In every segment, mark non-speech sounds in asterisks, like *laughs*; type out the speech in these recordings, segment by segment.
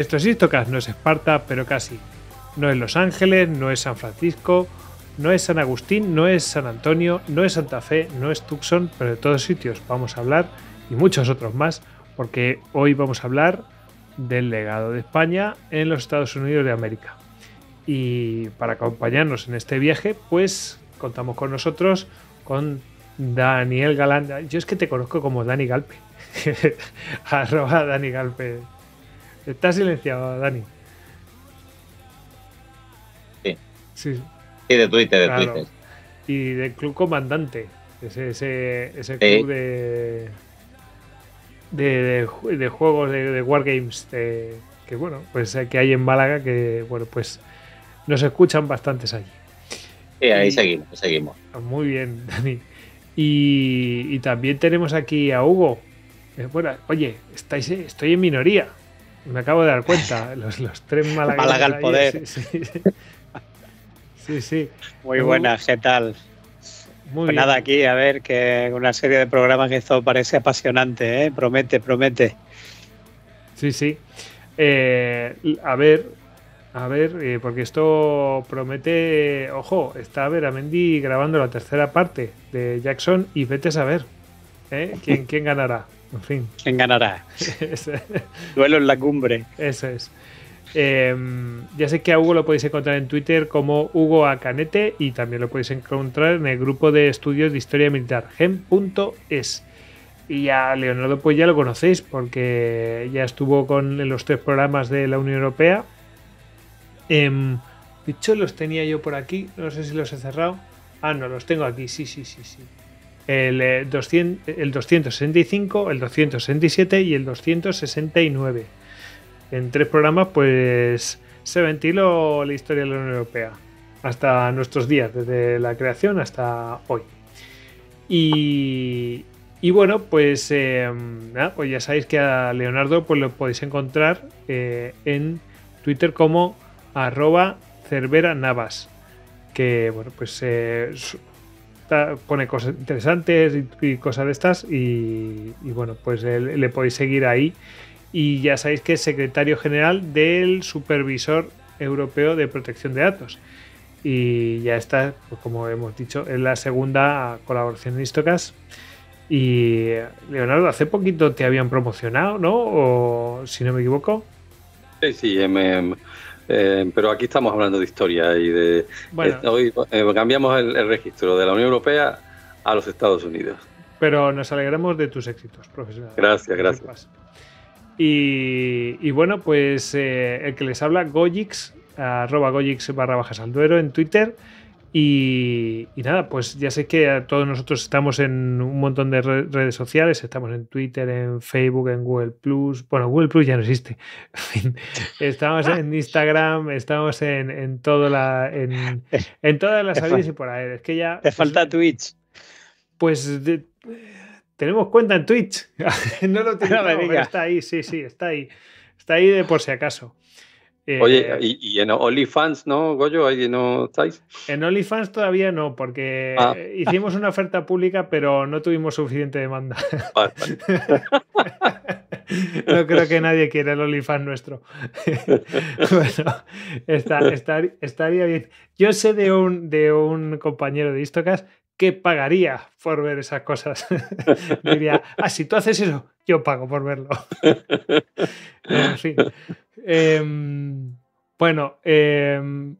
Esto es Istocas, no es Esparta, pero casi. No es Los Ángeles, no es San Francisco, no es San Agustín, no es San Antonio, no es Santa Fe, no es Tucson, pero de todos sitios vamos a hablar y muchos otros más, porque hoy vamos a hablar del legado de España en los Estados Unidos de América. Y para acompañarnos en este viaje, pues contamos con nosotros con Daniel Galán. Yo es que te conozco como Dani Galpe. *laughs* Arroba Dani Galpe Está silenciado, Dani. Sí. Sí. Y de Twitter, de Twitter. Y del Club Comandante. Ese, club de, de, juegos, de, wargames, eh, que bueno, pues eh, que hay en Málaga, que bueno, pues nos escuchan bastantes allí. Sí, ahí seguimos, seguimos. Muy bien, *laughs* Dani. Y, también tenemos aquí a Hugo. Eh, oye, estáis, estoy en minoría. Me acabo de dar cuenta, *laughs* los, tres Málaga. al poder. Sí sí. *laughs* Muy pues buena. ¿qué tal? Muy pues nada, aquí, a ver, que una serie de programas que esto parece apasionante, ¿eh? Promete, promete. Sí, sí. Eh, a ver, a ver, eh, porque esto promete. Ojo, está a ver Mendy grabando la tercera parte de Jackson y vete a saber ¿eh? ¿Quién, quién ganará en fin. Enganará. ganará? *laughs* Duelo en la cumbre. Eso es. Eh, ya sé que a Hugo lo podéis encontrar en Twitter como Hugo Acanete y también lo podéis encontrar en el grupo de estudios de historia militar, gen.es. Y a Leonardo pues ya lo conocéis porque ya estuvo con los tres programas de la Unión Europea. Eh, em, los tenía yo por aquí, no sé si los he cerrado. Ah, no, los tengo aquí, sí, sí, sí, sí el, 200, eh, el 265, el 267 y el 269. En tres programas, pues se ventiló la historia de la Unión Europea hasta nuestros días, desde la creación hasta hoy. Y, y bueno, pues, eh, pues ya sabéis que a Leonardo pues, lo podéis encontrar eh, en Twitter como arroba Cervera Navas. Que bueno, pues pone cosas interesantes y, cosas de estas. Y, bueno, pues le, podéis seguir ahí. Y ya sabéis que es secretario general del Supervisor Europeo de Protección de Datos. Y ya está, pues como hemos dicho, es la segunda colaboración de Histocas. Y Leonardo, hace poquito te habían promocionado, ¿no? O si no me equivoco. Sí, sí, me, eh, pero aquí estamos hablando de historia y de. Eh, hoy eh, cambiamos el, registro de la Unión Europea a los Estados Unidos. Pero nos alegramos de tus éxitos, profesor. Gracias, gracias. Y, bueno, pues el que les habla, Goyix, arroba Goyix barra bajas al en Twitter. Y, nada, pues ya sé que todos nosotros estamos en un montón de redes sociales, estamos en Twitter, en Facebook, en Google Plus. Bueno, Google Plus ya no existe. *laughs* estamos en *laughs* Instagram, estamos en, en, la, *laughs* en, todas las redes y por ahí. Es que ya. Te falta Twitch. Pues tenemos cuenta en Twitch. no lo tiene no, pero está ahí, sí, sí, está ahí. Está ahí de por si acaso. Oye, eh, y, en OnlyFans, ¿no, Goyo? ¿Ahí no estáis? En OnlyFans todavía no, porque ah. *laughs* hicimos una oferta pública, pero no tuvimos suficiente demanda. *laughs* *laughs* no creo que nadie quiera el OnlyFans nuestro. bueno, estaría bien. Yo sé de un, de un compañero de Istocas ¿qué pagaría por ver esas cosas? *laughs* Diría, ah, si tú haces eso, yo pago por verlo. *laughs* Em, bueno, em,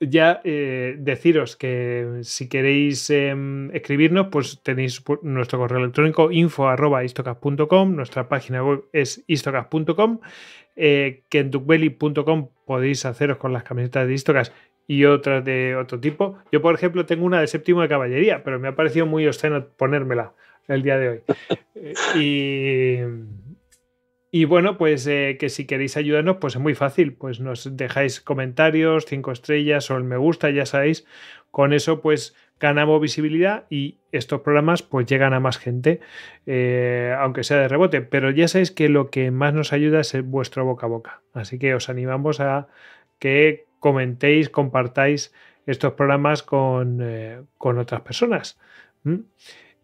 ya eh, deciros que si queréis em, escribirnos, pues tenéis nuestro correo electrónico info nuestra página web es istocas.com, eh, que en podéis haceros con las camisetas de istocas y otras de otro tipo. Yo, por ejemplo, tengo una de séptimo de caballería, pero me ha parecido muy obsceno ponérmela el día de hoy. Eh, y, bueno, pues eh, que si queréis ayudarnos, pues es muy fácil. Pues nos dejáis comentarios, cinco estrellas o el me gusta, ya sabéis. Con eso, pues ganamos visibilidad y estos programas pues llegan a más gente, eh, aunque sea de rebote. Pero ya sabéis que lo que más nos ayuda es vuestro boca a boca. Así que os animamos a que comentéis, compartáis estos programas con, eh, otras personas.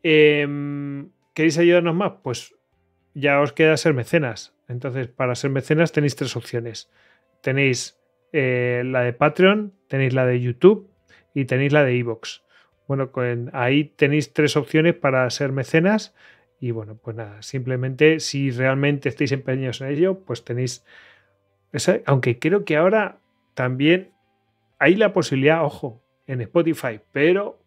Em, ¿Queréis ayudarnos más? Pues ya os queda ser mecenas. Entonces, para ser mecenas tenéis tres opciones. Tenéis eh, la de Patreon, tenéis la de YouTube y tenéis la de Evox. Bueno, ahí tenéis tres opciones para ser mecenas. Y bueno, pues nada, simplemente si realmente estáis empeñados en ello, pues tenéis... aunque creo que ahora también hay la posibilidad, ojo, en Spotify, pero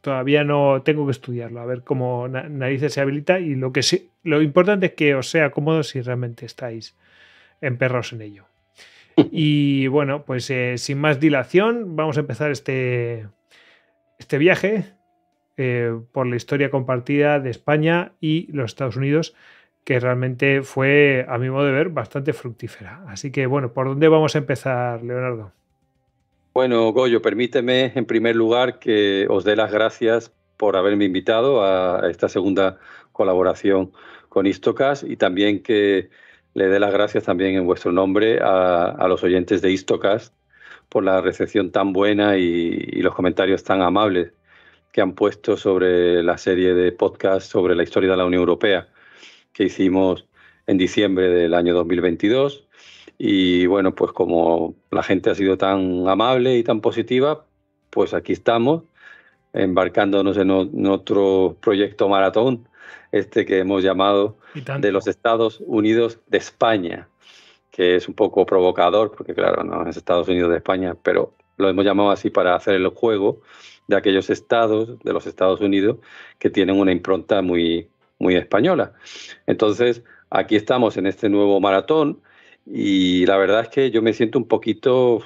todavía no tengo que estudiarlo, a ver cómo narices se habilita y lo que sí, lo importante es que os sea cómodo si realmente estáis perros en ello. *laughs* Y bueno, pues eh, sin más dilación, vamos a empezar este, este viaje eh, por la historia compartida de España y los Estados Unidos que realmente fue, a mi modo de ver, bastante fructífera. Así que, bueno, ¿por dónde vamos a empezar, Leonardo? Bueno, Goyo, permíteme en primer lugar que os dé las gracias por haberme invitado a esta segunda colaboración con Istocast y también que le dé las gracias también en vuestro nombre a, los oyentes de Istocast por la recepción tan buena y, y los comentarios tan amables que han puesto sobre la serie de podcast sobre la historia de la Unión Europea que hicimos en diciembre del año 2022. Y bueno, pues como la gente ha sido tan amable y tan positiva, pues aquí estamos embarcándonos en, otro proyecto maratón, este que hemos llamado de los Estados Unidos de España, que es un poco provocador, porque claro, no es Estados Unidos de España, pero lo hemos llamado así para hacer el juego de aquellos estados de los Estados Unidos que tienen una impronta muy, muy española. Entonces, aquí estamos en este nuevo maratón y la verdad es que yo me siento un poquito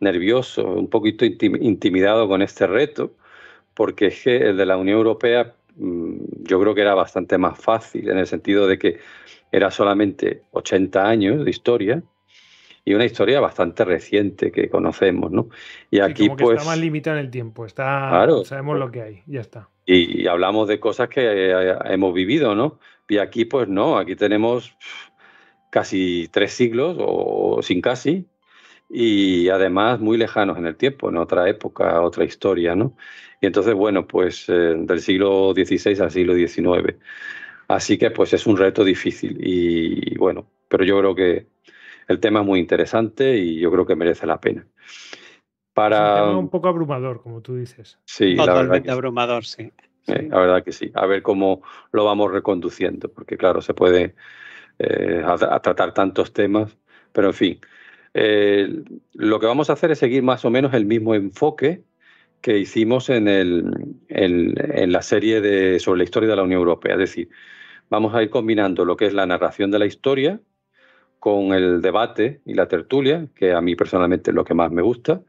nervioso, un poquito intimidado con este reto, porque es que el de la Unión Europea mm, yo creo que era bastante más fácil, en el sentido de que era solamente 80 años de historia y una historia bastante reciente que conocemos, ¿no? Y aquí pues... Está más limitado en el tiempo, está, sabemos lo que hay, ya está y, hablamos de cosas que eh, hemos vivido, ¿no? Y aquí pues no, aquí tenemos casi tres siglos o, sin casi y además muy lejanos en el tiempo, en otra época, otra historia, ¿no? Y entonces, bueno, pues eh, del siglo XVI al siglo XIX. Así que pues es un reto difícil y bueno, pero yo creo que el tema es muy interesante y yo creo que merece la pena. Es un, poco abrumador, como tú dices. Sí, Totalmente abrumador, sí. La verdad que sí. A ver cómo lo vamos reconduciendo, porque claro, se puede eh, tratar tantos temas, pero en fin. Eh, lo que vamos a hacer es seguir más o menos el mismo enfoque que hicimos en, el, en la serie de, sobre la historia de la Unión Europea. Es decir, vamos a ir combinando lo que es la narración de la historia con el debate y la tertulia, que a mí personalmente es lo que más me gusta,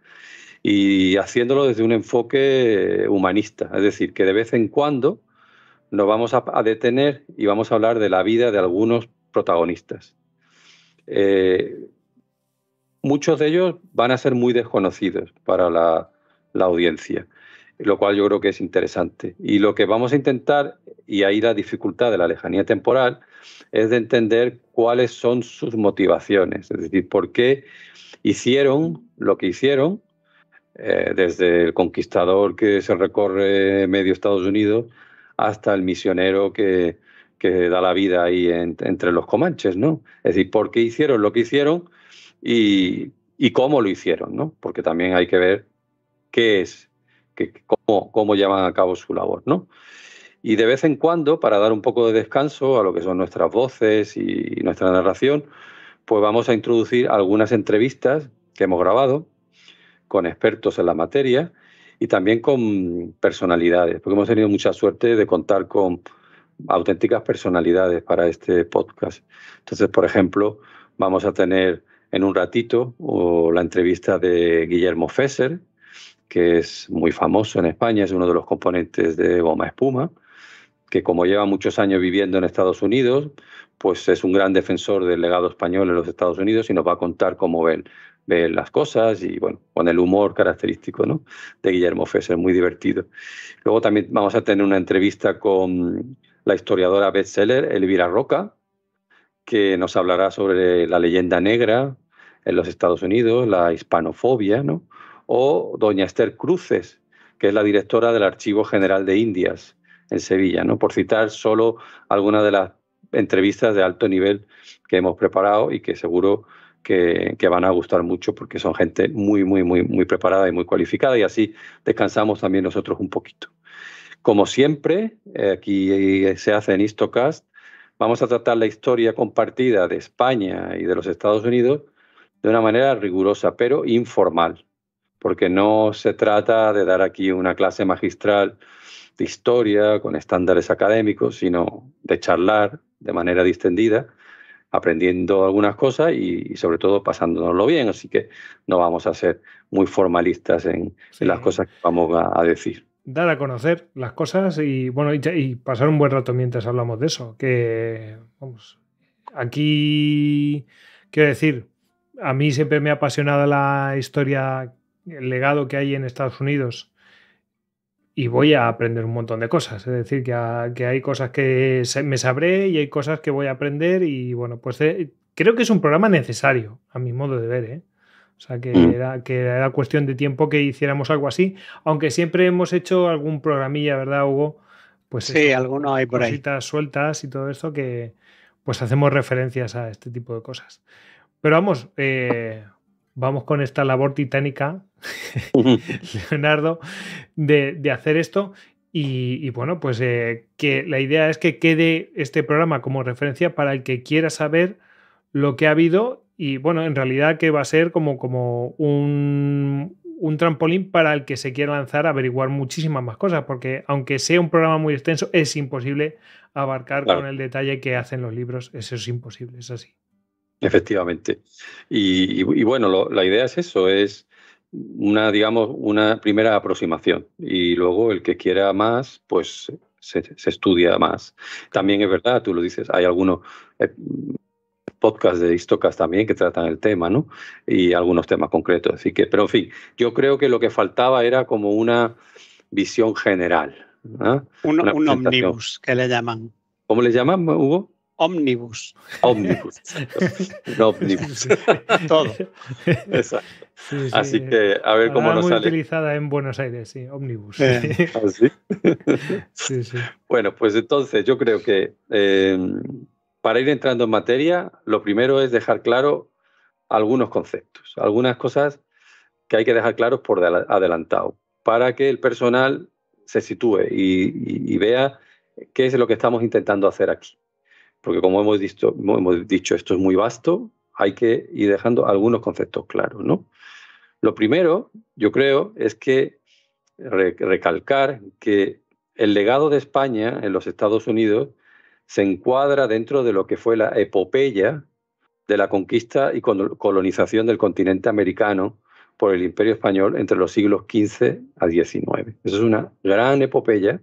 y haciéndolo desde un enfoque humanista. Es decir, que de vez en cuando nos vamos a, detener y vamos a hablar de la vida de algunos protagonistas. Eh, muchos de ellos van a ser muy desconocidos para la, la audiencia, lo cual yo creo que es interesante. Y lo que vamos a intentar, y ahí la dificultad de la lejanía temporal, es de entender cuáles son sus motivaciones, es decir, por qué hicieron lo que hicieron eh, desde el conquistador que se recorre medio Estados Unidos hasta el misionero que, da la vida ahí entre los comanches, ¿no? Es decir, por qué hicieron lo que hicieron y, cómo lo hicieron, ¿no? Porque también hay que ver qué es, que, cómo, cómo llevan a cabo su labor, ¿no? Y de vez en cuando, para dar un poco de descanso a lo que son nuestras voces y nuestra narración, pues vamos a introducir algunas entrevistas que hemos grabado con expertos en la materia y también con personalidades, porque hemos tenido mucha suerte de contar con auténticas personalidades para este podcast. Entonces, por ejemplo, vamos a tener en un ratito la entrevista de Guillermo Fesser, que es muy famoso en España, es uno de los componentes de Goma Espuma, que como lleva muchos años viviendo en Estados Unidos, pues es un gran defensor del legado español en los Estados Unidos y nos va a contar cómo ven ver las cosas y bueno, con el humor característico de Guillermo Fesser, muy divertido. Luego también vamos a tener una entrevista con la historiadora bestseller Elvira Roca, que nos hablará sobre la leyenda negra en los Estados Unidos, la hispanofobia, ¿no? o doña Esther Cruces, que es la directora del Archivo General de Indias en Sevilla, ¿no? por citar solo algunas de las entrevistas de alto nivel que hemos preparado y que seguro que, van a gustar mucho porque son gente muy, muy, muy, muy preparada y muy cualificada y así descansamos también nosotros un poquito. Como siempre, eh, aquí se hace en Histocast vamos a tratar la historia compartida de España y de los Estados Unidos de una manera rigurosa, pero informal, porque no se trata de dar aquí una clase magistral de historia con estándares académicos, sino de charlar de manera distendida aprendiendo algunas cosas y, sobre todo pasándonoslo bien. Así que no vamos a ser muy formalistas en, las cosas que vamos a, decir. Dar a conocer las cosas y bueno, y, pasar un buen rato mientras hablamos de eso. Que vamos, aquí quiero decir, a mí siempre me ha apasionado la historia, el legado que hay en Estados Unidos y voy a aprender un montón de cosas. Es decir, que, ah, que hay cosas que me sabré y hay cosas que voy a aprender y bueno, pues eh, creo que es un programa necesario, a mi modo de ver. ¿eh? O sea, que mm. era, que era cuestión de tiempo que hiciéramos algo así, aunque siempre hemos hecho algún programilla, ¿verdad, Hugo? Pues sí, hay por cositas ahí. sueltas y todo esto que pues hacemos referencias a este tipo de cosas. Pero vamos, eh, vamos con esta labor titánica, *laughs* Leonardo, de, hacer esto. Y, bueno, pues eh, que la idea es que quede este programa como referencia para el que quiera saber lo que ha habido y bueno, en realidad que va a ser como, como un, un trampolín para el que se quiera lanzar a averiguar muchísimas más cosas, porque aunque sea un programa muy extenso, es imposible abarcar con el detalle que hacen los libros, eso es imposible, es así. Efectivamente. Y, bueno, la idea es eso, es una, digamos, una primera aproximación. Y luego el que quiera más, pues se, estudia más. También es verdad, tú lo dices, hay algunos eh, podcasts de Histocast también que tratan el tema, ¿no? Y algunos temas concretos. Así que, pero en fin, yo creo que lo que faltaba era como una visión general. Un, un omnibus, que le llaman. ¿Cómo le llaman, Hugo? Omnibus. Omnibus. omnibus. Todo. Exacto. Así que a ver cómo nos muy utilizada en Buenos Aires, sí, omnibus. Eh, *laughs* ¿ah, bueno, pues entonces yo creo que eh, para ir entrando en materia, lo primero es dejar claro algunos conceptos, algunas cosas que hay que dejar claros por adelantado, para que el personal se sitúe y vea qué es lo que estamos intentando hacer aquí porque como hemos dicho, esto es muy vasto, hay que ir dejando algunos conceptos claros, ¿no? Lo primero, yo creo, es que recalcar que el legado de España en los Estados Unidos se encuadra dentro de lo que fue la epopeya de la conquista y colonización del continente americano por el Imperio Español entre los siglos XV a XIX. Esa es una gran epopeya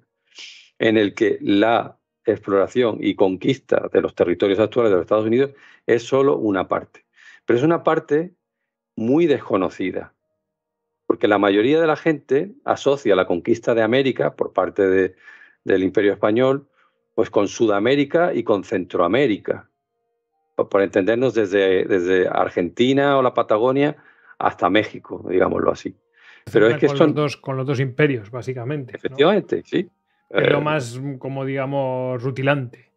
en el que la exploración y conquista de los territorios actuales de los Estados Unidos es solo una parte. Pero es una parte muy desconocida, porque la mayoría de la gente asocia la conquista de América por parte del Imperio Español pues con Sudamérica y con Centroamérica. Por entendernos desde, desde Argentina o la Patagonia hasta México, digámoslo así. Pero es que con, son... los dos, con los dos imperios, básicamente. Efectivamente, sí. Pero eh, más, como digamos, rutilante.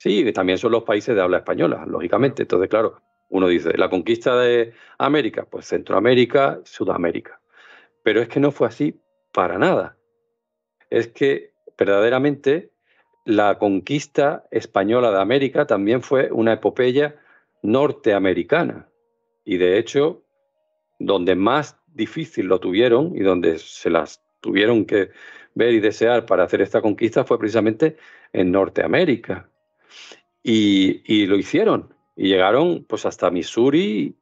Sí, también son los países de habla española, lógicamente. Entonces, claro, uno dice, la conquista de América, pues Centroamérica, Sudamérica. Pero es que no fue así para nada. Es que verdaderamente la conquista española de América también fue una epopeya norteamericana. Y de hecho, donde más difícil lo tuvieron y donde se las tuvieron que ver y desear para hacer esta conquista fue precisamente en Norteamérica. Y, lo hicieron. Y llegaron pues hasta Missouri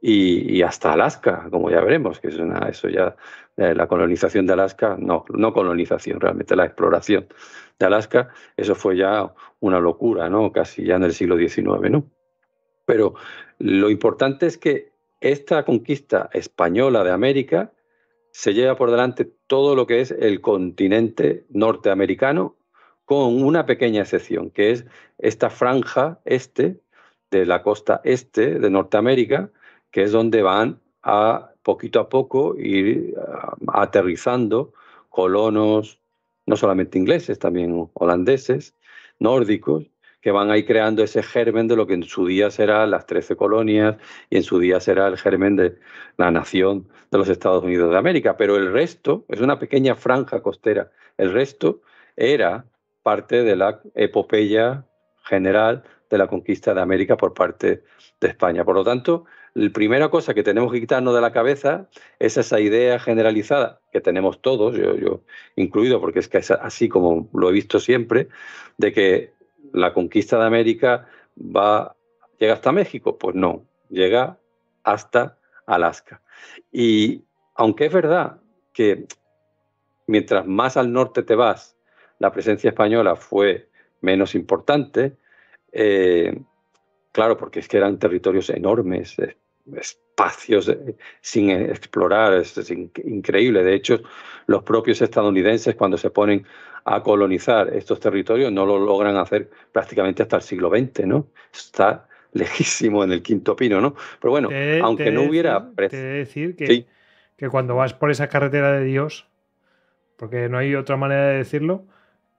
y, hasta Alaska, como ya veremos, que es una, eso ya, eh, la colonización de Alaska, no, no colonización, realmente la exploración de Alaska, eso fue ya una locura, ¿no? Casi ya en el siglo XIX, ¿no? Pero lo importante es que esta conquista española de América se lleva por delante todo lo que es el continente norteamericano, con una pequeña excepción, que es esta franja este de la costa este de Norteamérica, que es donde van a poquito a poco ir ah, aterrizando colonos, no solamente ingleses, también holandeses, nórdicos, que van ahí creando ese germen de lo que en su día será las 13 colonias y en su día será el germen de la nación de los Estados Unidos de América. Pero el resto es una pequeña franja costera. El resto era parte de la epopeya general de la conquista de América por parte de España. Por lo tanto, la primera cosa que tenemos que quitarnos de la cabeza es esa idea generalizada que tenemos todos, yo, incluido, porque es que es así como lo he visto siempre, de que la conquista de América va, llega hasta México. Pues no, llega hasta Alaska. Y aunque es verdad que mientras más al norte te vas, la presencia española fue menos importante, eh, claro, porque es que eran territorios enormes, espacios eh, sin explorar, es, increíble. De hecho, los propios estadounidenses cuando se ponen a colonizar estos territorios no lo logran hacer prácticamente hasta el siglo XX, ¿no? Está lejísimo en el quinto pino, ¿no? Pero bueno, aunque no hubiera... decir que, que cuando vas por esa carretera de Dios, porque no hay otra manera de decirlo,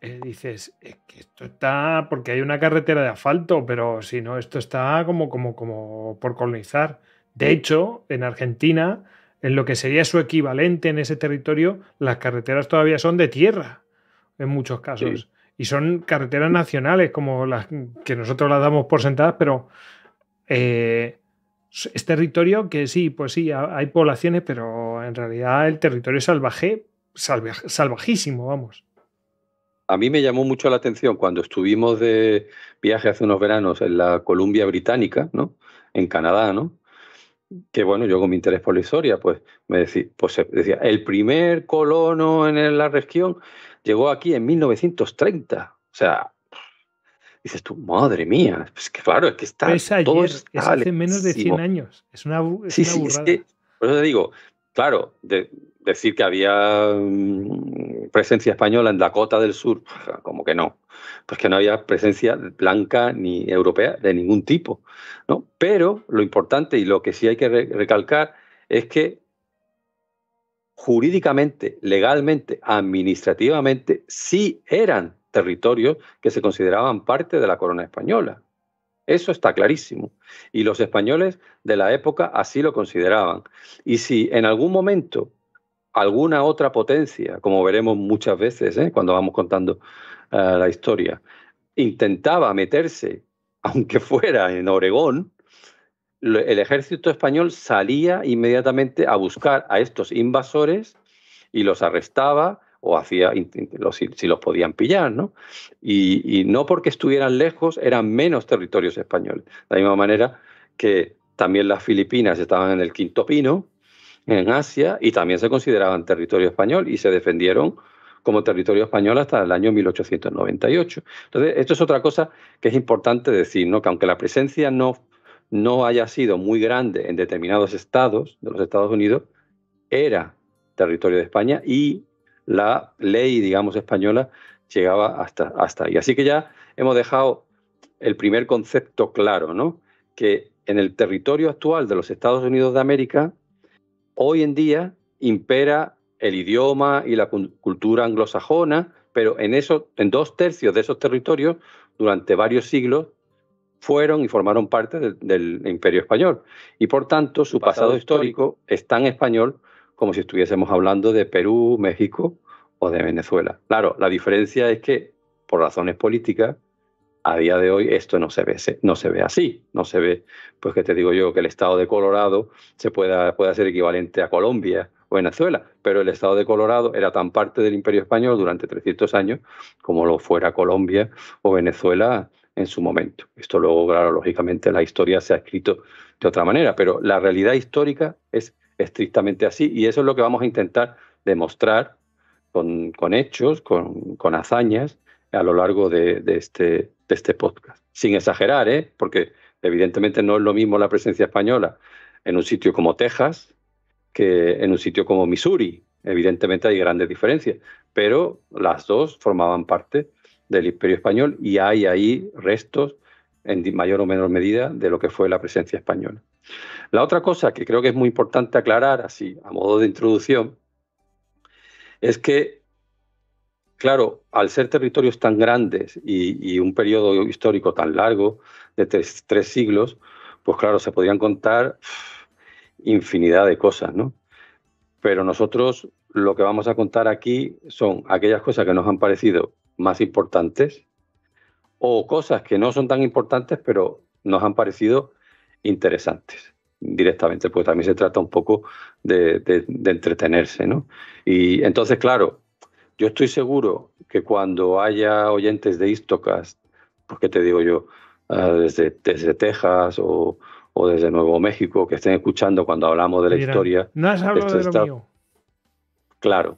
eh, dices, que esto está porque hay una carretera de asfalto, pero si no, esto está como, como, como por colonizar. De hecho, en Argentina, en lo que sería su equivalente en ese territorio, las carreteras todavía son de tierra, en muchos casos. Y son carreteras nacionales, como las que nosotros las damos por sentadas, pero eh, es territorio que sí, pues sí, hay poblaciones, pero en realidad el territorio es salvaje, salvaje salvajísimo, vamos. A mí me llamó mucho la atención cuando estuvimos de viaje hace unos veranos en la Columbia Británica, ¿no? En Canadá, ¿no? que bueno, yo con mi interés por la historia, pues me decía pues decía, el primer colono en la región llegó aquí en 1930. O sea, dices tú, madre mía, pues claro, es que está pues es hace menos de 100 años. Es una, sí, por eso te digo, claro, decir que había mm, presencia española en Dakota del Sur, como que no, pues que no había presencia blanca ni europea de ningún tipo, ¿no? Pero lo importante y lo que sí hay que recalcar es que jurídicamente, legalmente, administrativamente, sí eran territorios que se consideraban parte de la corona española. Eso está clarísimo. Y los españoles de la época así lo consideraban. Y si en algún momento alguna otra potencia, como veremos muchas veces ¿eh? cuando vamos contando eh, la historia, intentaba meterse, *laughs* aunque fuera en Oregón, el ejército español salía inmediatamente a buscar a estos invasores y los arrestaba o hacía, si, los podían pillar, ¿no? Y, no porque estuvieran lejos, eran menos territorios españoles. De la misma manera que también las Filipinas estaban en el quinto pino, en Asia, y también se consideraban territorio español y se defendieron como territorio español hasta el año 1898. Entonces, esto es otra cosa que es importante decir, ¿no? que aunque la presencia no, no haya sido muy grande en determinados estados de los Estados Unidos, era territorio de España y la ley, digamos, española llegaba hasta, hasta ahí. Así que ya hemos dejado el primer concepto claro, ¿no? Que en el territorio actual de los Estados Unidos de América, hoy en día impera el idioma y la cultura anglosajona, pero en, eso, en dos tercios de esos territorios, durante varios siglos, fueron y formaron parte del, Imperio Español. Y por tanto, su pasado, histórico, está en español como si estuviésemos hablando de Perú, México o de Venezuela. Claro, la diferencia es que por razones políticas, a día de hoy esto no se ve, no se ve así, no se ve, pues que te digo yo, que el estado de Colorado se pueda, pueda ser equivalente a Colombia o Venezuela, pero el estado de Colorado era tan parte del imperio español durante 300 años como lo fuera Colombia o Venezuela en su momento. Esto luego, claro, lógicamente la historia se ha escrito de otra manera, pero la realidad histórica es estrictamente así. Y eso es lo que vamos a intentar demostrar con, con hechos, con, con, hazañas a lo largo de, este, de este podcast. Sin exagerar, ¿eh? porque evidentemente no es lo mismo la presencia española en un sitio como Texas que en un sitio como Missouri. Evidentemente hay grandes diferencias, pero las dos formaban parte del imperio español y hay ahí restos en mayor o menor medida de lo que fue la presencia española. La otra cosa que creo que es muy importante aclarar, así a modo de introducción, es que, claro, al ser territorios tan grandes y, un periodo histórico tan largo, de tres, siglos, pues claro, se podrían contar infinidad de cosas, ¿no? Pero nosotros lo que vamos a contar aquí son aquellas cosas que nos han parecido más importantes o cosas que no son tan importantes, pero nos han parecido interesantes directamente, pues también se trata un poco de, entretenerse, ¿no? Y entonces, claro, yo estoy seguro que cuando haya oyentes de Istocast, porque te digo yo, ah, desde, desde Texas o, desde Nuevo México, que estén escuchando cuando hablamos de la historia. No has hablado Claro.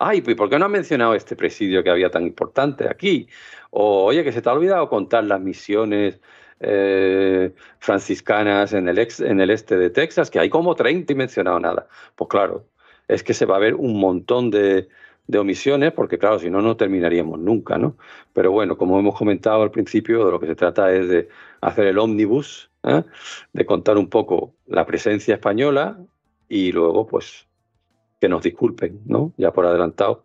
Ay, pues ¿por qué no has mencionado este presidio que había tan importante aquí? O, oye, que se te ha olvidado contar las misiones eh, franciscanas en el, ex, en el este de Texas, que hay como 30 y mencionado nada. Pues claro, es que se va a ver un montón de, omisiones, porque claro, si no, no terminaríamos nunca, ¿no? Pero bueno, como hemos comentado al principio, de lo que se trata es de hacer el ómnibus, ¿eh? de contar un poco la presencia española y luego, pues, que nos disculpen, ¿no? Ya por adelantado,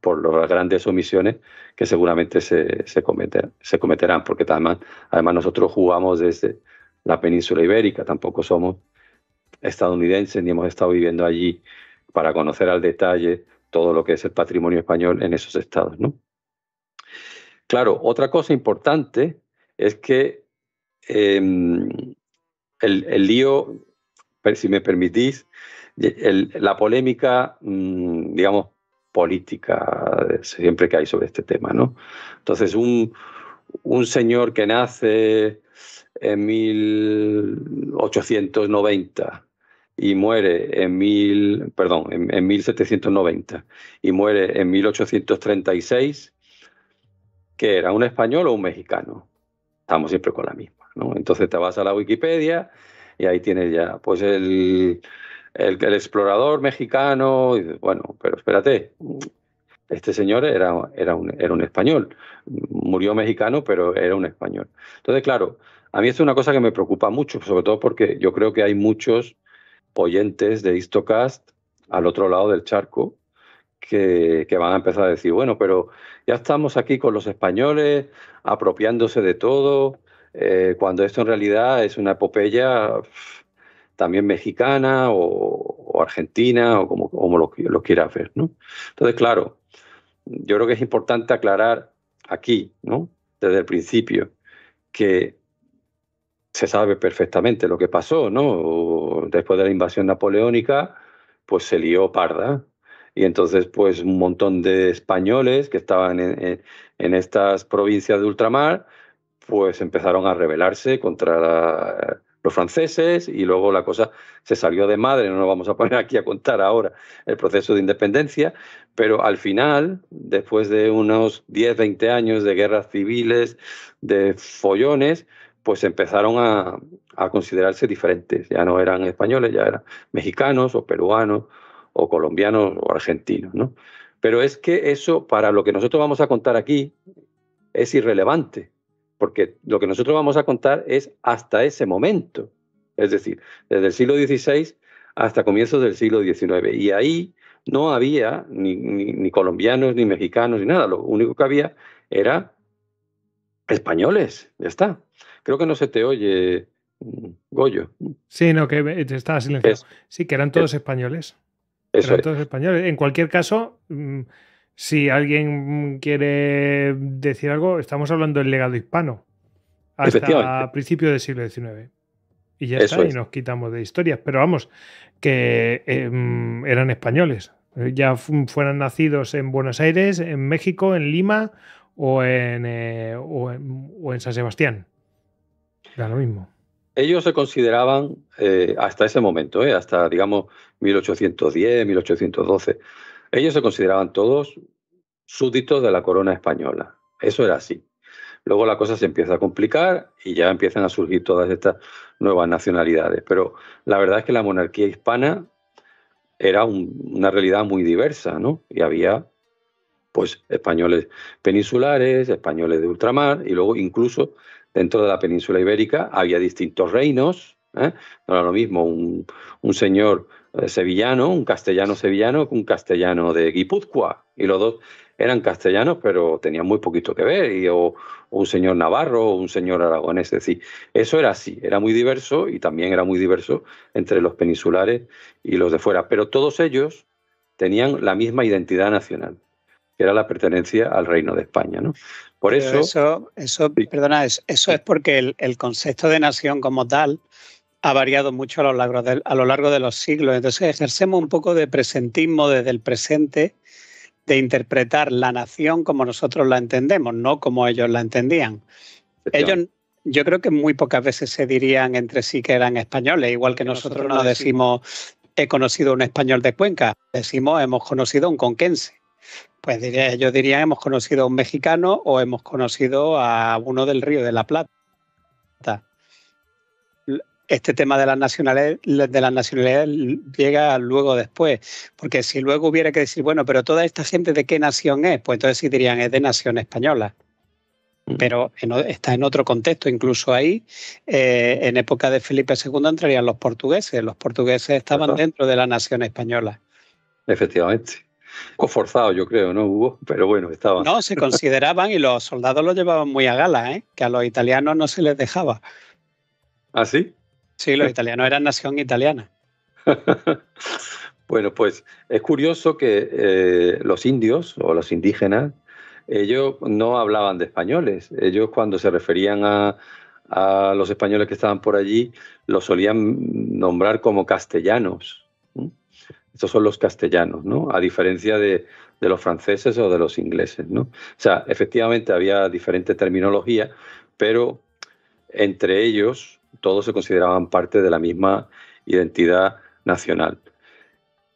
por las grandes omisiones que seguramente se, se, se cometerán, porque además, nosotros jugamos desde la península ibérica, tampoco somos estadounidenses ni hemos estado viviendo allí para conocer al detalle todo lo que es el patrimonio español en esos estados. ¿no? Claro, otra cosa importante es que em, el, el, lío, si me permitís, la polémica, mm, digamos, política siempre que hay sobre este tema. ¿no? Entonces, un, señor que nace en 1890 y muere en, mil, perdón, en, 1790 y muere en 1836, que era un español o un mexicano. Estamos siempre con la misma. ¿no? Entonces te vas a la Wikipedia y ahí tienes ya pues el, el, explorador mexicano, bueno, pero espérate, este señor era, era, un, era un español, murió mexicano, pero era un español. Entonces, claro, a mí esto es una cosa que me preocupa mucho, sobre todo porque yo creo que hay muchos oyentes de Histocast al otro lado del charco que, van a empezar a decir, bueno, pero ya estamos aquí con los españoles apropiándose de todo, eh, cuando esto en realidad es una epopeya también mexicana o, argentina o como, lo, lo, quieras ver. ¿no? Entonces, claro, yo creo que es importante aclarar aquí, ¿no? desde el principio, que se sabe perfectamente lo que pasó, ¿no? Después de la invasión napoleónica, pues se lió parda. Y entonces, pues un montón de españoles que estaban en, en estas provincias de ultramar, pues empezaron a rebelarse contra la, los franceses y luego la cosa se salió de madre, no nos vamos a poner aquí a contar ahora el proceso de independencia, pero al final, después de unos 10, 20 años de guerras civiles, de follones, pues empezaron a, considerarse diferentes, ya no eran españoles, ya eran mexicanos o peruanos o colombianos o argentinos, ¿no? Pero es que eso, para lo que nosotros vamos a contar aquí, es irrelevante porque lo que nosotros vamos a contar es hasta ese momento, es decir, desde el siglo XVI hasta comienzos del siglo XIX. Y ahí no había ni, colombianos, ni mexicanos, ni nada, lo único que había era españoles, ya está. Creo que no se te oye, mm, Goyo. Sí, no, que estaba silenciado. sí, que eran todos españoles. eran todos españoles. En cualquier caso, mm, si alguien quiere decir algo, estamos hablando del legado hispano hasta principios del siglo XIX. Y ya Eso está, y nos quitamos de historias. Pero vamos, que em, eran españoles, ya fueran nacidos en Buenos Aires, en México, en Lima o en, eh, o en, San Sebastián. Era lo mismo. Ellos se consideraban, eh, hasta ese momento, eh, hasta digamos 1810, 1812, ellos se consideraban todos súbditos de la corona española. Eso era así. Luego la cosa se empieza a complicar y ya empiezan a surgir todas estas nuevas nacionalidades. Pero la verdad es que la monarquía hispana era una realidad muy diversa, ¿no? Y había pues españoles peninsulares, españoles de ultramar, y luego incluso dentro de la península ibérica había distintos reinos. ¿eh? No era lo mismo un, un señor eh, sevillano, un castellano sevillano, que un castellano de Guipúzcoa. Y los dos eran castellanos, pero tenían muy poquito que ver, y, o, un señor navarro, o un señor aragonés. Es decir, eso era así, era muy diverso y también era muy diverso entre los peninsulares y los de fuera, pero todos ellos tenían la misma identidad nacional que era la pertenencia al Reino de España. ¿no? Por eso, eso, eso, perdona, eso, es porque el, concepto de nación como tal ha variado mucho a lo, largo de, a lo largo de los siglos. Entonces ejercemos un poco de presentismo desde el presente de interpretar la nación como nosotros la entendemos, no como ellos la entendían. Ellos, yo creo que muy pocas veces se dirían entre sí que eran españoles, igual que, nosotros, no decimos, he conocido un español de Cuenca, decimos hemos conocido un conquense. Pues diría, yo diría hemos conocido a un mexicano o hemos conocido a uno del Río de la Plata este tema de las nacionalidades, de las nacionalidades llega luego después, porque si luego hubiera que decir, bueno, pero toda esta gente de qué nación es, pues entonces sí dirían es de nación española. Mm. Pero está en otro contexto, incluso ahí, eh, en época de Felipe II entrarían los portugueses, los portugueses estaban dentro de la nación española. Efectivamente. Forzado, yo creo, ¿no hubo? Pero bueno, estaban. No, se consideraban y los soldados lo llevaban muy a gala, ¿eh? que a los italianos no se les dejaba. ¿Ah, sí? Sí, los italianos eran nación italiana. *laughs* bueno, pues es curioso que eh, los indios o los indígenas, ellos no hablaban de españoles. Ellos cuando se referían a, los españoles que estaban por allí, los solían nombrar como castellanos. Estos son los castellanos, ¿no? A diferencia de, de, los franceses o de los ingleses, ¿no? O sea, efectivamente había diferente terminología, pero entre ellos todos se consideraban parte de la misma identidad nacional.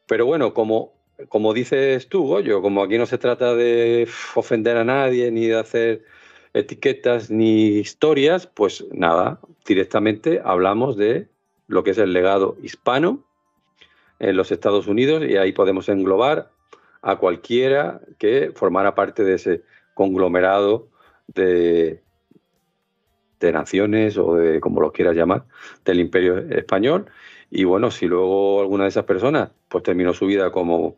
Pero bueno, como, como dices tú, Goyo, como aquí no se trata de ofender a nadie, ni de hacer etiquetas, ni historias, pues nada, directamente hablamos de lo que es el legado hispano en los Estados Unidos y ahí podemos englobar a cualquiera que formara parte de ese conglomerado de, de naciones o de como los quieras llamar, del imperio español. Y bueno, si luego alguna de esas personas pues terminó su vida como,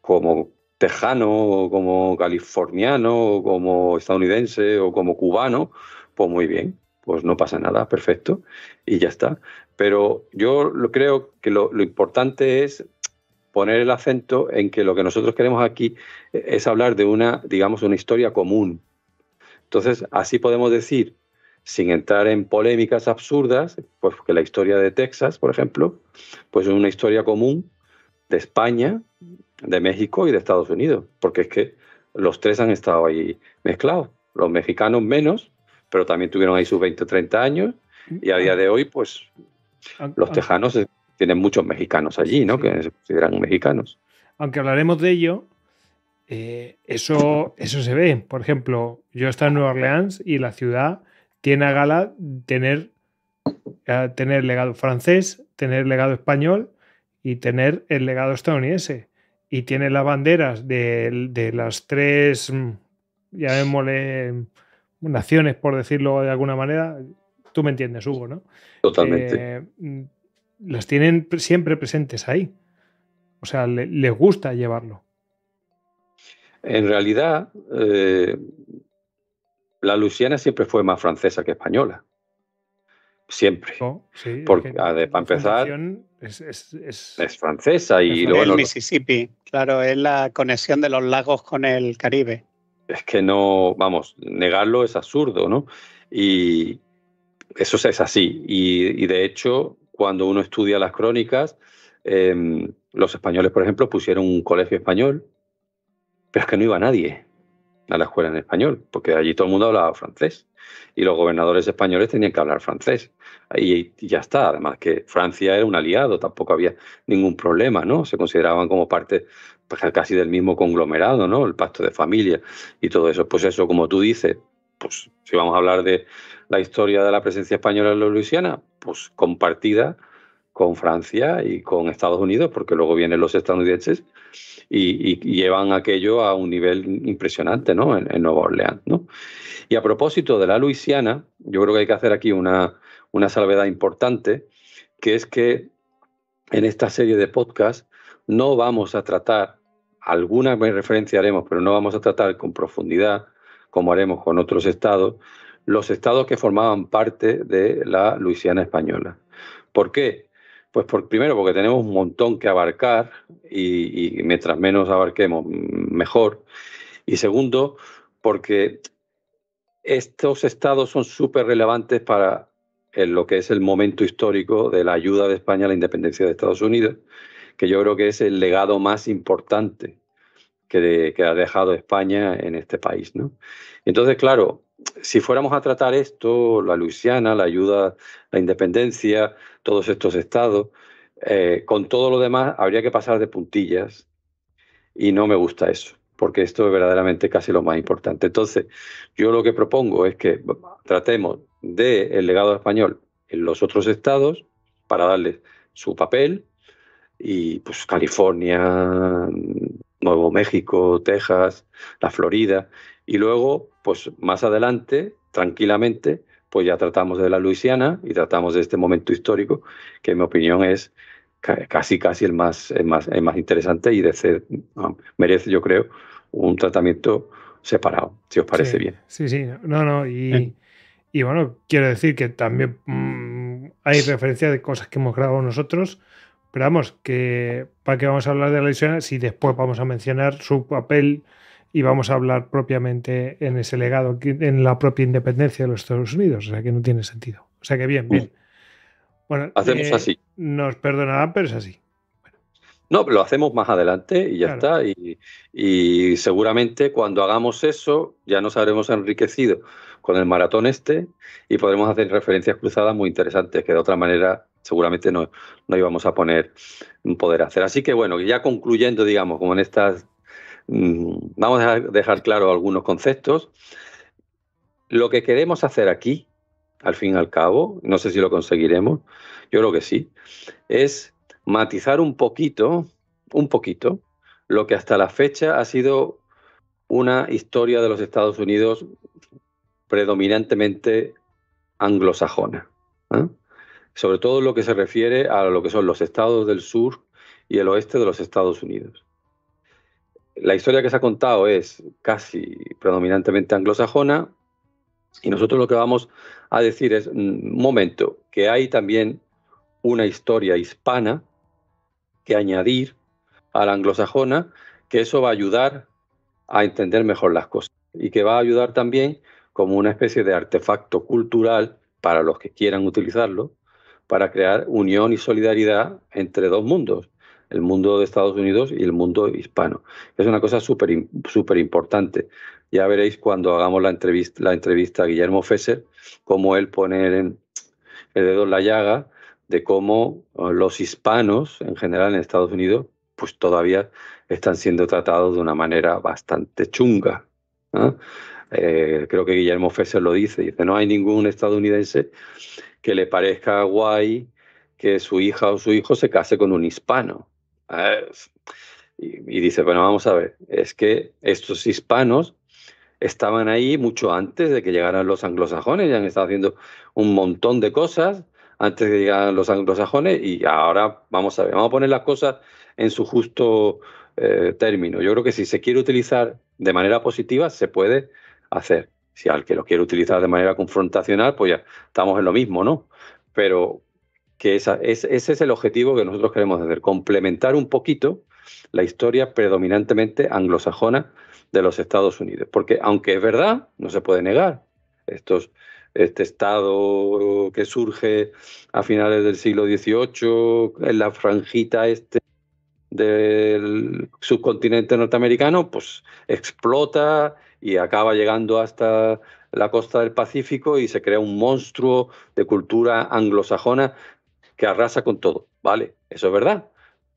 como tejano, o como californiano, o como estadounidense, o como cubano, pues muy bien, pues no pasa nada, perfecto, y ya está. Pero yo creo que lo, lo importante es poner el acento en que lo que nosotros queremos aquí es hablar de una, digamos, una historia común, entonces, así podemos decir, sin entrar en polémicas absurdas, pues que la historia de Texas, por ejemplo, pues es una historia común de España, de México y de Estados Unidos, porque es que los tres han estado ahí mezclados, los mexicanos menos, pero también tuvieron ahí sus 20 o 30 años y a día de hoy, pues los tejanos tienen muchos mexicanos allí, ¿no? Que se consideran mexicanos. Aunque hablaremos de ello, eh, eso, eso se ve. Por ejemplo, yo estoy en Nueva Orleans y la ciudad tiene a gala tener, tener legado francés, tener legado español y tener el legado estadounidense. Y tiene las banderas de, las tres, mm, llamémosle, naciones, por decirlo de alguna manera. Tú me entiendes, Hugo, ¿no? Totalmente. Eh, mm, las tienen siempre presentes ahí. O sea, les gusta llevarlo. En realidad, eh, la Luisiana siempre fue más francesa que española. Siempre. Oh, Porque, para empezar, es, es, francesa y luego. El Mississippi, claro, es la conexión de los lagos con el Caribe. Es que no, vamos, negarlo es absurdo, ¿no? Y eso es así. Y, de hecho, cuando uno estudia las crónicas, em, los españoles, por ejemplo, pusieron un colegio español pero es que no iba nadie a la escuela en español, porque allí todo el mundo hablaba francés y los gobernadores españoles tenían que hablar francés. Y, ya está, además que Francia era un aliado, tampoco había ningún problema, ¿no? Se consideraban como parte pues, casi del mismo conglomerado, ¿no? El pacto de familia y todo eso. Pues eso, como tú dices, pues si vamos a hablar de la historia de la presencia española en la Luisiana, pues compartida con Francia y con Estados Unidos, porque luego vienen los estadounidenses y, llevan aquello a un nivel impresionante ¿no? en, Nueva Orleans. ¿no? Y a propósito de la Luisiana, yo creo que hay que hacer aquí una, una salvedad importante, que es que en esta serie de podcasts no vamos a tratar, alguna referencia haremos, pero no vamos a tratar con profundidad, como haremos con otros estados, los estados que formaban parte de la Luisiana española. ¿Por qué? Pues por, primero porque tenemos un montón que abarcar y, mientras menos abarquemos mejor. Y segundo porque estos estados son súper relevantes para lo que es el momento histórico de la ayuda de España a la independencia de Estados Unidos, que yo creo que es el legado más importante que, ha dejado España en este país. ¿no? Entonces, claro, si fuéramos a tratar esto, la Luisiana, la ayuda, la independencia, todos estos estados, eh, con todo lo demás habría que pasar de puntillas y no me gusta eso, porque esto es verdaderamente casi lo más importante. Entonces, yo lo que propongo es que tratemos del el legado español en los otros estados para darle su papel y pues California, Nuevo México, Texas, la Florida, y luego pues más adelante, tranquilamente, pues ya tratamos de la Luisiana y tratamos de este momento histórico, que en mi opinión es casi casi el más, el más, interesante y ah, merece, yo creo, un tratamiento separado, si os parece bien. Sí, sí, no, no, y, eh. bueno, quiero decir que también mm, hay referencia de cosas que hemos grabado nosotros, pero vamos, que para qué vamos a hablar de la Luisiana si después vamos a mencionar su papel y vamos a hablar propiamente en ese legado, en la propia independencia de los Estados Unidos, o sea que no tiene sentido. O sea que bien, bien. Bueno, hacemos eh, así. Nos perdonarán, pero es así. No, lo hacemos más adelante y ya está. Y, seguramente cuando hagamos eso ya nos habremos enriquecido con el maratón este y podremos hacer referencias cruzadas muy interesantes que de otra manera seguramente no, íbamos a poner poder hacer. Así que bueno, ya concluyendo, digamos, como en estas Mm, vamos a dejar claro algunos conceptos. Lo que queremos hacer aquí, al fin y al cabo, no sé si lo conseguiremos, yo creo que sí, es matizar un poquito, un poquito, lo que hasta la fecha ha sido una historia de los Estados Unidos predominantemente anglosajona. ¿eh? Sobre todo lo que se refiere a lo que son los estados del sur y el oeste de los Estados Unidos la historia que se ha contado es casi predominantemente anglosajona y nosotros lo que vamos a decir es, un mm, momento, que hay también una historia hispana que añadir a la anglosajona, que eso va a ayudar a entender mejor las cosas y que va a ayudar también como una especie de artefacto cultural para los que quieran utilizarlo, para crear unión y solidaridad entre dos mundos, el mundo de Estados Unidos y el mundo hispano. Es una cosa súper súper importante. Ya veréis cuando hagamos la entrevista, la entrevista a Guillermo Fesser, cómo él pone en el dedo en la llaga de cómo eh, los hispanos en general en Estados Unidos pues todavía están siendo tratados de una manera bastante chunga. Eh, creo que Guillermo Fesser lo dice, dice, no hay ningún estadounidense que le parezca guay que su hija o su hijo se case con un hispano. Ah, y, dice, bueno, vamos a ver, es que estos hispanos estaban ahí mucho antes de que llegaran los anglosajones, ya han estado haciendo un montón de cosas antes de que llegaran los anglosajones y ahora vamos a ver, vamos a poner las cosas en su justo eh, término. Yo creo que si se quiere utilizar de manera positiva, se puede hacer. Si al que lo quiere utilizar de manera confrontacional, pues ya estamos en lo mismo, ¿no? Pero que esa, ese es el objetivo que nosotros queremos hacer, complementar un poquito la historia predominantemente anglosajona de los Estados Unidos. Porque aunque es verdad, no se puede negar, estos, este Estado que surge a finales del siglo XVIII, en la franjita este del subcontinente norteamericano, pues explota y acaba llegando hasta la costa del Pacífico y se crea un monstruo de cultura anglosajona que arrasa con todo. Vale, eso es verdad.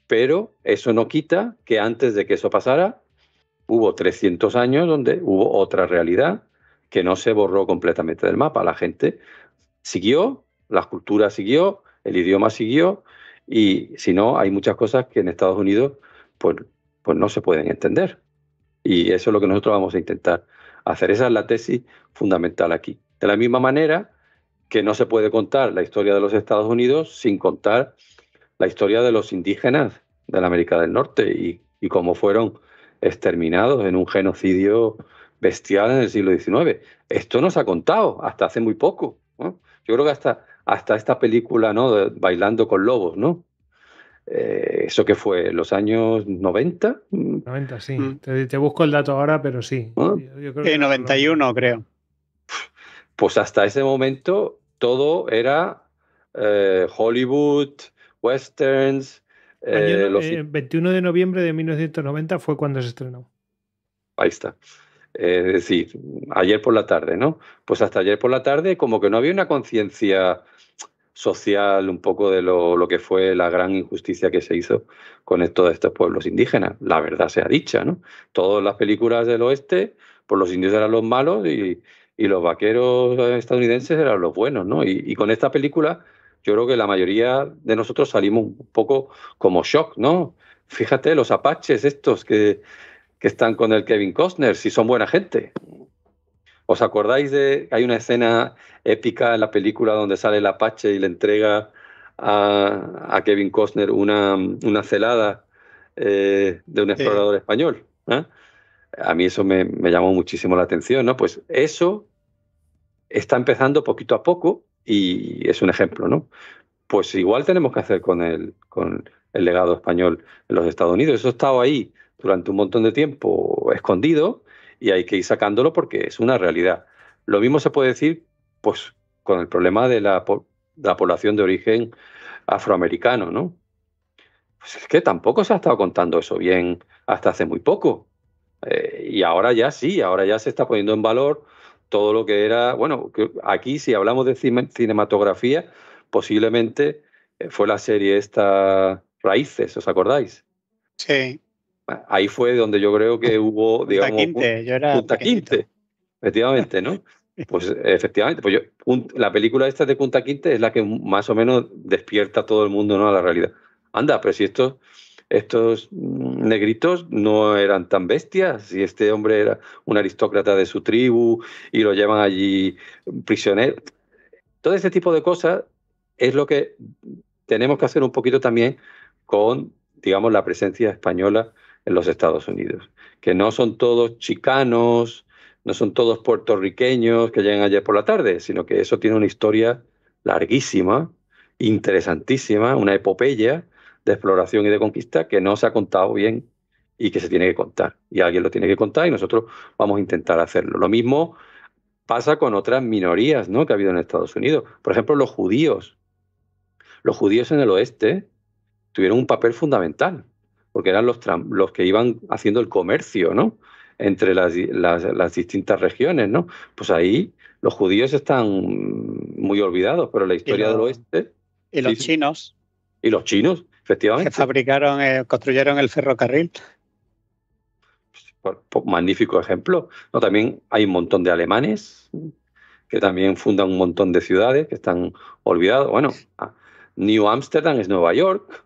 Pero eso no quita que antes de que eso pasara, hubo 300 años donde hubo otra realidad que no se borró completamente del mapa. La gente siguió, la cultura siguió, el idioma siguió, y si no, hay muchas cosas que en Estados Unidos pues, pues no se pueden entender. Y eso es lo que nosotros vamos a intentar hacer. Esa es la tesis fundamental aquí. De la misma manera que no se puede contar la historia de los Estados Unidos sin contar la historia de los indígenas de la América del Norte y, cómo fueron exterminados en un genocidio bestial en el siglo XIX. Esto no se ha contado hasta hace muy poco. Yo creo que hasta, hasta esta película ¿no? de Bailando con Lobos, ¿no? Eh, ¿Eso que fue? ¿Los años 90? 90, sí. Mm. Te, busco el dato ahora, pero sí. 91, creo pues hasta ese momento todo era eh, Hollywood, westerns. El eh, 21 eh, de noviembre de 1990 fue cuando se estrenó. Ahí está. Es decir, ayer por la tarde, ¿no? Pues hasta ayer por la tarde como que no había una conciencia social un poco de lo, que fue la gran injusticia que se hizo con todos estos pueblos indígenas. La verdad sea dicha, ¿no? Todas las películas del oeste, pues los indios eran los malos y, y los vaqueros estadounidenses eran los buenos, ¿no? Y, con esta película yo creo que la mayoría de nosotros salimos un poco como shock, ¿no? Fíjate, los apaches estos que, están con el Kevin Costner, si son buena gente. ¿Os acordáis de hay una escena épica en la película donde sale el apache y le entrega a, Kevin Costner una, una celada eh, de un explorador español? ¿no? ¿eh? a mí eso me, llamó muchísimo la atención, ¿no? Pues eso está empezando poquito a poco y es un ejemplo, ¿no? Pues igual tenemos que hacer con el, legado español en los Estados Unidos. Eso ha estado ahí durante un montón de tiempo escondido y hay que ir sacándolo porque es una realidad. Lo mismo se puede decir, pues, con el problema de la, de la población de origen afroamericano, ¿no? Pues es que tampoco se ha estado contando eso bien hasta hace muy poco. Eh, y ahora ya sí, ahora ya se está poniendo en valor todo lo que era, bueno, aquí si hablamos de cinematografía, posiblemente eh, fue la serie esta Raíces, ¿os acordáis? Sí. Ah, ahí fue donde yo creo que *laughs* hubo, digamos, quinte, yo era punta quinte, efectivamente, ¿no? *laughs* Pues efectivamente, pues la película esta de Punta Quinte es la que más o menos despierta a todo el mundo ¿no? a la realidad. Anda, pero si esto, estos negritos no eran tan bestias. y este hombre era un aristócrata de su tribu y lo llevan allí prisionero. Todo ese tipo de cosas es lo que tenemos que hacer un poquito también con, digamos, la presencia española en los Estados Unidos. Que no son todos chicanos, no son todos puertorriqueños que llegan ayer por la tarde, sino que eso tiene una historia larguísima, interesantísima, una epopeya de exploración y de conquista que no se ha contado bien y que se tiene que contar. Y alguien lo tiene que contar y nosotros vamos a intentar hacerlo. Lo mismo pasa con otras minorías ¿no? que ha habido en Estados Unidos. Por ejemplo, los judíos. Los judíos en el oeste tuvieron un papel fundamental, porque eran los, los que iban haciendo el comercio ¿no? entre las, las, distintas regiones. ¿no? Pues ahí los judíos están muy olvidados, pero la historia del oeste... Y los chinos. Y los chinos. Que fabricaron, eh, construyeron el ferrocarril. magnífico ejemplo. No, también hay un montón de alemanes que también fundan un montón de ciudades que están olvidados Bueno, New Amsterdam es Nueva York,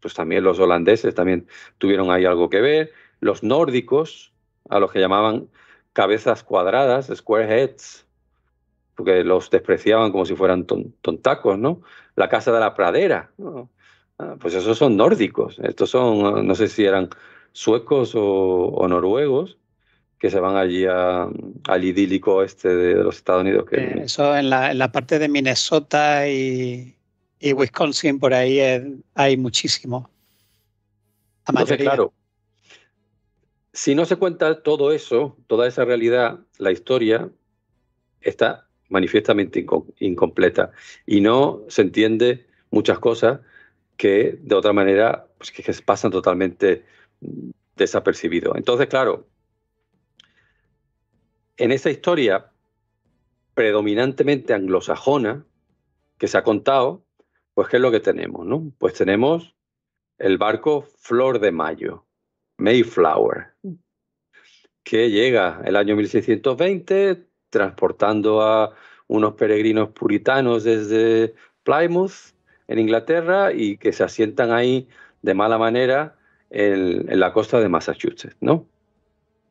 pues también los holandeses también tuvieron ahí algo que ver. Los nórdicos, a los que llamaban cabezas cuadradas, square heads, porque los despreciaban como si fueran tontacos, ¿no? La casa de la pradera, ¿no? Ah, pues esos son nórdicos. Estos son, ah, no sé si eran suecos o, noruegos que se van allí al idílico oeste de, los Estados Unidos. Eso en la, en la parte de Minnesota y, Wisconsin, por ahí eh, hay muchísimo. claro, si no se cuenta todo eso, toda esa realidad, la historia está manifiestamente incompleta y no se entiende muchas cosas que de otra manera pues, que, pasan totalmente desapercibidos. Entonces, claro, en esa historia predominantemente anglosajona que se ha contado, pues ¿qué es lo que tenemos? Pues tenemos el barco Flor de Mayo, Mayflower, que llega el año 1620 transportando a unos peregrinos puritanos desde Plymouth en Inglaterra y que se asientan ahí de mala manera en, la costa de Massachusetts, ¿no?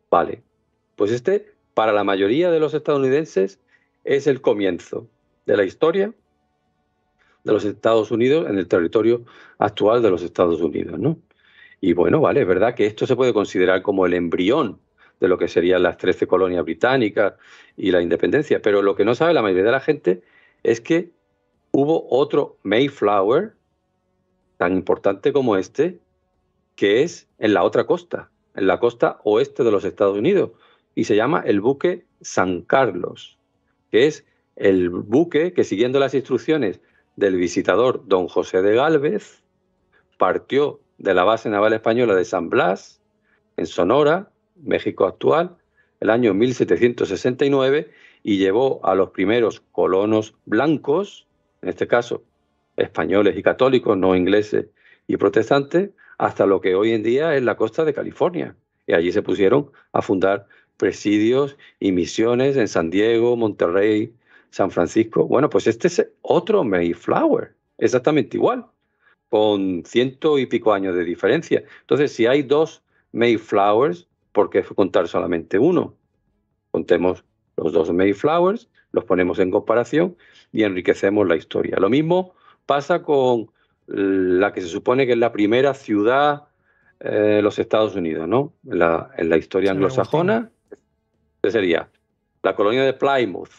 Vale. Pues este, para la mayoría de los estadounidenses, es el comienzo de la historia de los Estados Unidos en el territorio actual de los Estados Unidos, ¿no? Y bueno, vale, es verdad que esto se puede considerar como el embrión de lo que serían las 13 colonias británicas y la independencia, pero lo que no sabe la mayoría de la gente es que hubo otro Mayflower tan importante como este, que es en la otra costa, en la costa oeste de los Estados Unidos, y se llama el buque San Carlos, que es el buque que siguiendo las instrucciones del visitador don José de Gálvez, partió de la base naval española de San Blas, en Sonora, México actual, el año 1769, y llevó a los primeros colonos blancos en este caso españoles y católicos, no ingleses y protestantes, hasta lo que hoy en día es la costa de California. Y allí se pusieron a fundar presidios y misiones en San Diego, Monterrey, San Francisco. Bueno, pues este es otro Mayflower, exactamente igual, con ciento y pico años de diferencia. Entonces, si hay dos Mayflowers, ¿por qué contar solamente uno? Contemos los dos Mayflowers, los ponemos en comparación y enriquecemos la historia. Lo mismo pasa con la que se supone que es la primera ciudad de eh, los Estados Unidos, ¿no? La, en la historia anglosajona, sería? La colonia de Plymouth,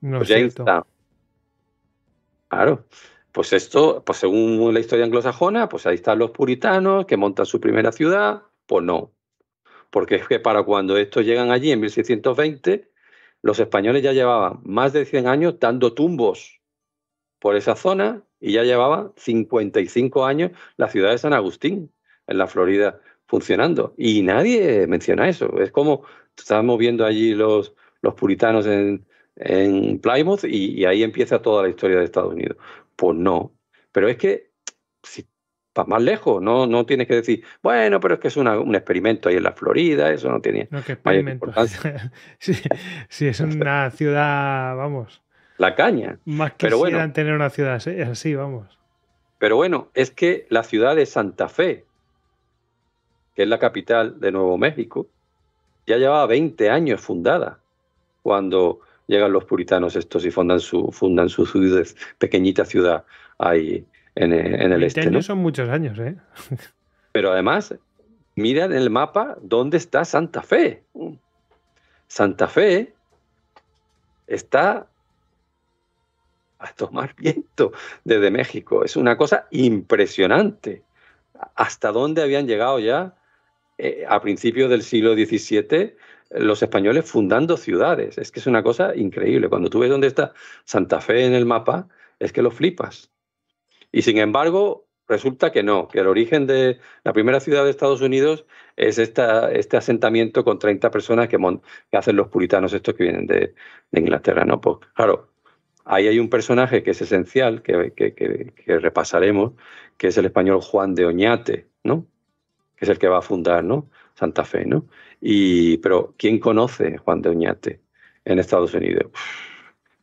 no pues Claro. Pues esto, pues según la historia anglosajona, pues ahí están los puritanos que montan su primera ciudad, pues no. Porque es que para cuando estos llegan allí en 1620, los españoles ya llevaban más de 100 años dando tumbos por esa zona y ya llevaban 55 años la ciudad de San Agustín, en la Florida, funcionando. Y nadie menciona eso. Es como estábamos viendo allí los, los puritanos en, Plymouth y, y, ahí empieza toda la historia de Estados Unidos. Pues no. Pero es que si para más lejos, no, no tienes que decir, bueno, pero es que es un experimento ahí en la Florida, eso no tiene no, *laughs* sí, es una ciudad, vamos. La caña. Más que pero tener una ciudad así, vamos. Pero bueno, es que la ciudad de Santa Fe, que es la capital de Nuevo México, ya llevaba 20 años fundada cuando llegan los puritanos estos y fundan su, fundan su, su pequeñita ciudad ahí eh, en, el este. ¿no? son muchos años, ¿eh? *laughs* Pero además, mira en el mapa dónde está Santa Fe. Santa Fe está a tomar *laughs* viento desde México. Es una cosa impresionante. Hasta dónde habían llegado ya eh, a principios del siglo XVII los españoles fundando ciudades. Es que es una cosa increíble. Cuando tú ves dónde está Santa Fe en el mapa, es que lo flipas. Y sin embargo, resulta que no, que el origen de la primera ciudad de Estados Unidos es esta, este asentamiento con 30 personas que, hacen los puritanos estos que vienen de, Inglaterra. ¿no? Pues, claro, ahí hay un personaje que es esencial, que, repasaremos, que es el español Juan de Oñate, ¿no? que es el que va a fundar ¿no? Santa Fe. ¿no? Y, pero, ¿quién conoce Juan de Oñate en Estados Unidos?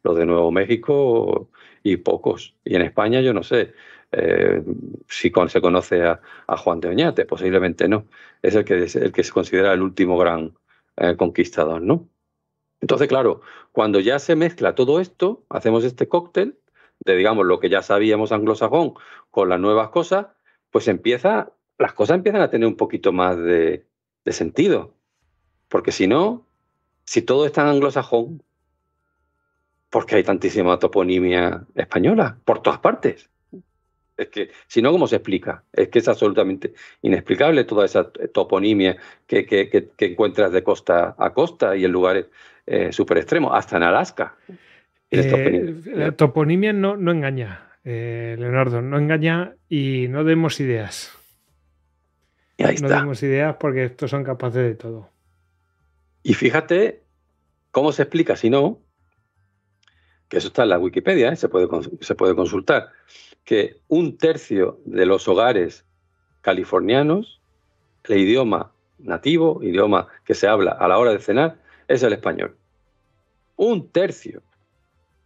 los de Nuevo México y pocos. Y en España yo no sé eh, si con, se conoce a, Juan de Oñate, posiblemente no. Es el que, es el que se considera el último gran eh, conquistador, ¿no? Entonces, claro, cuando ya se mezcla todo esto, hacemos este cóctel de, digamos, lo que ya sabíamos anglosajón con las nuevas cosas, pues empieza, las cosas empiezan a tener un poquito más de, de sentido. Porque si no, si todo es tan anglosajón, porque hay tantísima toponimia española por todas partes. Es que, si no, ¿cómo se explica? Es que es absolutamente inexplicable toda esa toponimia que, encuentras de costa a costa y en lugares eh, super súper extremos, hasta en Alaska. Eh, la toponimia no, no engaña, eh, Leonardo, no engaña y no demos ideas. Y ahí no demos ideas porque estos son capaces de todo. Y fíjate cómo se explica, si no, que eso está en la Wikipedia, ¿eh? se, puede, se puede consultar, que un tercio de los hogares californianos, el idioma nativo, idioma que se habla a la hora de cenar, es el español. Un tercio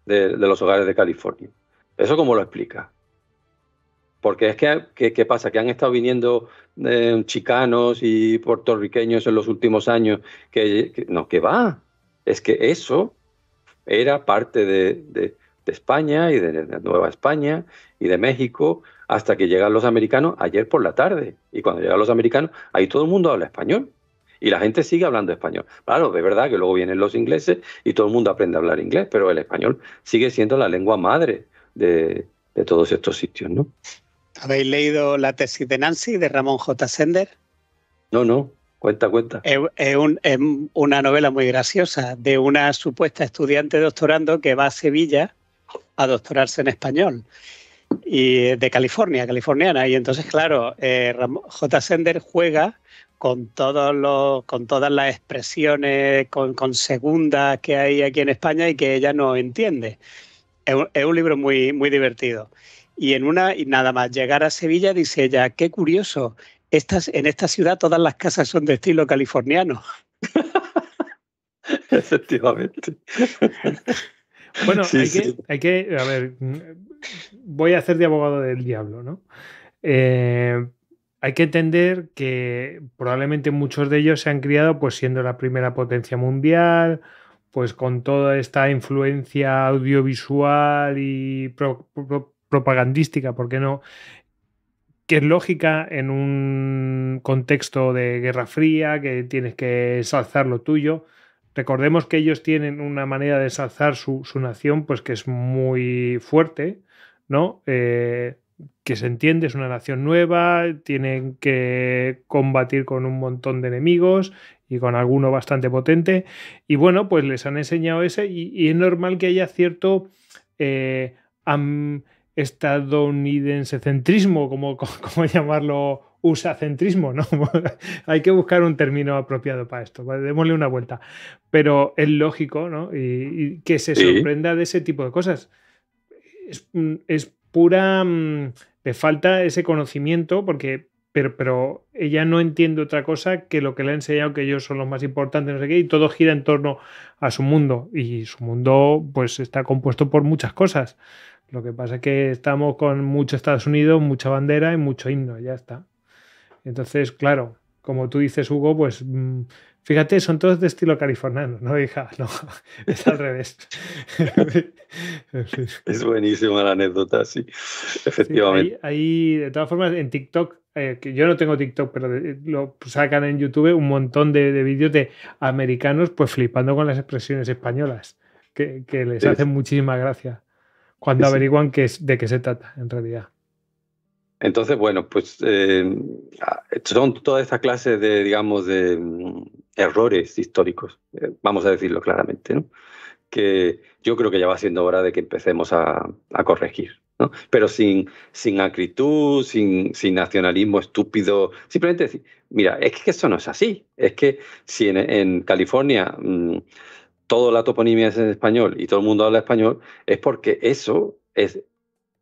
de, los hogares de California. ¿Eso cómo lo explica? Porque es que, ¿qué pasa? Que han estado viniendo eh, chicanos y puertorriqueños en los últimos años. que, no, que va. Es que eso era parte de, España y de, Nueva España y de México hasta que llegan los americanos ayer por la tarde. Y cuando llegan los americanos, ahí todo el mundo habla español. Y la gente sigue hablando español. Claro, de verdad que luego vienen los ingleses y todo el mundo aprende a hablar inglés, pero el español sigue siendo la lengua madre de, de todos estos sitios, ¿no? ¿Habéis leído la tesis de Nancy de Ramón J. Sender? No, no, Cuenta, cuenta. Es, una novela muy graciosa de una supuesta estudiante doctorando que va a Sevilla a doctorarse en español y de California, californiana. Y entonces, claro, eh, J. Sender juega con, todos los, con todas las expresiones, con, segundas que hay aquí en España y que ella no entiende. Es un, libro muy, muy divertido. Y en una, y nada más llegar a Sevilla, dice ella, qué curioso, estas, en esta ciudad todas las casas son de estilo californiano. *laughs* Efectivamente. Bueno, hay, Que, a ver, voy a hacer de abogado del diablo, ¿no? Eh, hay que entender que probablemente muchos de ellos se han criado pues siendo la primera potencia mundial, pues con toda esta influencia audiovisual y propagandística, ¿por qué no? que es lógica en un contexto de Guerra Fría, que tienes que ensalzar lo tuyo. Recordemos que ellos tienen una manera de ensalzar su, nación, pues que es muy fuerte, ¿no? Eh, que se entiende, es una nación nueva, tienen que combatir con un montón de enemigos y con alguno bastante potente. Y bueno, pues les han enseñado ese y, es normal que haya cierto... Eh, estadounidense centrismo, *laughs* como, como llamarlo usacentrismo, ¿no? *laughs* Hay que buscar un término apropiado para esto, démosle una vuelta. Pero es lógico, ¿no? Y, que se sorprenda de ese tipo de cosas. Es, mm, pura... Mm, le falta ese conocimiento porque... Pero, ella no entiende otra cosa que lo que le ha enseñado que ellos son los más importantes, no sé qué, y todo gira en torno a su mundo. Y su mundo, pues, está compuesto por muchas cosas. Lo que pasa es que estamos con mucho Estados Unidos, mucha bandera y mucho himno, ya está. Entonces, claro, como tú dices, Hugo, pues mm, fíjate, son todos de estilo californiano, ¿no, hija? *laughs* No, es al revés. *laughs* es buenísima la anécdota, sí, efectivamente. ahí, de todas formas, en TikTok, eh, yo no tengo TikTok, pero lo sacan en YouTube un montón de, vídeos de americanos, pues flipando con las expresiones españolas, que, les hacen muchísima gracia cuando averiguan qué es, de qué se trata en realidad. Entonces, bueno, pues eh, son toda esta clase de, digamos, de mm, errores históricos, eh, vamos a decirlo claramente, ¿no? que yo creo que ya va siendo hora de que empecemos a, corregir, ¿no? pero sin, sin acritud, sin, sin nacionalismo estúpido, simplemente decir, mira, es que eso no es así, es que si en, California... Mm, toda la toponimia es en español y todo el mundo habla español, es porque eso es,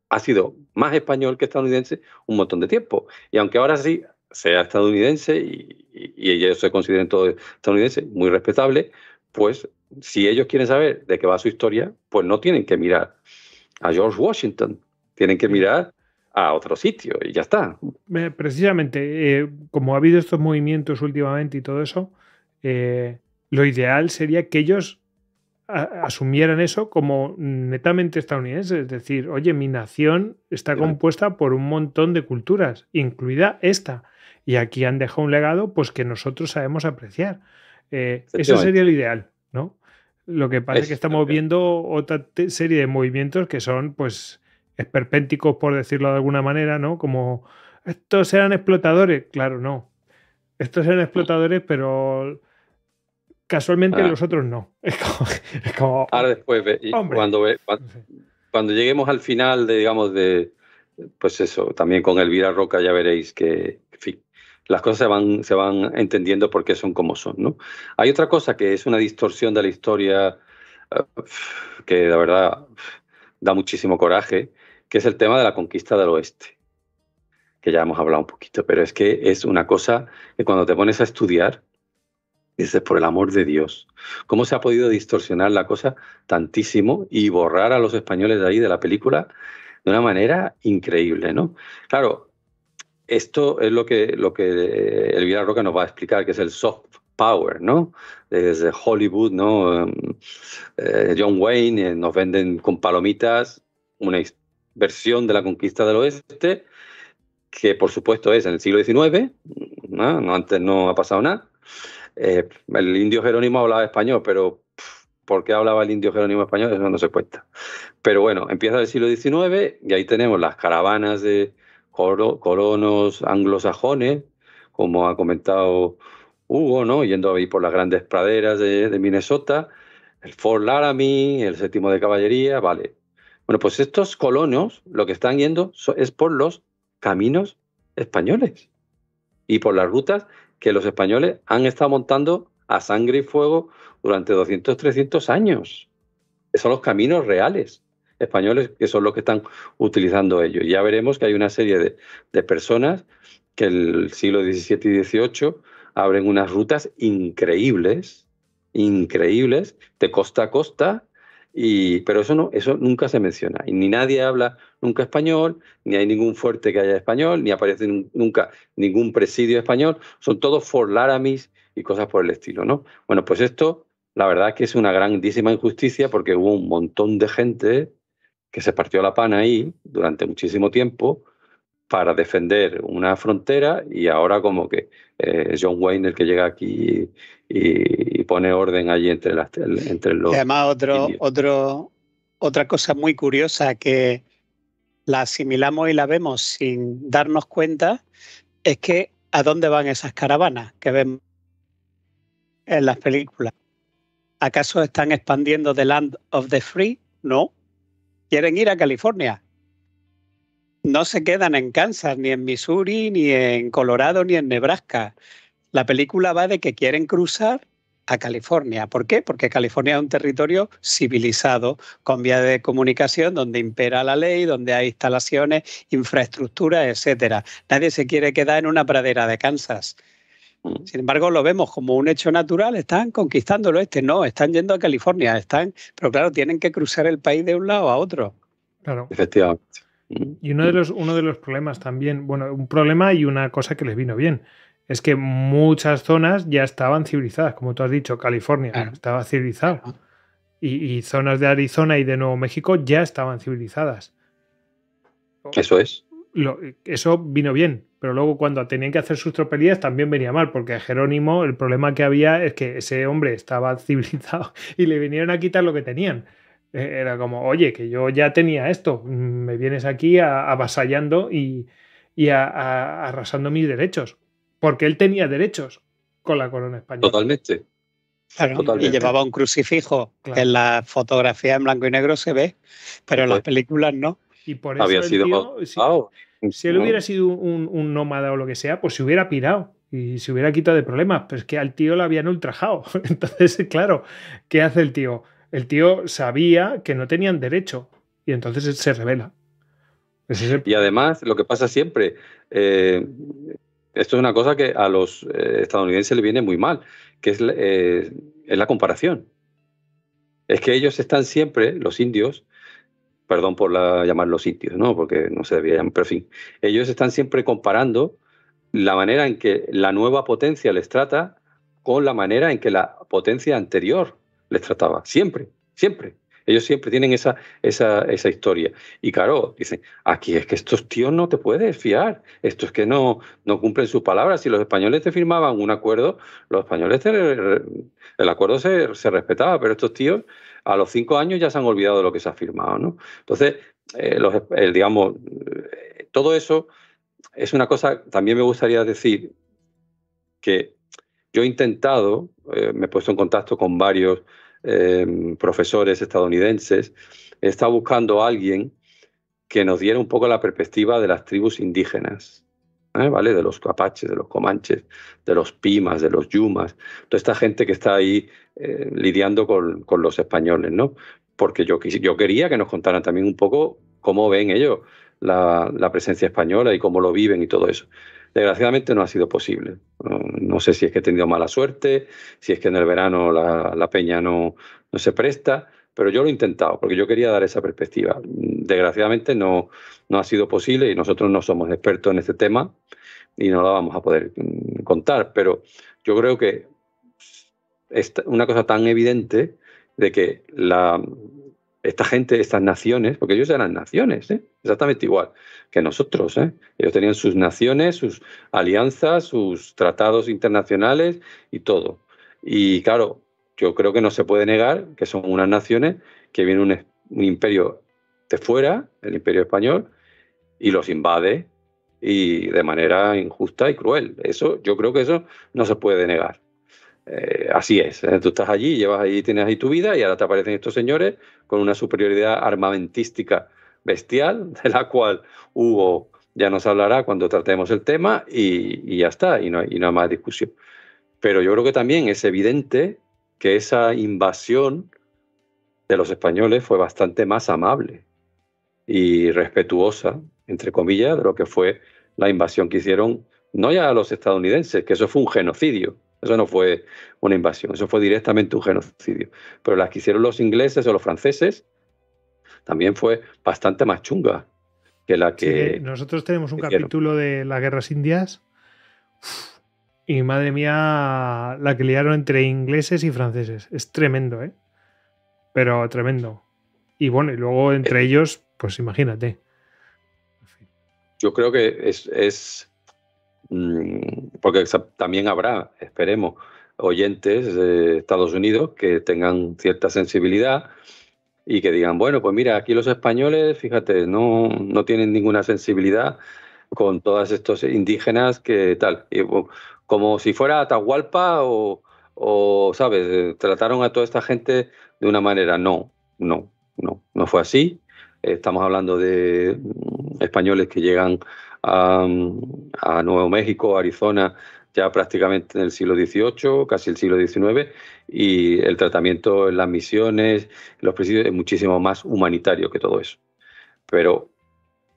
ha sido más español que estadounidense un montón de tiempo. Y aunque ahora sí sea estadounidense y, ellos se consideren todos estadounidenses, muy respetable, pues si ellos quieren saber de qué va su historia, pues no tienen que mirar a George Washington, tienen que mirar a otro sitio y ya está. Precisamente, eh, como ha habido estos movimientos últimamente y todo eso, eh, lo ideal sería que ellos asumieran eso como netamente estadounidense, es decir, oye, mi nación está compuesta por un montón de culturas, incluida esta, y aquí han dejado un legado pues que nosotros sabemos apreciar. Eh, eso sería el ideal, ¿no? Lo que pasa es, que estamos viendo otra serie de movimientos que son, pues, esperpénticos, por decirlo de alguna manera, ¿no? Como, estos eran explotadores, claro, no. Estos eran mm. explotadores, pero Casualmente ah. nosotros los otros no. *laughs* Ahora oh, después, cuando, cuando lleguemos al final de, digamos, de, pues eso, también con Elvira Roca ya veréis que, las cosas se van, se van entendiendo porque son como son, ¿no? Hay otra cosa que es una distorsión de la historia eh, que la verdad eh, da muchísimo coraje, que es el tema de la conquista del oeste, que ya hemos hablado un poquito, pero es que es una cosa que cuando te pones a estudiar, es por el amor de Dios, ¿cómo se ha podido distorsionar la cosa tantísimo y borrar a los españoles de ahí de la película de una manera increíble, ¿no? Claro, esto es lo que, lo que eh, Elvira Roca nos va a explicar, que es el soft power, ¿no? Desde Hollywood, ¿no? Eh, eh, John Wayne nos venden con palomitas una versión de la conquista del oeste, que por supuesto es en el siglo XIX, no antes no ha pasado nada eh, el indio Jerónimo hablaba español, pero ¿por qué hablaba el indio Jerónimo español? Eso no se cuenta. Pero bueno, empieza el siglo XIX y ahí tenemos las caravanas de colonos anglosajones, como ha comentado Hugo, ¿no? yendo ahí por las grandes praderas de, Minnesota, el Fort Laramie, el séptimo de caballería, vale. Bueno, pues estos colonos lo que están yendo es por los caminos españoles y por las rutas que los españoles han estado montando a sangre y fuego durante 200, 300 años. Esos son los caminos reales españoles que son los que están utilizando ellos. Ya veremos que hay una serie de, personas que en el siglo XVII y XVIII abren unas rutas increíbles, increíbles, de costa a costa, pero eso no, eso nunca se menciona. Y ni nadie habla nunca español, ni hay ningún fuerte que haya español, ni aparece nunca ningún presidio español. Son todos forlaramis y cosas por el estilo, ¿no? Bueno, pues esto, la verdad que es una grandísima injusticia porque hubo un montón de gente que se partió la pana ahí durante muchísimo tiempo para defender una frontera y ahora como que eh, John Wayne el que llega aquí y, pone orden allí entre, las, entre los... además otro, otro, otra cosa muy curiosa que la asimilamos y la vemos sin darnos cuenta es que a dónde van esas caravanas que ven en las películas. ¿Acaso están expandiendo The Land of the Free? No. Quieren ir a California no se quedan en Kansas, ni en Missouri, ni en Colorado, ni en Nebraska. La película va de que quieren cruzar a California. ¿Por qué? Porque California es un territorio civilizado, con vías de comunicación, donde impera la ley, donde hay instalaciones, infraestructura, etcétera. Nadie se quiere quedar en una pradera de Kansas. Mm. Sin embargo, lo vemos como un hecho natural, están conquistando el oeste, no, están yendo a California, están, pero claro, tienen que cruzar el país de un lado a otro. Claro. Efectivamente. Mm. Y uno de, los, uno de los problemas también, bueno, un problema y una cosa que les vino bien, es que muchas zonas ya estaban civilizadas, como tú has dicho, California estaba civilizada. Y, zonas de Arizona y de Nuevo México ya estaban civilizadas. Eso es. eso vino bien, pero luego cuando tenían que hacer sus tropelías también venía mal, porque a Jerónimo el problema que había es que ese hombre estaba *laughs* civilizado y le vinieron a quitar lo que tenían. Eh, era como, oye, que yo ya tenía esto, mm, me vienes aquí avasallando y, arrasando mis derechos, porque él tenía derechos con la corona española. Totalmente. Y llevaba un crucifijo, que en la fotografía en blanco y negro se ve, pero en las pues películas no. Y por eso si, él hubiera sido un, un, nómada o lo que sea, pues se hubiera pirado y se hubiera quitado de problemas, pero es que al tío lo habían ultrajado. *laughs* Entonces, claro, ¿qué hace el tío? el tío sabía que no tenían derecho y entonces se revela. Y además, lo que pasa siempre, eh, esto es una cosa que a los eh, estadounidenses les viene muy mal, que eh, es, la comparación. Es que ellos están siempre, los indios, perdón por llamarlos indios, ¿no? porque no se debía llamar, pero en fin, ellos están siempre comparando la manera en que la nueva potencia les trata con la manera en que la potencia anterior les trataba. Siempre, siempre. Ellos siempre tienen esa, historia. Y claro, dice, aquí es que estos tíos no te puedes fiar, esto es que no, no cumplen sus palabras. Si los españoles te firmaban un acuerdo, los españoles el acuerdo se, respetaba, pero estos tíos a los cinco años ya se han olvidado de lo que se ha firmado. ¿no? Entonces, eh, los, eh, digamos, eh, todo eso es una cosa, también me gustaría decir que yo he intentado, me he puesto en contacto con varios Em, profesores estadounidenses, está buscando a alguien que nos diera un poco la perspectiva de las tribus indígenas, ¿eh? ¿vale? De los capaches, de los comanches, de los pimas, de los yumas, toda esta gente que está ahí eh, lidiando con, los españoles, ¿no? Porque yo, quería que nos contaran también un poco cómo ven ellos la presencia española y cómo lo viven y todo eso. Desgraciadamente no ha sido posible. No, sé si es que he tenido mala suerte, si es que en el verano la, peña no, no se presta, pero yo lo he intentado porque yo quería dar esa perspectiva. Desgraciadamente no, no ha sido posible y nosotros no somos expertos en este tema y no la vamos a poder mm, contar, pero yo creo que es una cosa tan evidente de que la, esta gente, estas naciones, porque ellos eran naciones, ¿eh? exactamente igual que nosotros. ¿eh? Ellos tenían sus naciones, sus alianzas, sus tratados internacionales y todo. Y claro, yo creo que no se puede negar que son unas naciones que viene un, un imperio de fuera, el imperio español, y los invade y de manera injusta y cruel. Eso, yo creo que eso no se puede negar. Eh, así es. Tú estás allí, llevas ahí, tienes ahí tu vida y ahora te aparecen estos señores con una superioridad armamentística bestial, *laughs* de la cual Hugo ya nos hablará cuando tratemos el tema y, ya está, y no, hay más discusión. Pero yo creo que también es evidente que esa invasión de los españoles fue bastante más amable y respetuosa, entre comillas, de lo que fue la invasión que hicieron no ya a los estadounidenses, que eso fue un genocidio, eso no fue una invasión, eso fue directamente un genocidio. Pero las que hicieron los ingleses o los franceses también fue bastante más chunga que la que... Eh, nosotros tenemos un capítulo de las guerras indias. y madre mía, la que liaron entre ingleses y franceses. Es tremendo, ¿eh? Pero tremendo. Y bueno, y luego entre eh. ellos, pues imagínate. Yo creo que es Mm, porque también habrá, esperemos, oyentes de Estados Unidos que tengan cierta sensibilidad y que digan, bueno, pues mira, aquí los españoles, fíjate, no, no tienen ninguna sensibilidad con todas estos indígenas que tal, como si fuera Atahualpa o, o, ¿sabes? Eh, trataron a toda esta gente de una manera, no, no, no, no fue así. Estamos hablando de mm, españoles que llegan a, Nuevo México, Arizona, ya prácticamente en el siglo XVIII, casi el siglo XIX, y el tratamiento en las misiones, en los presidios, es muchísimo más humanitario que todo eso. Pero,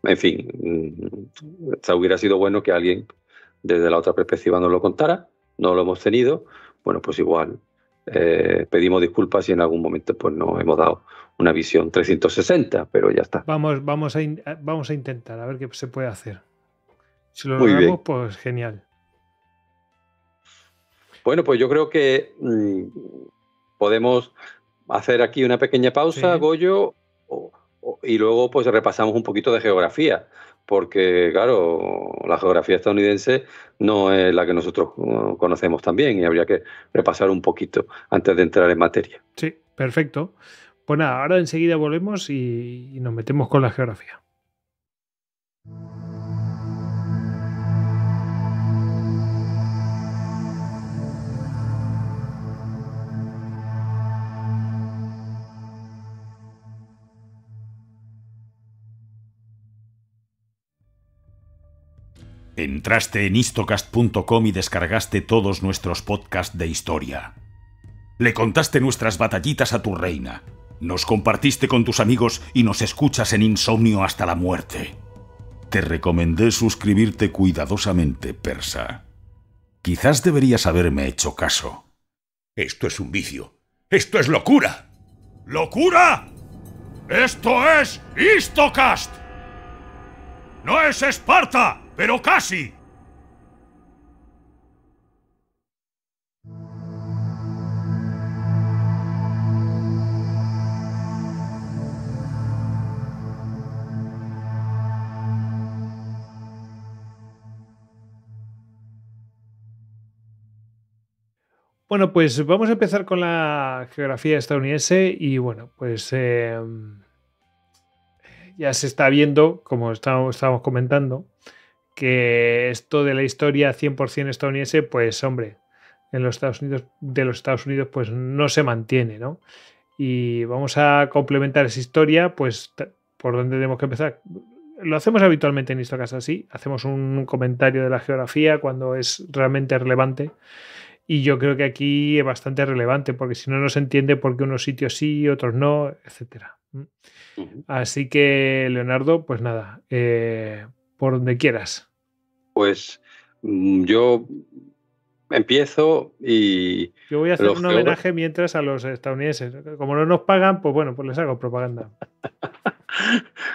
en fin, mm, mm, hubiera sido bueno que alguien desde la otra perspectiva nos lo contara, no lo hemos tenido, bueno, pues igual eh, pedimos disculpas si en algún momento pues no hemos dado una visión 360, pero ya está. Vamos, a, vamos a intentar a ver qué se puede hacer. Si lo Muy pues genial. Bueno, pues yo creo que mm, podemos hacer aquí una pequeña pausa, Goyo, y luego pues repasamos un poquito de geografía, porque claro, la geografía estadounidense no es la que nosotros uh, conocemos también y habría que repasar un poquito antes de entrar en materia. Sí, perfecto. Pues nada, ahora enseguida volvemos y nos metemos con la geografía. Entraste en Istocast.com y descargaste todos nuestros podcasts de historia. Le contaste nuestras batallitas a tu reina. Nos compartiste con tus amigos y nos escuchas en insomnio hasta la muerte. Te recomendé suscribirte cuidadosamente, Persa. Quizás deberías haberme hecho caso. Esto es un vicio. Esto es locura. ¿Locura? Esto es Istocast. No es Esparta pero casi. Bueno, pues vamos a empezar con la geografía estadounidense y bueno, pues em, ya se está viendo, como estábamos comentando, que esto de la historia 100% estadounidense, pues hombre, en los Estados Unidos, de los Estados Unidos, pues no se mantiene, ¿no? Y vamos a complementar esa historia, pues por dónde tenemos que empezar. Lo hacemos habitualmente en esta casa así, hacemos un comentario de la geografía cuando es realmente relevante. Y yo creo que aquí es bastante relevante, porque si no, no se entiende por qué unos sitios sí, otros no, etcétera. Así que, Leonardo, pues nada, eh, por donde quieras. Pues mm, yo empiezo y... Yo voy a hacer un homenaje mientras a los estadounidenses. Como no nos pagan, pues bueno, pues les hago propaganda. *laughs*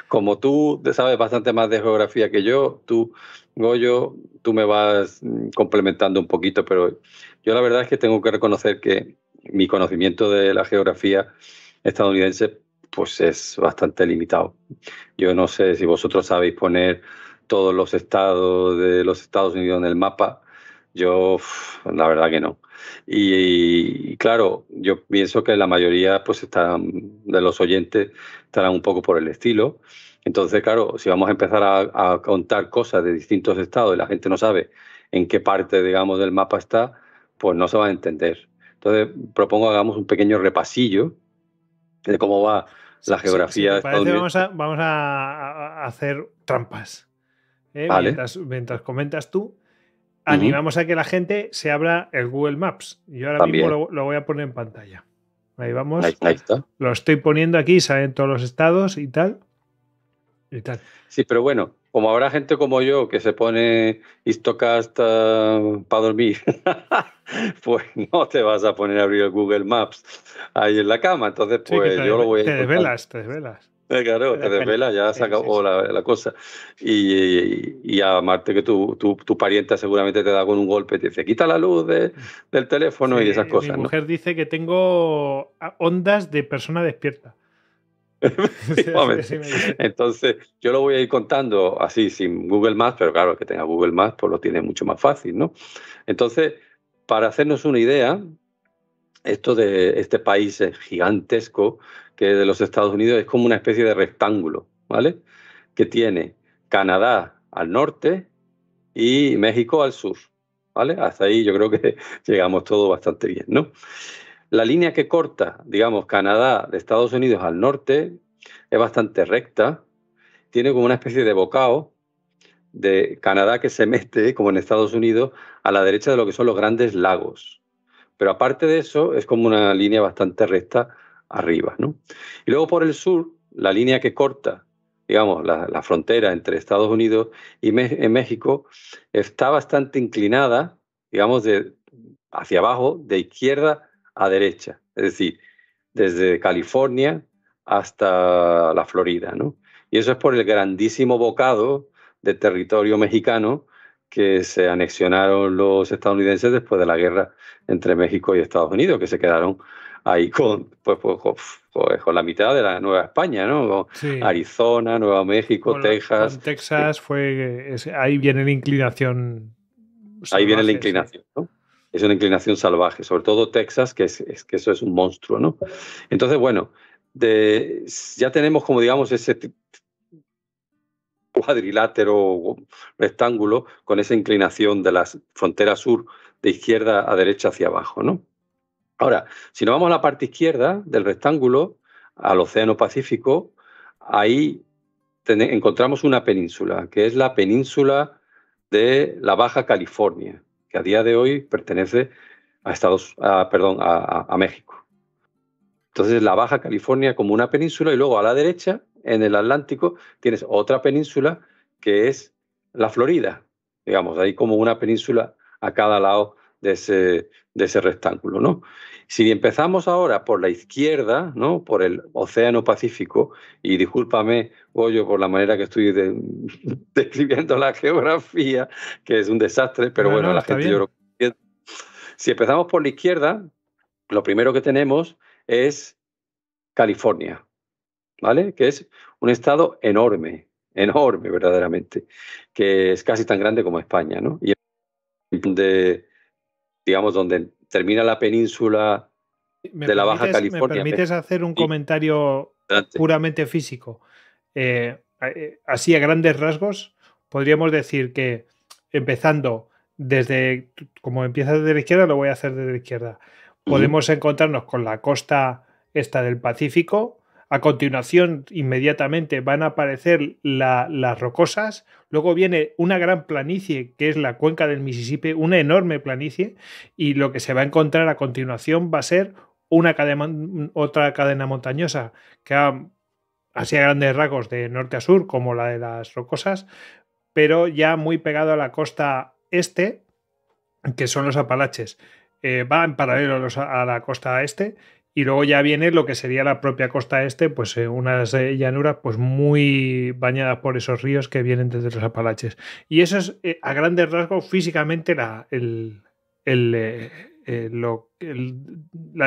Como tú sabes bastante más de geografía que yo, tú, Goyo, tú me vas mm, complementando un poquito, pero yo la verdad es que tengo que reconocer que mi conocimiento de la geografía estadounidense pues es bastante limitado. Yo no sé si vosotros sabéis poner todos los estados de los Estados Unidos en el mapa? Yo, la verdad que no. Y, claro, yo pienso que la mayoría pues de los oyentes estarán un poco por el estilo. Entonces, claro, si vamos a empezar a, contar cosas de distintos estados y la gente no sabe en qué parte, digamos, del mapa está, pues no se va a entender. Entonces, propongo hagamos un pequeño repasillo de cómo va la geografía. vamos, a, vamos a hacer trampas. ¿eh? mientras, comentas tú, animamos a que la gente se abra el Google Maps. Yo ahora mismo lo, voy a poner en pantalla. Ahí vamos. Lo estoy poniendo aquí, salen todos los estados y tal. Sí, pero bueno, como habrá gente como yo que se pone Istocast eh, para dormir, *laughs* pues no te vas a poner a abrir el Google Maps ahí en la cama. Entonces, pues yo lo voy a. Te desvelas, te desvelas. Eh, claro, te desvela, ya se acabó la, la, cosa. Y, y, Marte, que tu, tu, parienta seguramente te da con un golpe te dice, quita la luz del teléfono y esas cosas. Mi mujer dice que tengo ondas de persona despierta. *laughs* *laughs* Entonces, yo lo voy a ir contando así sin Google Maps, pero claro, que tenga Google Maps, pues lo tiene mucho más fácil, ¿no? Entonces, para hacernos una idea, esto de este país gigantesco que de los Estados Unidos es como una especie de rectángulo, ¿vale? Que tiene Canadá al norte y México al sur, ¿vale? Hasta ahí yo creo que *laughs* llegamos todo bastante bien, ¿no? La línea que corta, digamos, Canadá de Estados Unidos al norte es bastante recta, tiene como una especie de bocado de Canadá que se mete, como en Estados Unidos, a la derecha de lo que son los grandes lagos, pero aparte de eso, es como una línea bastante recta arriba. ¿no? Y luego por el sur, la línea que corta, digamos, la, frontera entre Estados Unidos y México está bastante inclinada, digamos, de, hacia abajo, de izquierda a derecha. Es decir, desde California hasta la Florida, ¿no? Y eso es por el grandísimo bocado de territorio mexicano que se anexionaron los estadounidenses después de la guerra entre México y Estados Unidos, que se quedaron ahí con, pues, pues, pues con la mitad de la Nueva España, ¿no? Arizona, Nueva México, Texas. Texas eh, fue, ahí viene la inclinación. ahí viene la inclinación, ¿no? Es una inclinación salvaje, sobre todo Texas, que, es, que eso es un monstruo, ¿no? Entonces, bueno, ya tenemos como digamos ese cuadrilátero rectángulo con esa inclinación de la frontera sur de izquierda a derecha hacia abajo. ¿no? Ahora, si nos vamos a la parte izquierda del rectángulo, al Océano Pacífico, ahí encontramos una península, que es la península de la Baja California, que a día de hoy pertenece a Estados, perdón, a México. Entonces, la Baja California como una península y luego a la derecha en el Atlántico tienes otra península que es la Florida, digamos, hay como una península a cada lado de ese, de ese rectángulo. ¿no? Si empezamos ahora por la izquierda, ¿no? por el Océano Pacífico, y discúlpame, Goyo, por la manera que estoy *laughs* describiendo la geografía, que es un desastre, pero bueno, la gente Si empezamos por la izquierda, lo primero que tenemos es California. ¿vale? Que es un estado enorme, enorme verdaderamente, que es casi tan grande como España, ¿no? Y digamos, donde termina la península de la Baja California. ¿Me permites hacer un comentario puramente físico? Eh, eh, así a grandes rasgos, podríamos decir que empezando desde, como empieza desde la izquierda, lo voy a hacer desde la izquierda. Podemos encontrarnos con la costa esta del Pacífico, a continuación, inmediatamente van a aparecer las rocosas, luego viene una gran planicie que es la cuenca del Mississippi, una enorme planicie, y lo que se va a encontrar a continuación va a ser otra cadena montañosa que ha, grandes rasgos de norte a sur, como la de las rocosas, pero ya muy pegado a la costa este, que son los Apalaches. Eh, va en paralelo a la costa este y luego ya viene lo que sería la propia costa este, pues eh, unas eh, llanuras pues muy bañadas por esos ríos que vienen desde los Apalaches. Y eso es eh, a grandes rasgos físicamente la, el, la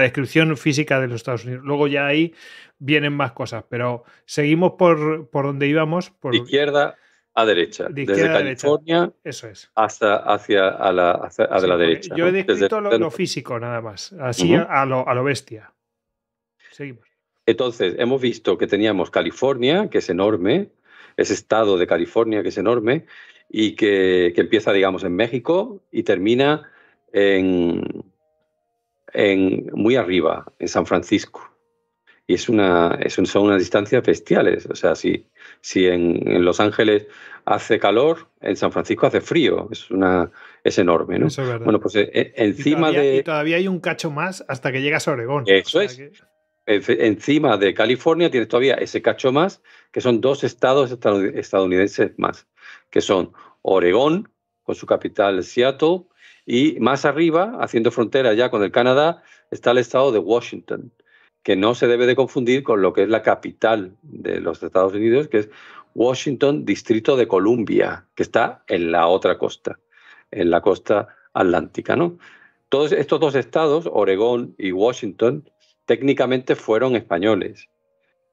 descripción física de los Estados Unidos. Luego ya ahí vienen más cosas, pero seguimos por, por donde íbamos. Por... Izquierda, a derecha, desde California derecha. Eso es. hasta hacia a la, derecha. Yo he descrito lo, físico nada más, así a, lo, a, lo, bestia. Seguimos. Entonces, hemos visto que teníamos California, que es enorme, ese estado de California que es enorme, y que, empieza, digamos, en México y termina en, muy arriba, en San Francisco. Y es una, es son unas distancias bestiales. O sea, si, si en, Los Ángeles hace calor, en San Francisco hace frío. Es, una, es enorme, ¿no? Eso es verdad. Bueno, pues eh, eh, encima y todavía, de... todavía hay un cacho más hasta que llegas a Oregón. Eso es encima de California tiene todavía ese cacho más, que son dos estados estadounidenses más, que son Oregón, con su capital Seattle, y más arriba, haciendo frontera ya con el Canadá, está el estado de Washington, que no se debe de confundir con lo que es la capital de los Estados Unidos, que es Washington, Distrito de Columbia, que está en la otra costa, en la costa atlántica, ¿no? Todos estos dos estados, Oregón y Washington, técnicamente fueron españoles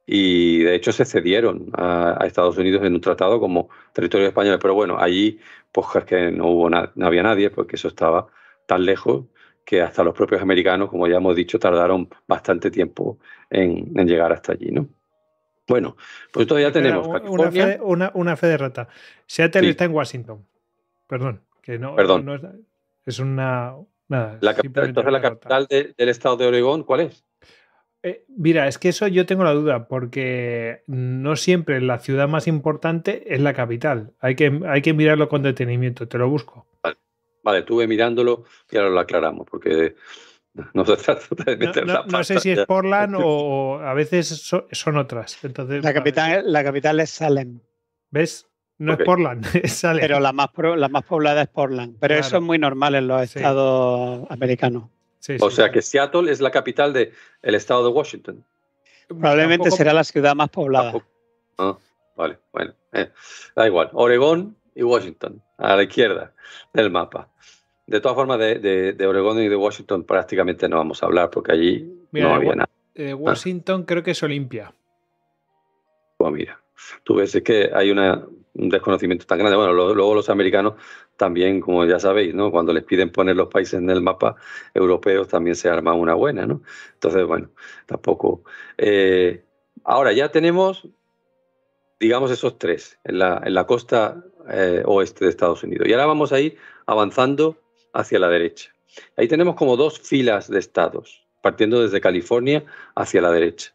y de hecho se cedieron a, Estados Unidos en un tratado como territorio español. Pero bueno, allí pues que no, hubo no había nadie porque eso estaba tan lejos que hasta los propios americanos, como ya hemos dicho, tardaron bastante tiempo en, llegar hasta allí, ¿no? Bueno, pues todavía tenemos una fe, una, de rata. Seattle está en Washington. Perdón, que no, es, una... la capital, entonces la capital del estado de Oregón, ¿cuál es? Eh, mira, es que eso yo tengo la duda, porque no siempre la ciudad más importante es la capital. Hay que, hay que mirarlo con detenimiento, te lo busco. Vale, vale mirándolo y ahora lo aclaramos, porque *laughs* no se no, sé si es Portland *laughs* o, a veces son otras. Entonces, la, capital, la capital es Salem. ¿Ves? No es Portland, *laughs* es Salem. Pero la más, la más poblada es Portland. Pero eso es muy normal en los estados americanos o sea que Seattle es la capital del estado de Washington. Probablemente será la ciudad más poblada. Ah, vale, bueno. Eh, da igual. Oregón y Washington, a la izquierda del mapa. De todas formas, de, Oregón y de Washington prácticamente no vamos a hablar porque allí no había nada. Washington creo que es Olimpia. Ah. Pues mira, tú ves que hay una un desconocimiento tan grande. Bueno, luego los americanos también, como ya sabéis, Cuando les piden poner los países en el mapa europeos también se arma una buena, ¿no? Entonces, bueno, tampoco. Eh, ahora ya tenemos, digamos, esos tres en la, en la costa eh, oeste de Estados Unidos. Y ahora vamos a ir avanzando hacia la derecha. Ahí tenemos como dos filas de estados, partiendo desde California hacia la derecha.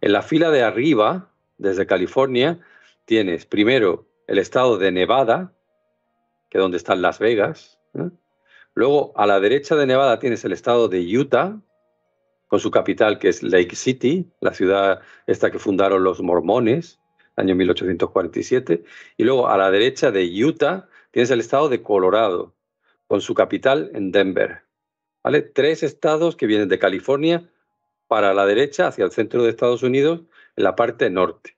En la fila de arriba, desde California, tienes primero el estado de Nevada, que es donde están Las Vegas. Luego, a la derecha de Nevada tienes el estado de Utah, con su capital que es Lake City, la ciudad esta que fundaron los mormones, año 1847. Y luego, a la derecha de Utah, tienes el estado de Colorado, con su capital en Denver. ¿Vale? Tres estados que vienen de California para la derecha, hacia el centro de Estados Unidos, en la parte norte.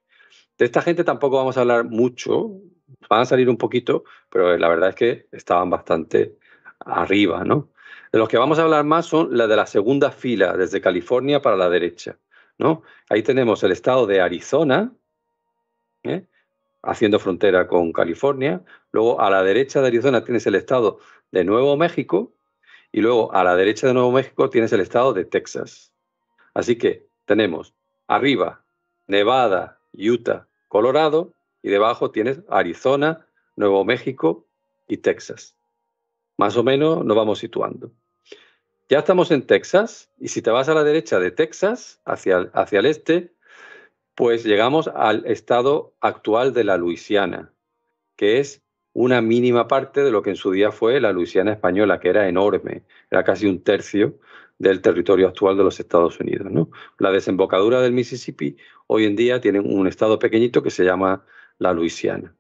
De esta gente tampoco vamos a hablar mucho, van a salir un poquito, pero eh, la verdad es que estaban bastante arriba, ¿no? De los que vamos a hablar más son la de la segunda fila, desde California para la derecha, ¿no? Ahí tenemos el estado de Arizona, ¿eh? haciendo frontera con California. Luego a la derecha de Arizona tienes el estado de Nuevo México. Y luego a la derecha de Nuevo México tienes el estado de Texas. Así que tenemos arriba Nevada, Utah, Colorado, y debajo tienes Arizona, Nuevo México y Texas. Más o menos nos vamos situando. Ya estamos en Texas y si te vas a la derecha de Texas, hacia, hacia el este, pues llegamos al estado actual de la Luisiana, que es una mínima parte de lo que en su día fue la Luisiana española, que era enorme, era casi un tercio del territorio actual de los Estados Unidos. ¿no? La desembocadura del Mississippi hoy en día tienen un estado pequeñito que se llama la Luisiana.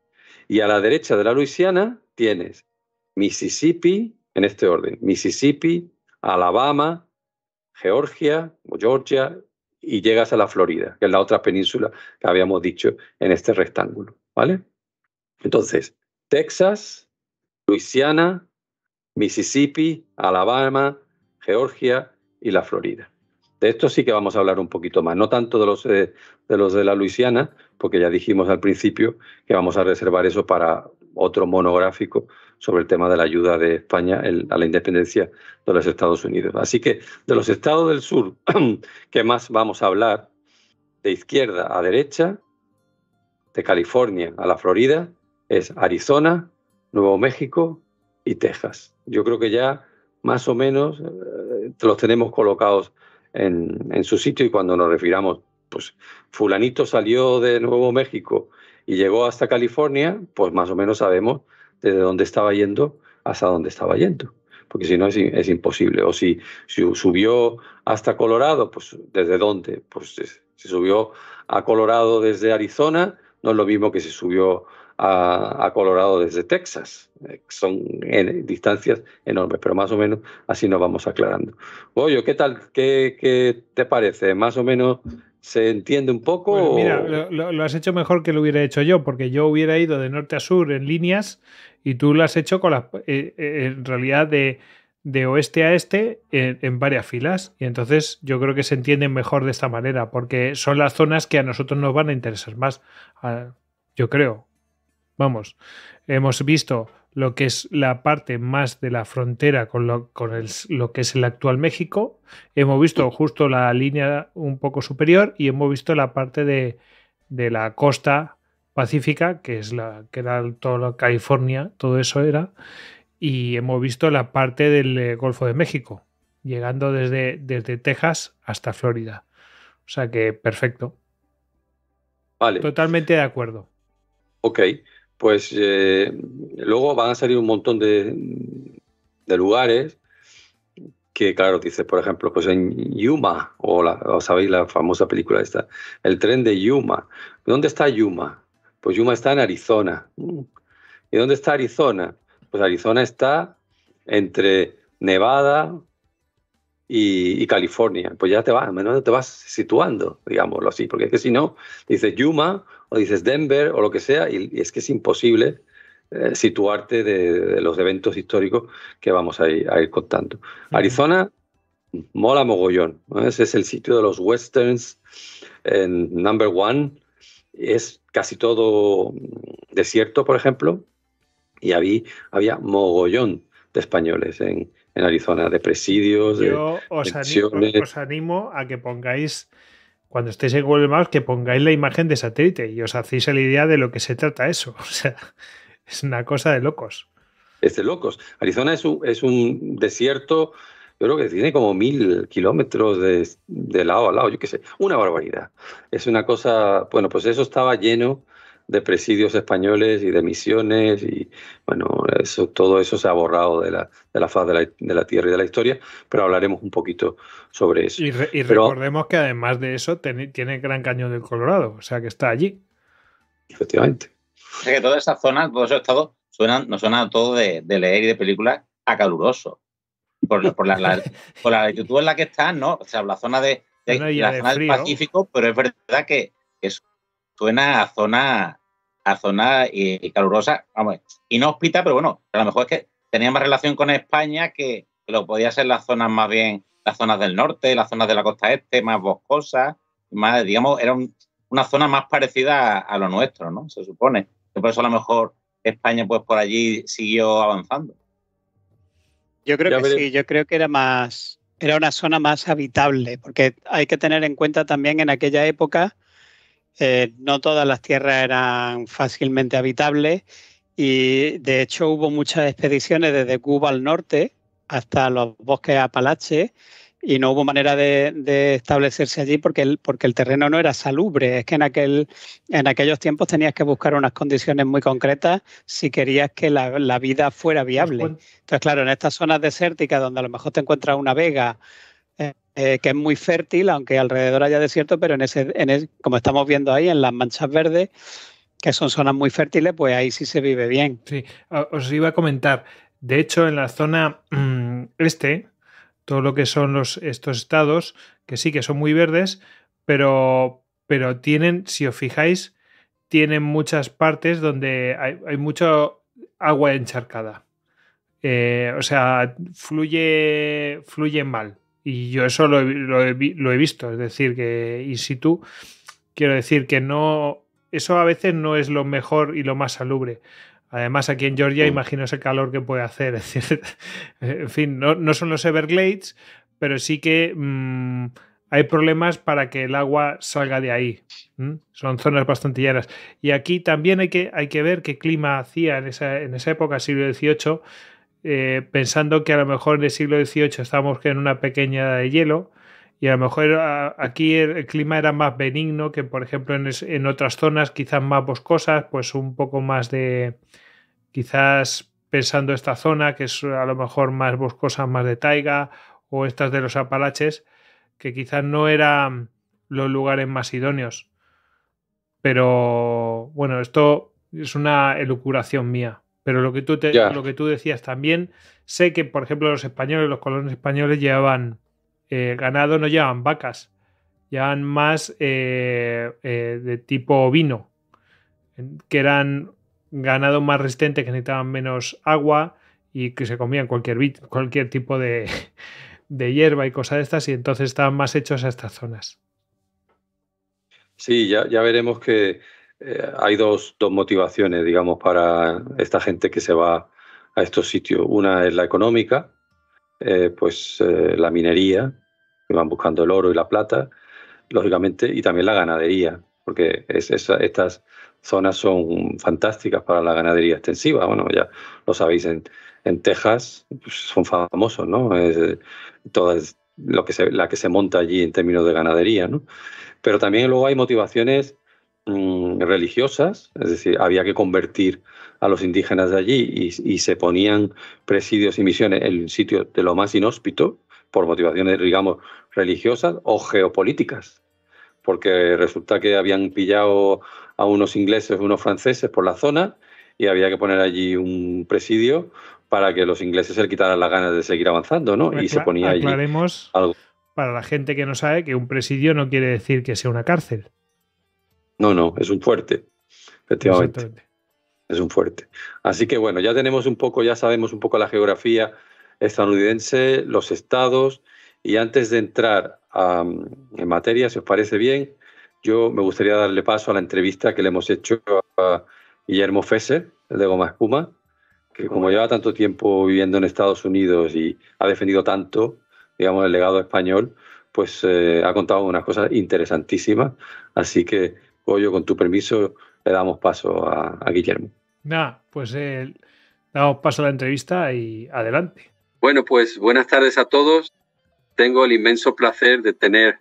Y a la derecha de la Luisiana tienes Mississippi, en este orden, Mississippi, Alabama, Georgia Georgia, y llegas a la Florida, que es la otra península que habíamos dicho en este rectángulo. ¿Vale? Entonces, Texas, Luisiana, Mississippi, Alabama, Georgia y la Florida. De esto sí que vamos a hablar un poquito más, no tanto de los, eh, de los de la Luisiana, porque ya dijimos al principio que vamos a reservar eso para otro monográfico sobre el tema de la ayuda de España a la independencia de los Estados Unidos. Así que de los estados del sur, *clears throat* que más vamos a hablar? De izquierda a derecha, de California a la Florida, es Arizona, Nuevo México y Texas. Yo creo que ya más o menos eh, los tenemos colocados en, su sitio y cuando nos refiramos, pues fulanito salió de Nuevo México y llegó hasta California, pues más o menos sabemos desde dónde estaba yendo hasta dónde estaba yendo porque si no es, es imposible. O si, si, subió hasta Colorado, pues ¿desde dónde? Pues si subió a Colorado desde Arizona, no es lo mismo que si subió a, Colorado desde Texas. Eh, son en, eh, distancias enormes, pero más o menos así nos vamos aclarando. Goyo, ¿qué tal? ¿Qué, te parece? ¿Más o menos se entiende un poco? mira, lo, has hecho mejor que lo hubiera hecho yo, porque yo hubiera ido de norte a sur en líneas y tú lo has hecho con las, eh, en realidad de, de, oeste a este en, en, varias filas. Y entonces yo creo que se entienden mejor de esta manera, porque son las zonas que a nosotros nos van a interesar más, yo creo. Vamos, hemos visto lo que es la parte más de la frontera con, lo, que es el actual México. Hemos visto justo la línea un poco superior y hemos visto la parte de, la costa pacífica, que es la que era toda California, todo eso era. Y hemos visto la parte del eh, Golfo de México, llegando desde, desde Texas hasta Florida. O sea que perfecto. Vale. Totalmente de acuerdo. Ok pues eh, luego van a salir un montón de, lugares que, claro, dices, por ejemplo, pues en Yuma, o, sabéis la famosa película esta, el tren de Yuma. ¿Dónde está Yuma? Pues Yuma está en Arizona. ¿Y dónde está Arizona? Pues Arizona está entre Nevada y, California. Pues ya te vas, menos te vas situando, digámoslo así, porque es que si no, dices Yuma, o dices Denver o lo que sea, y, es que es imposible eh, situarte de, los eventos históricos que vamos a ir, contando. Arizona mola mogollón, ese es el sitio de los westerns en number one, es casi todo desierto, por ejemplo, y había, había mogollón de españoles en, Arizona, de presidios, Yo de... Yo os animo a que pongáis cuando estéis en Google Maps que pongáis la imagen de satélite y os hacéis la idea de lo que se trata eso. *laughs* O sea, es una cosa de locos. Es de locos. Arizona es un, desierto, yo creo que tiene como mil kilómetros de, de lado a lado, yo qué sé, una barbaridad. Es una cosa, bueno, pues eso estaba lleno de presidios españoles y de misiones y bueno, eso, todo eso se ha borrado de la, de la faz de la, tierra y de la historia, pero hablaremos un poquito sobre eso. Y, recordemos que además de eso tiene Gran Cañón del Colorado, o sea que está allí. Efectivamente. O que toda esa zona, todos esos estados, nos suena todo de, leer y de películas a caluroso. Por, por, la, YouTube por en la que está, ¿no? O sea, la zona, de, del Pacífico, pero es verdad que, que suena a zona zona y, calurosa, vamos, inhóspita, pero bueno, a lo mejor es que tenía más relación con España que, lo podía ser las zonas más bien, las zonas del norte, las zonas de la costa este, más boscosas, más, digamos, era una zona más parecida a, lo nuestro, ¿no? Se supone. Que por eso a lo mejor España, pues por allí siguió avanzando. Yo creo que sí, yo creo que era más, era una zona más habitable, porque hay que tener en cuenta también en aquella época eh, no todas las tierras eran fácilmente habitables y de hecho hubo muchas expediciones desde Cuba al norte hasta los bosques apalaches y no hubo manera de, establecerse allí porque el, porque el terreno no era salubre. Es que en, aquel, en aquellos tiempos tenías que buscar unas condiciones muy concretas si querías que la, la vida fuera viable. Pues Entonces, claro, en estas zonas desérticas donde a lo mejor te encuentras una vega eh, que es muy fértil, aunque alrededor haya desierto, pero en ese, en como estamos viendo ahí, en las manchas verdes, que son zonas muy fértiles, pues ahí sí se vive bien. Sí, os iba a comentar. De hecho, en la zona mm, este, todo lo que son los, estos estados, que sí que son muy verdes, pero, pero tienen, si os fijáis, tienen muchas partes donde hay, hay mucho agua encharcada. Eh, o sea, fluye, fluye mal. Y yo eso lo he, visto, es decir, que in situ, quiero decir que no, eso a veces no es lo mejor y lo más salubre. Además, aquí en Georgia, imagino ese calor que puede hacer. *laughs* en fin, no, son los Everglades, pero sí que mm, hay problemas para que el agua salga de ahí. Son zonas bastante llanas. Y aquí también hay que, hay que ver qué clima hacía en esa, en esa época, siglo XVIII eh, pensando que a lo mejor en el siglo XVIII estábamos en una pequeña edad de hielo y a lo mejor aquí el, clima era más benigno que, por ejemplo, en, en, otras zonas quizás más boscosas, pues un poco más de, quizás pensando esta zona que es a lo mejor más boscosa, más de taiga, o estas de los Apalaches, que quizás no eran los lugares más idóneos. Pero bueno, esto es una elucuración mía. Pero lo que, tú te, lo que tú decías también, sé que, por ejemplo, los españoles, los colonos españoles llevaban eh, ganado, no llevaban vacas, llevaban más eh, eh, de tipo vino que eran ganado más resistente, que necesitaban menos agua y que se comían cualquier, cualquier tipo de, *laughs* de hierba y cosas de estas, y entonces estaban más hechos a estas zonas. Sí, ya veremos que eh, hay dos, dos motivaciones, digamos, para esta gente que se va a estos sitios. Una es la económica, eh, pues eh, la minería, que van buscando el oro y la plata, lógicamente, y también la ganadería, porque es, estas zonas son fantásticas para la ganadería extensiva. Bueno, ya lo sabéis, en, Texas pues, son famosos, ¿no? Es, lo que la que se monta allí en términos de ganadería, ¿no? Pero también luego hay motivaciones Mm, religiosas, es decir, había que convertir a los indígenas de allí y, se ponían presidios y misiones en sitios de lo más inhóspito por motivaciones, digamos, religiosas o geopolíticas, porque resulta que habían pillado a unos ingleses, unos franceses por la zona y había que poner allí un presidio para que los ingleses se quitaran las ganas de seguir avanzando, ¿no? y se ponía allí para la gente que no sabe que un presidio no quiere decir que sea una cárcel. No, no, es un fuerte, efectivamente. Es un fuerte. Así que bueno, ya tenemos un poco, ya sabemos un poco la geografía estadounidense, los estados, y antes de entrar en materia, si os parece bien, yo me gustaría darle paso a la entrevista que le hemos hecho a Guillermo fese el de Goma Espuma, que como lleva tanto tiempo viviendo en Estados Unidos y ha defendido tanto, digamos, el legado español, pues eh, ha contado unas cosas interesantísimas. Así que con tu permiso, le damos paso a, Guillermo. Nada, pues eh, damos paso a la entrevista y adelante. Bueno, pues buenas tardes a todos. Tengo el inmenso placer de tener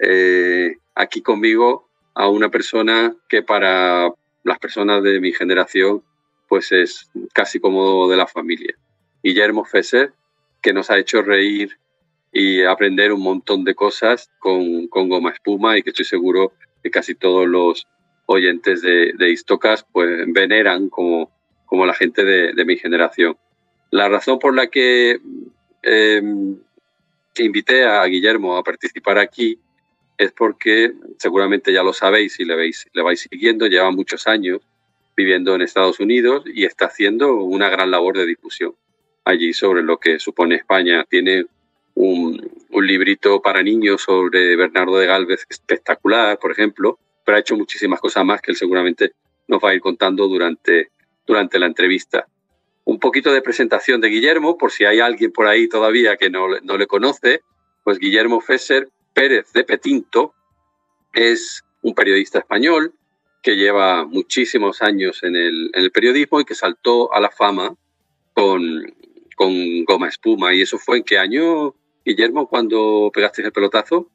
eh, aquí conmigo a una persona que para las personas de mi generación pues es casi como de la familia. Guillermo Fesser, que nos ha hecho reír y aprender un montón de cosas con, con Goma Espuma y que estoy seguro que casi todos los oyentes de, de Istocas pues veneran como, como la gente de, mi generación. La razón por la que em, invité a Guillermo a participar aquí es porque seguramente ya lo sabéis y le, veis, le vais siguiendo, lleva muchos años viviendo en Estados Unidos y está haciendo una gran labor de difusión allí sobre lo que supone España. Tiene un, un librito para niños sobre Bernardo de Galvez espectacular, por ejemplo, pero ha hecho muchísimas cosas más que él seguramente nos va a ir contando durante, durante la entrevista. Un poquito de presentación de Guillermo, por si hay alguien por ahí todavía que no, le conoce, pues Guillermo Fesser Pérez de Petinto es un periodista español que lleva muchísimos años en el, en el periodismo y que saltó a la fama con, con Goma Espuma. ¿Y eso fue en qué año, Guillermo, cuando pegaste el pelotazo?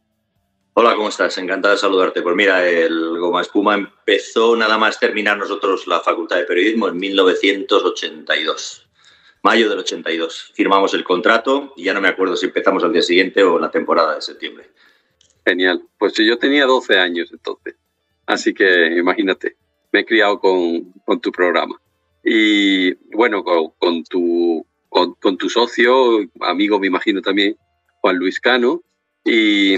Hola, ¿cómo estás? Encantado de saludarte. Pues mira, el Goma Espuma empezó nada más terminar nosotros la Facultad de Periodismo en 1982, mayo del 82. Firmamos el contrato y ya no me acuerdo si empezamos al día siguiente o la temporada de septiembre. Genial. Pues yo tenía 12 años entonces, así que imagínate, me he criado con, tu programa. Y bueno, con, tu, con tu socio, amigo me imagino también, Juan Luis Cano, y,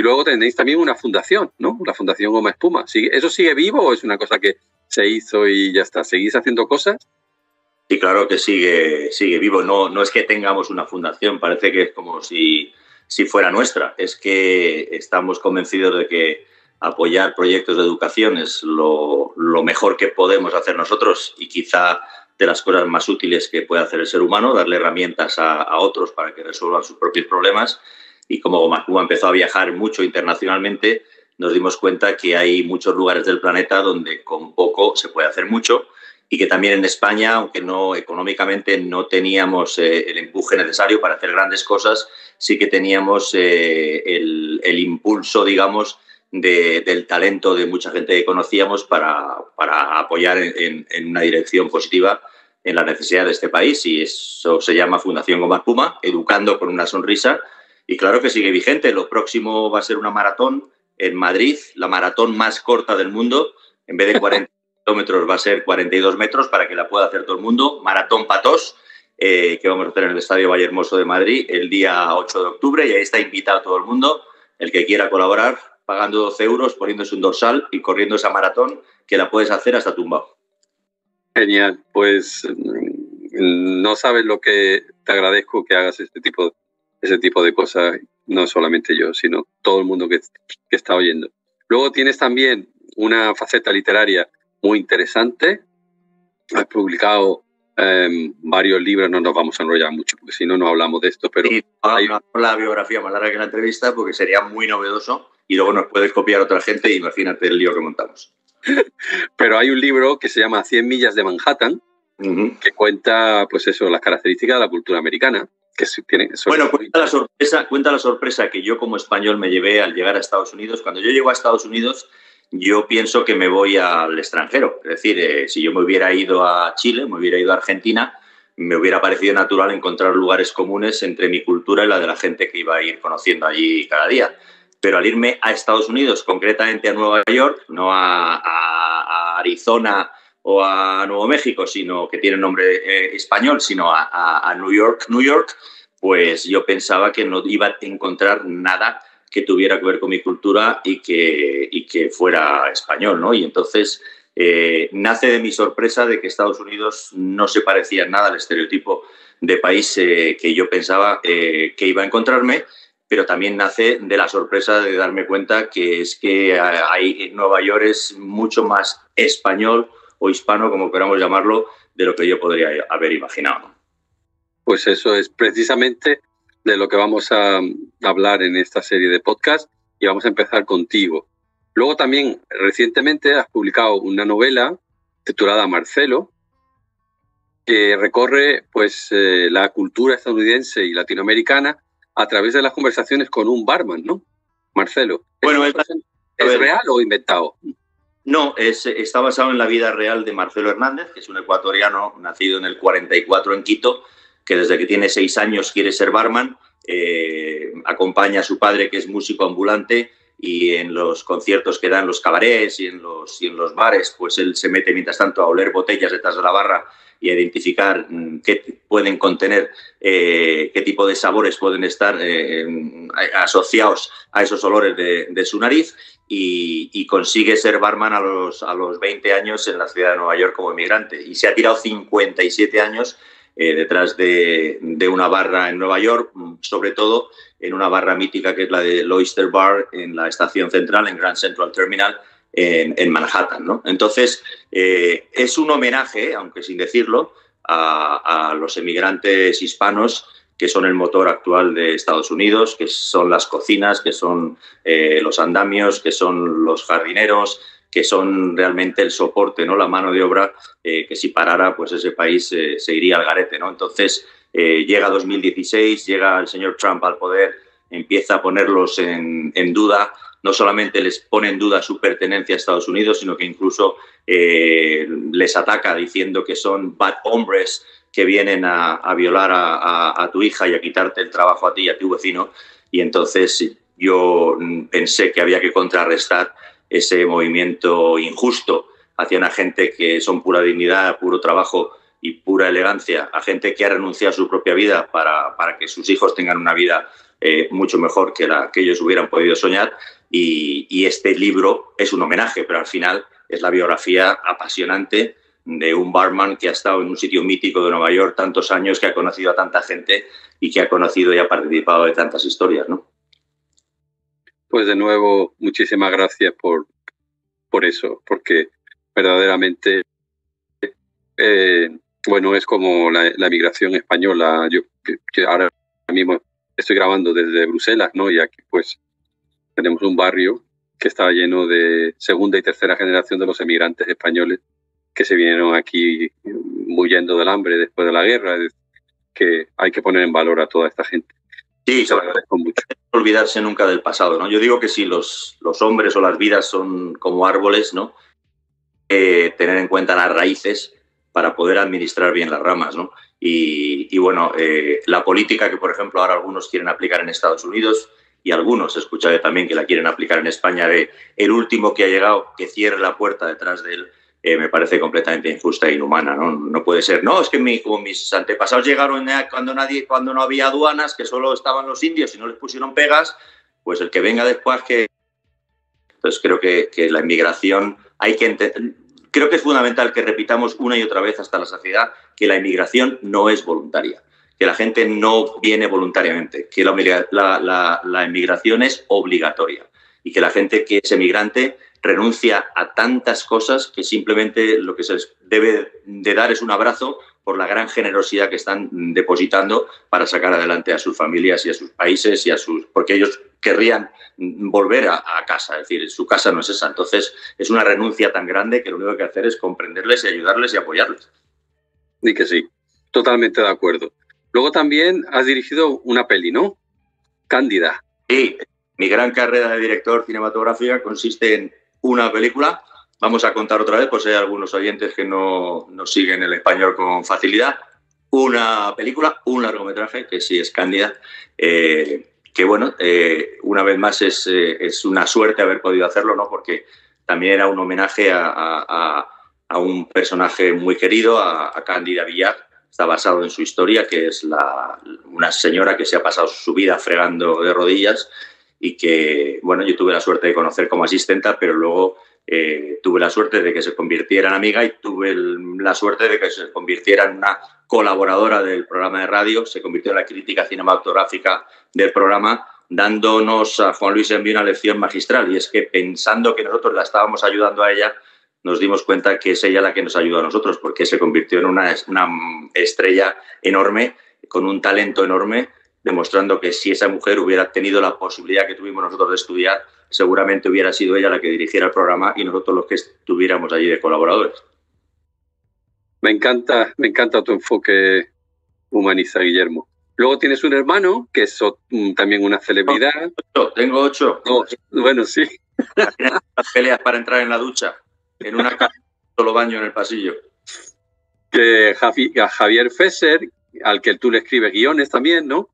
luego tenéis también una fundación, ¿no? La Fundación Goma Espuma. ¿Eso sigue vivo o es una cosa que se hizo y ya está? ¿Seguís haciendo cosas? Sí, claro que sigue, sigue vivo. No, no es que tengamos una fundación, parece que es como si, si fuera nuestra. Es que estamos convencidos de que apoyar proyectos de educación es lo mejor que podemos hacer nosotros y quizá de las cosas más útiles que puede hacer el ser humano, darle herramientas a, otros para que resuelvan sus propios problemas. Y como Cuba empezó a viajar mucho internacionalmente, nos dimos cuenta que hay muchos lugares del planeta donde con poco se puede hacer mucho y que también en España, aunque no económicamente no teníamos eh, el empuje necesario para hacer grandes cosas, sí que teníamos eh, el, impulso, digamos, del talento de mucha gente que conocíamos para, para apoyar en, en, una dirección positiva en la necesidad de este país y eso se llama Fundación Goma Puma, educando con una sonrisa. Y claro que sigue vigente, lo próximo va a ser una maratón en Madrid, la maratón más corta del mundo, en vez de 40 *laughs* kilómetros va a ser 42 metros para que la pueda hacer todo el mundo, maratón patos. Eh, que vamos a hacer en el Estadio Valle Hermoso de Madrid el día 8 de octubre y ahí está invitado todo el mundo, el que quiera colaborar, pagando 12 euros, poniéndose un dorsal y corriendo esa maratón que la puedes hacer hasta tumbado. Genial, pues mm, no sabes lo que te agradezco que hagas este tipo, ese tipo de cosas, no solamente yo, sino todo el mundo que, está oyendo. Luego tienes también una faceta literaria muy interesante. Has publicado em, varios libros, no nos vamos a enrollar mucho porque si no, no hablamos de esto. Pero y la biografía más larga que la entrevista porque sería muy novedoso y luego nos puedes copiar otra gente y imagínate el lío que montamos. *laughs* Pero hay un libro que se llama 100 millas de Manhattan, que cuenta, pues eso, las características de la cultura americana. Que tiene, bueno, cuenta la, sorpresa, cuenta la sorpresa que yo como español me llevé al llegar a Estados Unidos. Cuando yo llego a Estados Unidos, yo pienso que me voy al extranjero. Es decir, eh, si yo me hubiera ido a Chile, me hubiera ido a Argentina, me hubiera parecido natural encontrar lugares comunes entre mi cultura y la de la gente que iba a ir conociendo allí cada día pero al irme a Estados Unidos, concretamente a Nueva York, no a, Arizona o a Nuevo México, sino que tiene nombre eh, español, sino a, New York, New York, pues yo pensaba que no iba a encontrar nada que tuviera que ver con mi cultura y que, y que fuera español, Y entonces eh, nace de mi sorpresa de que Estados Unidos no se parecía nada al estereotipo de país eh, que yo pensaba que iba a encontrarme pero también nace de la sorpresa de darme cuenta que es que eh, hay, Nueva York es mucho más español o hispano, como queramos llamarlo, de lo que yo podría haber imaginado. Pues eso es precisamente de lo que vamos a hablar en esta serie de podcast y vamos a empezar contigo. Luego también recientemente has publicado una novela titulada Marcelo, que recorre pues eh, la cultura estadounidense y latinoamericana a través de las conversaciones con un barman, ¿no? Marcelo. Bueno, ¿Es real o inventado? No, es, está basado en la vida real de Marcelo Hernández, que es un ecuatoriano nacido en el 44 en Quito, que desde que tiene seis años quiere ser barman, eh, acompaña a su padre, que es músico ambulante, y en los conciertos que dan los cabarets y en los, en los bares, pues él se mete mientras tanto a oler botellas detrás de la barra y a identificar mm, qué pueden contener, eh, qué tipo de sabores pueden estar eh, asociados a esos olores de, su nariz y, consigue ser barman a los, a los 20 años en la ciudad de Nueva York como emigrante Y se ha tirado 57 años eh, detrás de, una barra en Nueva York, mm, sobre todo en una barra mítica que es la de Oyster Bar en la estación central, en Grand Central Terminal, en, Manhattan. Entonces, eh, es un homenaje, aunque sin decirlo, a, los emigrantes hispanos que son el motor actual de Estados Unidos, que son las cocinas, que son eh, los andamios, que son los jardineros, que son realmente el soporte, ¿no? La mano de obra eh, que si parara, pues ese país eh, se iría al garete, ¿no? Entonces eh, llega 2016, llega el señor Trump al poder, empieza a ponerlos en, duda no solamente les pone en duda su pertenencia a Estados Unidos, sino que incluso les ataca diciendo que son bad hombres que vienen a, violar a, a, tu hija y a quitarte el trabajo a ti y a tu vecino. Y entonces yo mm, pensé que había que contrarrestar ese movimiento injusto hacia una gente que son pura dignidad, puro trabajo y pura elegancia, a gente que ha renunciado a su propia vida para, que sus hijos tengan una vida eh, mucho mejor que la que ellos hubieran podido soñar. Y, y este libro es un homenaje, pero al final es la biografía apasionante de un barman que ha estado en un sitio mítico de Nueva York tantos años, que ha conocido a tanta gente y que ha conocido y ha participado de tantas historias, ¿no? Pues de nuevo, muchísimas gracias por, por eso, porque verdaderamente, eh, bueno, es como la, emigración migración española. Yo, ahora mismo estoy grabando desde Bruselas, ¿no? Y aquí pues tenemos un barrio que está lleno de segunda y tercera generación de los emigrantes españoles que se vinieron aquí huyendo del hambre después de la guerra, que hay que poner en valor a toda esta gente. Sí, agradezco mucho olvidarse nunca del pasado, ¿no? Yo digo que si los, los hombres o las vidas son como árboles, ¿no? tener en cuenta las raíces para poder administrar bien las ramas, ¿no? Y, bueno, eh, la política que, por ejemplo, ahora algunos quieren aplicar en Estados Unidos y algunos, escucharé también que la quieren aplicar en España, de el último que ha llegado, que cierre la puerta detrás de él, eh, me parece completamente injusta e inhumana, ¿no? No puede ser. No, es que mi, como mis antepasados llegaron cuando, nadie, cuando no había aduanas, que solo estaban los indios y no les pusieron pegas, pues el que venga después que... Entonces pues creo que, que la inmigración hay que entender... Creo que es fundamental que repitamos una y otra vez hasta la saciedad que la inmigración no es voluntaria, que la gente no viene voluntariamente, que la, la inmigración es obligatoria y que la gente que es emigrante renuncia a tantas cosas que simplemente lo que se les debe de dar es un abrazo por la gran generosidad que están depositando para sacar adelante a sus familias y a sus países y a sus porque ellos querrían volver a, casa, es decir, su casa no es esa. Entonces, es una renuncia tan grande que lo único que hacer es comprenderles y ayudarles y apoyarles. Y que sí, totalmente de acuerdo. Luego también has dirigido una peli, ¿no? Cándida. Sí, mi gran carrera de director cinematográfica consiste en una película. Vamos a contar otra vez, pues hay algunos oyentes que no, no siguen el español con facilidad. Una película, un largometraje, que sí es Cándida, eh, que bueno, eh, una vez más eh, es, una suerte haber podido hacerlo, ¿no? Porque también era un homenaje a, un personaje muy querido, a, a Cándida Villar, está basado en su historia, que es la, una señora que se ha pasado su vida fregando de rodillas y que, bueno, yo tuve la suerte de conocer como asistenta, pero luego eh, tuve la suerte de que se convirtiera en amiga y tuve la suerte de que se convirtiera en una colaboradora del programa de radio, se convirtió en la crítica cinematográfica del programa, dándonos a Juan Luis envió una lección magistral. Y es que pensando que nosotros la estábamos ayudando a ella, nos dimos cuenta que es ella la que nos ayuda a nosotros, porque se convirtió en una estrella enorme, con un talento enorme demostrando que si esa mujer hubiera tenido la posibilidad que tuvimos nosotros de estudiar, seguramente hubiera sido ella la que dirigiera el programa y nosotros los que estuviéramos allí de colaboradores. Me encanta, me encanta tu enfoque humanista, Guillermo. Luego tienes un hermano que es mm, también una celebridad. tengo ocho. bueno, sí. Las peleas para entrar en la ducha, en una casa, solo baño en el pasillo. Que Javier Fesser, al que tú le escribes guiones también, ¿no?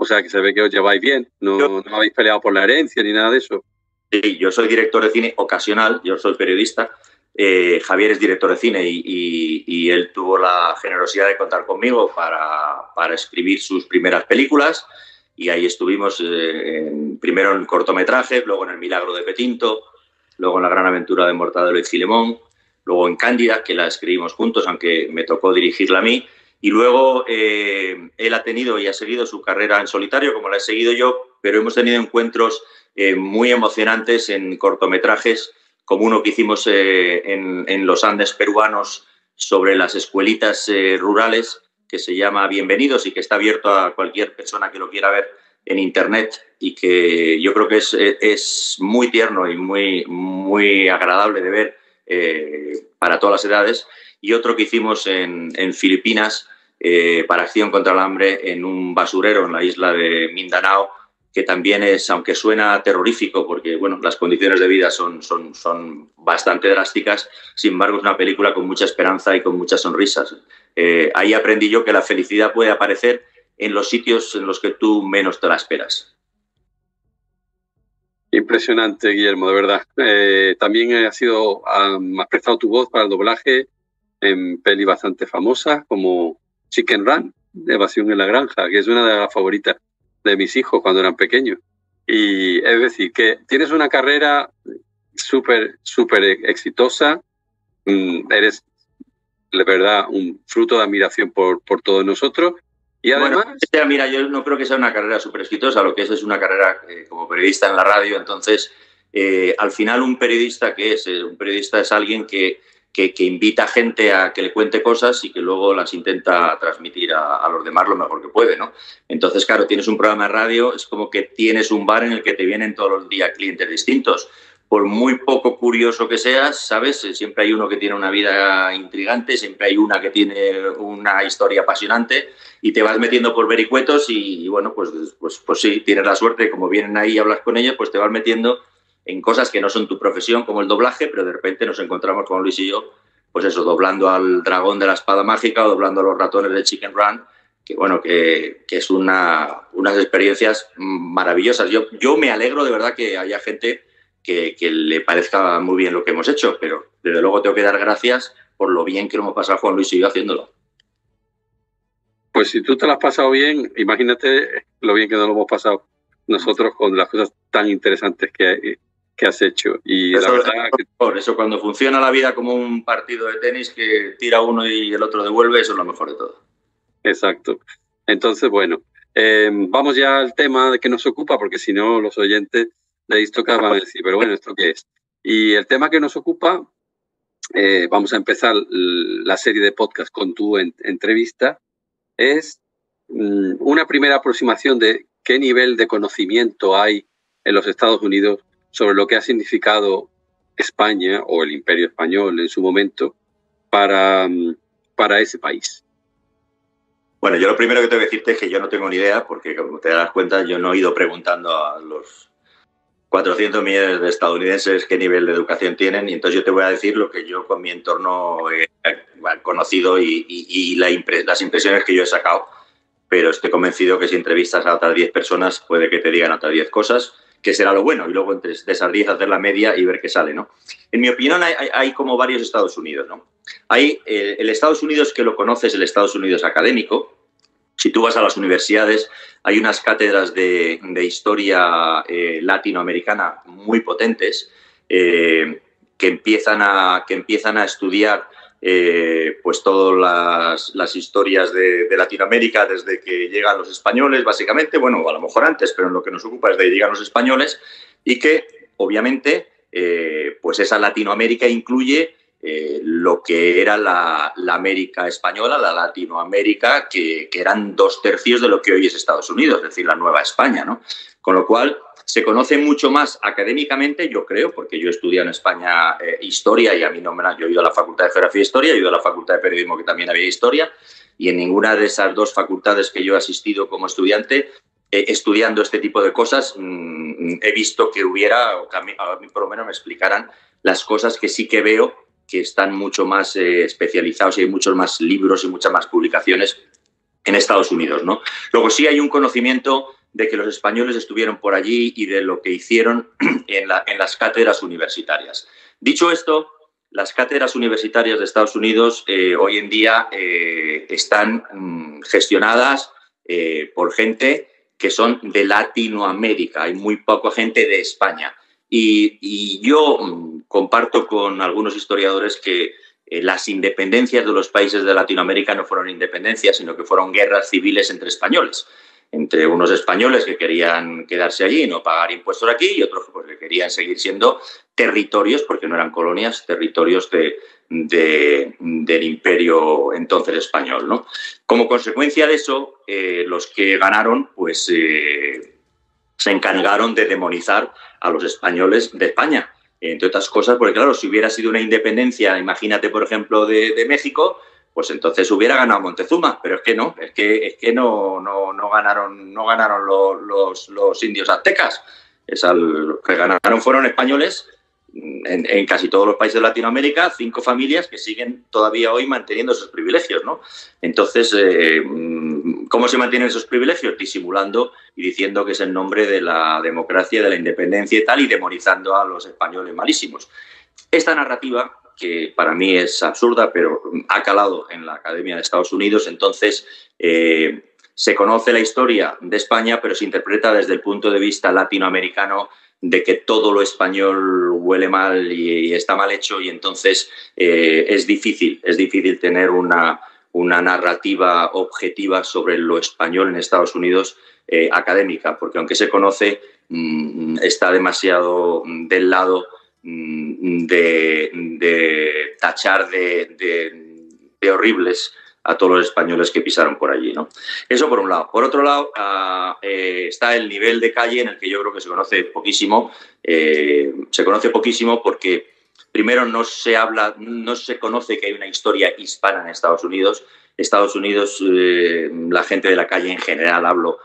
O sea, que se ve que os lleváis bien, no, habéis peleado por la herencia ni nada de eso. Sí, yo soy director de cine ocasional, yo soy periodista. Eh, Javier es director de cine y, él tuvo la generosidad de contar conmigo para, para escribir sus primeras películas y ahí estuvimos eh, en, primero en cortometraje, luego en El Milagro de Petinto, luego en La Gran Aventura de Mortadelo y Filemón, luego en Cándida, que la escribimos juntos, aunque me tocó dirigirla a mí, y luego eh, él ha tenido y ha seguido su carrera en solitario, como la he seguido yo, pero hemos tenido encuentros eh, muy emocionantes en cortometrajes, como uno que hicimos eh, en, los Andes peruanos sobre las escuelitas rurales, que se llama Bienvenidos y que está abierto a cualquier persona que lo quiera ver en Internet y que yo creo que es, muy tierno y muy, muy agradable de ver para todas las edades y otro que hicimos en, Filipinas eh, para acción contra el hambre en un basurero en la isla de Mindanao, que también es, aunque suena terrorífico, porque bueno, las condiciones de vida son, son, son bastante drásticas, sin embargo es una película con mucha esperanza y con muchas sonrisas. Eh, ahí aprendí yo que la felicidad puede aparecer en los sitios en los que tú menos te la esperas. Impresionante, Guillermo, de verdad. Eh, también ha sido, has prestado tu voz para el doblaje en peli bastante famosa como Chicken Run, Evasión en la Granja, que es una de las favoritas de mis hijos cuando eran pequeños. Y es decir, que tienes una carrera súper, súper exitosa, mm, eres, de verdad, un fruto de admiración por, por todos nosotros. Y además... mira, yo no creo que sea una carrera súper exitosa, lo que es es una carrera eh, como periodista en la radio, entonces, eh, al final un periodista, que es? Eh, un periodista es alguien que que, invita a gente a que le cuente cosas y que luego las intenta transmitir a, los demás lo mejor que puede, ¿no? Entonces, claro, tienes un programa de radio, es como que tienes un bar en el que te vienen todos los días clientes distintos. Por muy poco curioso que seas, ¿sabes? Siempre hay uno que tiene una vida intrigante, siempre hay una que tiene una historia apasionante y te vas metiendo por vericuetos y, bueno, pues, pues, pues sí, tienes la suerte, como vienen ahí y hablas con ellos, pues te vas metiendo en cosas que no son tu profesión, como el doblaje, pero de repente nos encontramos con Luis y yo, pues eso, doblando al dragón de la espada mágica o doblando a los ratones de Chicken Run, que bueno, que, es una, unas experiencias maravillosas. Yo, yo me alegro de verdad que haya gente que, le parezca muy bien lo que hemos hecho, pero desde luego tengo que dar gracias por lo bien que lo hemos pasado Juan Luis y yo haciéndolo. Pues si tú te lo has pasado bien, imagínate lo bien que nos lo hemos pasado nosotros con las cosas tan interesantes que, hay que has hecho. Y pues verdad Por eso cuando funciona la vida como un partido de tenis que tira uno y el otro devuelve, eso es lo mejor de todo. Exacto. Entonces, bueno, em, vamos ya al tema que nos ocupa, porque si no los oyentes de Istocas van decir, pero bueno, ¿esto qué es? Y el tema que nos ocupa, eh, vamos a empezar la serie de podcast con tu entrevista, es mm, una primera aproximación de qué nivel de conocimiento hay en los Estados Unidos sobre lo que ha significado España o el imperio español en su momento para, mm, para ese país. Bueno, yo lo primero que tengo que decirte es que yo no tengo ni idea, porque como te das cuenta, yo no he ido preguntando a los 400 millones de estadounidenses qué nivel de educación tienen, y entonces yo te voy a decir lo que yo con mi entorno he conocido y, las impresiones que yo he sacado, pero estoy convencido que si entrevistas a otras 10 personas puede que te digan otras 10 cosas, que será lo bueno, y luego entre de esas 10 hacer la media y ver qué sale, ¿no? En mi opinión hay, como varios Estados Unidos, ¿no? Hay eh, el Estados Unidos que lo conoces, el Estados Unidos académico. Si tú vas a las universidades, hay unas cátedras de, historia eh, latinoamericana muy potentes eh, que, empiezan a, que empiezan a estudiar eh, pues todas las, historias de, Latinoamérica desde que llegan los españoles, básicamente, bueno, a lo mejor antes, pero en lo que nos ocupa es de que llegan los españoles y que, obviamente, eh, pues esa Latinoamérica incluye eh, lo que era la, América española, la Latinoamérica, que, que, eran dos tercios de lo que hoy es Estados Unidos, es decir, la Nueva España, ¿no? Con lo cual, se conoce mucho más académicamente, yo creo, porque yo he estudiado en España eh, historia y a mí no me yo he ido a la Facultad de Geografía e Historia, he ido a la Facultad de Periodismo que también había historia, y en ninguna de esas dos facultades que yo he asistido como estudiante eh, estudiando este tipo de cosas, mm, he visto que hubiera, o que a mí, por lo menos me explicaran las cosas que sí que veo que están mucho más eh, especializados y hay muchos más libros y muchas más publicaciones en Estados Unidos. ¿no? Luego sí hay un conocimiento de que los españoles estuvieron por allí y de lo que hicieron *clears throat* en, las cátedras universitarias. Dicho esto, las cátedras universitarias de Estados Unidos eh, hoy en día eh, están mm, gestionadas eh, por gente que son de Latinoamérica, hay muy poca gente de España. Y, yo mm, comparto con algunos historiadores que las independencias de los países de Latinoamérica no fueron independencias, sino que fueron guerras civiles entre españoles entre unos españoles que querían quedarse allí y no pagar impuestos aquí y otros pues, que querían seguir siendo territorios, porque no eran colonias, territorios del imperio entonces español. ¿no? Como consecuencia de eso, eh, los que ganaron pues, eh, se encargaron de demonizar a los españoles de España entre otras cosas, porque claro, si hubiera sido una independencia, imagínate por ejemplo de México, pues entonces hubiera ganado Montezuma, pero es que no, es que, es que no, no, ganaron, no ganaron los, indios aztecas. Es al, los que ganaron fueron españoles mm, en, casi todos los países de Latinoamérica, cinco familias que siguen todavía hoy manteniendo sus privilegios. ¿no? Entonces, eh, mm, ¿cómo se mantienen esos privilegios? Disimulando y diciendo que es el nombre de la democracia, de la independencia y tal, y demonizando a los españoles malísimos. Esta narrativa que para mí es absurda, pero mm, ha calado en la Academia de Estados Unidos. Entonces, eh, se conoce la historia de España, pero se interpreta desde el punto de vista latinoamericano de que todo lo español huele mal y, está mal hecho y entonces eh, es difícil, es difícil tener una, narrativa objetiva sobre lo español en Estados Unidos eh, académica, porque aunque se conoce, mm, está demasiado mm, del lado Mm, de, tachar de, horribles a todos los españoles que pisaron por allí. ¿no? Eso por un lado. Por otro lado, ah, eh, está el nivel de calle en el que yo creo que se conoce poquísimo. Eh, se conoce poquísimo porque primero no se habla, no se conoce que hay una historia hispana en Estados Unidos. Estados Unidos, eh, la gente de la calle en general, hablo,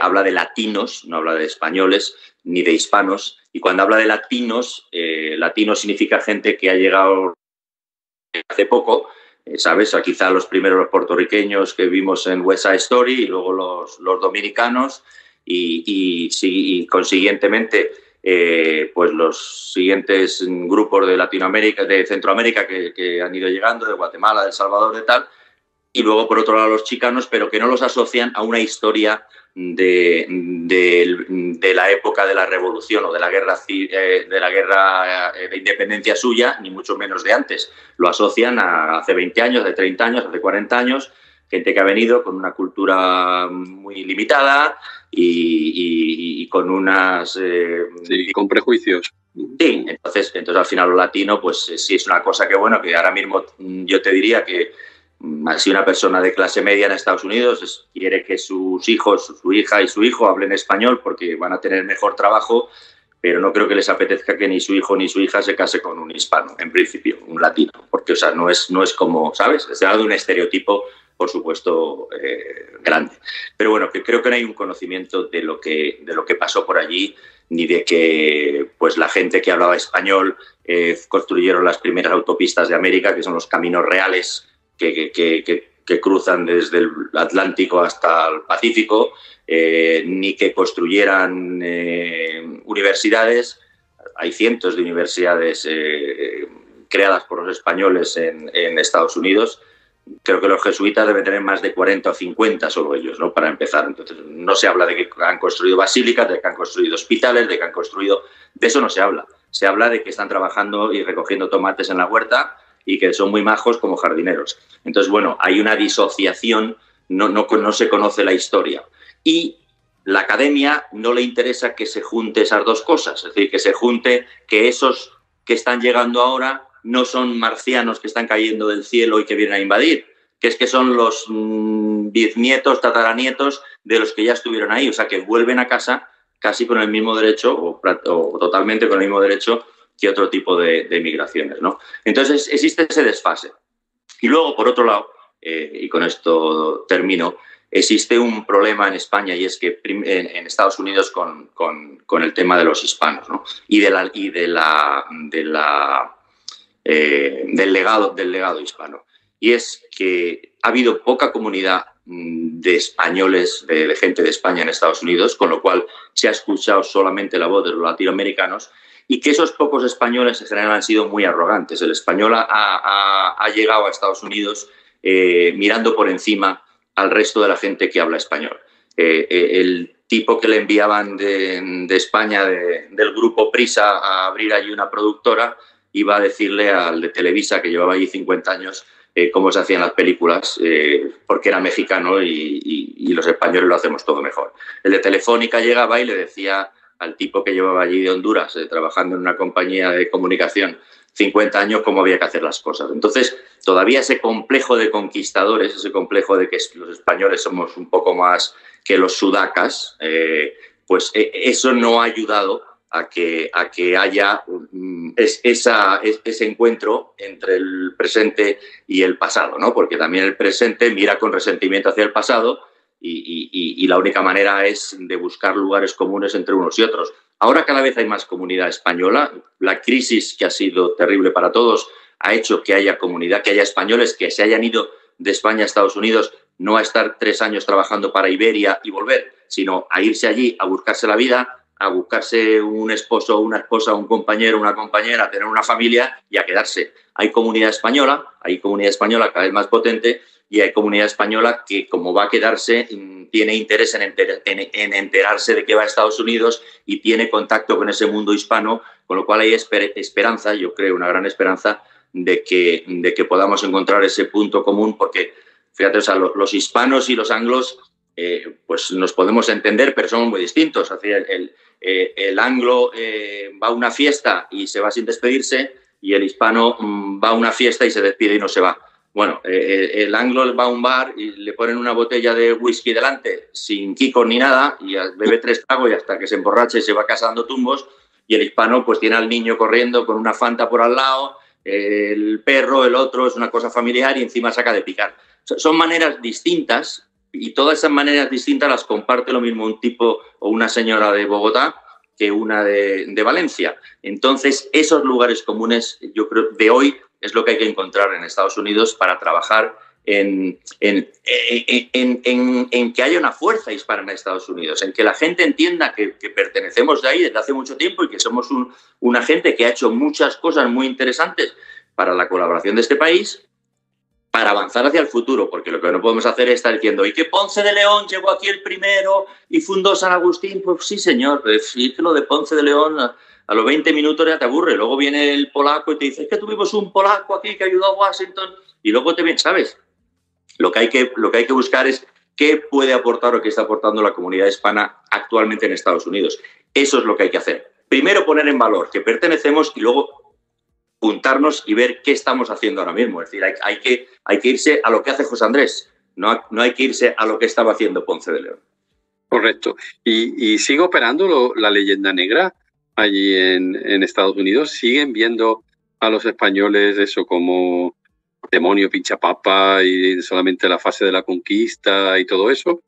habla de latinos, no habla de españoles ni de hispanos. Y cuando habla de latinos, eh, latino significa gente que ha llegado hace poco, eh, sabes ¿sabes? Quizá los primeros puertorriqueños que vimos en West Story y luego los, dominicanos y, y, consiguientemente eh, pues los siguientes grupos de Latinoamérica, de Centroamérica que, que, han ido llegando, de Guatemala, de El Salvador, de tal, y luego por otro lado los chicanos, pero que no los asocian a una historia de, la época de la revolución o de la guerra eh, de la guerra eh, de independencia suya, ni mucho menos de antes. Lo asocian a hace 20 años, de 30 años, de 40 años, gente que ha venido con una cultura muy limitada y, con unas eh, con prejuicios. Sí, entonces, entonces al final lo latino, pues sí es una cosa que bueno, que ahora mismo yo te diría que si una persona de clase media en Estados Unidos quiere que sus hijos, su hija y su hijo hablen español porque van a tener mejor trabajo, pero no creo que les apetezca que ni su hijo ni su hija se case con un hispano, en principio, un latino, porque o sea, no, es, no es como, ¿sabes? Se ha dado un estereotipo, por supuesto, eh, grande. Pero bueno, que creo que no hay un conocimiento de lo que, de lo que pasó por allí, ni de que pues, la gente que hablaba español eh, construyeron las primeras autopistas de América, que son los caminos reales que, cruzan desde el Atlántico hasta el Pacífico, eh, ni que construyeran eh, universidades. Hay cientos de universidades eh, creadas por los españoles en, Estados Unidos. Creo que los jesuitas deben tener más de 40 o 50 solo ellos, ¿no? Para empezar. Entonces, no se habla de que han construido basílicas, de que han construido hospitales, de que han construido. De eso no se habla. Se habla de que están trabajando y recogiendo tomates en la huerta y que son muy majos como jardineros. Entonces, bueno, hay una disociación, no, no, no se conoce la historia. Y la academia no le interesa que se junte esas dos cosas, es decir, que se junte que esos que están llegando ahora no son marcianos que están cayendo del cielo y que vienen a invadir, que es que son los mm, bisnietos, tataranietos de los que ya estuvieron ahí, o sea, que vuelven a casa casi con el mismo derecho o totalmente con el mismo derecho que otro tipo de, migraciones. ¿no? Entonces existe ese desfase. Y luego, por otro lado, eh, y con esto termino, existe un problema en España y es que en, Estados Unidos con, con, el tema de los hispanos ¿no? y, de la, y de la, de la eh, del, legado, del legado hispano. Y es que ha habido poca comunidad mm, de españoles, de gente de España en Estados Unidos, con lo cual se ha escuchado solamente la voz de los latinoamericanos y que esos pocos españoles en general han sido muy arrogantes. El español ha, llegado a Estados Unidos eh, mirando por encima al resto de la gente que habla español. Eh, eh, el tipo que le enviaban de, España, del grupo Prisa, a abrir allí una productora, iba a decirle al de Televisa, que llevaba allí 50 años, cómo se hacían las películas, porque era mexicano y, y, los españoles lo hacemos todo mejor. El de Telefónica llegaba y le decía al tipo que llevaba allí de Honduras, eh, trabajando en una compañía de comunicación, 50 años, cómo había que hacer las cosas. Entonces, todavía ese complejo de conquistadores, ese complejo de que los españoles somos un poco más que los sudacas, eh, pues eh, eso no ha ayudado a que, a que haya mm, ese encuentro entre el presente y el pasado, ¿no? Porque también el presente mira con resentimiento hacia el pasado y, la única manera es de buscar lugares comunes entre unos y otros. Ahora cada vez hay más comunidad española. La crisis que ha sido terrible para todos ha hecho que haya comunidad, que haya españoles que se hayan ido de España a Estados Unidos, no a estar tres años trabajando para Iberia y volver, sino a irse allí a buscarse la vida, a buscarse un esposo, una esposa, un compañero, una compañera, a tener una familia y a quedarse. Hay comunidad española, hay comunidad española cada vez más potente y hay comunidad española que, como va a quedarse, mm, tiene interés en, enterarse de que va a Estados Unidos y tiene contacto con ese mundo hispano, con lo cual hay esperanza, yo creo, una gran esperanza de que, de que podamos encontrar ese punto común, porque, fíjate, los, hispanos y los anglos eh, pues nos podemos entender, pero somos muy distintos. Eh, el, anglo eh, va a una fiesta y se va sin despedirse, y el hispano mm, va a una fiesta y se despide y no se va. Bueno, eh, eh, el anglo va a un bar y le ponen una botella de whisky delante, sin kiko ni nada, y bebe tres tragos y hasta que se emborrache se va casando tumbos. Y el hispano, pues tiene al niño corriendo con una fanta por al lado, el perro, el otro, es una cosa familiar y encima saca de picar. Son maneras distintas y todas esas maneras distintas las comparte lo mismo un tipo o una señora de Bogotá que una de, de Valencia. Entonces, esos lugares comunes, yo creo, de hoy es lo que hay que encontrar en Estados Unidos para trabajar en, en, que haya una fuerza hispana en Estados Unidos, en que la gente entienda que, pertenecemos de ahí desde hace mucho tiempo y que somos una gente que ha hecho muchas cosas muy interesantes para la colaboración de este país para avanzar hacia el futuro, porque lo que no podemos hacer es estar diciendo, ¿y que Ponce de León llegó aquí el primero y fundó San Agustín? Pues sí, señor, es que de Ponce de León a los 20 minutos ya te aburre. Luego viene el polaco y te dice, es que tuvimos un polaco aquí que ayudó a Washington. Y luego te ven, ¿sabes? Lo que hay que, lo que, hay que buscar es qué puede aportar o qué está aportando la comunidad hispana actualmente en Estados Unidos. Eso es lo que hay que hacer. Primero poner en valor que pertenecemos y luego juntarnos y ver qué estamos haciendo ahora mismo. Es decir, hay, que, hay que irse a lo que hace José Andrés, no, no hay que irse a lo que estaba haciendo Ponce de León. Correcto. Y, sigo sigue operando la leyenda negra allí en, Estados Unidos siguen viendo a los españoles eso como demonio pinchapapa y solamente la fase de la conquista y todo eso?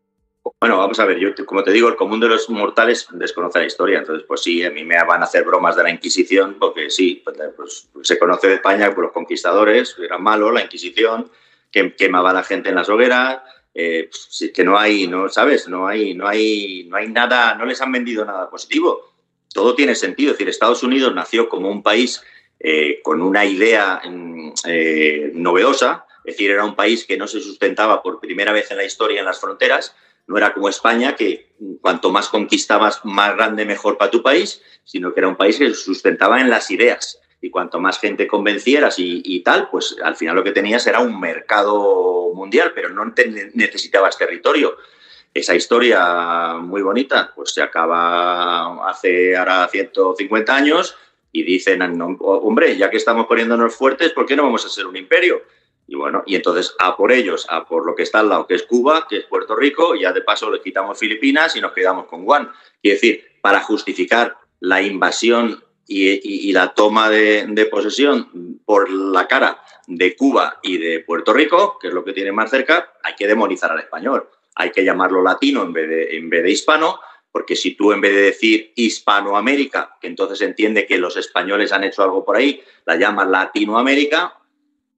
Bueno, vamos a ver, yo como te digo, el común de los mortales desconoce la historia, entonces pues sí, a mí me van a hacer bromas de la Inquisición, porque sí, pues, pues, pues, se conoce de España por los conquistadores, era malo la Inquisición, que quemaba a la gente en las hogueras, eh, que no hay, no sabes, no hay, no hay, no hay nada, no les han vendido nada positivo todo tiene sentido. Es decir, Estados Unidos nació como un país eh, con una idea mm, eh, novedosa, es decir, era un país que no se sustentaba por primera vez en la historia en las fronteras, no era como España, que cuanto más conquistabas, más grande, mejor para tu país, sino que era un país que se sustentaba en las ideas. Y cuanto más gente convencieras y, y tal, pues al final lo que tenías era un mercado mundial, pero no necesitabas territorio. Esa historia muy bonita, pues se acaba hace ahora 150 años y dicen, hombre, ya que estamos poniéndonos fuertes, ¿por qué no vamos a ser un imperio? Y bueno, y entonces a por ellos, a por lo que está al lado, que es Cuba, que es Puerto Rico, y ya de paso le quitamos Filipinas y nos quedamos con Guam. Quiere decir, para justificar la invasión y, la toma de, de, posesión por la cara de Cuba y de Puerto Rico, que es lo que tiene más cerca, hay que demonizar al español hay que llamarlo latino en vez de, en vez de hispano, porque si tú en vez de decir Hispanoamérica, que entonces entiende que los españoles han hecho algo por ahí, la llamas Latinoamérica,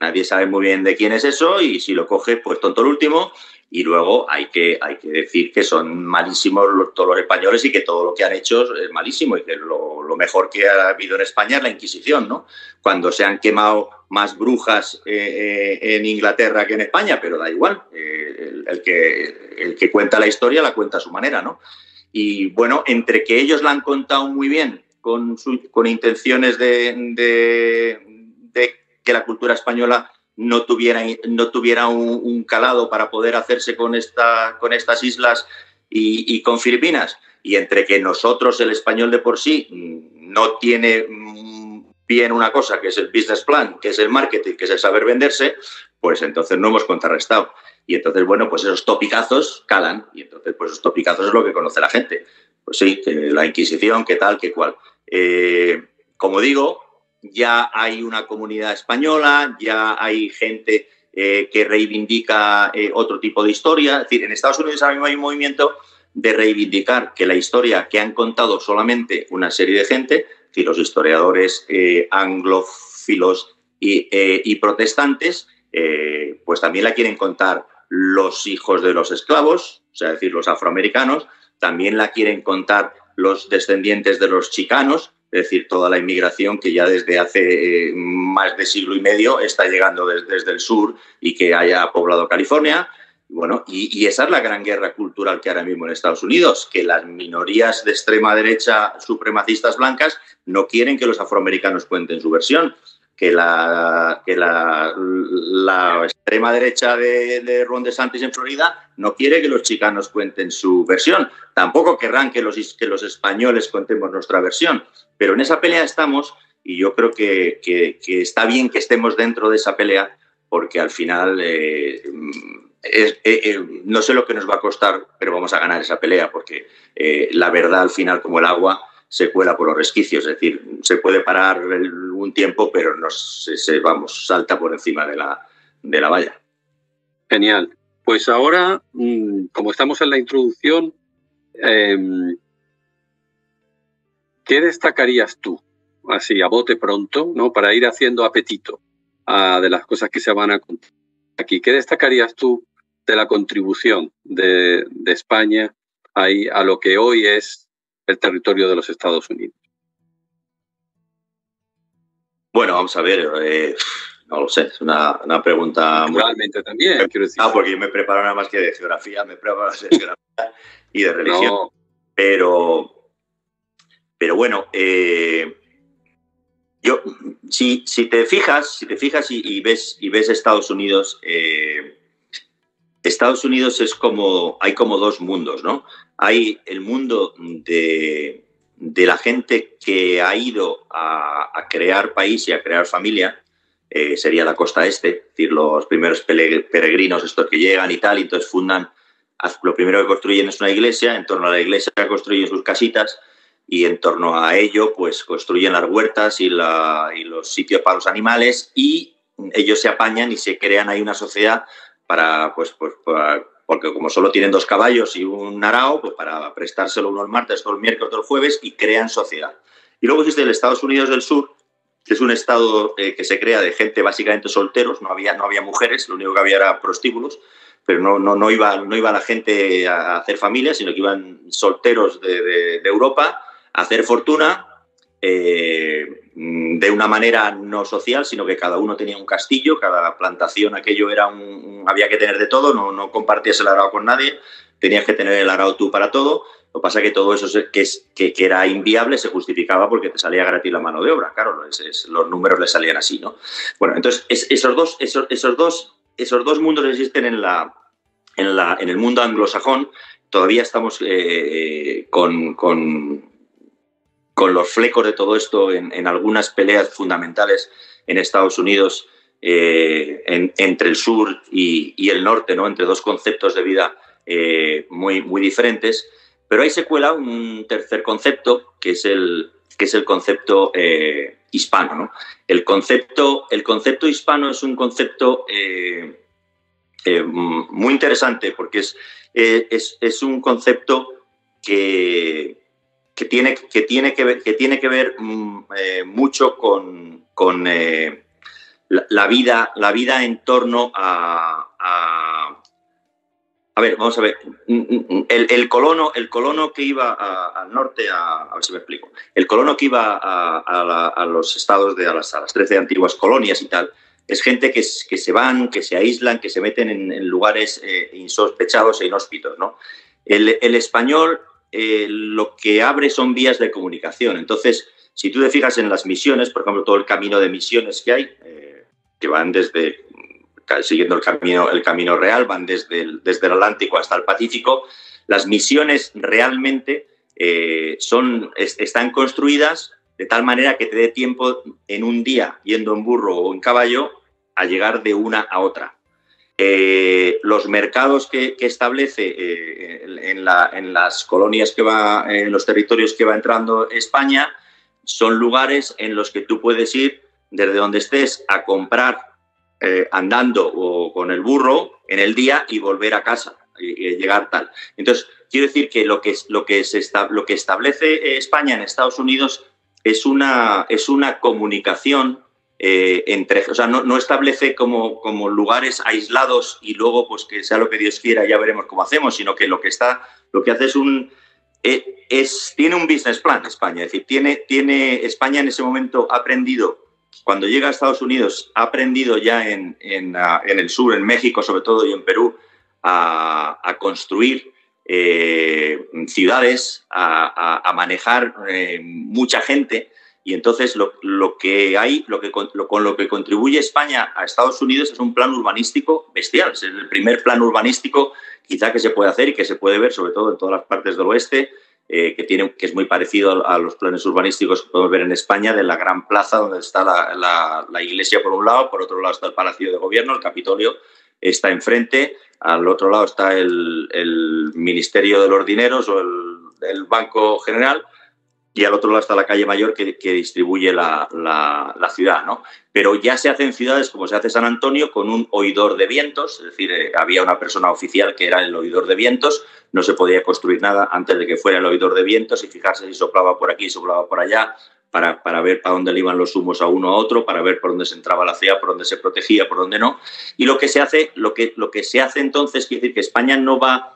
nadie sabe muy bien de quién es eso y si lo coges, pues tonto el último. Y luego hay que, hay que decir que son malísimos los, todos los españoles y que todo lo que han hecho es malísimo y que lo, mejor que ha habido en España es la Inquisición, ¿no? Cuando se han quemado más brujas eh, eh, en Inglaterra que en España, pero da igual, eh, el, que, el que cuenta la historia la cuenta a su manera, ¿no? Y bueno, entre que ellos la han contado muy bien, con, con intenciones de, de que la cultura española no tuviera, no tuviera un, calado para poder hacerse con, esta, con estas islas y, con Filipinas. Y entre que nosotros, el español de por sí, no tiene mm, bien una cosa, que es el business plan, que es el marketing, que es el saber venderse, pues entonces no hemos contrarrestado. Y entonces, bueno, pues esos topicazos calan. Y entonces, pues esos topicazos es lo que conoce la gente. Pues sí, la Inquisición, qué tal, qué cual. Eh, como digo, ya hay una comunidad española, ya hay gente eh, que reivindica eh, otro tipo de historia. decir, en Estados Unidos hay un movimiento de reivindicar que la historia que han contado solamente una serie de gente, los historiadores eh, anglófilos y, protestantes, pues también la quieren contar los hijos de los esclavos, o sea, es decir, los afroamericanos, también la quieren contar los descendientes de los chicanos, es decir, toda la inmigración que ya desde hace eh, más de siglo y medio está llegando desde, el sur y que haya poblado California. Bueno, y, y, esa es la gran guerra cultural que ahora mismo en Estados Unidos, que las minorías de extrema derecha supremacistas blancas no quieren que los afroamericanos cuenten su versión que la, que la, extrema derecha de, de Ron DeSantis en Florida no quiere que los chicanos cuenten su versión. Tampoco querrán que los, que los españoles contemos nuestra versión. Pero en esa pelea estamos y yo creo que, está bien que estemos dentro de esa pelea porque al final eh, eh, eh, no sé lo que nos va a costar, pero vamos a ganar esa pelea porque la verdad al final como el agua se cuela por los resquicios, es decir, se puede parar un tiempo, pero nos se, vamos, salta por encima de la, de la valla. Genial. Pues ahora, mm, como estamos en la introducción, em, ¿qué destacarías tú, así a bote pronto, ¿no? para ir haciendo apetito de las cosas que se van a contar aquí? ¿Qué destacarías tú de la contribución de, de España ahí a lo que hoy es el territorio de los Estados Unidos? Bueno, vamos a ver, eh, no lo sé, es una, pregunta Realmente también, Ah, porque yo me preparo nada más que de geografía, me preparo de geografía y de religión. Pero, pero bueno, eh, yo, si, si, te fijas, si te fijas y, ves, y ves Estados Unidos, eh, Estados Unidos es como, hay como dos mundos, ¿no? hay el mundo de, la gente que ha ido a, crear país y a crear familia, eh, sería la costa este, decir, los primeros peregrinos estos que llegan y tal, y entonces fundan, lo primero que construyen es una iglesia, en torno a la iglesia construyen sus casitas y en torno a ello pues construyen las huertas y, los sitios para los animales y ellos se apañan y se crean ahí una sociedad para, pues, pues, para porque como solo tienen dos caballos y un arao, pues para prestárselo uno el martes, otro el miércoles, otro el jueves, y crean sociedad. Y luego existe el Estados Unidos del Sur, que es un estado eh, que se crea de gente básicamente solteros, no había, no había mujeres, lo único que había era prostíbulos, pero no, no, no, iba, no iba la gente a hacer familia, sino que iban solteros de, de Europa a hacer fortuna. Eh, Mm, de una manera no social, sino que cada uno tenía un castillo, cada plantación, aquello era un, había que tener de todo, no, no compartías el arado con nadie, tenías que tener el arado tú para todo. Lo que pasa es que todo eso que, es, que, era inviable se justificaba porque te salía gratis la mano de obra, claro, los números le salían así, ¿no? Bueno, entonces esos, dos, esos, esos, dos, esos dos mundos existen en, la, la, en el mundo anglosajón, todavía estamos eh, eh, con con los flecos de todo esto en, algunas peleas fundamentales en Estados Unidos, eh, entre el sur y, el norte, ¿no? entre dos conceptos de vida eh, muy, muy diferentes. Pero ahí secuela un tercer concepto, que es el, que es el concepto eh, hispano. El, concepto, el concepto hispano es un concepto muy interesante porque es, es un concepto que, que tiene que, tiene que ver, que tiene que ver mm, eh, mucho con, con eh, la, vida, la vida en torno a, a ver, vamos a ver. Mm, mm, el, colono, el colono que iba al norte, a, ver si me explico. El colono que iba a, los estados de a las, 13 antiguas colonias y tal, es gente que, que se van, que se aíslan, que se meten en, lugares eh, insospechados e inhóspitos. ¿no? El, el, español eh, lo que abre son vías de comunicación. Entonces, si tú te fijas en las misiones, por ejemplo, todo el camino de misiones que hay, eh, que van desde, mm, siguiendo el camino, el camino real, van desde el, desde el Atlántico hasta el Pacífico, las misiones realmente eh, son, están construidas de tal manera que te dé tiempo en un día, yendo en burro o en caballo, a llegar de una a otra. Eh, los mercados que, establece eh, en, las colonias que va, en los territorios que va entrando España, son lugares en los que tú puedes ir desde donde estés a comprar eh, andando o con el burro en el día y volver a casa y, llegar tal. Entonces, quiero decir que lo que, lo que establece España en Estados Unidos es una, es una comunicación eh, entre, o sea, no, establece como, como, lugares aislados y luego, pues que sea lo que Dios quiera, ya veremos cómo hacemos, sino que lo que está, lo que hace es un, e, es, tiene un business plan España, es decir, tiene, tiene, España en ese momento ha aprendido, cuando llega a Estados Unidos, ha aprendido ya en, ah, el sur, en México sobre todo y en Perú, a, construir eh, ciudades, a manejar eh, mucha gente, y entonces lo, que hay, lo que, con lo que contribuye España a Estados Unidos es un plan urbanístico bestial. Es el primer plan urbanístico quizá que se puede hacer y que se puede ver, sobre todo en todas las partes del oeste, eh, que, tiene, que es muy parecido a, los planes urbanísticos que podemos ver en España, de la gran plaza donde está la, iglesia por un lado, por otro lado está el Palacio de Gobierno, el Capitolio está enfrente, al otro lado está el, Ministerio de los Dineros o el Banco General y al otro lado está la calle mayor que, distribuye la, ciudad, ¿no? Pero ya se hacen ciudades como se hace San Antonio con un oidor de vientos, es decir, eh, había una persona oficial que era el oidor de vientos, no se podía construir nada antes de que fuera el oidor de vientos y fijarse si soplaba por aquí, soplaba por allá, para, para, ver para dónde le iban los humos a uno a otro, para ver por dónde se entraba la CEA, por dónde se protegía, por dónde no. Y lo que se hace, lo que, lo que se hace entonces, quiere decir que España no va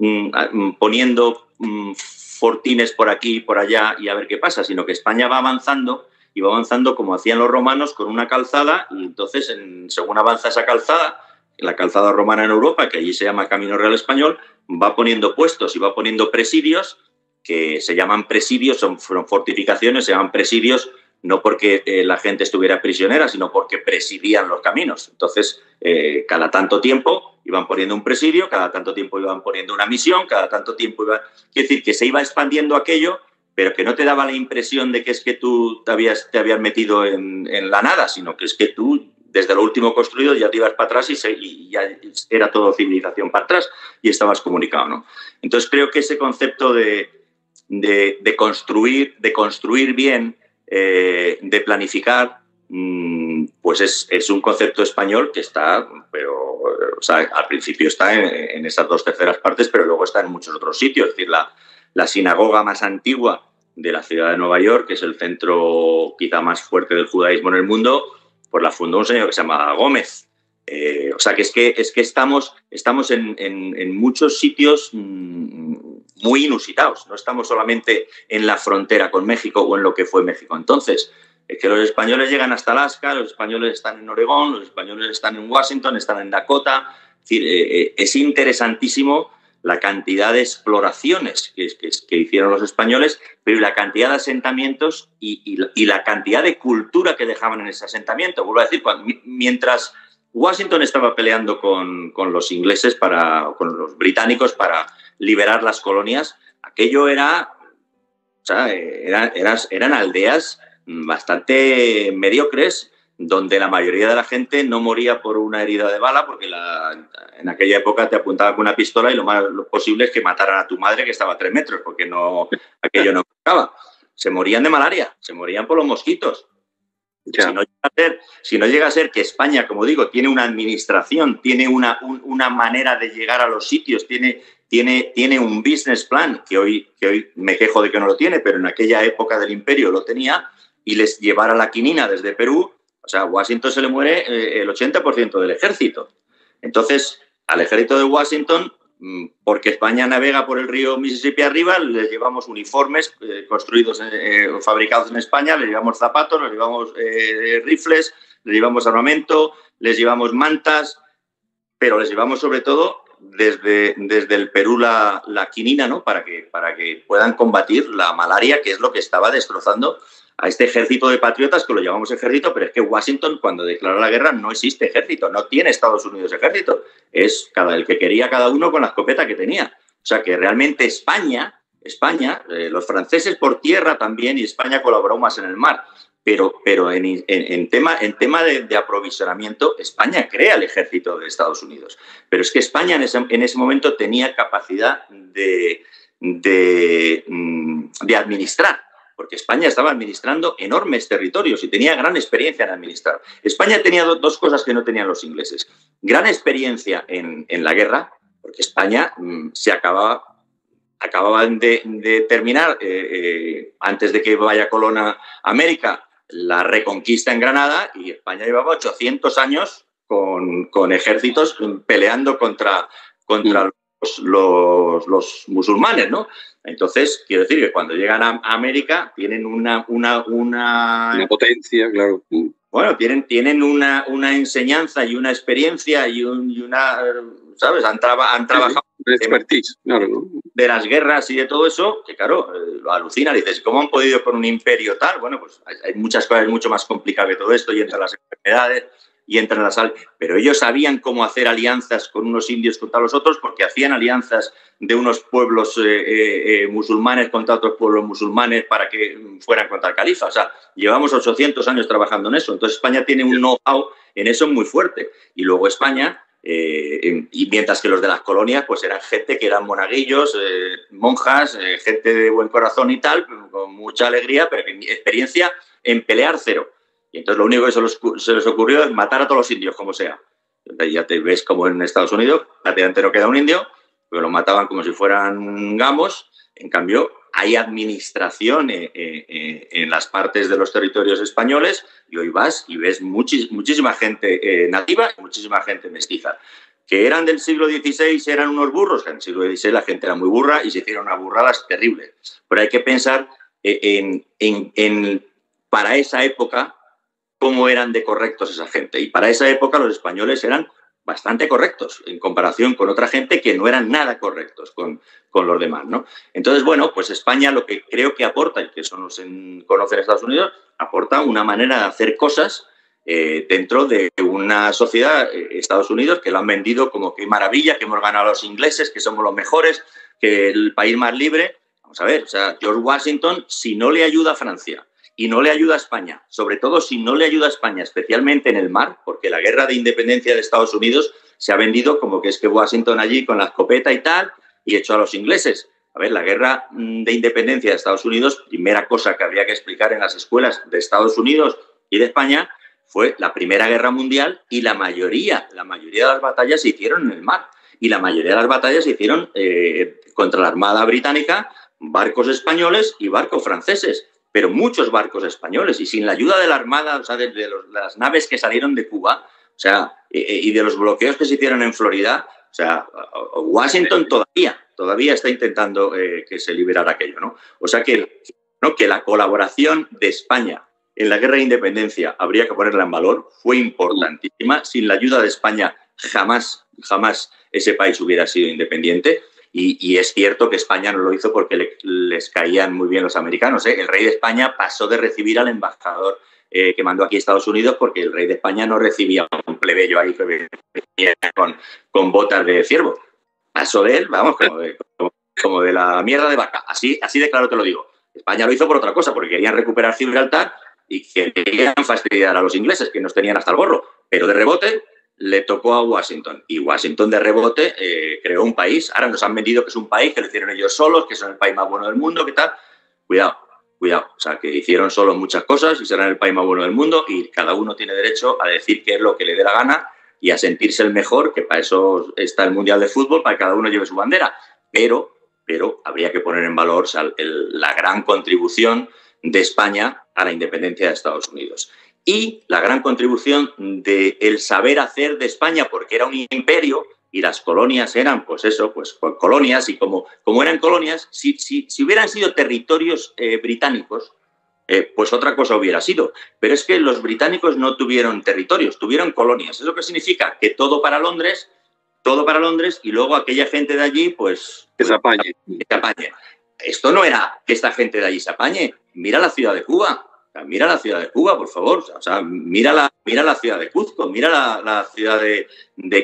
Mm, ah, mm, poniendo mm, fortines por aquí y por allá y a ver qué pasa, sino que España va avanzando y va avanzando como hacían los romanos con una calzada y entonces según avanza esa calzada, la calzada romana en Europa, que allí se llama Camino Real Español, va poniendo puestos y va poniendo presidios que se llaman presidios, son fortificaciones, se llaman presidios no porque eh, la gente estuviera prisionera, sino porque presidían los caminos. Entonces, eh, cada tanto tiempo iban poniendo un presidio, cada tanto tiempo iban poniendo una misión, cada tanto tiempo iban... Quiere decir, que se iba expandiendo aquello, pero que no te daba la impresión de que es que tú te habías, te metido en, la nada, sino que es que tú, desde lo último construido, ya te ibas para atrás y, ya era todo civilización para atrás y estabas comunicado, Entonces, creo que ese concepto de, de construir, de construir bien eh, de planificar, mm, pues es, un concepto español que está, pero al principio está en, en, esas dos terceras partes, pero luego está en muchos otros sitios. Es decir, la, la, sinagoga más antigua de la ciudad de Nueva York, que es el centro quizá más fuerte del judaísmo en el mundo, pues la fundó un señor que se llama Gómez. Eh, o sea que es que, es que estamos, estamos en, muchos sitios mm, muy inusitados. No estamos solamente en la frontera con México o en lo que fue México. Entonces, es que los españoles llegan hasta Alaska, los españoles están en Oregón, los españoles están en Washington, están en Dakota. Es, eh, eh, interesantísimo la cantidad de exploraciones que, que, hicieron los españoles, pero la cantidad de asentamientos y, la cantidad de cultura que dejaban en ese asentamiento. Vuelvo a decir, mientras Washington estaba peleando con, con los ingleses, para, con los británicos, para liberar las colonias, aquello era, eran, aldeas bastante mediocres, donde la mayoría de la gente no moría por una herida de bala, porque la, en aquella época te apuntaban con una pistola y lo más posible es que mataran a tu madre que estaba a tres metros, porque no, aquello no tocaba Se morían de malaria, se morían por los mosquitos. Si, no llega a ser, que España, como digo, tiene una administración, tiene una, una manera de llegar a los sitios, tiene, tiene, un business plan, que hoy, que hoy me quejo de que no lo tiene, pero en aquella época del imperio lo tenía, y les llevara la quinina desde Perú, o sea, a Washington se le muere eh, el 80% del ejército. Entonces, al ejército de Washington, mm, porque España navega por el río Mississippi arriba, les llevamos uniformes eh, construidos, eh, fabricados en España, les llevamos zapatos, les llevamos rifles, les llevamos armamento, les llevamos mantas, pero les llevamos sobre todo desde, desde el Perú la, la, quinina, ¿no? Para que, para que puedan combatir la malaria, que es lo que estaba destrozando a este ejército de patriotas, que lo llamamos ejército, pero es que Washington, cuando declaró la guerra, no existe ejército, no tiene Estados Unidos ejército. Es cada, el que quería cada uno con la escopeta que tenía. O sea que realmente España, España, eh, los franceses por tierra también y España colaboró más en el mar. Pero, pero en, en, tema, tema de, aprovisionamiento, España crea el ejército de Estados Unidos. Pero es que España en ese, momento tenía capacidad mm, de, administrar porque España estaba administrando enormes territorios y tenía gran experiencia en administrar. España tenía dos cosas que no tenían los ingleses. Gran experiencia en, la guerra, porque España mm, se acababa, acababan de, terminar, eh, eh, antes de que vaya Colón a América, la reconquista en Granada y España llevaba 800 años con, con ejércitos peleando contra, contra mm. los, los, musulmanes, ¿no? Entonces, quiero decir que cuando llegan a América tienen una... Una, una... potencia, claro. Bueno, tienen, tienen una, una enseñanza y una experiencia y, una... ¿Sabes? Han, han trabajado eh, de, las guerras y de todo eso, que claro, eh, lo alucina, dices, ¿cómo han podido con un imperio tal? Bueno, pues hay, muchas cosas mucho más complicadas que todo esto, y entran las enfermedades, y entran las pero ellos sabían cómo hacer alianzas con unos indios contra los otros porque hacían alianzas de unos pueblos eh, musulmanes contra otros pueblos musulmanes para que mm, fueran contra el califa. O sea, llevamos 800 años trabajando en eso. Entonces España tiene un know-how en eso muy fuerte. Y luego España eh, y mientras que los de las colonias, pues eran gente que eran monaguillos, eh, monjas, eh, gente de buen corazón y tal, con mucha alegría, pero experiencia en pelear cero. Y entonces lo único que se, se les ocurrió es matar a todos los indios, como sea. ya te ves como en Estados Unidos, prácticamente no queda un indio, pero lo mataban como si fueran gamos. En cambio, hay administración eh, eh, eh, en las partes de los territorios españoles y hoy vas y ves muchísima gente nativa y muchísima gente mestiza. Que eran del siglo XVI, eran unos burros, que en el siglo XVI la gente era muy burra y se hicieron unas burradas terribles. Pero hay que pensar en, para esa época cómo eran de correctos esa gente. Y para esa época los españoles eran bastante correctos en comparación con otra gente que no eran nada correctos con, los demás. ¿no? Entonces, bueno, pues España lo que creo que aporta, y que eso nos conoce en Estados Unidos, aporta una manera de hacer cosas eh, dentro de una sociedad, eh, Estados Unidos, que lo han vendido como que maravilla, que hemos ganado a los ingleses, que somos los mejores, que el país más libre. Vamos a ver, o sea, George Washington, si no le ayuda a Francia y no le ayuda a España, sobre todo si no le ayuda a España, especialmente en el mar, porque la guerra de independencia de Estados Unidos se ha vendido como que es que Washington allí con la escopeta y tal, y echó a los ingleses. A ver, la guerra mm, de independencia de Estados Unidos, primera cosa que habría que explicar en las escuelas de Estados Unidos y de España, fue la Primera Guerra Mundial y la mayoría, la mayoría de las batallas se hicieron en el mar. Y la mayoría de las batallas se hicieron eh, contra la Armada Británica, barcos españoles y barcos franceses pero muchos barcos españoles y sin la ayuda de la Armada, o sea, de, las naves que salieron de Cuba, o sea, y, de los bloqueos que se hicieron en Florida, o sea, Washington todavía, todavía está intentando eh, que se liberara aquello, ¿no? O sea que, que la colaboración de España en la guerra de independencia, habría que ponerla en valor, fue importantísima. Sin la ayuda de España jamás, jamás ese país hubiera sido independiente. Y, es cierto que España no lo hizo porque les caían muy bien los americanos. ¿eh? El rey de España pasó de recibir al embajador eh, que mandó aquí Estados Unidos porque el rey de España no recibía un plebeyo ahí con, botas de ciervo. Pasó de él, vamos, como de, la mierda de vaca. Así, así de claro te lo digo. España lo hizo por otra cosa, porque querían recuperar Gibraltar y querían fastidiar a los ingleses, que nos tenían hasta el gorro. Pero de rebote le tocó a Washington. Y Washington de rebote eh, creó un país. Ahora nos han vendido que es un país, que lo hicieron ellos solos, que son el país más bueno del mundo, que tal. Cuidado, cuidado. O sea, que hicieron solos muchas cosas y serán el país más bueno del mundo y cada uno tiene derecho a decir qué es lo que le dé la gana y a sentirse el mejor, que para eso está el Mundial de Fútbol, para que cada uno lleve su bandera. Pero, pero habría que poner en valor la gran contribución de España a la independencia de Estados Unidos y la gran contribución del el saber hacer de España, porque era un imperio y las colonias eran, pues eso, pues, pues colonias, y como, como eran colonias, si, si, hubieran sido territorios eh, británicos, eh, pues otra cosa hubiera sido. Pero es que los británicos no tuvieron territorios, tuvieron colonias. ¿Eso que significa? Que todo para Londres, todo para Londres, y luego aquella gente de allí, pues... se apañe. Esto no era que esta gente de allí se apañe. Mira la ciudad de Cuba, mira la ciudad de Cuba, por favor. mira la, la ciudad de Cuzco, mira la, ciudad de,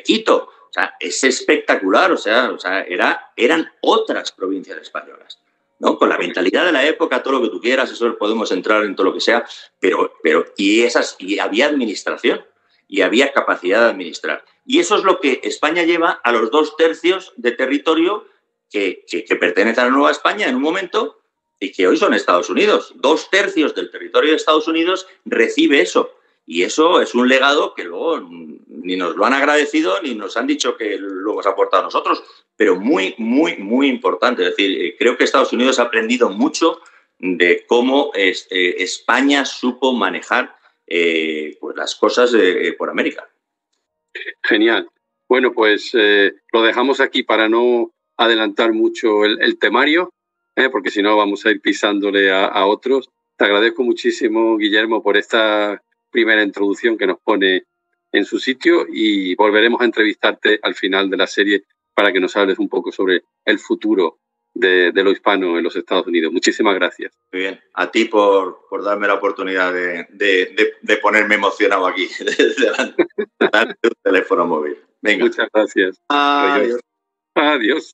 Quito. O sea, es espectacular. O sea, era, eran otras provincias españolas. ¿no? Con la mentalidad de la época, todo lo que tú quieras, eso podemos entrar en todo lo que sea, pero, pero y, esas, y había administración y había capacidad de administrar. Y eso es lo que España lleva a los dos tercios de territorio que, que, que pertenece a la Nueva España en un momento y que hoy son Estados Unidos. Dos tercios del territorio de Estados Unidos recibe eso. Y eso es un legado que luego ni nos lo han agradecido ni nos han dicho que lo ha aportado a nosotros, pero muy, muy, muy importante. Es decir, eh, creo que Estados Unidos ha aprendido mucho de cómo eh, España supo manejar eh, pues las cosas por América. Genial. Bueno, pues lo dejamos aquí para no adelantar mucho el temario. ¿eh? porque si no vamos a ir pisándole a, otros. Te agradezco muchísimo, Guillermo, por esta primera introducción que nos pone en su sitio y volveremos a entrevistarte al final de la serie para que nos hables un poco sobre el futuro de, lo hispano en los Estados Unidos. Muchísimas gracias. Muy bien, a ti por, por darme la oportunidad de, de, ponerme emocionado aquí, delante *laughs* del teléfono móvil. Muchas gracias. Adiós. Adiós.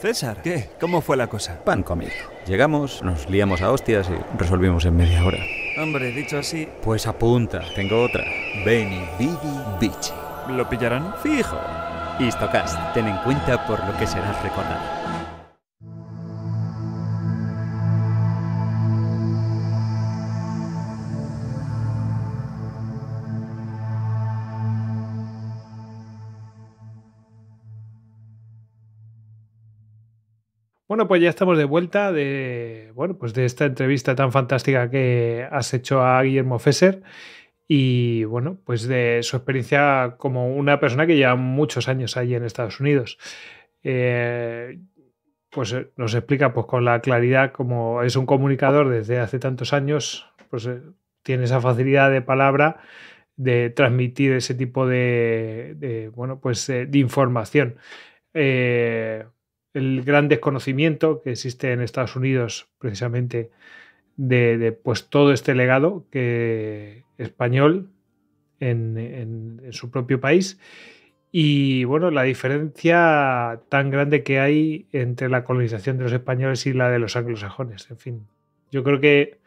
César, ¿qué? ¿Cómo fue la cosa? Pan comido. Llegamos, nos liamos a hostias y resolvimos en media hora. Hombre, dicho así. Pues apunta, tengo otra. Benny, Bigi, Bichi. ¿Lo pillarán? Fijo. Histocast, ten en cuenta por lo que serás recordado. Bueno, pues ya estamos de vuelta de, bueno, pues de esta entrevista tan fantástica que has hecho a Guillermo Fesser y, bueno, pues de su experiencia como una persona que lleva muchos años allí en Estados Unidos. Eh, pues eh, nos explica pues, con la claridad como es un comunicador desde hace tantos años, pues eh, tiene esa facilidad de palabra de transmitir ese tipo de, bueno, pues de información. Eh, el gran desconocimiento que existe en Estados Unidos precisamente de, pues todo este legado que, español en, su propio país y bueno, la diferencia tan grande que hay entre la colonización de los españoles y la de los anglosajones, en fin. Yo creo que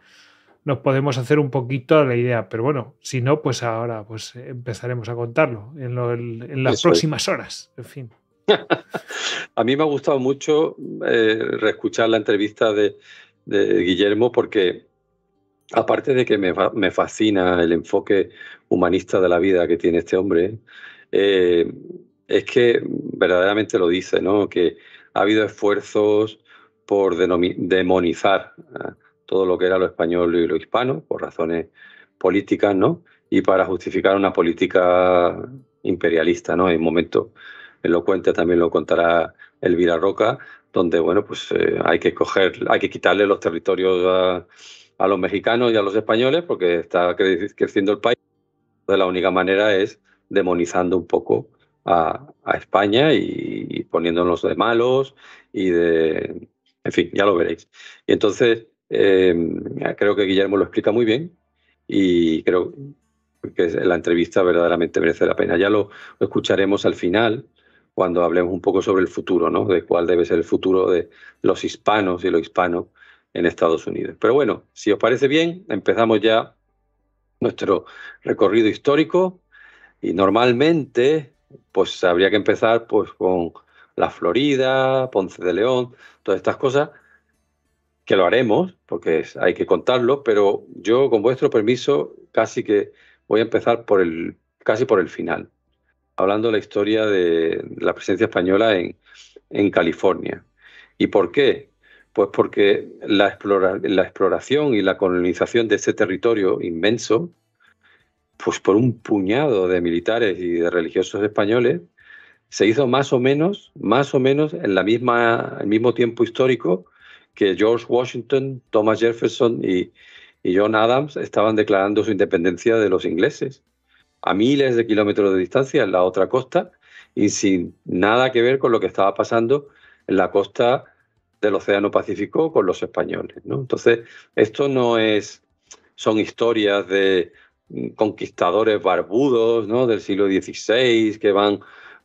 nos podemos hacer un poquito la idea, pero bueno, si no, pues ahora pues empezaremos a contarlo en, las próximas horas, en fin. *laughs* a mí me ha gustado mucho eh, reescuchar la entrevista de, Guillermo porque, aparte de que me, fascina el enfoque humanista de la vida que tiene este hombre, eh, es que verdaderamente lo dice, ¿no? Que ha habido esfuerzos por demonizar ah, todo lo que era lo español y lo hispano, por razones políticas, ¿no? Y para justificar una política imperialista, ¿no? En momentos lo cuenta también lo contará Elvira Roca, donde bueno, pues eh, hay que coger, hay que quitarle los territorios a, los mexicanos y a los españoles, porque está creciendo el país. De la única manera es demonizando un poco a, España y, poniéndonos de malos y de, en fin, ya lo veréis. Y entonces em, creo que Guillermo lo explica muy bien y creo que la entrevista verdaderamente merece la pena. Ya lo escucharemos al final cuando hablemos un poco sobre el futuro, ¿no? De cuál debe ser el futuro de los hispanos y los hispanos en Estados Unidos. Pero bueno, si os parece bien, empezamos ya nuestro recorrido histórico y normalmente pues habría que empezar pues con la Florida, Ponce de León, todas estas cosas que lo haremos porque hay que contarlo, pero yo con vuestro permiso casi que voy a empezar por el casi por el final hablando de la historia de la presencia española en, California. ¿Y por qué? Pues porque la, exploración y la colonización de este territorio inmenso, pues por un puñado de militares y de religiosos españoles, se hizo más o menos, más o menos en la misma, el mismo tiempo histórico que George Washington, Thomas Jefferson y John Adams estaban declarando su independencia de los ingleses a miles de kilómetros de distancia en la otra costa y sin nada que ver con lo que estaba pasando en la costa del Océano Pacífico con los españoles. ¿no? Entonces, esto no es, son historias de mm, conquistadores barbudos ¿no? del siglo XVI que van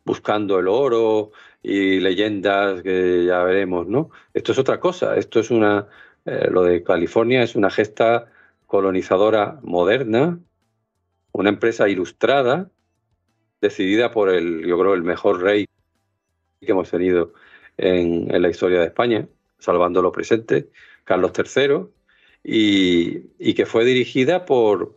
buscando el oro y leyendas que ya veremos, ¿no? Esto es otra cosa, esto es una, eh, lo de California es una gesta colonizadora moderna una empresa ilustrada, decidida por el, yo creo, el mejor rey que hemos tenido en, la historia de España, salvando lo presente, Carlos III, y, que fue dirigida por,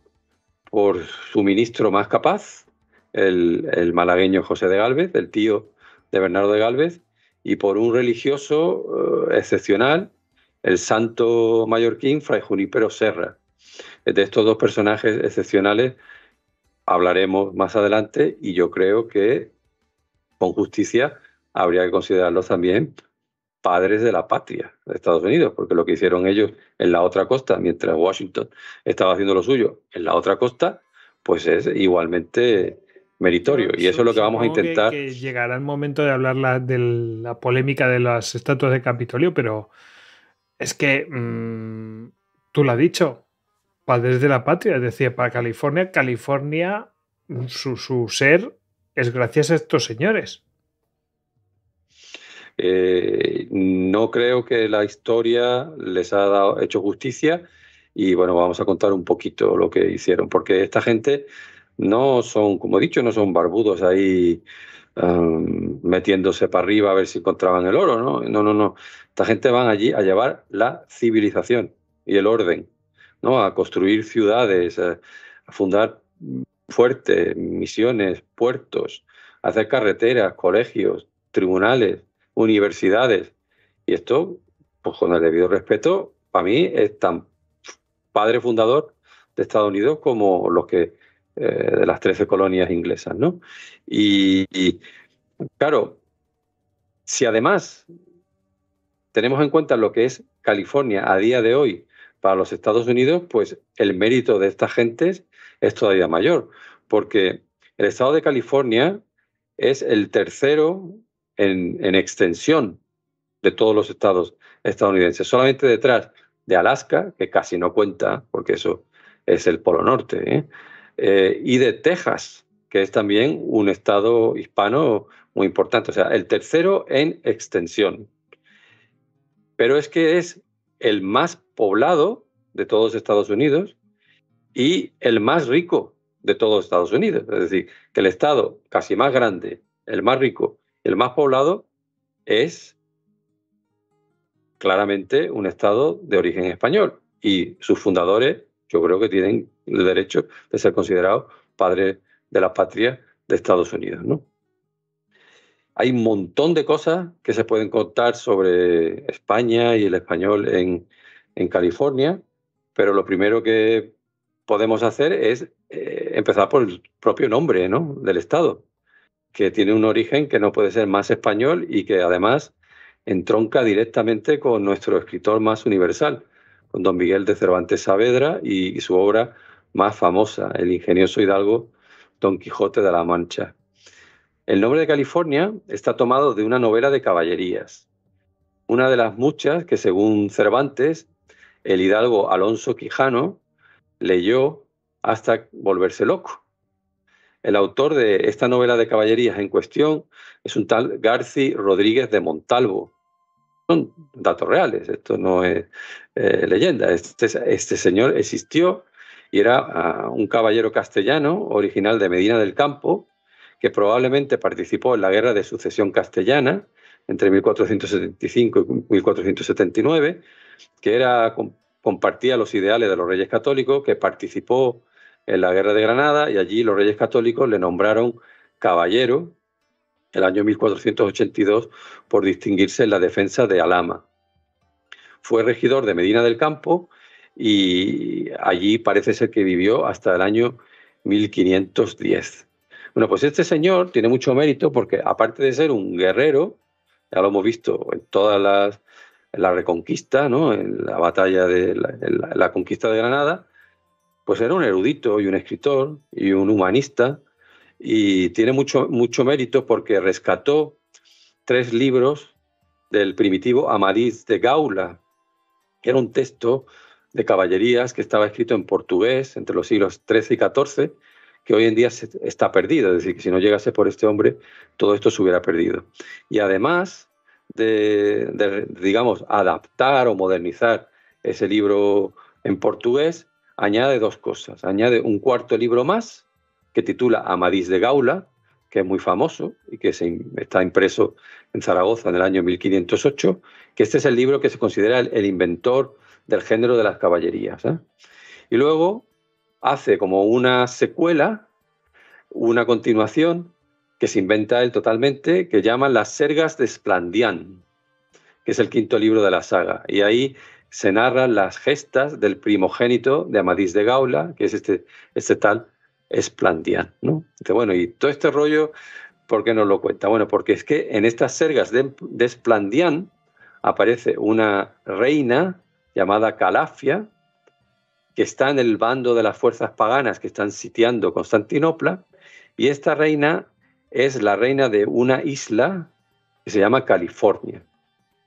por su ministro más capaz, el, malagueño José de Galvez, el tío de Bernardo de Galvez, y por un religioso eh, excepcional, el santo mallorquín Fray Junípero Serra. De estos dos personajes excepcionales hablaremos más adelante y yo creo que con justicia habría que considerarlos también padres de la patria de Estados Unidos, porque lo que hicieron ellos en la otra costa, mientras Washington estaba haciendo lo suyo en la otra costa, pues es igualmente meritorio. y eso es lo que vamos a intentar. Es que llegará el momento de hablar de la polémica de las estatuas de Capitolio, pero es que mm, tú lo has dicho, padres de la patria. Es decir, para California, California, su, su ser es gracias a estos señores. Eh, no creo que la historia les ha dado, hecho justicia y bueno, vamos a contar un poquito lo que hicieron, porque esta gente no son, como he dicho, no son barbudos ahí um, metiéndose para arriba a ver si encontraban el oro, ¿no? No, no, no. Esta gente van allí a llevar la civilización y el orden a construir ciudades, a, fundar fuertes, misiones, puertos, hacer carreteras, colegios, tribunales, universidades. Y esto, pues con el debido respeto, para mí es tan padre fundador de Estados Unidos como los que eh, de las 13 colonias inglesas, ¿no? y, claro, si además tenemos en cuenta lo que es California a día de hoy para los Estados Unidos, pues el mérito de estas gentes es todavía mayor, porque el estado de California es el tercero en, extensión de todos los estados estadounidenses, solamente detrás de Alaska, que casi no cuenta, porque eso es el Polo Norte, ¿eh? Eh, y de Texas, que es también un estado hispano muy importante, o sea, el tercero en extensión. Pero es que es el más poblado de todos Estados Unidos y el más rico de todos Estados Unidos. Es decir, que el estado casi más grande, el más rico, el más poblado es claramente un estado de origen español y sus fundadores yo creo que tienen el derecho de ser considerados padres de la patria de Estados Unidos, ¿no? Hay un montón de cosas que se pueden contar sobre España y el español en, California, pero lo primero que podemos hacer es eh, empezar por el propio nombre ¿no? del Estado, que tiene un origen que no puede ser más español y que además entronca directamente con nuestro escritor más universal, con don Miguel de Cervantes Saavedra y su obra más famosa, el ingenioso hidalgo Don Quijote de la Mancha. El nombre de California está tomado de una novela de caballerías, una de las muchas que según Cervantes, el hidalgo Alonso Quijano leyó hasta volverse loco. El autor de esta novela de caballerías en cuestión es un tal Garci Rodríguez de Montalvo. Son datos reales, esto no es eh, leyenda. Este, este, señor existió y era ah, un caballero castellano original de Medina del Campo que probablemente participó en la Guerra de Sucesión Castellana entre 1475 y 1479, que era, compartía los ideales de los reyes católicos, que participó en la Guerra de Granada y allí los reyes católicos le nombraron caballero el año 1482 por distinguirse en la defensa de Alhama. Fue regidor de Medina del Campo y allí parece ser que vivió hasta el año 1510. Bueno, pues este señor tiene mucho mérito porque aparte de ser un guerrero, ya lo hemos visto en toda la reconquista, ¿no? en la batalla de la, conquista de Granada, pues era un erudito y un escritor y un humanista y tiene mucho, mucho mérito porque rescató tres libros del primitivo Amadís de Gaula, que era un texto de caballerías que estaba escrito en portugués entre los siglos XIII y XIV que hoy en día está perdido. es decir, que si no llegase por este hombre, todo esto se hubiera perdido. Y además de, digamos, adaptar o modernizar ese libro en portugués, añade dos cosas. Añade un cuarto libro más, que titula Amadís de Gaula, que es muy famoso y que se, está impreso en Zaragoza en el año 1508, que este es el libro que se considera el, inventor del género de las caballerías. ¿eh? Y luego hace como una secuela, una continuación que se inventa él totalmente, que llaman Las Sergas de Esplandián, que es el quinto libro de la saga. Y ahí se narran las gestas del primogénito de Amadís de Gaula, que es este, este tal Esplandián. ¿no? bueno, y todo este rollo, ¿por qué nos lo cuenta? Bueno, porque es que en estas sergas de, de Esplandián aparece una reina llamada Calafia, que está en el bando de las fuerzas paganas que están sitiando Constantinopla, y esta reina es la reina de una isla que se llama California.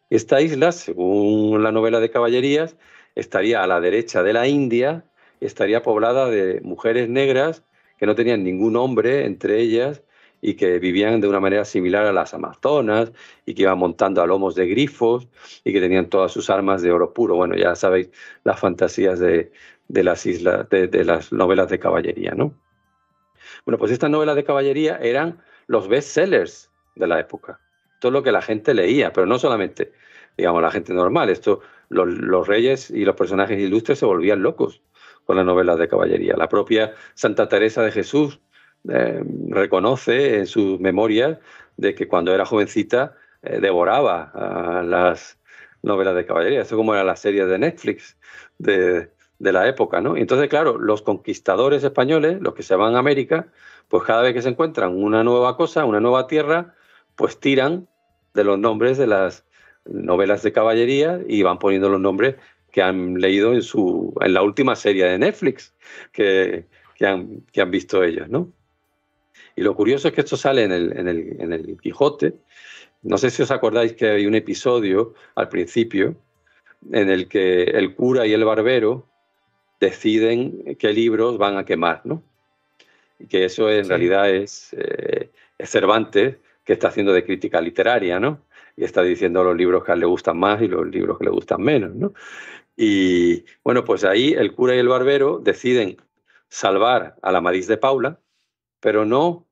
Esta isla, según la novela de caballerías, estaría a la derecha de la India, estaría poblada de mujeres negras que no tenían ningún hombre entre ellas y que vivían de una manera similar a las amazonas y que iban montando a lomos de grifos y que tenían todas sus armas de oro puro. Bueno, ya sabéis las fantasías de, de las islas, de, las novelas de caballería, ¿no? Bueno, pues estas novelas de caballería eran los bestsellers de la época. Todo lo que la gente leía, pero no solamente, digamos, la gente normal. Esto, los, reyes y los personajes ilustres se volvían locos con las novelas de caballería. La propia Santa Teresa de Jesús eh, reconoce en sus memorias de que cuando era jovencita eh, devoraba las novelas de caballería. Eso como era la serie de Netflix de, de la época, ¿no? entonces, claro, los conquistadores españoles, los que se van a América, pues cada vez que se encuentran una nueva cosa, una nueva tierra, pues tiran de los nombres de las novelas de caballería y van poniendo los nombres que han leído en, su, en la última serie de Netflix que, que, han, que han, visto ellos, ¿no? Y lo curioso es que esto sale en el, en, el, en el, Quijote. No sé si os acordáis que hay un episodio al principio en el que el cura y el barbero deciden qué libros van a quemar, ¿no? Y que eso en realidad eh, es, Cervantes que está haciendo de crítica literaria, ¿no? Y está diciendo los libros que le gustan más y los libros que le gustan menos, ¿no? Y bueno, pues ahí el cura y el barbero deciden salvar a la madiz de Paula, pero no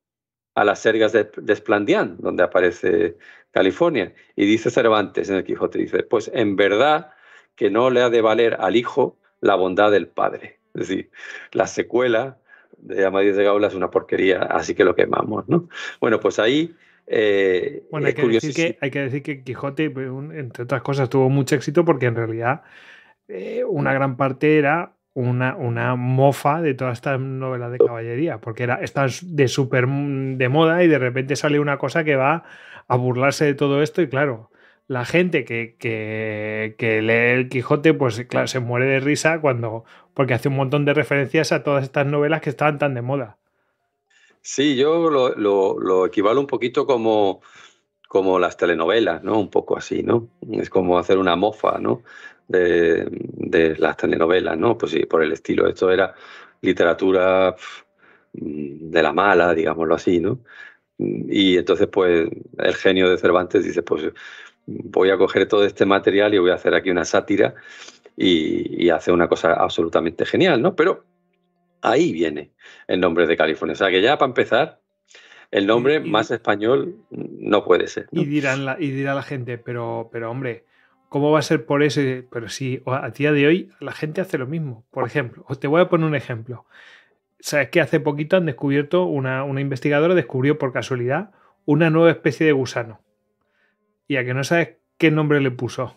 a las sergas de, de Esplandián, donde aparece California. Y dice Cervantes en el Quijote, dice, pues en verdad que no le ha de valer al hijo la bondad del Padre. Es decir, la secuela de Amadís de Gaula es una porquería, así que lo quemamos, ¿no? Bueno, pues ahí... Eh, bueno, hay que, decir que, hay que decir que Quijote, pues, entre otras cosas, tuvo mucho éxito porque en realidad eh, una gran parte era una, una, mofa de todas estas novelas de caballería, porque era, está de súper de moda y de repente sale una cosa que va a burlarse de todo esto y claro, la gente que, lee el Quijote, pues claro, se muere de risa cuando. porque hace un montón de referencias a todas estas novelas que estaban tan de moda. Sí, yo lo, lo, equivalo un poquito como, como las telenovelas, ¿no? Un poco así, ¿no? Es como hacer una mofa, ¿no? De, de las telenovelas, ¿no? Pues sí, por el estilo. Esto era literatura mm, de la mala, digámoslo así, ¿no? Y entonces, pues, el genio de Cervantes dice, pues voy a coger todo este material y voy a hacer aquí una sátira y, hacer una cosa absolutamente genial, ¿no? Pero ahí viene el nombre de California. O sea que ya para empezar, el nombre más español no puede ser. Y, y dirá la gente, pero, pero hombre, ¿cómo va a ser por ese? Pero si a día de hoy la gente hace lo mismo. Por ejemplo, te voy a poner un ejemplo. Sabes que hace poquito han descubierto, una investigadora descubrió por casualidad una nueva especie de gusano. Y a que no sabes qué nombre le puso.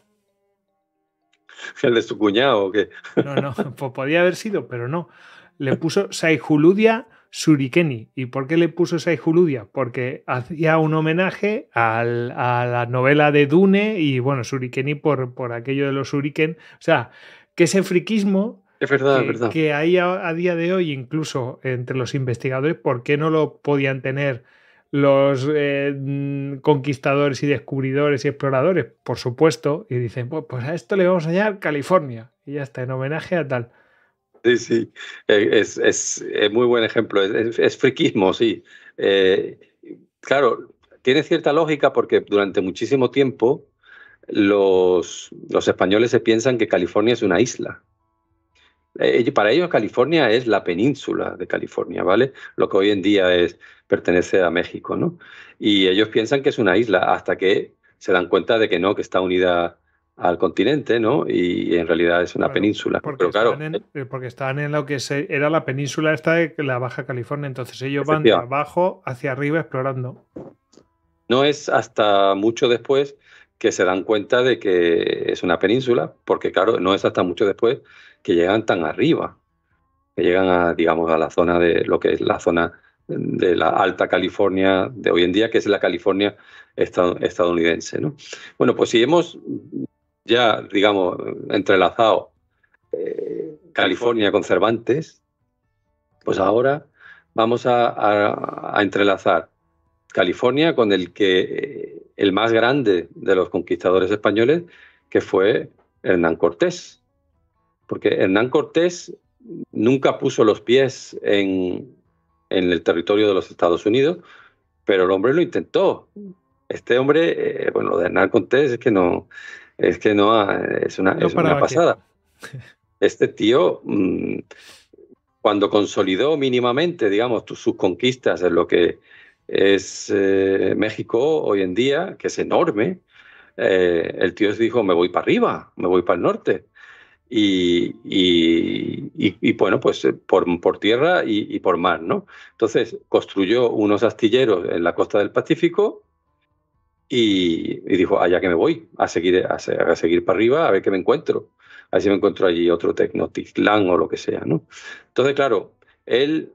¿El de su cuñado o qué? No, no, *laughs* pues podía haber sido, pero no. Le puso Saihuludia Surikeni. ¿Y por qué le puso Saihuludia? Porque hacía un homenaje a la novela de Dune y, bueno, Surikeni por, por aquello de los Suriken. O sea, que ese friquismo es verdad, que, que hay a día de hoy, incluso entre los investigadores, ¿por qué no lo podían tener? los eh, mm, conquistadores y descubridores y exploradores, por supuesto, y dicen, pues, a esto le vamos a llamar California, y ya está, en homenaje a tal. Sí, sí, eh, es, eh, muy buen ejemplo, es, friquismo, sí. claro, tiene cierta lógica porque durante muchísimo tiempo los, los españoles se piensan que California es una isla. para ellos California es la península de California, ¿vale? Lo que hoy en día es pertenece a México, ¿no? Y ellos piensan que es una isla hasta que se dan cuenta de que no, que está unida al continente, ¿no? Y en realidad es una península. Porque, están en, eh, en lo que se, era la península esta de la Baja California, entonces ellos van de abajo hacia arriba explorando. No es hasta mucho después que se dan cuenta de que es una península, porque claro, no es hasta mucho después que llegan tan arriba, que llegan a, digamos, a la zona de lo que es la zona de la Alta California de hoy en día, que es la California estadounidense. ¿no? Bueno, pues si hemos ya, digamos, entrelazado eh, California con Cervantes, pues ahora vamos a, a, entrelazar California con el que el más grande de los conquistadores españoles, que fue Hernán Cortés. Porque Hernán Cortés nunca puso los pies en, en el territorio de los Estados Unidos, pero el hombre lo intentó. Este hombre, eh, bueno, lo de Hernán Contés es que no, es que no, ah, es una, es una pasada. *laughs* Este tío, mm, cuando consolidó mínimamente, digamos, sus conquistas en lo que es eh, México hoy en día, que es enorme, eh, el tío dijo, me voy para arriba, me voy para el norte y, bueno, pues eh, por, tierra y, por mar, ¿no? Entonces construyó unos astilleros en la costa del Pacífico y, dijo, allá que me voy, a seguir, a, seguir para arriba, a ver qué me encuentro. A ver si me encuentro allí otro Tecnotizlán o lo que sea, ¿no? Entonces, claro, él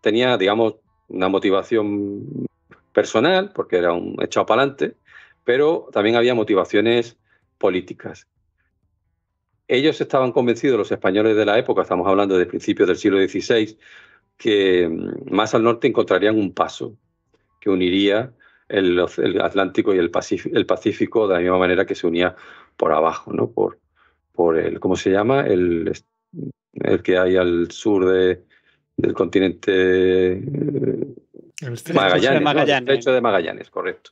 tenía, digamos, una motivación personal, porque era un echado para adelante, pero también había motivaciones políticas. Ellos estaban convencidos, los españoles de la época, estamos hablando de principios del siglo XVI, que mm, más al norte encontrarían un paso que uniría el, Atlántico y el Pacífico, de la misma manera que se unía por abajo, ¿no? Por, por el, ¿cómo se llama? El, que hay al sur del continente eh, el Magallanes, de Magallanes. El estrecho de Magallanes, correcto.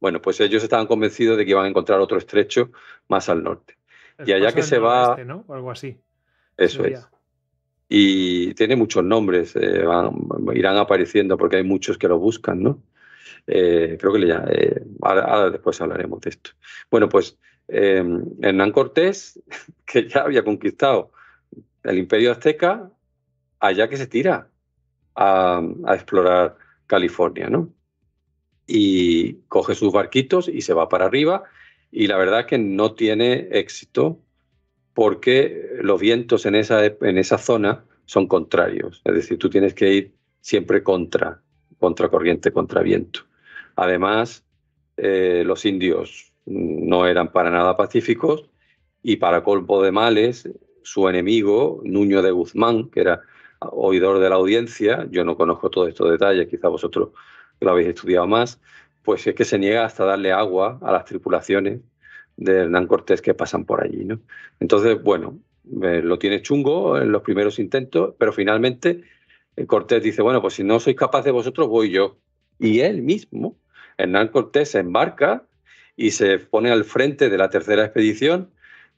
Bueno, pues ellos estaban convencidos de que iban a encontrar otro estrecho más al norte y allá que se va... Este, algo así. Eso es. Y tiene muchos nombres, eh, irán apareciendo porque hay muchos que lo buscan, ¿no? Eh, creo que ya, eh, ahora, después hablaremos de esto. Bueno, pues em, Hernán Cortés, *laughs* que ya había conquistado el imperio azteca, allá que se tira a, a explorar California, ¿no? Y coge sus barquitos y se va para arriba y la verdad que no tiene éxito porque los vientos en esa, en esa zona son contrarios. Es decir, tú tienes que ir siempre contra, contra corriente, contra viento. Además, eh, los indios no eran para nada pacíficos y para colpo de males, su enemigo, Nuño de Guzmán, que era oidor de la audiencia, yo no conozco todos estos detalles, quizá vosotros lo habéis estudiado más, pues es que se niega hasta darle agua a las tripulaciones de Hernán Cortés que pasan por allí, ¿no? Entonces, bueno, eh, lo tiene chungo en los primeros intentos, pero finalmente eh, Cortés dice, bueno, pues si no sois capaces vosotros, voy yo. Y él mismo, Hernán Cortés, se embarca y se pone al frente de la tercera expedición,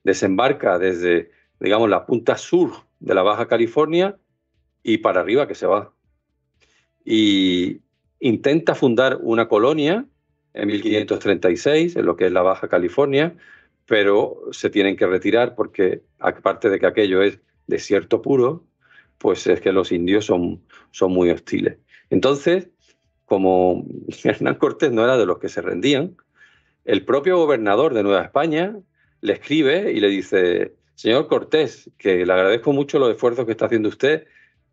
desembarca desde, digamos, la punta sur de la Baja California y para arriba que se va. Y, intenta fundar una colonia en 1536, en lo que es la Baja California, pero se tienen que retirar porque, aparte de que aquello es desierto puro, pues es que los indios son, son muy hostiles. Entonces, como *laughs* Hernán Cortés no era de los que se rendían, el propio gobernador de Nueva España le escribe y le dice, señor Cortés, que le agradezco mucho los esfuerzos que está haciendo usted,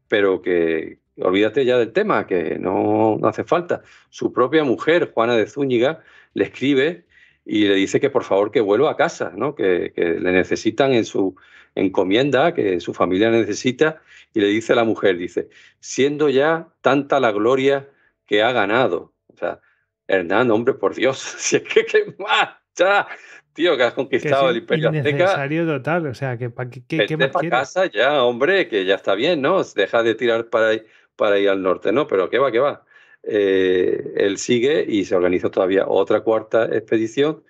pero que, olvídate ya del tema, que no, no hace falta. Su propia mujer, Juana de Zúñiga, le escribe y le dice que por favor que vuelva a casa, ¿no? que, le necesitan en su encomienda, que su familia necesita, y le dice a la mujer, dice, siendo ya tanta la gloria que ha ganado. O sea, Hernán, hombre, por Dios, *laughs* si es que qué marcha, tío, que has conquistado el imperio azteca. total, o sea, que qué, para casa ya, hombre, que ya está bien, ¿no? Deja de tirar para, ahí para ir al norte, ¿no? Pero qué va, que va. Eh, él sigue y se organiza todavía otra cuarta expedición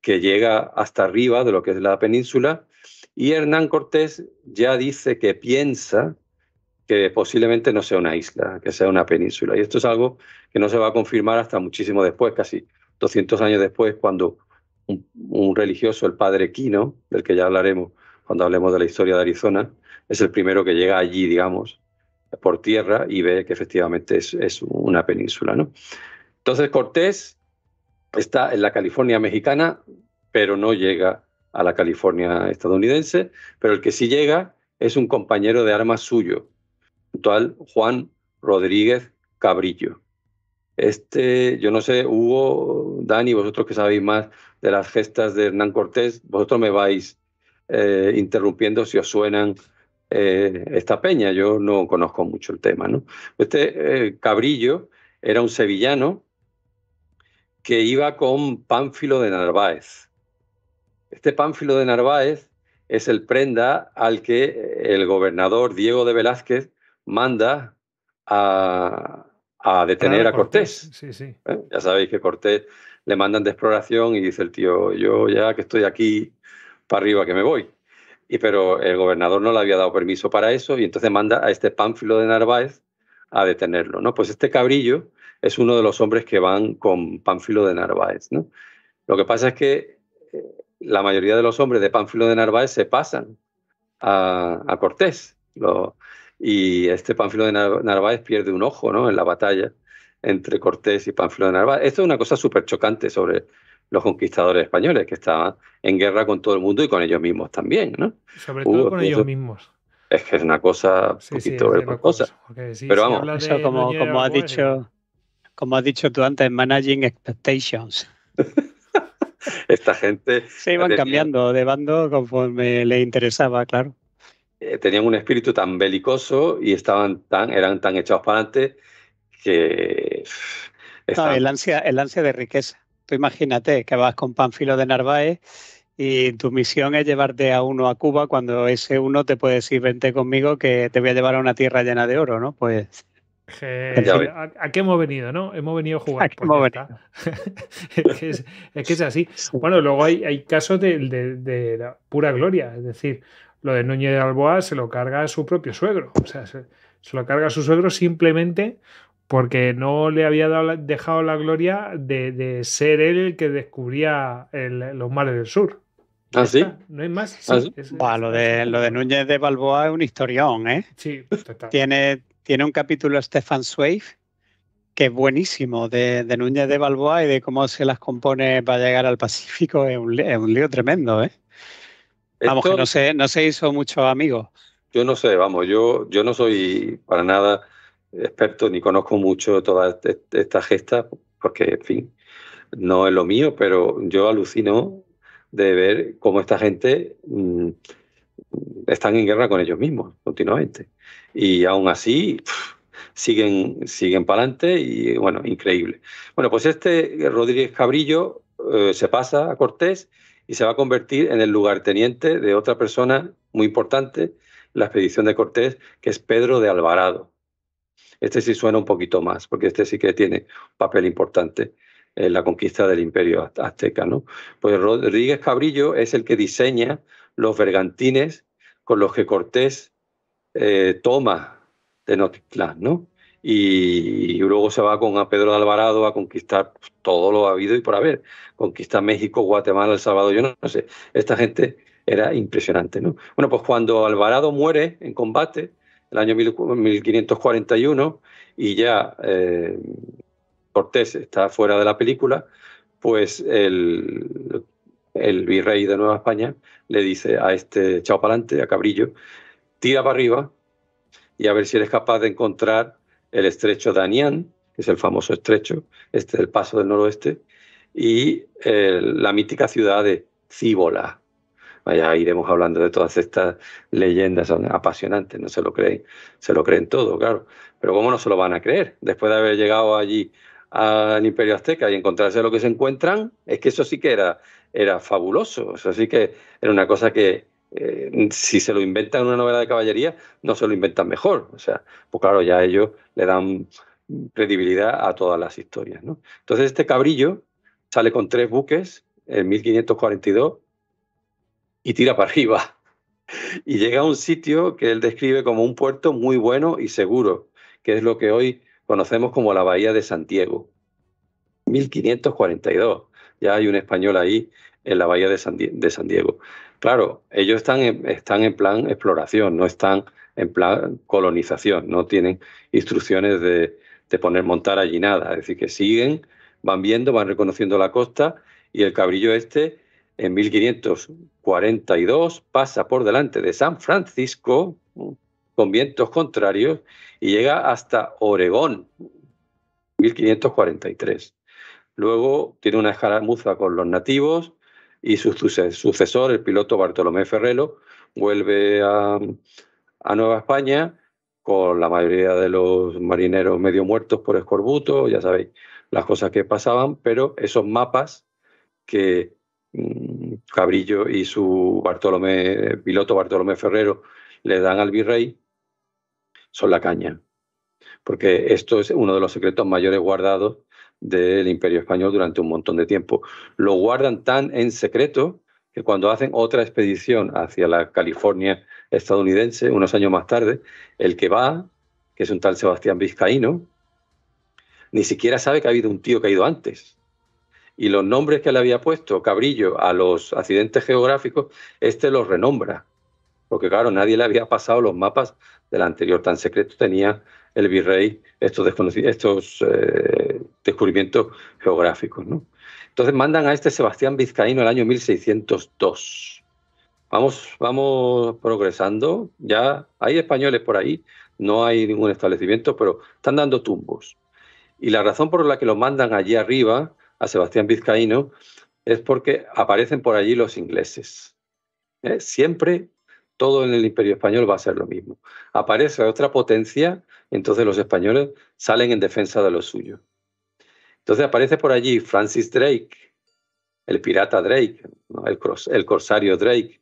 que llega hasta arriba de lo que es la península y Hernán Cortés ya dice que piensa que posiblemente no sea una isla, que sea una península. Y esto es algo que no se va a confirmar hasta muchísimo después, casi 200 años después, cuando un religioso, el padre Quino, del que ya hablaremos cuando hablemos de la historia de Arizona, es el primero que llega allí, digamos, por tierra y ve que efectivamente es, una península. ¿no? Entonces Cortés está en la California mexicana, pero no llega a la California estadounidense, pero el que sí llega es un compañero de armas suyo, Juan Rodríguez Cabrillo. Este, yo no sé, Hugo, Dani, vosotros que sabéis más de las gestas de Hernán Cortés, vosotros me vais eh, interrumpiendo si os suenan eh, esta peña, yo no conozco mucho el tema. ¿no? Este eh, Cabrillo era un sevillano que iba con Pánfilo de Narváez. Este Pánfilo de Narváez es el prenda al que el gobernador Diego de Velázquez manda a, detener a Cortés. Sí, sí. ¿eh? Ya sabéis que Cortés le mandan de exploración y dice el tío, yo ya que estoy aquí, para arriba que me voy pero el gobernador no le había dado permiso para eso y entonces manda a este Pánfilo de Narváez a detenerlo, ¿no? Pues este cabrillo es uno de los hombres que van con Pánfilo de Narváez, ¿no? Lo que pasa es que eh, la mayoría de los hombres de Pánfilo de Narváez se pasan a, Cortés y este Pánfilo de Narváez pierde un ojo, ¿no? En la batalla entre Cortés y Pánfilo de Narváez. Esto es una cosa súper chocante sobre los conquistadores españoles, que estaban en guerra con todo el mundo y con ellos mismos también, ¿no? Sobre todo con ellos mismos. Es que es una cosa sí, poquito cosa. Pero vamos, como, como has dicho, pues como has dicho tú antes, managing expectations. *laughs* Esta gente. Se iban eh, cambiando de bando conforme les interesaba, claro. Eh, tenían un espíritu tan belicoso y estaban tan, eran tan echados para adelante que. el ansia, el ansia de riqueza imagínate que vas con Panfilo de Narváez y tu misión es llevarte a uno a Cuba cuando ese uno te puede decir vente conmigo que te voy a llevar a una tierra llena de oro, ¿no? Pues... ¿a, qué hemos venido, no? Hemos venido a jugar. Pues *laughs* es, que es, así. *laughs* Bueno, luego hay, casos de, pura gloria. Es decir, lo de Núñez de Alboa se lo carga a su propio suegro. O sea, se lo carga a su suegro simplemente porque no le había dejado la gloria de, ser él el que descubría los mares del sur. ¿Ah, sí? No hay más. ¿Ah, lo, de, lo de Núñez de Balboa es un historión, ¿eh? Sí, total. tiene, tiene un capítulo Stefan Zweig que es buenísimo, de, Núñez de Balboa y de cómo se las compone para llegar al Pacífico. Es un, lío tremendo, ¿eh? Vamos, que no se, no se hizo mucho amigo. Yo no sé, vamos, yo, yo no soy para nada experto ni conozco mucho toda esta gesta, porque, en fin, no es lo mío, pero yo alucino de ver cómo esta gente está mm, están en guerra con ellos mismos continuamente. Y aún así siguen, siguen para adelante y bueno, increíble. Bueno, pues este Rodríguez Cabrillo eh, se pasa a Cortés y se va a convertir en el lugarteniente de otra persona muy importante, la expedición de Cortés, que es Pedro de Alvarado. Este sí suena un poquito más, porque este sí que tiene papel importante en la conquista del imperio azteca. ¿no? Pues Rodríguez Cabrillo es el que diseña los bergantines con los que Cortés eh, toma Tenochtitlán, ¿no? Y, luego se va con a Pedro de Alvarado a conquistar todo lo habido y por haber. Conquista México, Guatemala, El Salvador, yo no, no sé. Esta gente era impresionante, ¿no? Bueno, pues cuando Alvarado muere en combate, el año 1541, y ya eh, Cortés está fuera de la película, pues el, virrey de Nueva España le dice a este chao pa'lante, a Cabrillo, tira para arriba y a ver si eres capaz de encontrar el estrecho de Anián, que es el famoso estrecho, este del paso del noroeste, y eh, la mítica ciudad de Cíbola, ya iremos hablando de todas estas leyendas son apasionantes, no se lo creen, se lo creen todo, claro. Pero ¿cómo no se lo van a creer? Después de haber llegado allí al Imperio Azteca y encontrarse lo que se encuentran, es que eso sí que era, era fabuloso, eso sí que era una cosa que eh, si se lo inventan en una novela de caballería, no se lo inventan mejor. O sea, pues claro, ya ellos le dan credibilidad a todas las historias. ¿no? Entonces, este cabrillo sale con tres buques en 1542 y tira para arriba. Y llega a un sitio que él describe como un puerto muy bueno y seguro, que es lo que hoy conocemos como la Bahía de Santiago. 1542. Ya hay un español ahí en la Bahía de San, Diego. Claro, ellos están en, están en plan exploración, no están en plan colonización, no tienen instrucciones de, de poner montar allí nada. Es decir, que siguen, van viendo, van reconociendo la costa y el cabrillo este en 1542 pasa por delante de San Francisco con vientos contrarios y llega hasta Oregón, 1543. Luego tiene una escaramuza con los nativos y su sucesor, el piloto Bartolomé Ferrero, vuelve a, Nueva España con la mayoría de los marineros medio muertos por escorbuto, ya sabéis las cosas que pasaban, pero esos mapas que mm, Cabrillo y su Bartolomé, piloto Bartolomé Ferrero le dan al virrey, son la caña. Porque esto es uno de los secretos mayores guardados del Imperio Español durante un montón de tiempo. Lo guardan tan en secreto que cuando hacen otra expedición hacia la California estadounidense, unos años más tarde, el que va, que es un tal Sebastián Vizcaíno, ni siquiera sabe que ha habido un tío que ha ido antes y los nombres que le había puesto Cabrillo a los accidentes geográficos, este los renombra. Porque claro, nadie le había pasado los mapas del anterior, tan secreto tenía el virrey estos, estos eh, descubrimientos geográficos. ¿no? Entonces mandan a este Sebastián Vizcaíno el año 1602. Vamos, vamos progresando, ya hay españoles por ahí, no hay ningún establecimiento, pero están dando tumbos. Y la razón por la que lo mandan allí arriba a Sebastián Vizcaíno, es porque aparecen por allí los ingleses. ¿eh? Siempre todo en el imperio español va a ser lo mismo. Aparece otra potencia, entonces los españoles salen en defensa de lo suyo. Entonces aparece por allí Francis Drake, el pirata Drake, el, corsario Drake,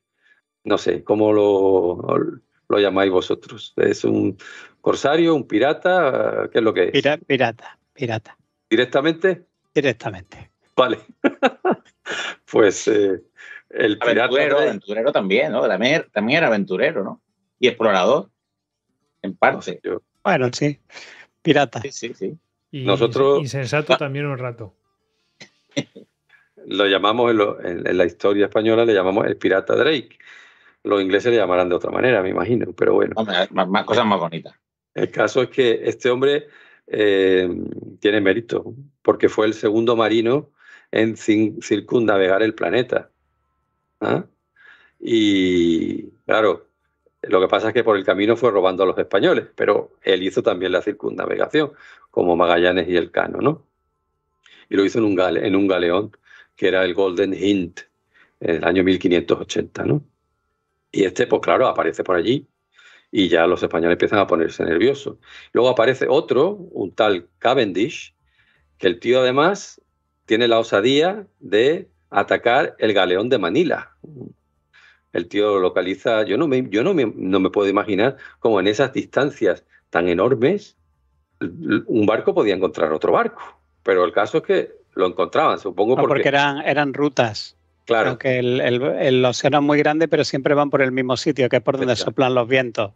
no sé, ¿cómo lo, lo llamáis vosotros? ¿Es un corsario, un pirata? ¿Qué es lo que es? pirata, pirata. ¿Directamente? directamente. Vale. *laughs* pues eh, el pirata... aventurero también, ¿no? Er, también era aventurero, ¿no? Y explorador, en parte. bueno, sí. Pirata. Sí, sí, sí. Y Nosotros... Insensato ah. también un rato. lo llamamos, en, la historia española, le llamamos el pirata Drake. Los ingleses le llamarán de otra manera, me imagino, pero bueno. más, cosas más bonitas. El caso es que este hombre eh, tiene mérito porque fue el segundo marino en circunnavegar el planeta. ¿ah? Y claro, lo que pasa es que por el camino fue robando a los españoles, pero él hizo también la circunnavegación, como Magallanes y Cano, ¿no? Y lo hizo en un, en un galeón, que era el Golden Hint, en el año 1580, ¿no? Y este, pues claro, aparece por allí y ya los españoles empiezan a ponerse nerviosos. Luego aparece otro, un tal Cavendish, que el tío además tiene la osadía de atacar el galeón de Manila. El tío localiza, yo no me, yo no me, puedo imaginar cómo en esas distancias tan enormes un barco podía encontrar otro barco. Pero el caso es que lo encontraban, supongo. porque... eran, eran rutas. Claro. Que el, el, océano es muy grande, pero siempre van por el mismo sitio, que es por donde soplan los vientos.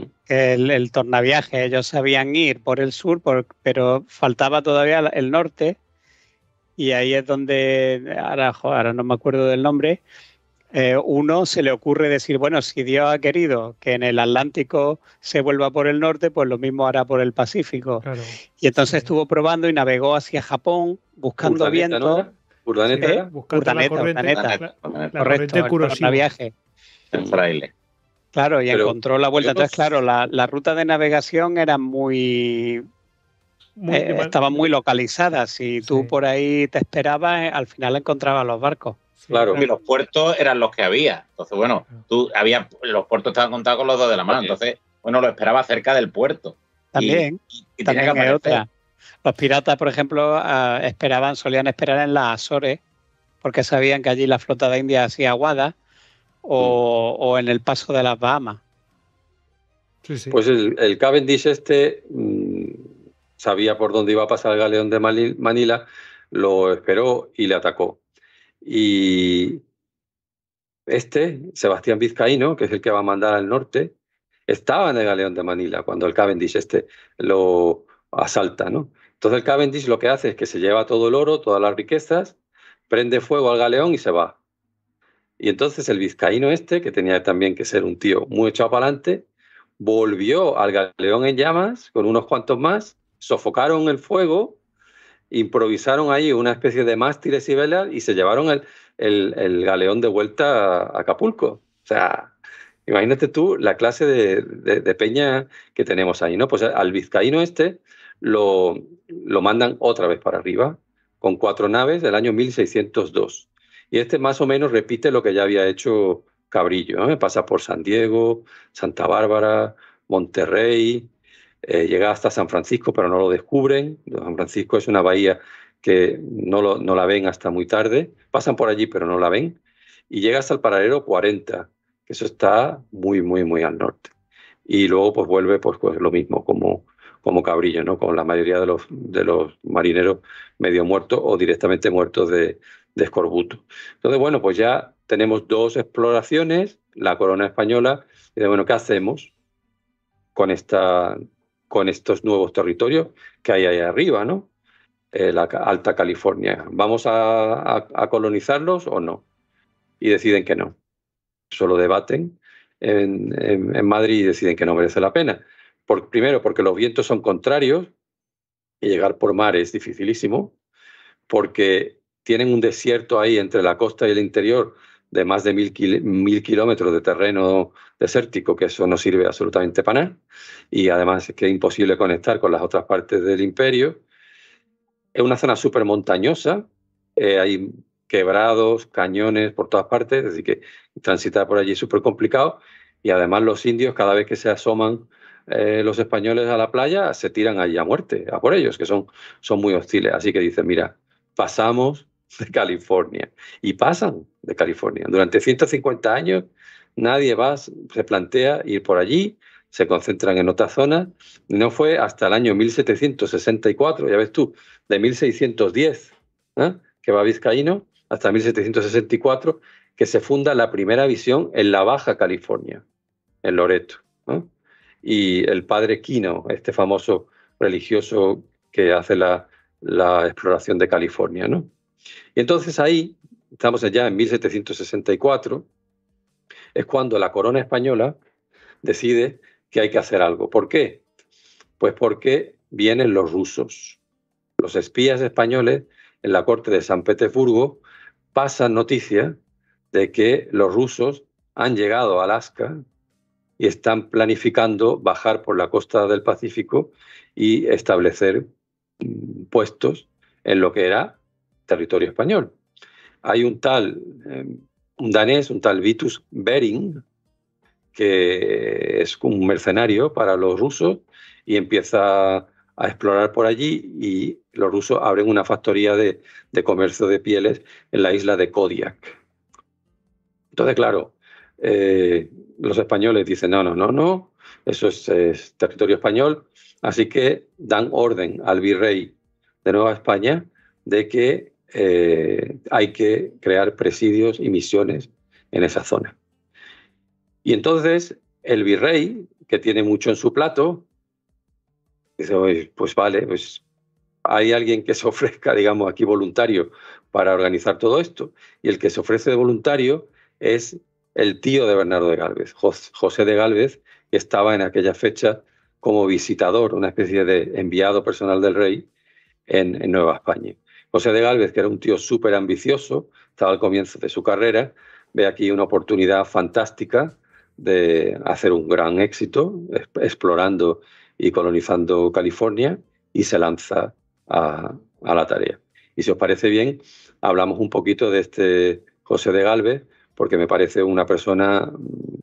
Mm. el, tornaviaje. Ellos sabían ir por el sur, pero faltaba todavía el norte. Y ahí es donde, ahora, ahora no me acuerdo del nombre, eh, uno se le ocurre decir, bueno, si Dios ha querido que en el Atlántico se vuelva por el norte, pues lo mismo hará por el Pacífico. y entonces estuvo probando y navegó hacia Japón buscando viento. la corriente, Claro, y encontró la vuelta. Entonces, claro, la, ruta de navegación era muy muy eh, muy localizada. Si tú por ahí te esperabas, eh, al final encontrabas los barcos. Claro. Y los puertos eran los que había. Entonces, bueno, tú había, los puertos estaban contados con los dos de la mano. Entonces, bueno, lo esperaba cerca del puerto. También. también Los piratas, por ejemplo, ah, esperaban, solían esperar en las Azores, porque sabían que allí la flota de India hacía aguada Mm. o, en el paso de las Bahamas. Pues el, Cavendish este mm, sabía por dónde iba a pasar el galeón de Manila, lo esperó y le atacó. Y este, Sebastián Vizcaíno, que es el que va a mandar al norte, estaba en el galeón de Manila cuando el Cavendish este lo asalta, ¿no? Entonces el Cavendish lo que hace es que se lleva todo el oro, todas las riquezas, prende fuego al galeón y se va. Y entonces el vizcaíno este, que tenía también que ser un tío muy echado para adelante, volvió al galeón en llamas con unos cuantos más, sofocaron el fuego, improvisaron ahí una especie de mástiles y velas y se llevaron el, galeón de vuelta a Acapulco. O sea, imagínate tú la clase de, de peña que tenemos ahí, ¿no? Pues al vizcaíno este lo, lo mandan otra vez para arriba con cuatro naves del año 1602. Y este más o menos repite lo que ya había hecho Cabrillo. ¿no? Pasa por San Diego, Santa Bárbara, Monterrey, eh, llega hasta San Francisco, pero no lo descubren. San Francisco es una bahía que no, no la ven hasta muy tarde. Pasan por allí, pero no la ven. Y llega hasta el paralelo 40, que eso está muy, muy, muy al norte. Y luego pues vuelve pues, pues lo mismo, como, como cabrillo, ¿no? Con la mayoría de los, de los marineros medio muertos o directamente muertos de, de Entonces, bueno, pues ya tenemos dos exploraciones, la corona española, y de bueno, ¿qué hacemos con, esta, con estos nuevos territorios que hay ahí arriba, ¿no? Eh, la Alta California. ¿Vamos a, colonizarlos o no? Y deciden que no. Solo debaten en, Madrid y deciden que no merece la pena. Por, primero, porque los vientos son contrarios y llegar por mar es dificilísimo, porque tienen un desierto ahí entre la costa y el interior de más de mil, kilómetros de terreno desértico, que eso no sirve absolutamente para nada, y además es que es imposible conectar con las otras partes del imperio. Es una zona súper montañosa, eh, hay quebrados, cañones por todas partes, así que transitar por allí es súper complicado, y además los indios cada vez que se asoman eh, los españoles a la playa se tiran allí a muerte, a por ellos, que son, son muy hostiles. Así que dicen, mira, pasamos de California. Y pasan de California. Durante 150 años nadie va, se plantea ir por allí, se concentran en otra zona. No fue hasta el año 1764, ya ves tú, de 1610, ¿eh? que va Vizcaíno, hasta 1764, que se funda la primera visión en la Baja California, en Loreto. ¿eh? Y el padre Quino, este famoso religioso que hace la exploración de California. ¿no? Y entonces ahí, estamos allá en 1764, es cuando la corona española decide que hay que hacer algo. ¿Por qué? Pues porque vienen los rusos. Los espías españoles en la corte de San Petersburgo pasan noticia de que los rusos han llegado a Alaska y están planificando bajar por la costa del Pacífico y establecer mm, puestos en lo que era territorio español. Hay un tal, eh, un danés, un tal Vitus Bering, que es un mercenario para los rusos y empieza a explorar por allí y los rusos abren una factoría de, comercio de pieles en la isla de Kodiak. Entonces, claro, eh, los españoles dicen, no, no, no, no, eso es, territorio español, así que dan orden al virrey de Nueva España de que eh, hay que crear presidios y misiones en esa zona. Y entonces el virrey, que tiene mucho en su plato, dice, pues vale, pues hay alguien que se *laughs* ofrezca, digamos, aquí voluntario para organizar todo esto. Y el que se ofrece de voluntario es el tío de Bernardo de Galvez, José de Galvez, que estaba en aquella fecha como visitador, una especie de enviado personal del rey en Nueva España. José de Galvez, que era un tío súper ambicioso, estaba al comienzo de su carrera, ve aquí una oportunidad fantástica de hacer un gran éxito explorando y colonizando California y se lanza a, la tarea. Y si os parece bien, hablamos un poquito de este José de Galvez, porque me parece una persona,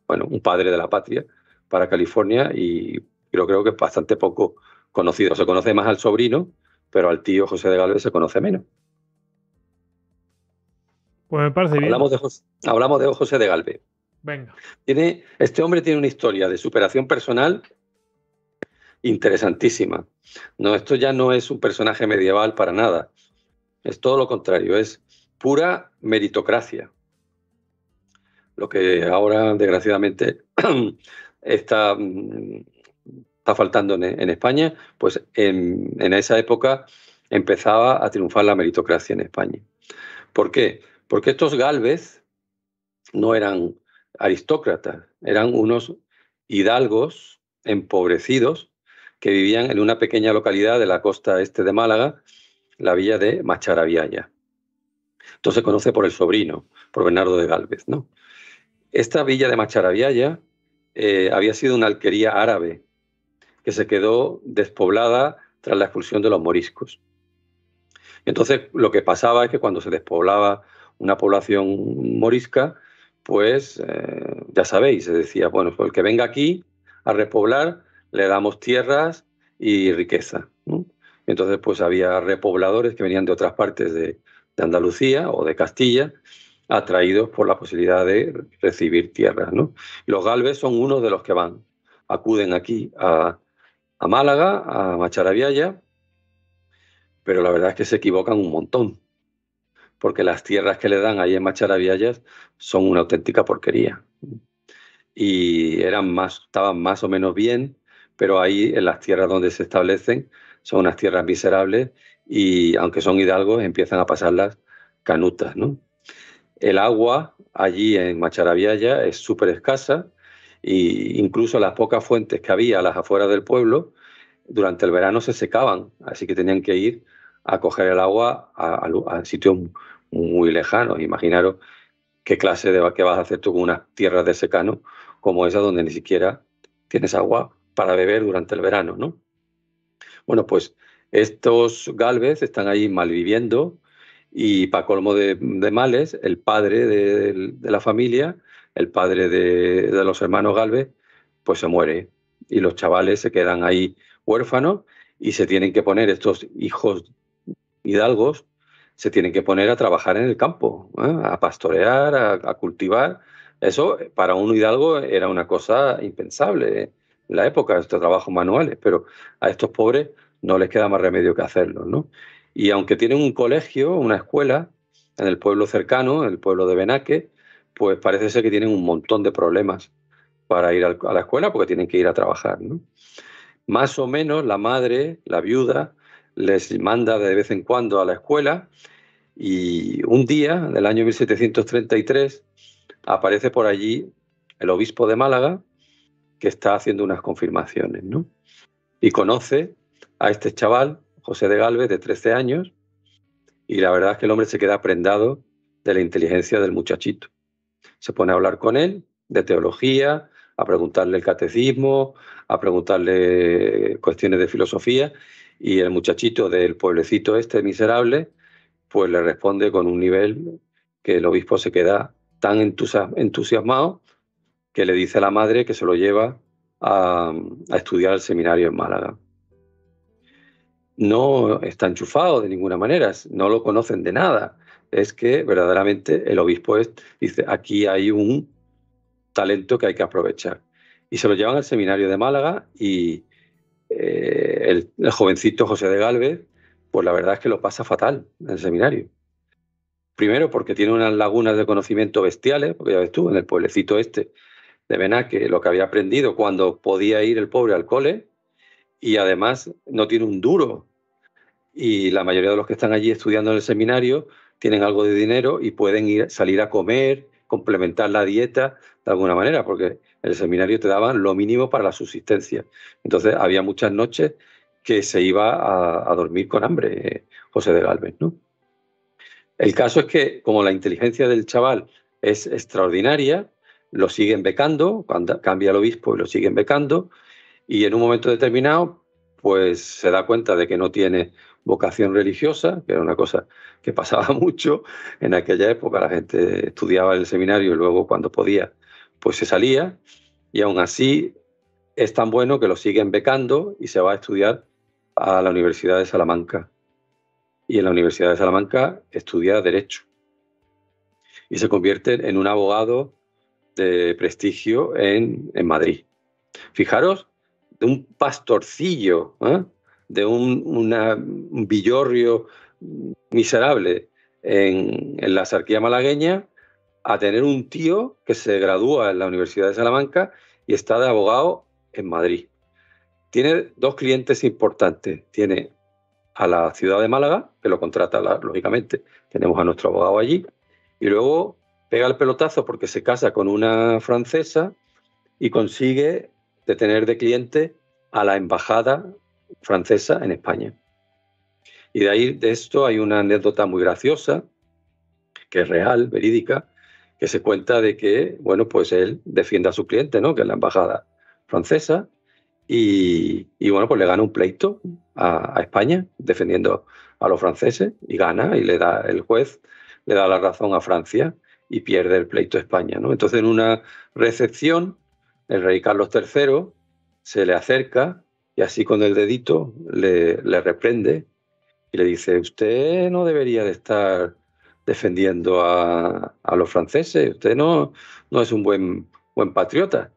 bueno, un padre de la patria para California y yo creo que es bastante poco conocido. Se conoce más al sobrino, pero al tío José de Galvez se conoce menos. Pues me parece hablamos bien. De José, hablamos de José de Galvez. Venga. Tiene, este hombre tiene una historia de superación personal interesantísima. No, esto ya no es un personaje medieval para nada. Es todo lo contrario, es pura meritocracia. Lo que ahora, desgraciadamente, *clears throat* está mm, está faltando en, España, pues en, esa época empezaba a triunfar la meritocracia en España. ¿Por qué? Porque estos Galvez no eran aristócratas, eran unos hidalgos empobrecidos que vivían en una pequeña localidad de la costa este de Málaga, la villa de Macharaviaya. Entonces se conoce por el sobrino, por Bernardo de Galvez. ¿no? Esta villa de Macharaviaya eh, había sido una alquería árabe que se quedó despoblada tras la expulsión de los moriscos. Entonces, lo que pasaba es que cuando se despoblaba una población morisca, pues eh, ya sabéis, se decía, bueno, pues el que venga aquí a repoblar, le damos tierras y riqueza. Entonces, pues había repobladores que venían de otras partes de, Andalucía o de Castilla, atraídos por la posibilidad de recibir tierras. Los galves son uno de los que van, acuden aquí a, a Málaga, a Macharabiaya, pero la verdad es que se equivocan un montón, porque las tierras que le dan ahí en Macharabiaya son una auténtica porquería. Y eran más, estaban más o menos bien, pero ahí en las tierras donde se establecen son unas tierras miserables y aunque son hidalgos empiezan a pasarlas canutas, ¿no? El agua allí en Macharabiaya es súper escasa e incluso las pocas fuentes que había a las afueras del pueblo, durante el verano se secaban, así que tenían que ir a coger el agua a, sitios muy lejanos. Imaginaros qué clase de que vas a hacer tú con unas tierras de secano como esa donde ni siquiera tienes agua para beber durante el verano, ¿no? Bueno, pues estos Galvez están ahí malviviendo y para colmo de, males, el padre de, la familia el padre de, los hermanos Galvez, pues se muere y los chavales se quedan ahí huérfanos y se tienen que poner estos hijos hidalgos, se tienen que poner a trabajar en el campo, ¿eh? a pastorear, a, cultivar. Eso para un hidalgo era una cosa impensable en la época, estos trabajos manuales, pero a estos pobres no les queda más remedio que hacerlo. ¿no? Y aunque tienen un colegio, una escuela, en el pueblo cercano, en el pueblo de Benaque, pues parece ser que tienen un montón de problemas para ir a la escuela porque tienen que ir a trabajar. Más o menos la madre, la viuda, les manda de vez en cuando a la escuela y un día del año 1733 aparece por allí el obispo de Málaga que está haciendo unas confirmaciones y conoce a este chaval, José de Galvez, de 13 años, y la verdad es que el hombre se queda prendado de la inteligencia del muchachito se pone a hablar con él de teología, a preguntarle el catecismo, a preguntarle cuestiones de filosofía, y el muchachito del pueblecito este miserable, pues le responde con un nivel que el obispo se queda tan entusiasmado que le dice a la madre que se lo lleva a, a estudiar el seminario en Málaga. No está enchufado de ninguna manera, no lo conocen de nada es que verdaderamente el obispo dice, aquí hay un talento que hay que aprovechar. Y se lo llevan al seminario de Málaga y eh, el, jovencito José de Galvez, pues la verdad es que lo pasa fatal en el seminario. Primero porque tiene unas lagunas de conocimiento bestiales, porque ya ves tú, en el pueblecito este de Benaque, lo que había aprendido cuando podía ir el pobre al cole, y además no tiene un duro. Y la mayoría de los que están allí estudiando en el seminario, tienen algo de dinero y pueden ir, salir a comer, complementar la dieta de alguna manera, porque en el seminario te daban lo mínimo para la subsistencia. Entonces había muchas noches que se iba a, dormir con hambre, eh, José de Galvez, ¿no? El caso es que, como la inteligencia del chaval es extraordinaria, lo siguen becando, cuando cambia el obispo y lo siguen becando, y en un momento determinado, pues se da cuenta de que no tiene vocación religiosa, que era una cosa que pasaba *laughs* mucho. En aquella época la gente estudiaba en el seminario y luego cuando podía, pues se salía. Y aún así es tan bueno que lo siguen becando y se va a estudiar a la Universidad de Salamanca. Y en la Universidad de Salamanca estudia Derecho. Y se convierte en un abogado de prestigio en, en Madrid. Fijaros, de un pastorcillo, ¿eh? de un, villorrio miserable en, la sarquía malagueña a tener un tío que se gradúa en la Universidad de Salamanca y está de abogado en Madrid. Tiene dos clientes importantes. Tiene a la ciudad de Málaga, que lo contrata, lógicamente, tenemos a nuestro abogado allí, y luego pega el pelotazo porque se casa con una francesa y consigue detener de cliente a la embajada francesa en España. Y de ahí de esto hay una anécdota muy graciosa, que es real, verídica, que se cuenta de que, bueno, pues él defiende a su cliente, ¿no? Que es la embajada francesa, y, bueno, pues le gana un pleito a, España defendiendo a los franceses y gana y le da el juez le da la razón a Francia y pierde el pleito a España, ¿no? Entonces en una recepción el rey Carlos III se le acerca así con el dedito le, reprende y le dice, usted no debería de estar defendiendo a, los franceses, usted no, no es un buen, buen patriota.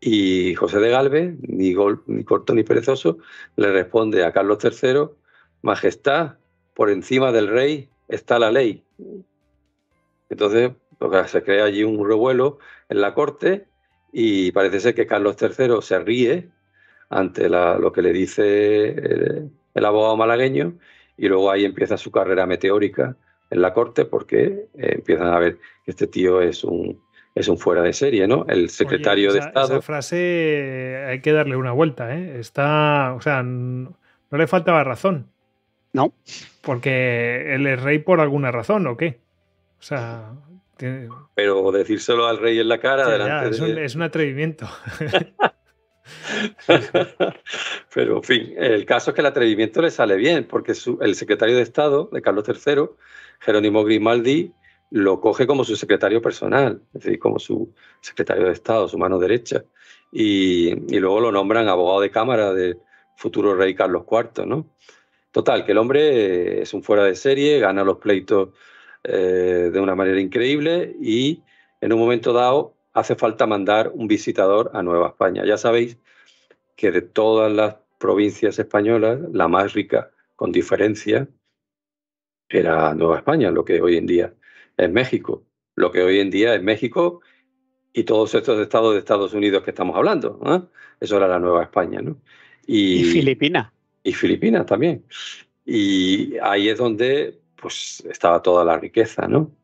Y José de Galvez, ni, ni corto ni perezoso, le responde a Carlos III, Majestad, por encima del rey está la ley. Entonces, se crea allí un revuelo en la corte y parece ser que Carlos III se ríe ante lo que le dice eh, el, abogado malagueño y luego ahí empieza su carrera meteórica en la corte porque eh, empiezan a ver que este tío es un, es un fuera de serie, ¿no? El secretario de Estado. Esa frase hay que darle una vuelta, ¿eh? Está, o sea, no, le faltaba razón. No. Porque él es rey por alguna razón, ¿o qué? O sea, pero decírselo al rey en la cara. es, un, es, un, atrevimiento. *laughs* *laughs* Pero, en fin, el caso es que el atrevimiento le sale bien, porque el secretario de Estado de Carlos III, Jerónimo Grimaldi, lo coge como su secretario personal, es decir, como su secretario de Estado, su mano derecha. Y, luego lo nombran abogado de cámara del futuro rey Carlos IV, ¿no? Total, que el hombre es un fuera de serie, gana los pleitos eh, de una manera increíble y en un momento dado hace falta mandar un visitador a Nueva España. Ya sabéis que de todas las provincias españolas, la más rica, con diferencia, era Nueva España, lo que hoy en día es México, lo que hoy en día es México y todos estos estados de Estados Unidos que estamos hablando. ¿eh? Eso era la Nueva España. ¿no? Y, Filipinas. Y Filipinas también. Y ahí es donde pues, estaba toda la riqueza. ¿no?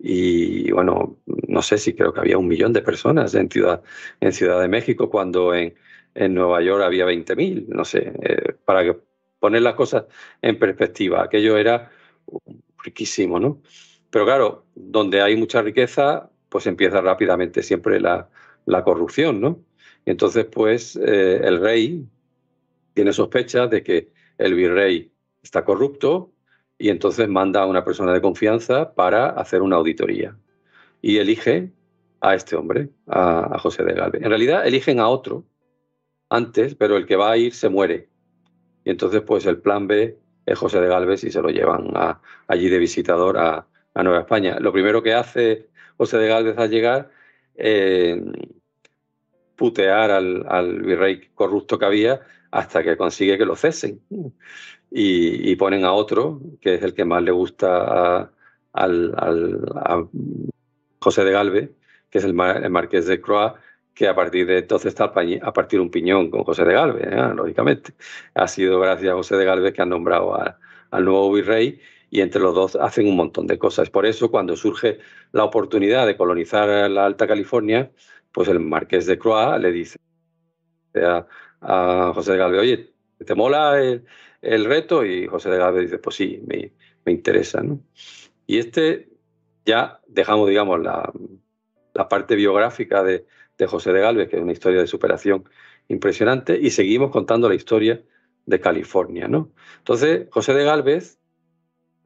Y bueno, no sé si creo que había un millón de personas en Ciudad, de México cuando en, Nueva York había 20.000, no sé, eh, para poner las cosas en perspectiva. Aquello era riquísimo, ¿no? Pero claro, donde hay mucha riqueza, pues empieza rápidamente siempre la, corrupción, ¿no? Y entonces, pues, eh, el rey tiene sospechas de que el virrey está corrupto y entonces manda a una persona de confianza para hacer una auditoría y eligen a este hombre, a, José de Galvez. En realidad eligen a otro antes, pero el que va a ir se muere. Y entonces, pues el plan B es José de Galvez y se lo llevan allí de visitador a, Nueva España. Lo primero que hace José de Galvez al llegar es eh, putear al, virrey corrupto que había hasta que consigue que lo cesen. Y, ponen a otro, que es el que más le gusta al, José de Galve, que es el, marqués de Croix, que a partir de entonces está a partir un piñón con José de Galve, ¿eh? lógicamente. Ha sido gracias a José de Galve que han nombrado al nuevo virrey y entre los dos hacen un montón de cosas. Por eso, cuando surge la oportunidad de colonizar la Alta California, pues el marqués de Croix le dice a, José de Galve, oye, ¿te mola el, reto? Y José de Galve dice, pues sí, me, interesa. ¿no? Y este ya dejamos, digamos, la, parte biográfica de, José de Galvez, que es una historia de superación impresionante, y seguimos contando la historia de California. ¿no? Entonces, José de Galvez,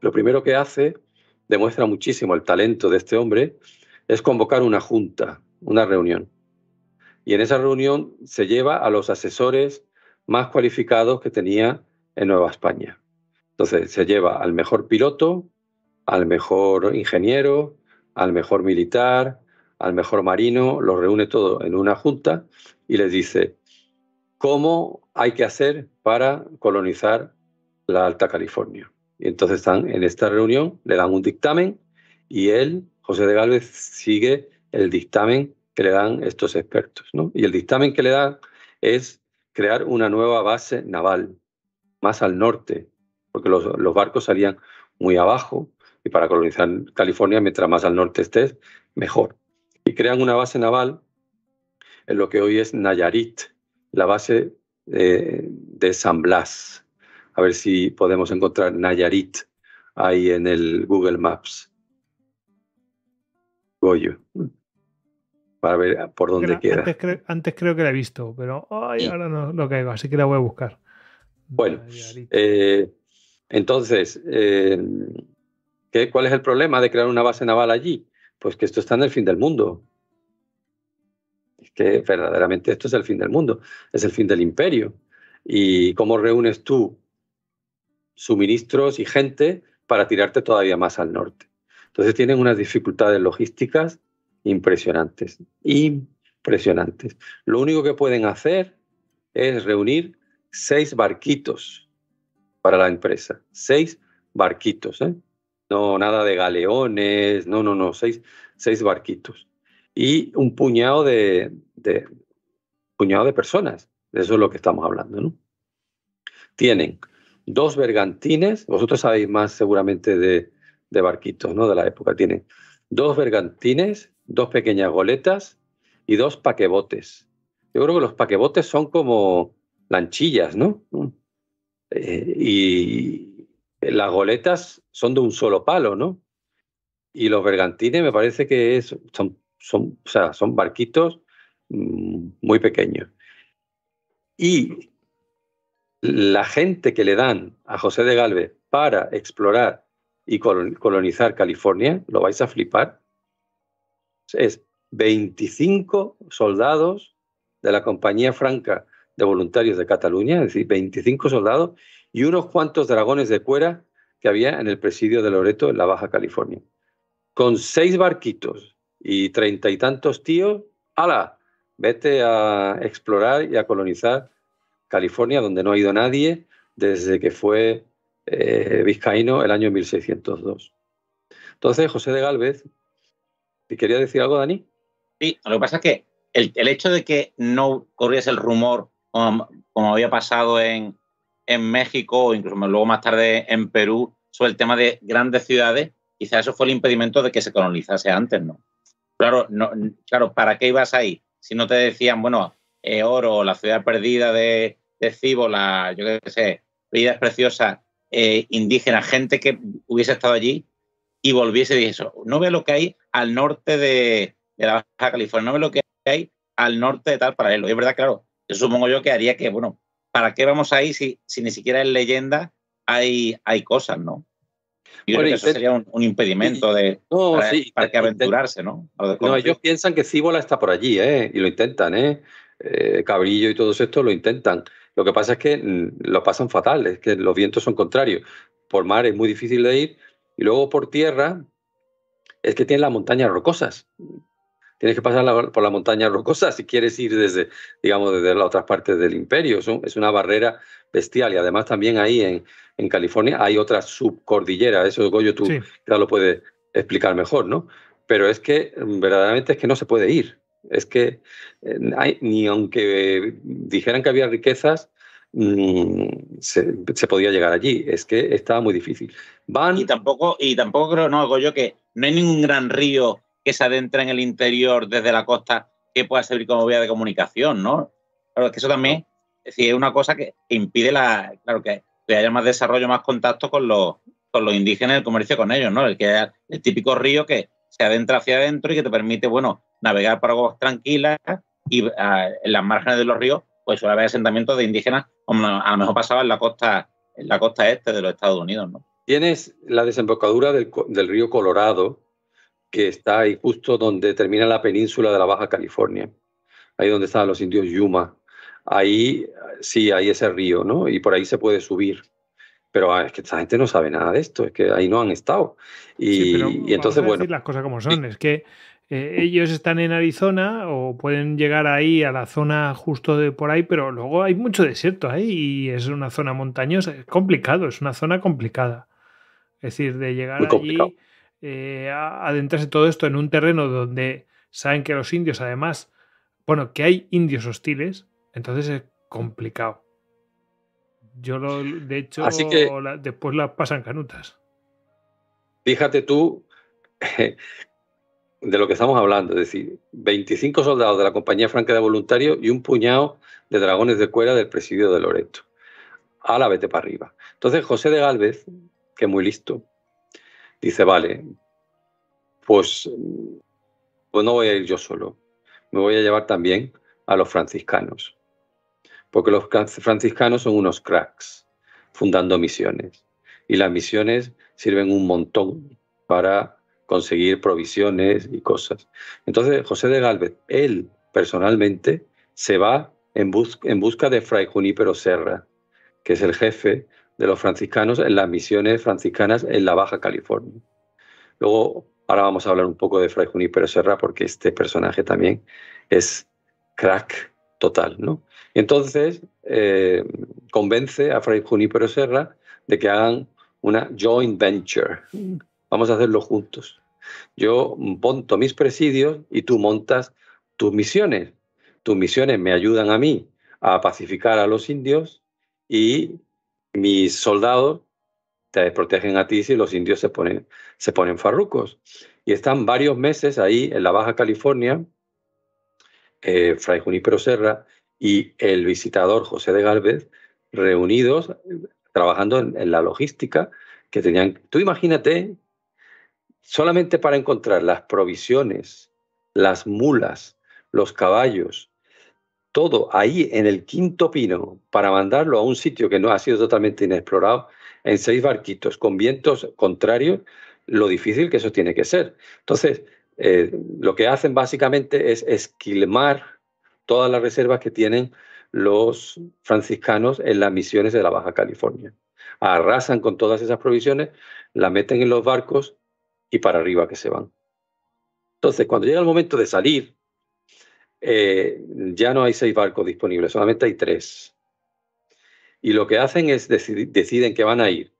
lo primero que hace, demuestra muchísimo el talento de este hombre, es convocar una junta, una reunión. Y en esa reunión se lleva a los asesores más cualificados que tenía en Nueva España. Entonces, se lleva al mejor piloto, al mejor ingeniero, al mejor militar, al mejor marino, los reúne todo en una junta y les dice cómo hay que hacer para colonizar la Alta California. Y entonces están en esta reunión, le dan un dictamen y él, José de Galvez, sigue el dictamen que le dan estos expertos. ¿no? Y el dictamen que le dan es crear una nueva base naval, más al norte, porque los, los barcos salían muy abajo y para colonizar California, mientras más al norte estés, mejor. Y crean una base naval en lo que hoy es Nayarit, la base eh, de San Blas. A ver si podemos encontrar Nayarit ahí en el Google Maps. Voy yo. Para ver por dónde quiera queda. Antes, creo que la he visto, pero ahora no lo caigo, así que la voy a buscar. Bueno, eh, entonces, eh, ¿Cuál es el problema de crear una base naval allí? Pues que esto está en el fin del mundo. Es que verdaderamente esto es el fin del mundo, es el fin del imperio. ¿Y cómo reúnes tú suministros y gente para tirarte todavía más al norte? Entonces tienen unas dificultades logísticas impresionantes, impresionantes. Lo único que pueden hacer es reunir seis barquitos para la empresa, seis barquitos. ¿eh? No, nada de galeones, no, no, no, seis, seis barquitos. Y un puñado de, puñado de personas, de eso es lo que estamos hablando. ¿no? Tienen dos bergantines, vosotros sabéis más seguramente de, barquitos ¿no? de la época, tienen dos bergantines, dos pequeñas goletas y dos paquebotes. Yo creo que los paquebotes son como lanchillas, ¿no? Mm. Eh, y, las goletas son de un solo palo, ¿no? Y los bergantines me parece que son, son, son barquitos mm, muy pequeños. Y la gente que le dan a José de Galvez para explorar y colonizar California, lo vais a flipar, es 25 soldados de la Compañía Franca de Voluntarios de Cataluña, es decir, 25 soldados y unos cuantos dragones de cuera que había en el presidio de Loreto, en la Baja California. Con seis barquitos y treinta y tantos tíos, ¡hala! Vete a explorar y a colonizar California, donde no ha ido nadie desde que fue eh, vizcaíno el año 1602. Entonces, José de Galvez, ¿te quería decir algo, Dani? Sí, lo que pasa es que el, hecho de que no corriese el rumor, como había pasado en, en México o incluso luego más tarde en Perú sobre el tema de grandes ciudades, quizás eso fue el impedimento de que se colonizase antes, ¿no? Claro, no, claro ¿para qué ibas ahí? Si no te decían, bueno, eh, Oro, la ciudad perdida de, de Cíbola, yo qué sé, vidas preciosas, eh, indígenas, gente que hubiese estado allí y volviese y eso no ve lo que hay al norte de, la Baja California, no ve lo que hay al norte de tal paralelo. es verdad, claro, yo supongo yo que haría que, bueno, ¿para qué vamos ahí si, si ni siquiera en leyenda hay, hay cosas, ¿no? Y eso sería un, impedimento de, para, que aventurarse, ¿no? No, ellos piensan que Cíbola está por allí, ¿eh? Y lo intentan, ¿eh? ¿eh? Cabrillo y todos estos lo intentan. Lo que pasa es que mm, lo pasan fatal, es que los vientos son contrarios. Por mar es muy difícil de ir y luego por tierra es que tienen las montañas rocosas, tienes que pasar por la montaña rocosa si quieres ir desde, digamos, desde la otras partes del imperio. Es, una barrera bestial y además también ahí en, California hay otra subcordillera. Eso, Goyo, tú ya lo puedes explicar mejor, ¿no? Pero es que mm, verdaderamente es que no se puede ir. Es que eh, ni aunque dijeran que había riquezas, mm, se, podía llegar allí. Es que estaba muy difícil. Y tampoco, y tampoco creo, no, Goyo, que no hay ningún gran río que se adentra en el interior desde la costa que pueda servir como vía de comunicación, ¿no? Claro, que eso también es, decir, es una cosa que impide la, claro, que haya más desarrollo, más contacto con los, con los indígenas, el comercio con ellos, ¿no? El, que, el típico río que se adentra hacia adentro y que te permite, bueno, navegar por aguas tranquilas y ah, en las márgenes de los ríos, pues suele haber asentamientos de indígenas, como a lo mejor pasaba en la costa, en la costa este de los Estados Unidos, ¿no? Tienes la desembocadura del río Colorado, que está ahí justo donde termina la península de la Baja California, ahí donde estaban los indios Yuma. Ahí sí hay ese río, ¿no? Y por ahí se puede subir. Pero ah, es que esta gente no sabe nada de esto, es que ahí no han estado. Y, entonces, decir bueno. las cosas como son, es que eh, ellos están en Arizona o pueden llegar ahí a la zona justo de por ahí, pero luego hay mucho desierto ahí y es una zona montañosa, es complicado, es una zona complicada. Es decir, de llegar allí eh, adentrarse todo esto en un terreno donde saben que los indios, además, bueno, que hay indios hostiles, entonces es complicado. Yo lo, de hecho, Así la, después pasan canutas. Fíjate tú *laughs* de lo que estamos hablando, es decir, 25 soldados de la Compañía Franca de Voluntarios y un puñado de dragones de cuera del presidio de Loreto. la vete para arriba. Entonces José de Galvez, que muy listo, dice, vale, pues, pues, no voy a ir yo solo, me voy a llevar también a los franciscanos, porque los franciscanos son unos cracks fundando misiones y las misiones sirven un montón para conseguir provisiones y cosas. Entonces, José de Galvez, él personalmente, se va en, en busca de Fray Junípero Serra, que es el jefe de los franciscanos en las misiones franciscanas en la Baja California. Luego, ahora vamos a hablar un poco de Fray Junípero Serra, porque este personaje también es crack total, ¿no? Entonces, eh, convence a Fray Junípero Serra de que hagan una joint venture. Vamos a hacerlo juntos. Yo monto mis presidios y tú montas tus misiones. Tus misiones me ayudan a mí a pacificar a los indios y mis soldados te protegen a ti si los indios se ponen, se ponen farrucos. Y están varios meses ahí en la Baja California, eh, Fray Junípero Serra y el visitador José de Galvez reunidos trabajando en la logística que tenían. Tú imagínate, solamente para encontrar las provisiones, las mulas, los caballos, todo ahí en el quinto pino para mandarlo a un sitio que no ha sido totalmente inexplorado en seis barquitos con vientos contrarios, lo difícil que eso tiene que ser. Entonces, eh, lo que hacen básicamente es esquilmar todas las reservas que tienen los franciscanos en las misiones de la Baja California. Arrasan con todas esas provisiones, las meten en los barcos y para arriba que se van. Entonces, cuando llega el momento de salir, eh, ya no hay seis barcos disponibles, solamente hay tres. Y lo que hacen es deciden que van a ir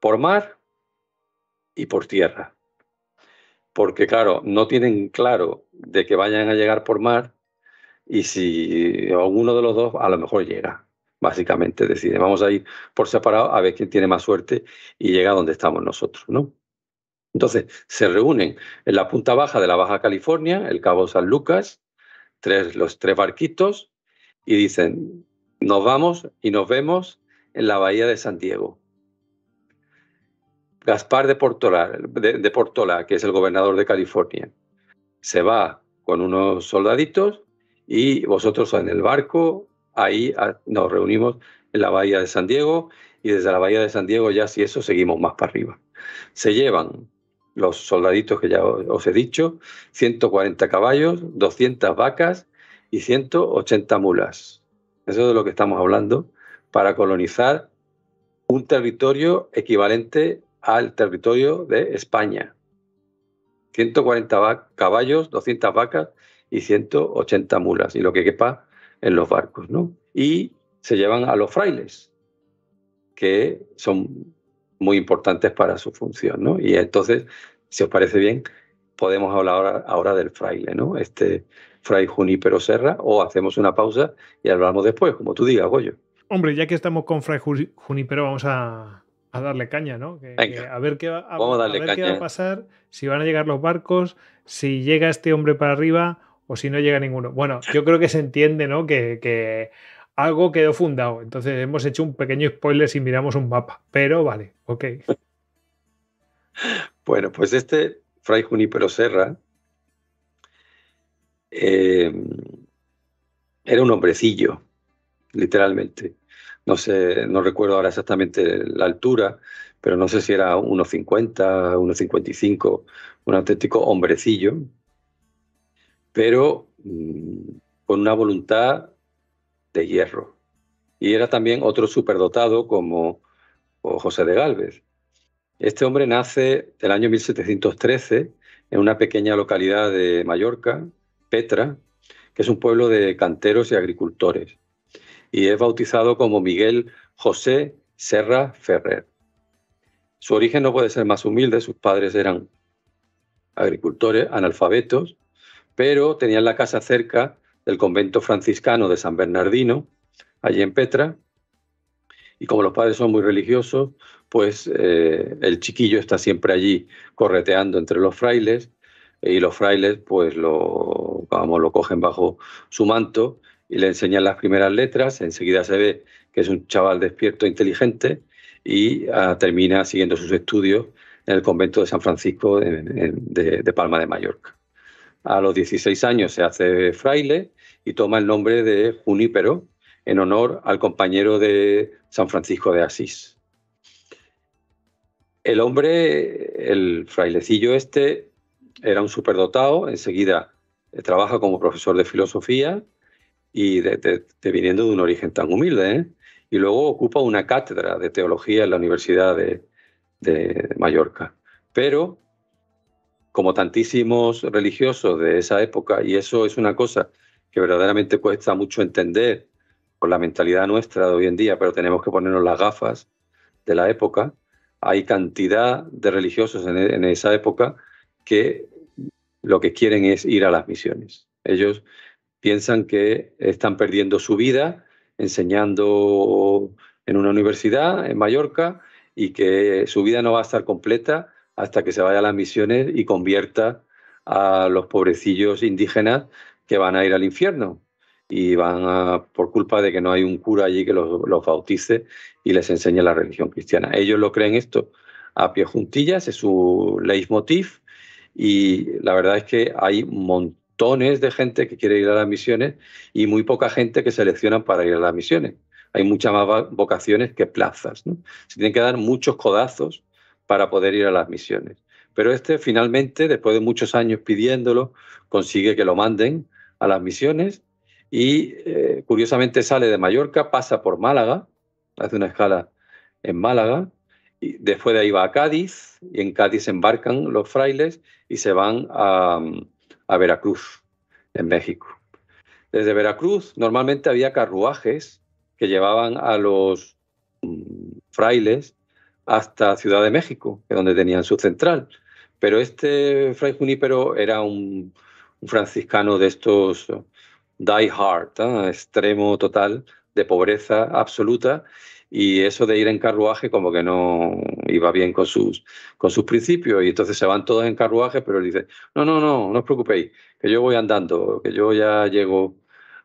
por mar y por tierra. Porque claro, no tienen claro de que vayan a llegar por mar y si uno de los dos a lo mejor llega. Básicamente deciden, vamos a ir por separado a ver quién tiene más suerte y llega donde estamos nosotros, ¿no? Entonces, se reúnen en la punta baja de la Baja California, el Cabo San Lucas, tres, los tres barquitos y dicen, nos vamos y nos vemos en la bahía de San Diego. Gaspar de Portola, de, de Portola, que es el gobernador de California, se va con unos soldaditos y vosotros en el barco, ahí nos reunimos en la bahía de San Diego y desde la bahía de San Diego ya si eso seguimos más para arriba. Se llevan los soldaditos que ya os he dicho, 140 caballos, 200 vacas y 180 mulas. Eso es de lo que estamos hablando para colonizar un territorio equivalente al territorio de España. 140 caballos, 200 vacas y 180 mulas, y lo que quepa en los barcos. ¿no? Y se llevan a los frailes, que son muy importantes para su función, ¿no? Y entonces, si os parece bien, podemos hablar ahora, del fraile, ¿no? Este fray Junípero Serra, o hacemos una pausa y hablamos después, como tú digas, Goyo. Hombre, ya que estamos con fray Junípero, vamos a, darle caña, ¿no? Que, a ver, qué va a, qué va a pasar, si van a llegar los barcos, si llega este hombre para arriba o si no llega ninguno. Bueno, yo creo que se entiende, ¿no? que algo quedó fundado. Entonces hemos hecho un pequeño spoiler si miramos un mapa, pero vale, ok. *laughs* bueno, pues este Fray Junípero Serra eh, era un hombrecillo, literalmente. No sé, no recuerdo ahora exactamente la altura, pero no sé si era unos 1,50, 1,55, un auténtico hombrecillo, pero mm, con una voluntad de hierro. Y era también otro superdotado como José de Galvez. Este hombre nace el año 1713 en una pequeña localidad de Mallorca, Petra, que es un pueblo de canteros y agricultores, y es bautizado como Miguel José Serra Ferrer. Su origen no puede ser más humilde, sus padres eran agricultores analfabetos, pero tenían la casa cerca del convento franciscano de San Bernardino, allí en Petra. Y como los padres son muy religiosos, pues eh, el chiquillo está siempre allí correteando entre los frailes y los frailes pues lo, vamos, lo cogen bajo su manto y le enseñan las primeras letras. Enseguida se ve que es un chaval despierto, e inteligente y ah, termina siguiendo sus estudios en el convento de San Francisco de, de Palma de Mallorca. A los 16 años se hace fraile y toma el nombre de Junípero en honor al compañero de San Francisco de Asís. El hombre, el frailecillo este, era un superdotado, enseguida eh, trabaja como profesor de filosofía y viniendo de un origen tan humilde, ¿eh? y luego ocupa una cátedra de teología en la Universidad de Mallorca. Pero, como tantísimos religiosos de esa época, y eso es una cosa que verdaderamente cuesta mucho entender con la mentalidad nuestra de hoy en día, pero tenemos que ponernos las gafas de la época. Hay cantidad de religiosos en, esa época que lo que quieren es ir a las misiones. Ellos piensan que están perdiendo su vida enseñando en una universidad en Mallorca y que su vida no va a estar completa hasta que se vaya a las misiones y convierta a los pobrecillos indígenas que van a ir al infierno y van por culpa de que no hay un cura allí que los, bautice y les enseñe la religión cristiana. Ellos lo creen esto a pie juntillas, es su leitmotiv y la verdad es que hay montones de gente que quiere ir a las misiones y muy poca gente que se selecciona para ir a las misiones. Hay muchas más vocaciones que plazas. Se tienen que dar muchos codazos para poder ir a las misiones. Pero este finalmente, después de muchos años pidiéndolo, consigue que lo manden a las misiones y eh, curiosamente sale de Mallorca, pasa por Málaga, hace una escala en Málaga, y después de ahí va a Cádiz y en Cádiz embarcan los frailes y se van a, Veracruz, en México. Desde Veracruz normalmente había carruajes que llevaban a los mm, frailes hasta Ciudad de México, que es donde tenían su central. Pero este fray Junípero era un franciscano de estos die hard, extremo total, de pobreza absoluta, y eso de ir en carruaje como que no iba bien con sus, con sus principios, y entonces se van todos en carruaje, pero él dice, no, no, no, no os preocupéis, que yo voy andando, que yo ya llego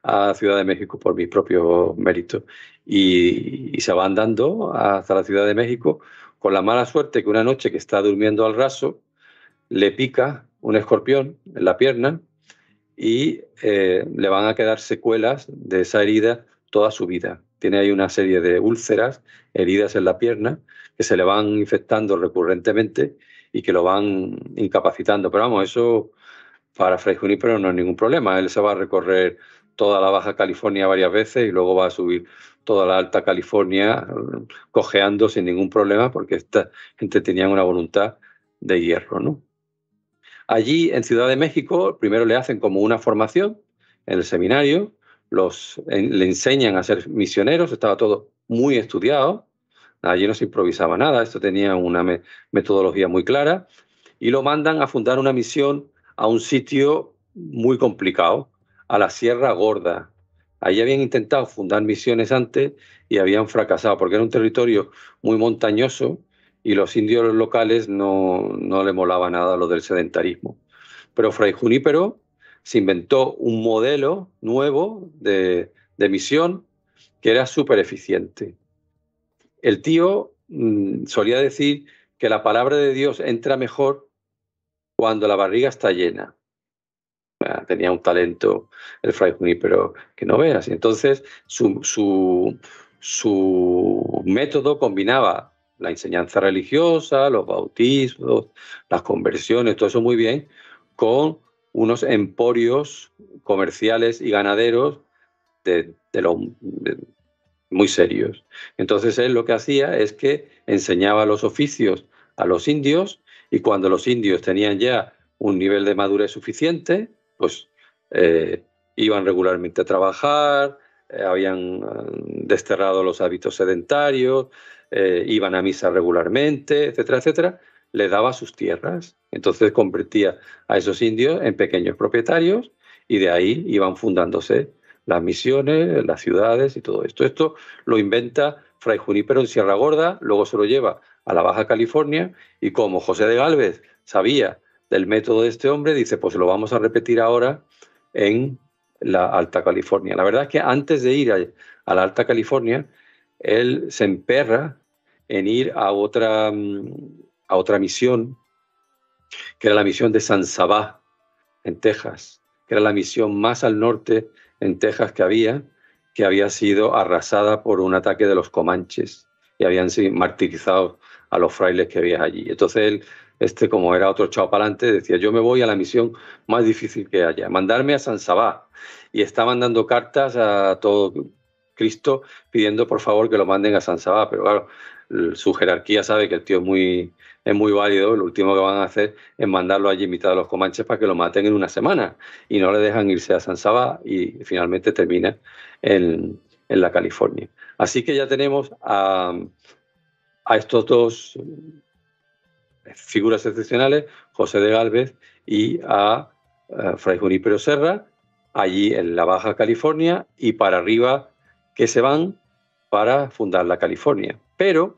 a Ciudad de México por mis propios méritos. Y, y se va andando hasta la Ciudad de México con la mala suerte que una noche que está durmiendo al raso, le pica un escorpión en la pierna y eh, le van a quedar secuelas de esa herida toda su vida. Tiene ahí una serie de úlceras, heridas en la pierna, que se le van infectando recurrentemente y que lo van incapacitando. Pero vamos, eso para Fray pero no es ningún problema. Él se va a recorrer toda la Baja California varias veces y luego va a subir toda la Alta California cojeando sin ningún problema porque esta gente tenía una voluntad de hierro, ¿no? Allí en Ciudad de México primero le hacen como una formación en el seminario, los, le enseñan a ser misioneros, estaba todo muy estudiado, allí no se improvisaba nada, esto tenía una metodología muy clara, y lo mandan a fundar una misión a un sitio muy complicado, a la Sierra Gorda. Allí habían intentado fundar misiones antes y habían fracasado, porque era un territorio muy montañoso y los indios locales no, le molaba nada lo del sedentarismo. Pero Fray Junípero se inventó un modelo nuevo de, misión que era súper eficiente. El tío mm, solía decir que la palabra de Dios entra mejor cuando la barriga está llena. Tenía un talento el Fray Junípero que no veas. Entonces, su, su método combinaba la enseñanza religiosa, los bautismos, las conversiones, todo eso muy bien, con unos emporios comerciales y ganaderos de, muy serios. Entonces él lo que hacía es que enseñaba los oficios a los indios y cuando los indios tenían ya un nivel de madurez suficiente, pues eh, iban regularmente a trabajar, eh, habían eh, desterrado los hábitos sedentarios, eh, iban a misa regularmente, etcétera, etcétera, le daba sus tierras. Entonces convertía a esos indios en pequeños propietarios y de ahí iban fundándose las misiones, las ciudades y todo esto. Esto lo inventa Fray Junípero en Sierra Gorda, luego se lo lleva a la Baja California y como José de Galvez sabía del método de este hombre, dice, pues lo vamos a repetir ahora en la Alta California. La verdad es que antes de ir a, a la Alta California, él se emperra en ir a otra, mm, a otra misión, que era la misión de San Sabá, en Texas, que era la misión más al norte en Texas que había, que había sido arrasada por un ataque de los comanches y habían sido martirizados a los frailes que había allí. Entonces él, este como era otro chao decía, yo me voy a la misión más difícil que haya, mandarme a San Sabá. Y está mandando cartas a todo Cristo pidiendo por favor que lo manden a San Sabá. Pero claro, su jerarquía sabe que el tío es muy, válido, lo último que van a hacer es mandarlo allí en a los comanches para que lo maten en una semana y no le dejan irse a San Sabá y finalmente termina en, la California. Así que ya tenemos a, estos dos eh, figuras excepcionales, José de Galvez y a, a eh, Fray Junípero Serra, allí en la Baja California y para arriba que se van para fundar la California. Pero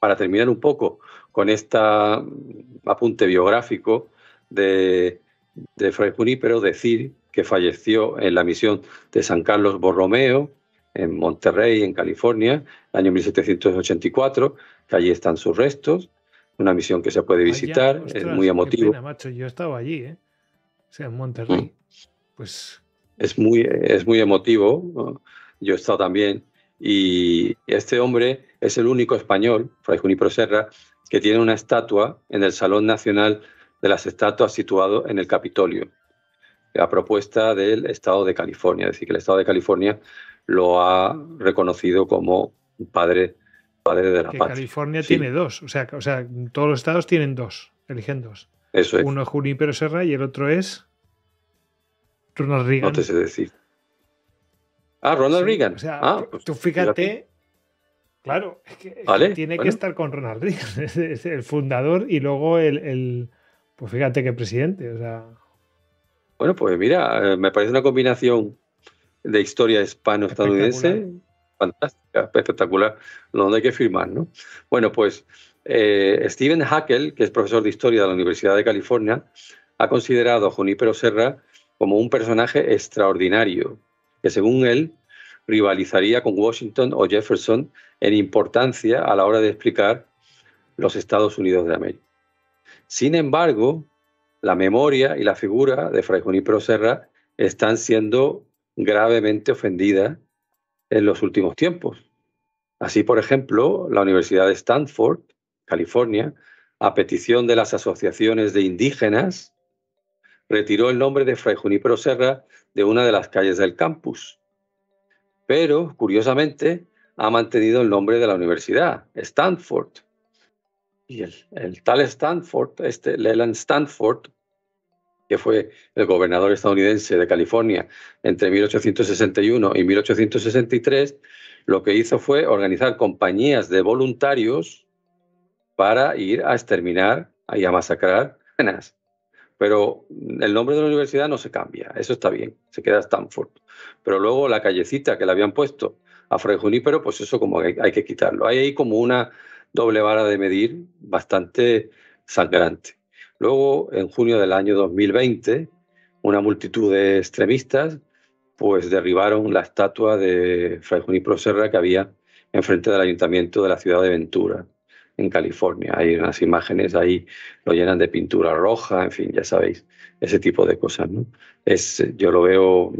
para terminar un poco con este apunte biográfico de, Fray Junípero, decir que falleció en la misión de San Carlos Borromeo, en Monterrey, en California, el año 1784, que allí están sus restos, una misión que se puede visitar, es muy emotivo. pena, macho, yo estaba allí, ¿eh? en Monterrey. Mm. Pues... Es, muy, es muy emotivo, yo he estado también, y este hombre es el único español, Fray Junipero Serra, que tiene una estatua en el Salón Nacional de las Estatuas situado en el Capitolio, a propuesta del Estado de California. Es decir, que el Estado de California lo ha reconocido como padre, padre de la que California tiene dos, o sea, o sea, todos los estados tienen dos, eligen dos. Eso es. Uno es Junipero Serra y el otro es Ronald Reagan. No te sé decir. Ah, Ronald Reagan. O sea, ah, pues tú fíjate, Claro, *laughs* que tiene que estar con Ronald Reagan, *laughs* es el fundador y luego el, pues fíjate que presidente, o sea. Bueno, pues mira, eh, me parece una combinación de historia hispano-estadounidense fantástica, espectacular, donde hay que firmar, ¿no? Bueno, pues eh, Steven Hackel, que es profesor de historia de la Universidad de California, ha considerado a Junípero Serra como un personaje extraordinario, que según él rivalizaría con Washington o Jefferson en importancia a la hora de explicar los Estados Unidos de América. Sin embargo, la memoria y la figura de Fray Junípero Serra están siendo gravemente ofendidas en los últimos tiempos. Así, por ejemplo, la Universidad de Stanford, California, a petición de las asociaciones de indígenas, retiró el nombre de Fray Junípero Serra de una de las calles del campus, pero curiosamente ha mantenido el nombre de la universidad, Stanford. Y el, tal Stanford, este Leland Stanford, que fue el gobernador estadounidense de California entre 1861 y 1863, lo que hizo fue organizar compañías de voluntarios para ir a exterminar y a masacrar pero el nombre de la universidad no se cambia, eso está bien, se queda Stanford. Pero luego la callecita que le habían puesto a Fray Junípero, pues eso como hay, que quitarlo. Hay ahí como una doble vara de medir bastante sangrante. Luego, en junio del año 2020, una multitud de extremistas pues derribaron la estatua de Fray Junípero Serra que había enfrente del ayuntamiento de la ciudad de Ventura en California. Hay unas imágenes ahí, lo llenan de pintura roja, en fin, ya sabéis, ese tipo de cosas. ¿no? Es, yo lo veo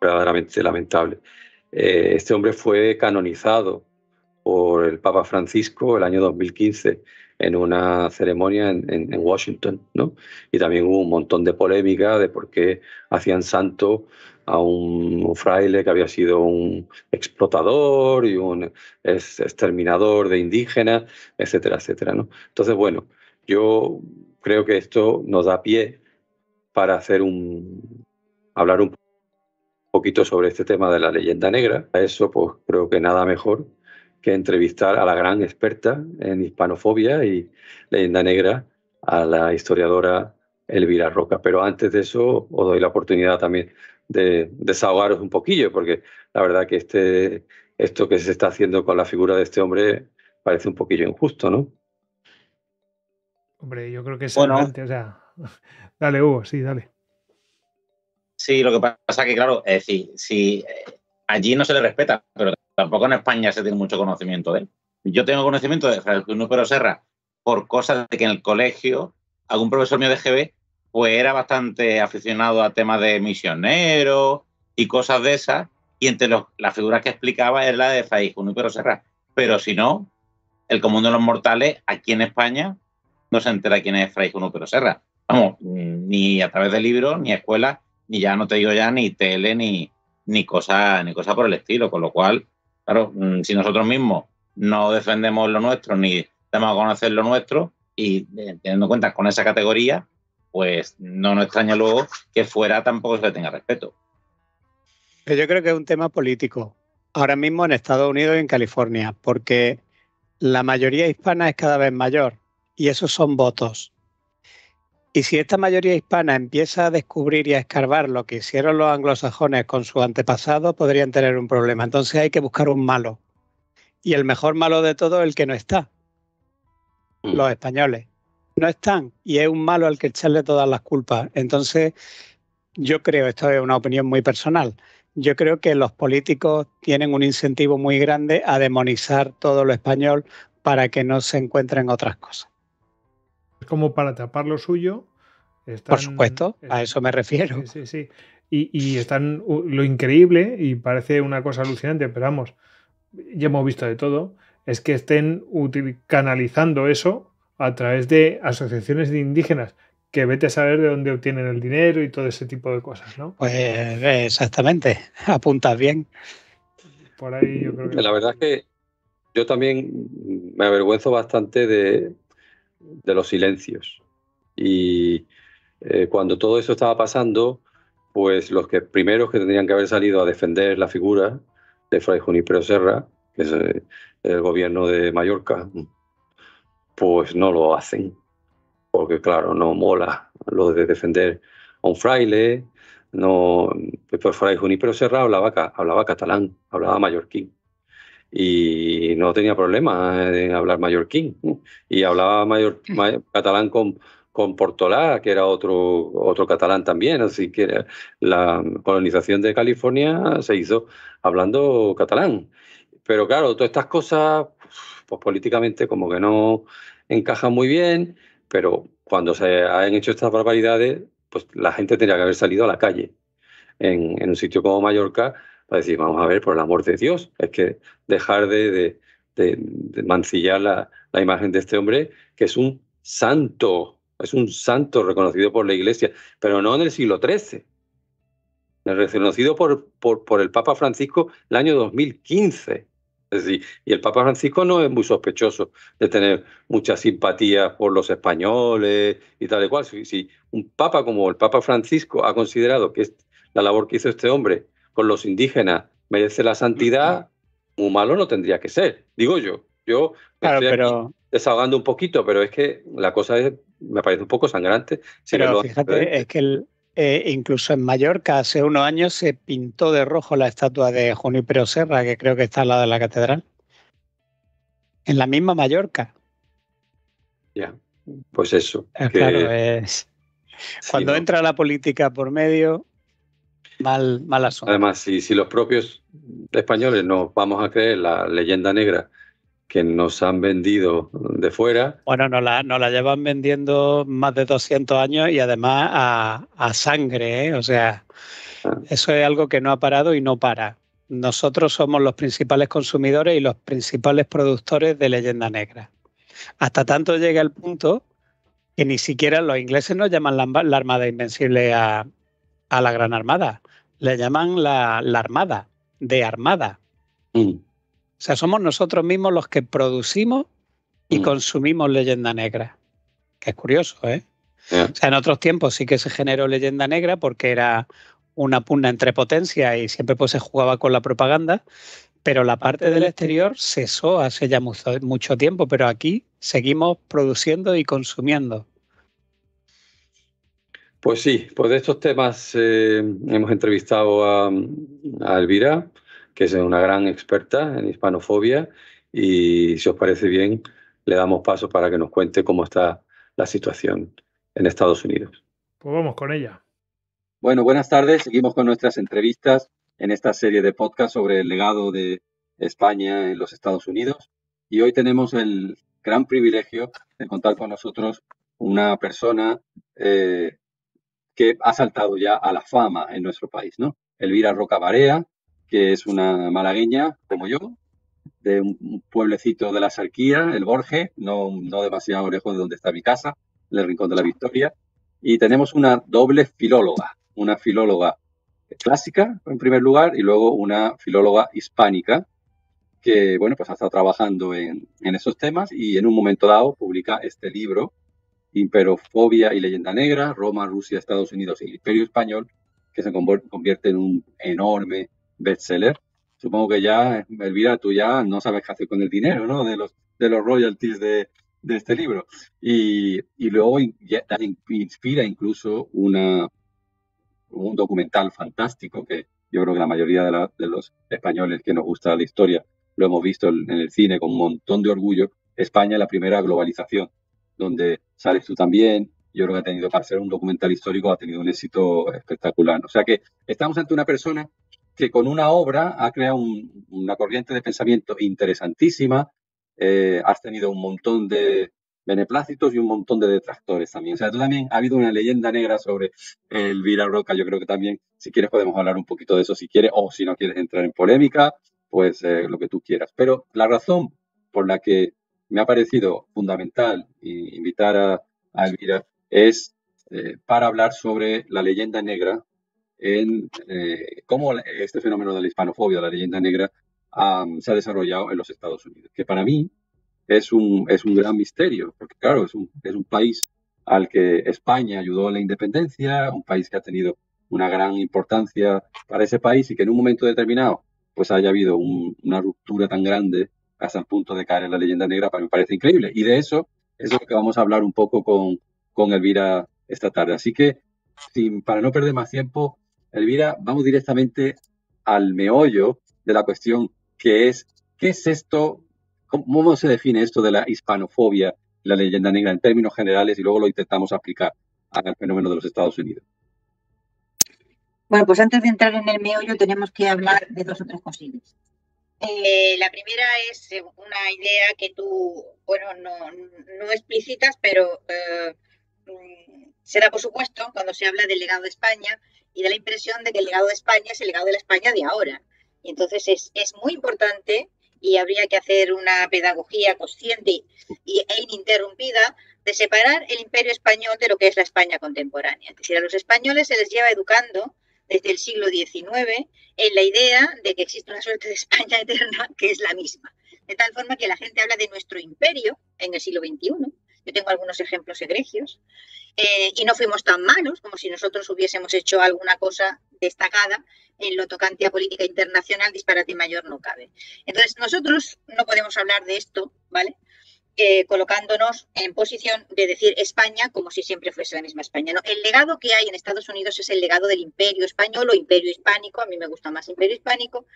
verdaderamente lamentable. Eh, este hombre fue canonizado por el Papa Francisco el año 2015 en una ceremonia en, Washington, ¿no? Y también hubo un montón de polémica de por qué hacían santo a un fraile que había sido un explotador y un exterminador de indígenas, etcétera, etcétera. ¿no? Entonces, bueno, yo creo que esto nos da pie para hacer un, hablar un poquito sobre este tema de la leyenda negra. A eso, pues creo que nada mejor que entrevistar a la gran experta en hispanofobia y leyenda negra, a la historiadora Elvira Roca. Pero antes de eso, os doy la oportunidad también de desahogaros un poquillo, porque la verdad que este, esto que se está haciendo con la figura de este hombre parece un poquillo injusto, ¿no? Hombre, yo creo que es bueno. o sea, *laughs* dale Hugo, sí, dale. Sí, lo que pasa es que, claro, es decir, si eh, allí no se le respeta, pero tampoco en España se tiene mucho conocimiento de él. Yo tengo conocimiento de Francisco Núpero Serra por cosas de que en el colegio algún profesor mío de GB pues era bastante aficionado a temas de misioneros y cosas de esas. Y entre los, las figuras que explicaba es la de Fray Junípero Serra. Pero si no, el común de los mortales aquí en España no se entera quién es Fray pero Serra. Vamos, ni a través de libros, ni escuelas, ni ya no te digo ya ni tele, ni, ni cosa, ni cosa por el estilo. Con lo cual, claro, mm, si nosotros mismos no defendemos lo nuestro, ni damos a conocer lo nuestro, y eh, teniendo en cuenta con esa categoría, pues no nos extraña luego que fuera tampoco se le tenga respeto. Yo creo que es un tema político, ahora mismo en Estados Unidos y en California, porque la mayoría hispana es cada vez mayor y esos son votos. Y si esta mayoría hispana empieza a descubrir y a escarbar lo que hicieron los anglosajones con sus antepasados, podrían tener un problema. Entonces hay que buscar un malo. Y el mejor malo de todo es el que no está. Mm. Los españoles no están y es un malo al que echarle todas las culpas. Entonces, yo creo, esto es una opinión muy personal, yo creo que los políticos tienen un incentivo muy grande a demonizar todo lo español para que no se encuentren otras cosas. Es como para tapar lo suyo. Por supuesto, a eso me refiero. Sí, sí, Y, y, están lo increíble, y parece una cosa alucinante, pero vamos, ya hemos visto de todo, es que estén canalizando eso a través de asociaciones de indígenas, que vete a saber de dónde obtienen el dinero y todo ese tipo de cosas, ¿no? Pues eh, exactamente, *laughs* apuntas bien. Por ahí La verdad es que yo también me avergüenzo bastante de, los silencios. Y eh, cuando todo eso estaba pasando, pues los que primeros que tendrían que haber salido a defender la figura de Fray Junipero Serra, que es eh, el gobierno de Mallorca, pues no lo hacen. Porque claro, no mola lo de defender a un fraile, no, pues Fray pero Serra hablaba, hablaba catalán, hablaba mallorquín y no tenía problema en hablar mallorquín. Y hablaba mayor, mm. catalán con, con Portolá, que era otro, otro catalán también. Así que la colonización de California se hizo hablando catalán. Pero claro, todas estas cosas pues políticamente como que no encaja muy bien, pero cuando se han hecho estas barbaridades, pues la gente tendría que haber salido a la calle en, un sitio como Mallorca para decir, vamos a ver, por el amor de Dios, es que dejar de, mancillar la, imagen de este hombre, que es un santo, es un santo reconocido por la Iglesia, pero no en el siglo XIII, reconocido por, el Papa Francisco el año 2015 y el Papa Francisco no es muy sospechoso de tener mucha simpatía por los españoles y tal y cual. Si, un Papa como el Papa Francisco ha considerado que la labor que hizo este hombre con los indígenas merece la santidad, un malo no tendría que ser, digo yo. Yo estoy pero... desahogando un poquito, pero es que la cosa me parece un poco sangrante. pero fíjate, ¿eh? es que el, eh, incluso en Mallorca hace unos años se pintó de rojo la estatua de Junipero Serra, que creo que está al lado de la catedral. En la misma Mallorca. Ya, pues eso. Eh, claro, es... Cuando entra la política por medio, mal, mal asunto. Además, si, si los propios españoles nos vamos a creer la leyenda negra que nos han vendido de fuera. Bueno, nos la, la llevan vendiendo más de 200 años y además a, sangre, ¿eh? o sea, ah. eso es algo que no ha parado y no para. Nosotros somos los principales consumidores y los principales productores de leyenda negra. Hasta tanto llega el punto que ni siquiera los ingleses nos llaman la, Armada Invencible a, la Gran Armada, le llaman la, Armada, de Armada. Mm. O sea, somos nosotros mismos los que producimos y mm. consumimos leyenda negra. Que es curioso, ¿eh? O sea, en otros tiempos sí que se generó leyenda negra porque era una pugna entre potencias y siempre pues se jugaba con la propaganda, pero la parte del exterior cesó hace ya mucho, tiempo, pero aquí seguimos produciendo y consumiendo. Pues sí, pues de estos temas eh, hemos entrevistado a, a Elvira, que es una gran experta en hispanofobia y si os parece bien, le damos paso para que nos cuente cómo está la situación en Estados Unidos. Pues vamos con ella. Bueno, buenas tardes. Seguimos con nuestras entrevistas en esta serie de podcast sobre el legado de España en los Estados Unidos. Y hoy tenemos el gran privilegio de contar con nosotros una persona eh, que ha saltado ya a la fama en nuestro país, ¿no? Elvira Roca que es una malagueña como yo, de un pueblecito de la Sarquía, el Borge no, no demasiado lejos de donde está mi casa, en el Rincón de la Victoria. Y tenemos una doble filóloga, una filóloga clásica en primer lugar y luego una filóloga hispánica que, bueno, pues ha estado trabajando en, esos temas y en un momento dado publica este libro, Imperofobia y Leyenda Negra, Roma, Rusia, Estados Unidos y el Imperio Español, que se convierte en un enorme bestseller, supongo que ya, Elvira, tú ya no sabes qué hacer con el dinero, ¿no? De los, de los royalties de, este libro. Y, luego inspira incluso una, un documental fantástico que yo creo que la mayoría de, los españoles que nos gusta la historia lo hemos visto en el cine con un montón de orgullo. España, la primera globalización, donde sales tú también. Yo creo que ha tenido, para ser un documental histórico, ha tenido un éxito espectacular. O sea que estamos ante una persona que con una obra ha creado una corriente de pensamiento interesantísima, eh, has tenido un montón de beneplácitos y un montón de detractores también. O sea, tú también ha habido una leyenda negra sobre Elvira Roca, yo creo que también, si quieres podemos hablar un poquito de eso, si quieres, o si no quieres entrar en polémica, pues eh, lo que tú quieras. Pero la razón por la que me ha parecido fundamental invitar a, Elvira es eh, para hablar sobre la leyenda negra en eh, cómo este fenómeno de la hispanofobia, la leyenda negra, se ha desarrollado en los Estados Unidos, que para mí es un, es un gran misterio, porque claro, es un, es un país al que España ayudó a la independencia, un país que ha tenido una gran importancia para ese país y que en un momento determinado pues haya habido una ruptura tan grande hasta el punto de caer en la leyenda negra, para mí parece increíble. Y de eso, es lo que vamos a hablar un poco con, con Elvira esta tarde. Así que, para no perder más tiempo, Elvira, vamos directamente al meollo de la cuestión, que es, ¿qué es esto? ¿Cómo se define esto de la hispanofobia, la leyenda negra, en términos generales, y luego lo intentamos aplicar al fenómeno de los Estados Unidos? Bueno, pues antes de entrar en el meollo tenemos que hablar de dos o tres cosillas. Eh, la primera es eh, una idea que tú, bueno, no, no explicitas, pero eh, Será, por supuesto, cuando se habla del legado de España y da la impresión de que el legado de España es el legado de la España de ahora. Y entonces es, muy importante y habría que hacer una pedagogía consciente e ininterrumpida de separar el imperio español de lo que es la España contemporánea. Es decir, a los españoles se les lleva educando desde el siglo XIX en la idea de que existe una suerte de España *laughs* eterna que es la misma. De tal forma que la gente habla de nuestro imperio en el siglo XXI yo tengo algunos ejemplos egregios. Eh, y no fuimos tan malos como si nosotros hubiésemos hecho alguna cosa destacada en lo tocante a política internacional, disparate mayor no cabe. Entonces, nosotros no podemos hablar de esto, ¿vale? Eh, colocándonos en posición de decir España como si siempre fuese la misma España. El legado que hay en Estados Unidos es el legado del imperio español o imperio hispánico, a mí me gusta más imperio hispánico,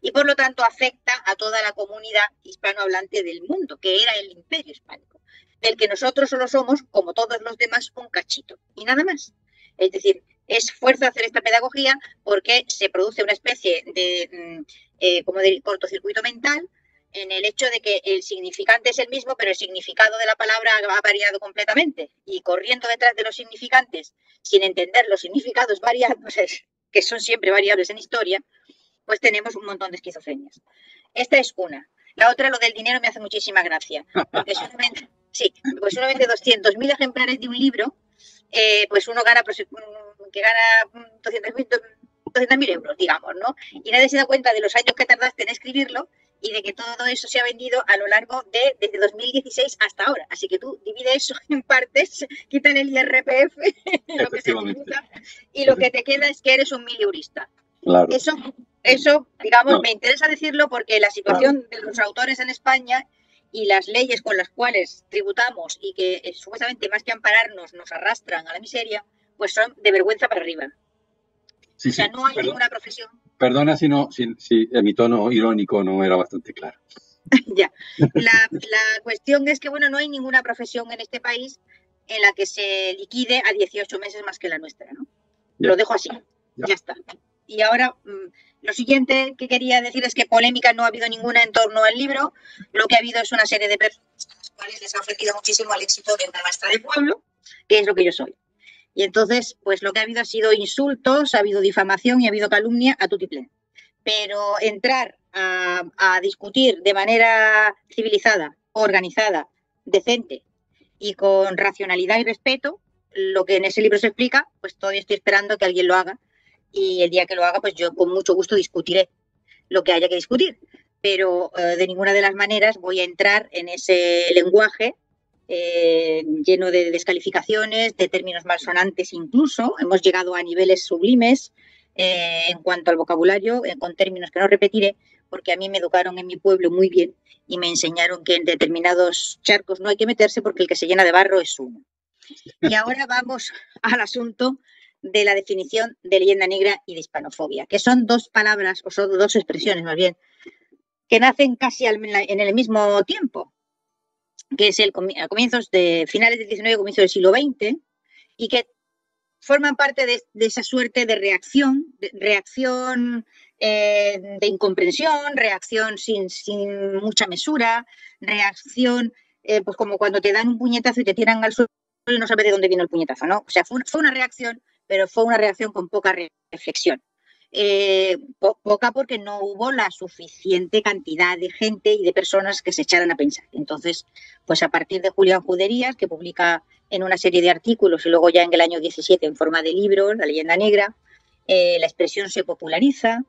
y por lo tanto afecta a toda la comunidad hispanohablante del mundo, que era el imperio hispánico del que nosotros solo somos, como todos los demás, un cachito y nada más. Es decir, es fuerza hacer esta pedagogía porque se produce una especie de, mm, eh, como cortocircuito mental en el hecho de que el significante es el mismo, pero el significado de la palabra ha variado completamente. Y corriendo detrás de los significantes, sin entender los significados variados, *laughs* que son siempre variables en historia, pues tenemos un montón de esquizofrenias. Esta es una. La otra, lo del dinero, me hace muchísima gracia. Porque *laughs* Sí, pues uno vende 200.000 ejemplares de un libro, eh, pues uno gana, mm, que gana 200.000 mm, euros, digamos, ¿no? Y nadie se da cuenta de los años que tardaste en escribirlo y de que todo eso se ha vendido a lo largo de desde 2016 hasta ahora. Así que tú divides eso *laughs* en partes, quitan el IRPF, *laughs* lo que se y lo que te queda es que eres un miliurista. Eso, eso digamos, me interesa decirlo porque la situación de los autores en España y las leyes con las cuales tributamos y que eh, supuestamente más que ampararnos nos arrastran a la miseria, pues son de vergüenza para arriba. o sea, no hay ninguna profesión. Perdona si, no, si, eh, mi tono irónico no era bastante claro. *laughs* ya. La, cuestión es que, bueno, no hay ninguna profesión en este país en la que se liquide a 18 meses más que la nuestra, ¿no? Lo dejo así, ya está. Y ahora mm, lo siguiente que quería decir es que polémica no ha habido ninguna en torno al libro. Lo que ha habido es una serie de personas a las cuales les ha ofrecido muchísimo al éxito de una maestra de pueblo, que es lo que yo soy. Y entonces, pues lo que ha habido ha sido insultos, ha habido difamación y ha habido calumnia a tutiplén. Pero entrar a, a discutir de manera civilizada, organizada, decente y con racionalidad y respeto lo que en ese libro se explica, pues todavía estoy esperando que alguien lo haga y el día que lo haga, pues yo con mucho gusto discutiré lo que haya que discutir, pero eh, de ninguna de las maneras voy a entrar en ese lenguaje eh, lleno de descalificaciones, de términos malsonantes incluso. Hemos llegado a niveles sublimes eh, en cuanto al vocabulario, con términos que no repetiré, porque a mí me educaron en mi pueblo muy bien y me enseñaron que en determinados charcos no hay que meterse porque el que se llena de barro es uno. Y ahora vamos al asunto de la definición de leyenda negra y de hispanofobia, que son dos palabras, o son dos expresiones más bien, que nacen casi en el mismo tiempo, que es el a comienzos de finales del XIX, comienzos del siglo XX, y que forman parte de, esa suerte de reacción, de, reacción eh, de incomprensión, reacción sin, sin mucha mesura, reacción, eh, pues como cuando te dan un puñetazo y te tiran al suelo y no sabes de dónde viene el puñetazo, ¿no? O sea, fue una reacción pero fue una reacción con poca reflexión. Eh, poca porque no hubo la suficiente cantidad de gente y de personas que se echaran a pensar. Entonces, pues a partir de Julián Juderías, que publica en una serie de artículos y luego ya en el año 17 en forma de libro, La leyenda negra, eh, la expresión se populariza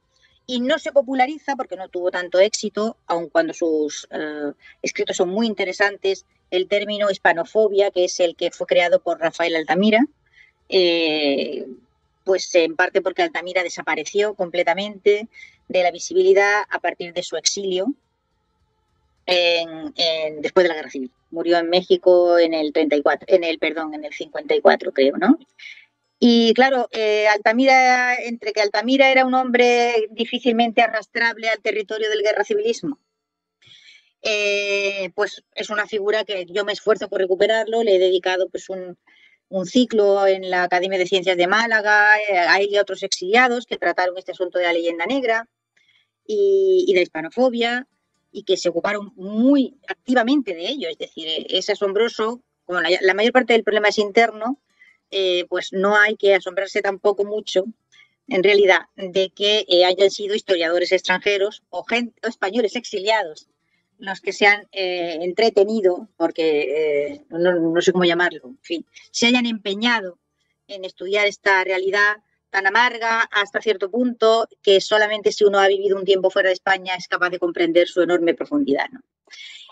y no se populariza porque no tuvo tanto éxito, aun cuando sus eh, escritos son muy interesantes, el término hispanofobia, que es el que fue creado por Rafael Altamira, eh, pues en parte porque Altamira desapareció completamente de la visibilidad a partir de su exilio después de la Guerra Civil. Murió en México en el 34, en el perdón, en el 54 creo, ¿no? Y claro, eh, Altamira, entre que Altamira era un hombre difícilmente arrastrable al territorio del guerra civilismo, eh, pues es una figura que yo me esfuerzo por recuperarlo, le he dedicado pues un, un ciclo en la Academia de Ciencias de Málaga, eh, hay otros exiliados que trataron este asunto de la leyenda negra y, de la hispanofobia y que se ocuparon muy activamente de ello. Es decir, eh, es asombroso, como la, mayor parte del problema es interno, eh, pues no hay que asombrarse tampoco mucho, en realidad, de que hayan sido historiadores extranjeros o españoles exiliados los que se han eh, entretenido, porque eh, no, sé cómo llamarlo, en fin, se hayan empeñado en estudiar esta realidad tan amarga hasta cierto punto que solamente si uno ha vivido un tiempo fuera de España es capaz de comprender su enorme profundidad. ¿no?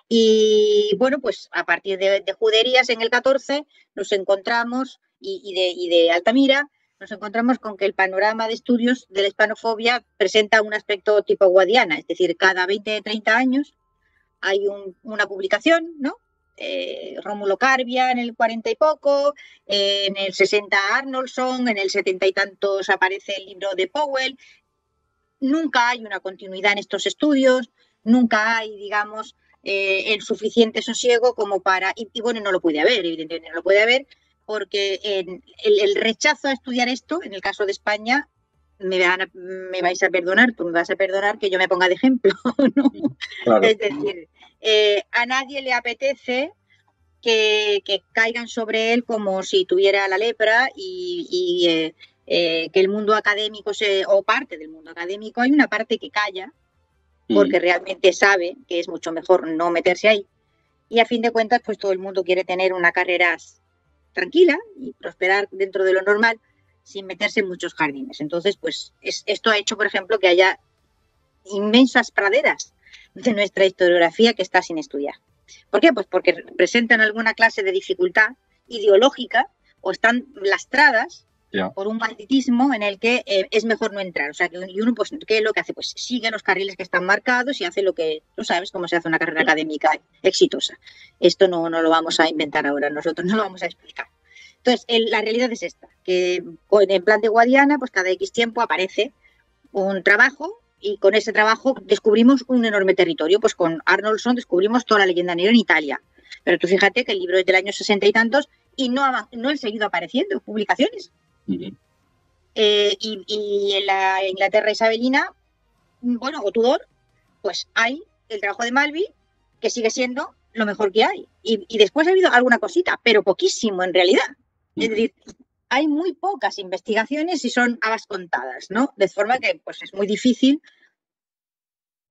Y bueno, pues a partir de, Juderías en el 14 nos encontramos, y, de, y de Altamira, nos encontramos con que el panorama de estudios de la hispanofobia presenta un aspecto tipo guadiana, es decir, cada 20, 30 años hay una publicación, ¿no? Eh, Rómulo Carbia en el cuarenta y poco, eh, en el 60 Arnoldson, en el setenta y tantos aparece el libro de Powell. Nunca hay una continuidad en estos estudios, nunca hay, digamos, eh, el suficiente sosiego como para, y, bueno, no lo puede haber, evidentemente no lo puede haber, porque el, el, rechazo a estudiar esto, en el caso de España, me, vais a perdonar, tú me vas a perdonar que yo me ponga de ejemplo, *laughs* ¿no? Es decir, eh, a nadie le apetece que, caigan sobre él como si tuviera la lepra y, eh, eh, que el mundo académico se, o parte del mundo académico, hay una parte que calla mm. porque realmente sabe que es mucho mejor no meterse ahí. Y a fin de cuentas, pues todo el mundo quiere tener una carrera tranquila y prosperar dentro de lo normal sin meterse en muchos jardines. Entonces, pues esto ha hecho, por ejemplo, que haya inmensas praderas de nuestra historiografía que está sin estudiar. ¿Por qué? Pues porque presentan alguna clase de dificultad ideológica o están lastradas por un banditismo en el que eh, es mejor no entrar. O sea, que uno, pues, ¿qué es lo que hace? Pues sigue los carriles que están marcados y hace lo que, tú sabes, cómo se hace una carrera académica exitosa. Esto no, no lo vamos a inventar ahora, nosotros no lo vamos a explicar. Entonces, la realidad es esta, que en el plan de Guadiana, pues cada X tiempo aparece un trabajo y con ese trabajo descubrimos un enorme territorio. Pues con Arnoldson descubrimos toda la leyenda negra en Italia. Pero tú fíjate que el libro es del año sesenta y tantos y no, no han seguido apareciendo publicaciones. Eh, y, en la Inglaterra isabelina, bueno, o Tudor, pues hay el trabajo de Malvi, que sigue siendo lo mejor que hay. y después ha habido alguna cosita, pero poquísimo en realidad. Es decir, hay muy pocas investigaciones y son habas contadas, ¿no? De forma que pues, es muy difícil,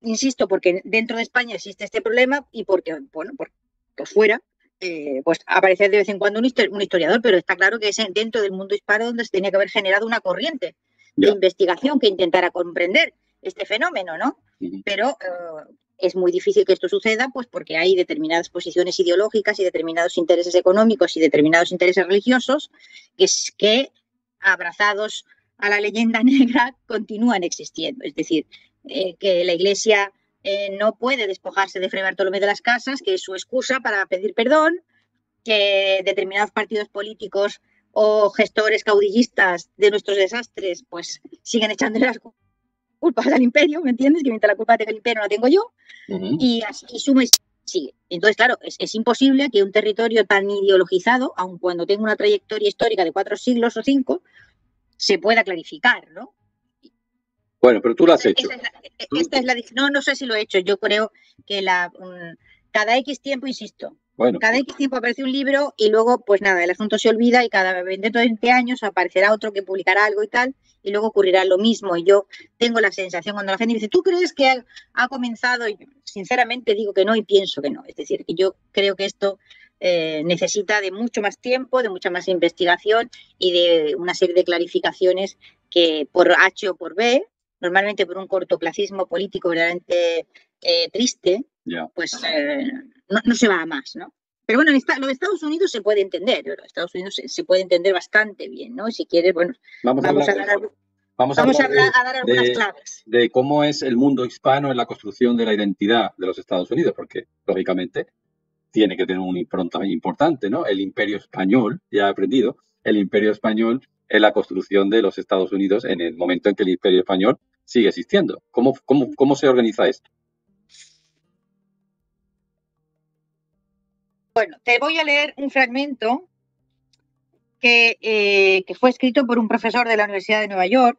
insisto, porque dentro de España existe este problema y porque, bueno, por, fuera, eh, pues aparece de vez en cuando un, historiador, pero está claro que es dentro del mundo hispano donde se tenía que haber generado una corriente de investigación que intentara comprender este fenómeno, ¿no? Pero eh, es muy difícil que esto suceda, pues porque hay determinadas posiciones ideológicas y determinados intereses económicos y determinados intereses religiosos que, abrazados a la leyenda *laughs* negra continúan existiendo. Es decir, eh, que la Iglesia eh, no puede despojarse de Fray Bartolomé de las Casas, que es su excusa para pedir perdón, que determinados partidos políticos o gestores caudillistas de nuestros desastres, pues siguen echándole las culpa del *laughs* imperio, ¿me entiendes? Que mientras la culpa del el imperio, la tengo yo. Y así suma y sigue. Entonces, claro, es, imposible que un territorio tan ideologizado, aun cuando tenga una trayectoria histórica de cuatro siglos o cinco, se pueda clarificar, ¿no? Bueno, pero tú lo has hecho. E, e, esta es, la, no, no sé si lo he hecho. Yo creo que la cada X tiempo, insisto, bueno. Cada pues X tiempo aparece un libro y luego, pues nada, el asunto se olvida y cada 20 o 20 años aparecerá otro que publicará algo y tal y luego ocurrirá lo mismo. Y yo tengo la sensación cuando la gente dice, ¿tú crees que ha, comenzado? Y sinceramente digo que no y pienso que no. Es decir, que yo creo que esto eh, necesita de mucho más tiempo, de mucha más investigación y de una serie de clarificaciones que por H o por B, normalmente por un cortoplacismo político verdaderamente eh, triste, pues eh, no, no, se va a más, ¿no? Pero bueno, en Estados Unidos se puede entender, lo Estados Unidos se, puede entender bastante bien, ¿no? Y Si quieres, bueno, vamos, a, hablar, dar, vamos dar algunas de, claves. De cómo es el mundo hispano en la construcción de la identidad de los Estados Unidos, porque lógicamente tiene que tener una impronta importante, ¿no? El imperio español, ya he aprendido, el imperio español en la construcción de los Estados Unidos en el momento en que el imperio español sigue existiendo. cómo se organiza esto? Bueno, te voy a leer un fragmento eh, que, fue escrito por un profesor de la Universidad de Nueva York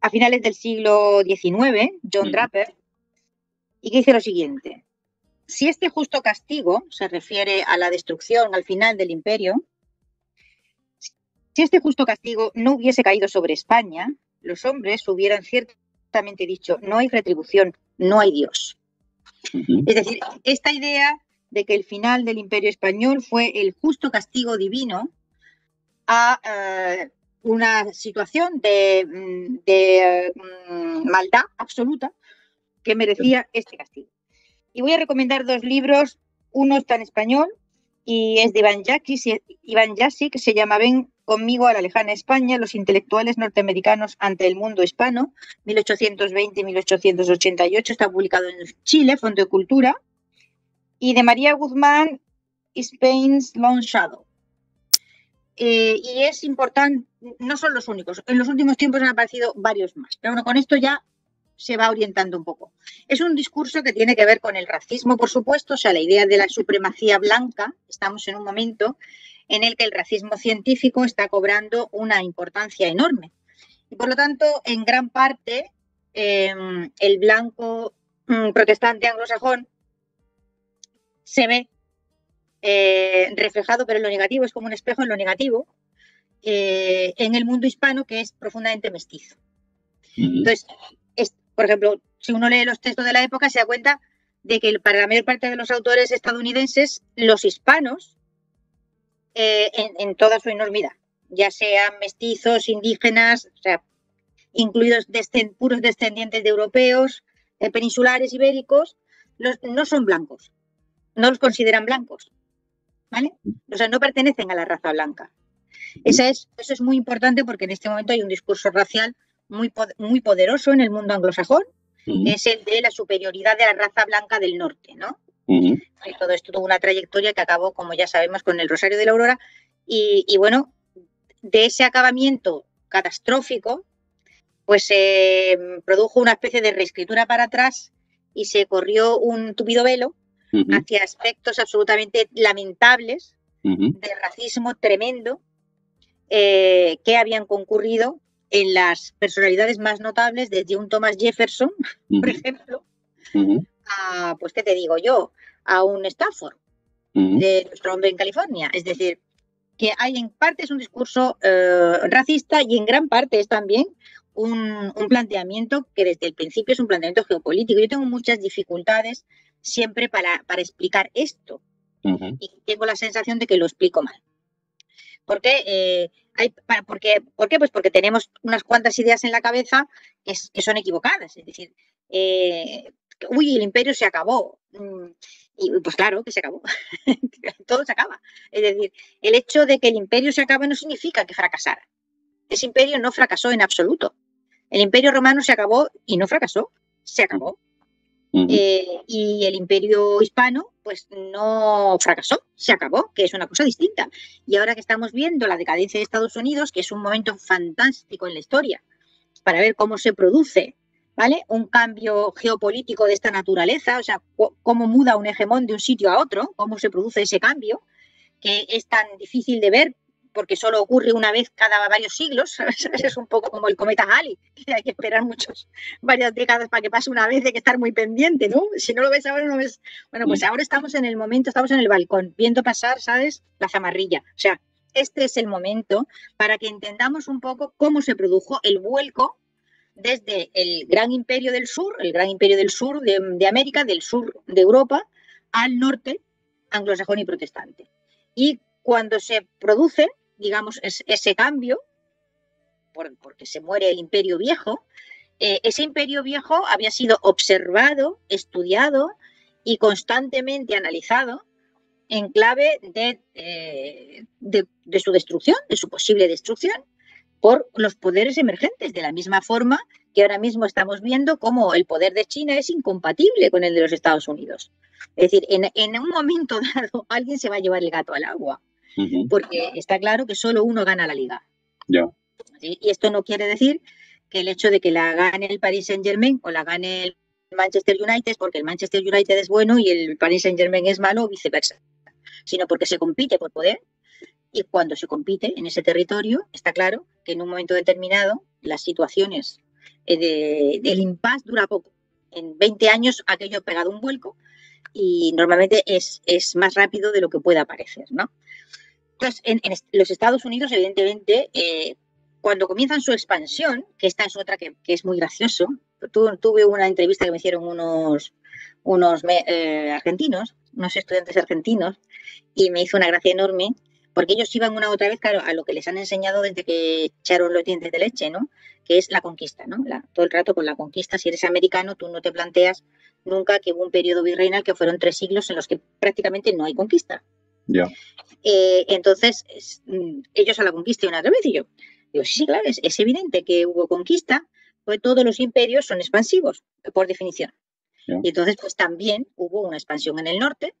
a finales del siglo XIX, John Draper, y que dice lo siguiente. Si este justo castigo se refiere a la destrucción al final del imperio, si este justo castigo no hubiese caído sobre España, los hombres hubieran ciertamente dicho, no hay retribución, no hay Dios. Es decir, esta idea de que el final del imperio español fue el justo castigo divino a eh, una situación de, mm, mm, maldad absoluta que merecía este castigo. Y voy a recomendar dos libros, uno está en español y es de Ivan Iván Yassi, que se llama Ven conmigo a la lejana España, los intelectuales norteamericanos ante el mundo hispano, 1820-1888, está publicado en Chile, Fondo de Cultura, y de María Guzmán, Spain's Long Shadow. Eh, y es importante, no son los únicos, en los últimos tiempos han aparecido varios más, pero bueno, con esto ya se va orientando un poco. Es un discurso que tiene que ver con el racismo, por supuesto, o sea, la idea de la supremacía blanca, estamos en un momento en el que el racismo científico está cobrando una importancia enorme. Y por lo tanto, en gran parte, em, el blanco mm, protestante anglosajón se ve eh, reflejado, pero en lo negativo, es como un espejo en lo negativo, eh, en el mundo hispano que es profundamente mestizo. Entonces, por ejemplo, si uno lee los textos de la época, se da cuenta de que para la mayor parte de los autores estadounidenses, los hispanos, eh, en, toda su enormidad, ya sean mestizos, indígenas, incluidos puros descendientes de europeos, peninsulares, ibéricos, no son blancos, no los consideran blancos, ¿vale? O sea, no pertenecen a la raza blanca. Esa es, eso es muy importante porque en este momento hay un discurso racial muy, muy poderoso en el mundo anglosajón, es el de la superioridad de la raza blanca del norte, ¿no? todo esto tuvo una trayectoria que acabó, como ya sabemos, con el Rosario de la Aurora. Y, bueno, de ese acabamiento catastrófico, pues se produjo una especie de reescritura para atrás y se corrió un tupido velo hacia aspectos absolutamente lamentables de racismo tremendo eh, que habían concurrido en las personalidades más notables, desde un Thomas Jefferson, *laughs* por ejemplo, a, pues, ¿qué te digo yo? A un Stafford, de nuestro hombre en California. Es decir, que hay en parte un discurso eh, racista y en gran parte es también un, un, planteamiento que desde el principio es un planteamiento geopolítico. Yo tengo muchas dificultades siempre para, para explicar esto. Y tengo la sensación de que lo explico mal. ¿Por qué? Eh, porque, Pues porque tenemos unas cuantas ideas en la cabeza que, son equivocadas. Es decir, eh, uy, el imperio se acabó. Mm, y pues claro que se acabó. *laughs* Todo se acaba. Es decir, el hecho de que el imperio se acabe no significa que fracasara. Ese imperio no fracasó en absoluto. El imperio romano se acabó y no fracasó. Se acabó. Eh, y el imperio hispano pues no fracasó, se acabó, que es una cosa distinta. Y ahora que estamos viendo la decadencia de Estados Unidos, que es un momento fantástico en la historia, para ver cómo se produce ¿vale? un cambio geopolítico de esta naturaleza, o sea, cómo muda un hegemón de un sitio a otro, cómo se produce ese cambio, que es tan difícil de ver porque solo ocurre una vez cada varios siglos, ¿sabes? *laughs* es un poco como el cometa Halley, que hay que esperar muchos, varias décadas para que pase una vez, hay que estar muy pendiente, ¿no? Si no lo ves ahora, no ves. Bueno, pues mm. ahora estamos en el momento, estamos en el balcón, viendo pasar, ¿sabes? La zamarrilla. O sea, este es el momento para que entendamos un poco cómo se produjo el vuelco desde el gran imperio del sur, el gran imperio del sur de, de América, del sur de Europa, al norte anglosajón y protestante. Y cuando se producen digamos, ese cambio, porque se muere el imperio viejo, eh, ese imperio viejo había sido observado, estudiado y constantemente analizado en clave eh, de, de, su destrucción, de su posible destrucción, por los poderes emergentes, de la misma forma que ahora mismo estamos viendo cómo el poder de China es incompatible con el de los Estados Unidos. Es decir, en, en, un momento *laughs* dado alguien se va a llevar el gato al agua porque está claro que solo uno gana la liga. Y esto no quiere decir que el hecho de que la gane el Paris Saint Germain o la gane el Manchester United es porque el Manchester United es bueno y el Paris Saint Germain es malo o viceversa, sino porque se compite por poder y cuando se compite en ese territorio está claro que en un momento determinado las situaciones eh, de, del impasse dura poco. En 20 años aquello ha pegado un vuelco y normalmente es, es más rápido de lo que pueda parecer, ¿no? Entonces, en, los Estados Unidos, evidentemente, eh, cuando comienzan su expansión, que esta es otra que, es muy gracioso, tuve una entrevista que me hicieron unos, unos eh, argentinos, unos estudiantes argentinos, y me hizo una gracia enorme, porque ellos iban una otra vez, claro, a lo que les han enseñado desde que echaron los dientes de leche, ¿no? Que es la conquista, ¿no? todo el rato con la conquista. Si eres americano, tú no te planteas nunca que hubo un periodo virreinal que fueron tres siglos en los que prácticamente no hay conquista. Eh, entonces, mm, ellos a la conquista y una otra vez. Y yo digo, sí, claro, es, evidente que hubo conquista, pues todos los imperios son expansivos, por definición. Y entonces, pues también hubo una expansión en el norte,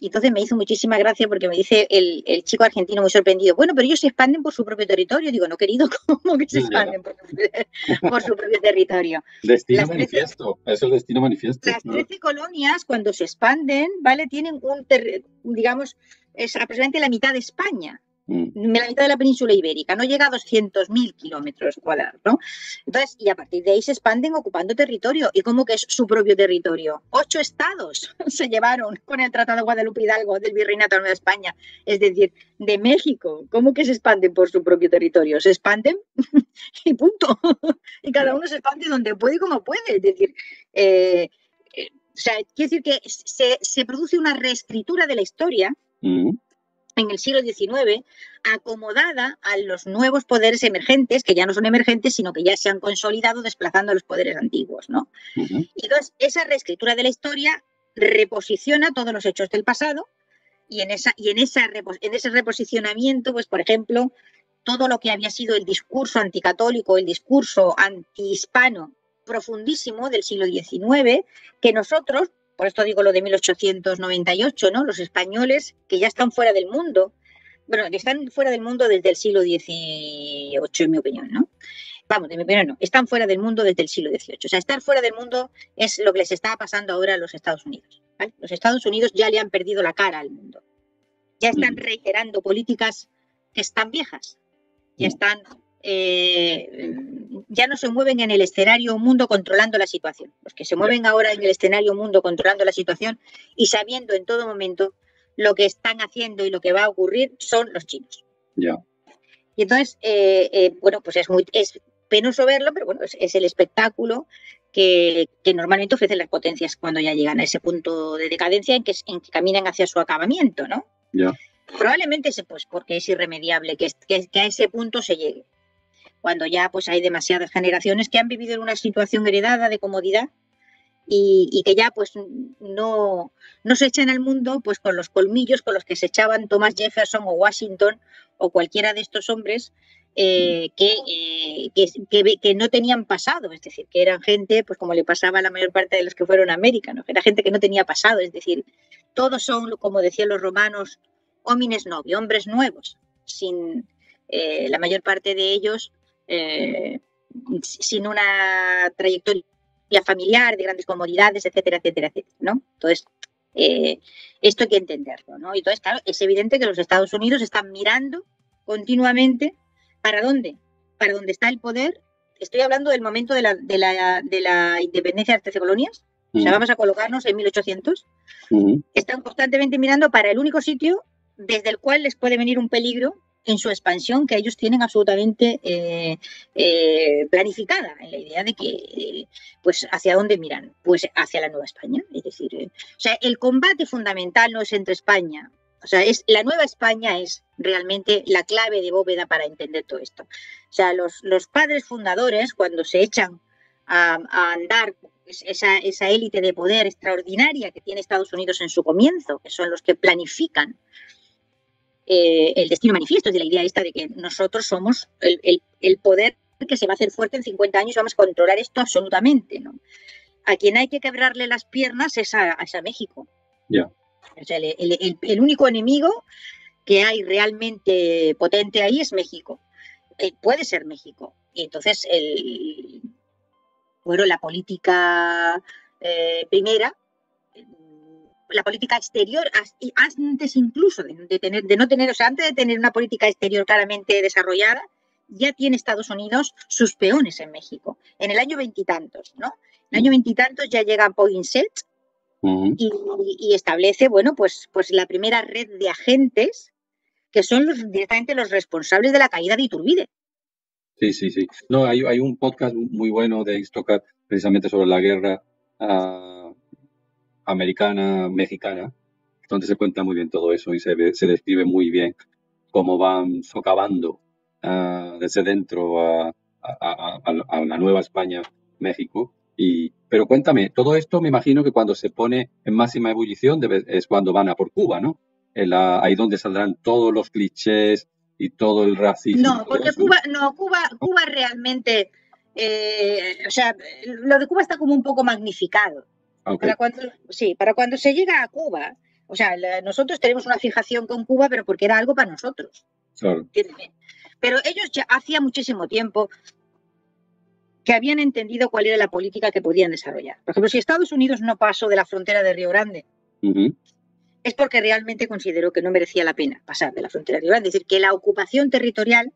y entonces me hizo muchísima gracia porque me dice el, chico argentino muy sorprendido, bueno, pero ellos se expanden por su propio territorio. Digo, no, querido, *laughs* ¿cómo que se expanden por, su propio territorio? Destino manifiesto, es el destino manifiesto. Las 13 colonias, cuando se expanden, ¿vale? Tienen un, digamos, es aproximadamente la mitad de España. Mm. en la mitad de la península ibérica, no llega a 200.000 kilómetros cuadrados, ¿no? Entonces, y a partir de ahí se expanden ocupando territorio, y como que es su propio territorio. Ocho estados *laughs* se llevaron con el Tratado de Guadalupe Hidalgo del Virreinato de Nueva España, es decir, de México, ¿cómo que se expanden por su propio territorio? Se expanden *laughs* y punto. *laughs* y cada uno se expande donde puede y como puede, es decir, eh, eh, o sea, quiere decir que se, produce una reescritura de la historia. Mm en el siglo XIX, acomodada a los nuevos poderes emergentes, que ya no son emergentes, sino que ya se han consolidado desplazando a los poderes antiguos. ¿no? y entonces, esa reescritura de la historia reposiciona todos los hechos del pasado y en, esa, y en, en ese reposicionamiento, pues, por ejemplo, todo lo que había sido el discurso anticatólico, el discurso antihispano profundísimo del siglo XIX, que nosotros por esto digo lo de 1898, ¿no? Los españoles que ya están fuera del mundo, bueno, que están fuera del mundo desde el siglo XVIII, en mi opinión, ¿no? Vamos, en mi opinión no, están fuera del mundo desde el siglo XVIII. O sea, estar fuera del mundo es lo que les está pasando ahora a los Estados Unidos. Los Estados Unidos ya le han perdido la cara al mundo. Ya están mm. reiterando políticas que están viejas, ya mm. están eh, ya no se mueven en el escenario mundo controlando la situación. Los que se mueven ahora en el escenario mundo controlando la situación y sabiendo en todo momento lo que están haciendo y lo que va a ocurrir son los chinos. Y entonces, eh, eh, bueno, pues es muy es penoso verlo, pero bueno, es, el espectáculo que, normalmente ofrecen las potencias cuando ya llegan a ese punto de decadencia en que, en caminan hacia su acabamiento, ¿no? Ya. Probablemente, pues, porque es irremediable que a ese punto se llegue cuando ya pues hay demasiadas generaciones que han vivido en una situación heredada de comodidad y, que ya pues no, se echan al mundo pues con los colmillos con los que se echaban Thomas Jefferson o Washington o cualquiera de estos hombres eh, que, eh, que, no tenían pasado, es decir, que eran gente, pues como le pasaba a la mayor parte de los que fueron a América, ¿no? era gente que no tenía pasado, es decir, todos son, como decían los romanos, homines novi, hombres nuevos, sin eh, la mayor parte de ellos eh, sin una trayectoria familiar, de grandes comodidades, etcétera, etcétera, etcétera, ¿no? Entonces, eh, esto hay que entenderlo, ¿no? Y entonces, claro, es evidente que los Estados Unidos están mirando continuamente para dónde, para dónde está el poder. Estoy hablando del momento de la, independencia de las 13 colonias, o sea, mm. vamos a colocarnos en 1800. Mm. Están constantemente mirando para el único sitio desde el cual les puede venir un peligro en su expansión que ellos tienen absolutamente eh, eh, planificada, en la idea de que, pues, ¿hacia dónde miran? Pues hacia la Nueva España. Es decir, eh, o sea, el combate fundamental no es entre España. O sea, es, la Nueva España es realmente la clave de bóveda para entender todo esto. O sea, los, padres fundadores, cuando se echan a, andar pues, esa, esa élite de poder extraordinaria que tiene Estados Unidos en su comienzo, que son los que planifican eh, el destino manifiesto, es de la idea esta de que nosotros somos el, poder que se va a hacer fuerte en 50 años y vamos a controlar esto absolutamente. ¿no? A quien hay que quebrarle las piernas es a, a México. el, único enemigo que hay realmente potente ahí es México. Eh, puede ser México. Y entonces, el, bueno, la política eh, primera la política exterior, antes incluso de, tener, de no tener, o sea, antes de tener una política exterior claramente desarrollada, ya tiene Estados Unidos sus peones en México, en el año veintitantos, ¿no? En el año veintitantos ya llega Poinsett y, establece, bueno, pues, pues la primera red de agentes que son directamente los responsables de la caída de Iturbide. Sí, sí, sí. No, hay, un podcast muy bueno de Istocat precisamente sobre la guerra. Ah, americana, mexicana, donde se cuenta muy bien todo eso y se, describe muy bien cómo van socavando ah, desde dentro a, la Nueva España, México. Y, pero cuéntame, todo esto me imagino que cuando se pone en máxima ebullición es cuando van a por Cuba, ¿no? ahí donde saldrán todos los clichés y todo el racismo. No, porque Cuba, no, Cuba, Cuba realmente, eh, o sea, lo de Cuba está como un poco magnificado. Para cuando, sí, para cuando se llega a Cuba, o sea, nosotros tenemos una fijación con Cuba, pero porque era algo para nosotros. Pero ellos ya hacía muchísimo tiempo que habían entendido cuál era la política que podían desarrollar. Por ejemplo, si Estados Unidos no pasó de la frontera de Río Grande, es porque realmente consideró que no merecía la pena pasar de la frontera de Río Grande. Es decir, que la ocupación territorial,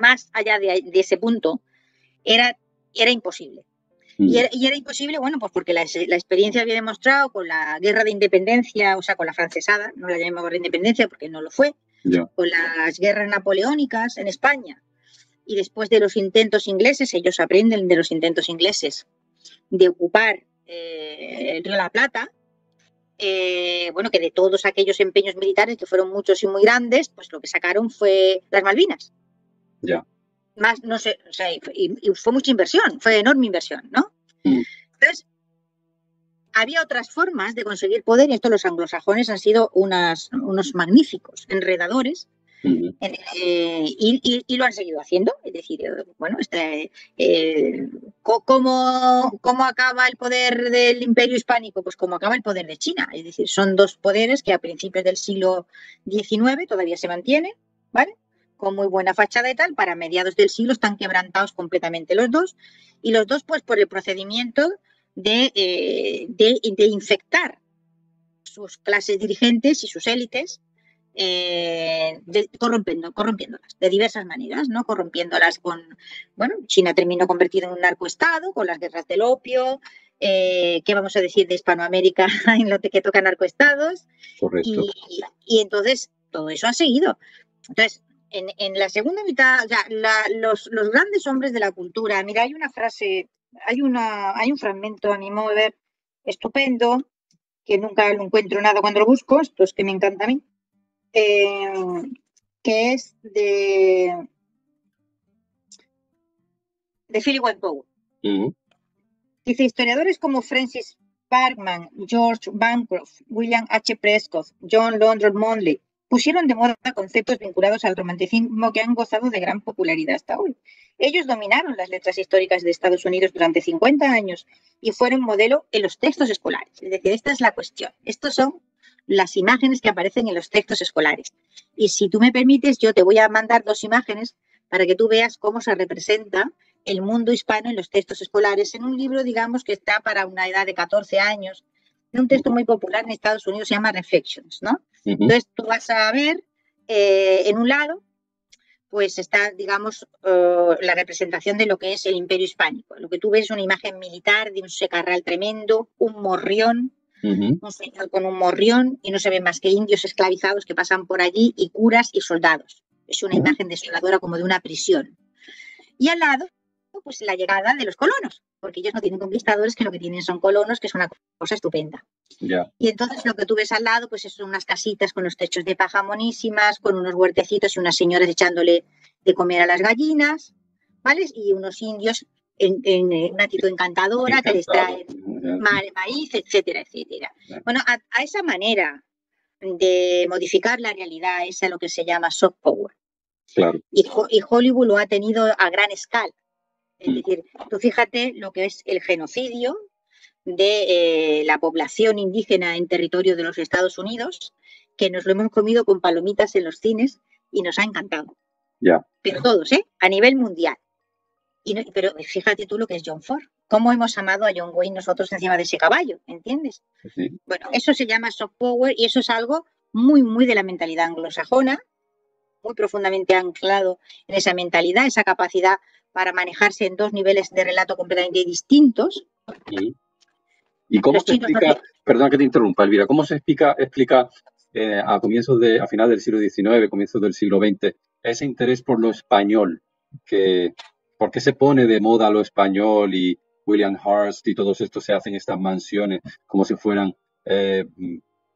más allá de, de, ese punto, era, era imposible. Y era, imposible, bueno, pues porque la, experiencia había demostrado con la guerra de independencia, o sea, con la francesada, no la llamamos guerra independencia porque no lo fue, con las guerras napoleónicas en España y después de los intentos ingleses, ellos aprenden de los intentos ingleses de ocupar el eh, Río la Plata, eh, bueno, que de todos aquellos empeños militares, que fueron muchos y muy grandes, pues lo que sacaron fue las Malvinas. Ya más, no sé, o y, fue mucha inversión, fue enorme inversión, ¿no? Mm. Entonces, había otras formas de conseguir poder y esto los anglosajones han sido unas, unos magníficos enredadores eh, y, y, lo han seguido haciendo. Es decir, eh, bueno, este, eh, ¿cómo, acaba el poder del imperio hispánico? Pues como acaba el poder de China. Es decir, son dos poderes que a principios del siglo XIX todavía se mantienen, ¿vale? con muy buena fachada y tal, para mediados del siglo están quebrantados completamente los dos, y los dos pues por el procedimiento de, eh, de, infectar sus clases dirigentes y sus élites, eh, corrompiendo, corrompiéndolas de diversas maneras, ¿no? Corrompiéndolas con, bueno, China terminó convertido en un narcoestado, con las guerras del opio, eh, ¿qué vamos a decir de Hispanoamérica *laughs* en lo que toca narcoestados? Correcto. y entonces todo eso ha seguido. Entonces, en, la segunda mitad, los, grandes hombres de la cultura, mira, hay una frase, hay, una, hay un fragmento a mi modo de ver estupendo, que nunca lo encuentro nada cuando lo busco, esto es que me encanta a mí, eh, que es de, de Philip mm-hmm. Dice, historiadores como Francis Parkman, George Bancroft, William H. Prescott, John London Monley, pusieron de moda conceptos vinculados al romanticismo que han gozado de gran popularidad hasta hoy. Ellos dominaron las letras históricas de Estados Unidos durante 50 años y fueron modelo en los textos escolares. Es decir, esta es la cuestión. Estos son las imágenes que aparecen en los textos escolares. Y si tú me permites, yo te voy a mandar dos imágenes para que tú veas cómo se representa el mundo hispano en los textos escolares, en un libro, digamos, que está para una edad de 14 años, en un texto muy popular en Estados Unidos, se llama Reflections, ¿no? Entonces tú vas a ver eh, en un lado pues está, digamos, eh, la representación de lo que es el imperio hispánico. Lo que tú ves es una imagen militar de un secarral tremendo, un morrión, un señor con un morrión, y no se ven más que indios esclavizados que pasan por allí, y curas y soldados. Es una imagen desoladora como de una prisión. Y al lado, pues la llegada de los colonos, porque ellos no tienen conquistadores, que lo que tienen son colonos, que es una cosa estupenda. Y entonces lo que tú ves al lado, pues son unas casitas con los techos de paja monísimas, con unos huertecitos y unas señoras echándole de comer a las gallinas, ¿vale? Y unos indios en, eh, una actitud encantadora que les traen maíz, etcétera, etcétera. Bueno, a, esa manera de modificar la realidad, es es lo que se llama soft power. Y, Hollywood lo ha tenido a gran escala. Es mm. decir, tú fíjate lo que es el genocidio, de eh, la población indígena en territorio de los Estados Unidos, que nos lo hemos comido con palomitas en los cines y nos ha encantado. Ya. Pero todos, ¿eh? A nivel mundial. pero fíjate tú lo que es John Ford. ¿Cómo hemos amado a John Wayne nosotros encima de ese caballo? ¿Entiendes? Sí. Bueno, eso se llama soft power y eso es algo muy, muy de la mentalidad anglosajona, muy profundamente anclado en esa mentalidad, esa capacidad para manejarse en dos niveles de relato completamente distintos. ¿Y cómo se explica, perdona que te interrumpa, Elvira, cómo se explica, explica eh, a comienzos de, a finales del siglo XIX, comienzos del siglo XX, ese interés por lo español? Que, ¿Por qué se pone de moda lo español y William Hearst y todos estos se hacen estas mansiones como si fueran eh,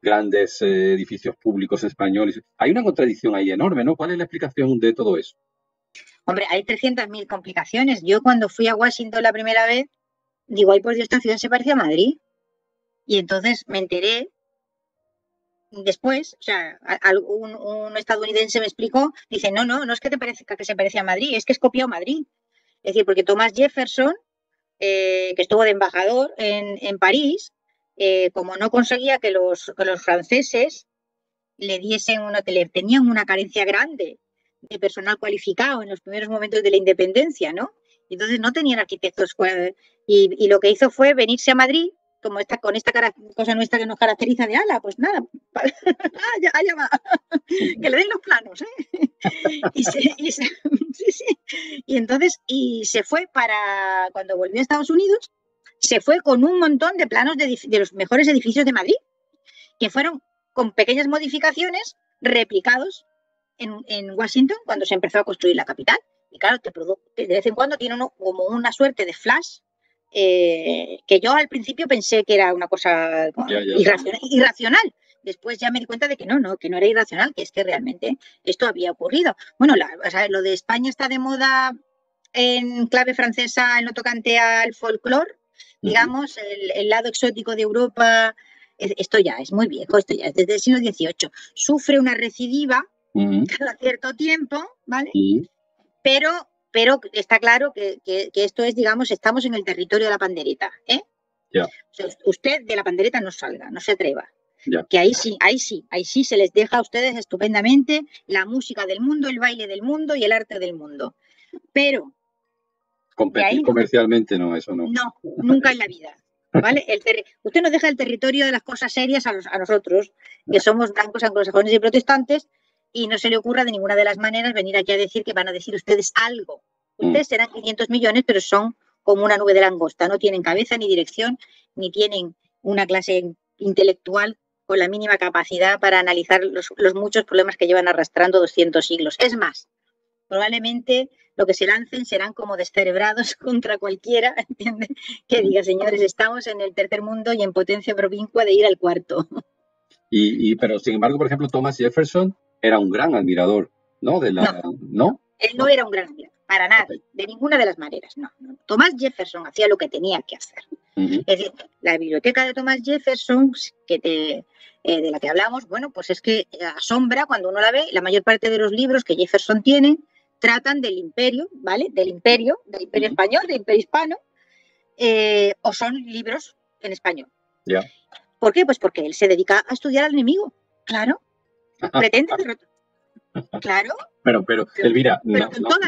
grandes eh, edificios públicos españoles? Hay una contradicción ahí enorme, ¿no? ¿Cuál es la explicación de todo eso? Hombre, hay 300.000 complicaciones. Yo cuando fui a Washington la primera vez, digo, ay por Dios, esta ciudad se parece a Madrid. Y entonces me enteré después, o sea, un, estadounidense me explicó, dice, no, no, no es que te parezca que se parece a Madrid, es que es copiado Madrid. Es decir, porque Thomas Jefferson, eh, que estuvo de embajador en, París, eh, como no conseguía que los, que los franceses le diesen un hotel, tenían una carencia grande de personal cualificado en los primeros momentos de la independencia, ¿no? Entonces no tenían arquitectos. Y, lo que hizo fue venirse a Madrid, como esta, con esta cosa nuestra que nos caracteriza de ala, pues nada, *laughs* ah, allá, va, que le den los planos. ¿eh? *laughs* *laughs* Y, entonces, y se fue para, cuando volvió a Estados Unidos, se fue con un montón de planos de, los mejores edificios de Madrid, que fueron con pequeñas modificaciones replicados en, Washington cuando se empezó a construir la capital. Y claro, de vez en cuando tiene uno como una suerte de flash eh, que yo al principio pensé que era una cosa irracional, Después ya me di cuenta de que no, no, que no era irracional, que es que realmente esto había ocurrido. Bueno, lo de España está de moda en clave francesa en lo tocante al folclore, digamos, el, lado exótico de Europa, esto ya es muy viejo, esto ya es desde el siglo XVIII, sufre una recidiva cada cierto tiempo, ¿vale? pero, pero está claro que, esto es, digamos, estamos en el territorio de la pandereta. ¿eh? usted de la pandereta no salga, no se atreva. Que ahí sí, ahí sí, ahí sí se les deja a ustedes estupendamente la música del mundo, el baile del mundo y el arte del mundo. Pero... Competir comercialmente no, eso no. No, nunca en la vida. ¿Vale? usted nos deja el territorio de las cosas serias a, a nosotros, que somos blancos, anglosajones y protestantes, y no se le ocurra de ninguna de las maneras venir aquí a decir que van a decir ustedes algo. Mm. Ustedes serán 500 millones, pero son como una nube de langosta. No tienen cabeza ni dirección, ni tienen una clase intelectual con la mínima capacidad para analizar los, muchos problemas que llevan arrastrando 200 siglos. Es más, probablemente lo que se lancen serán como descerebrados *laughs* contra cualquiera, *laughs* Que diga, señores, estamos en el tercer mundo y en potencia provincua de ir al cuarto. y, pero sin embargo, por ejemplo, Thomas Jefferson era un gran admirador, ¿no? De no, Él no era un gran admirador, para nada, de ninguna de las maneras, no, Tomás Thomas Jefferson hacía lo que tenía que hacer. Es decir, la biblioteca de Thomas Jefferson, que te, eh, de la que hablamos, bueno, pues es que asombra cuando uno la ve, la mayor parte de los libros que Jefferson tiene tratan del imperio, ¿vale? Del imperio, del imperio español, del imperio hispano, eh, o son libros en español. ¿Ya? ¿Por qué? Pues porque él se dedica a estudiar al enemigo, claro. *laughs* pretende Claro. Pero, pero, Elvira, no,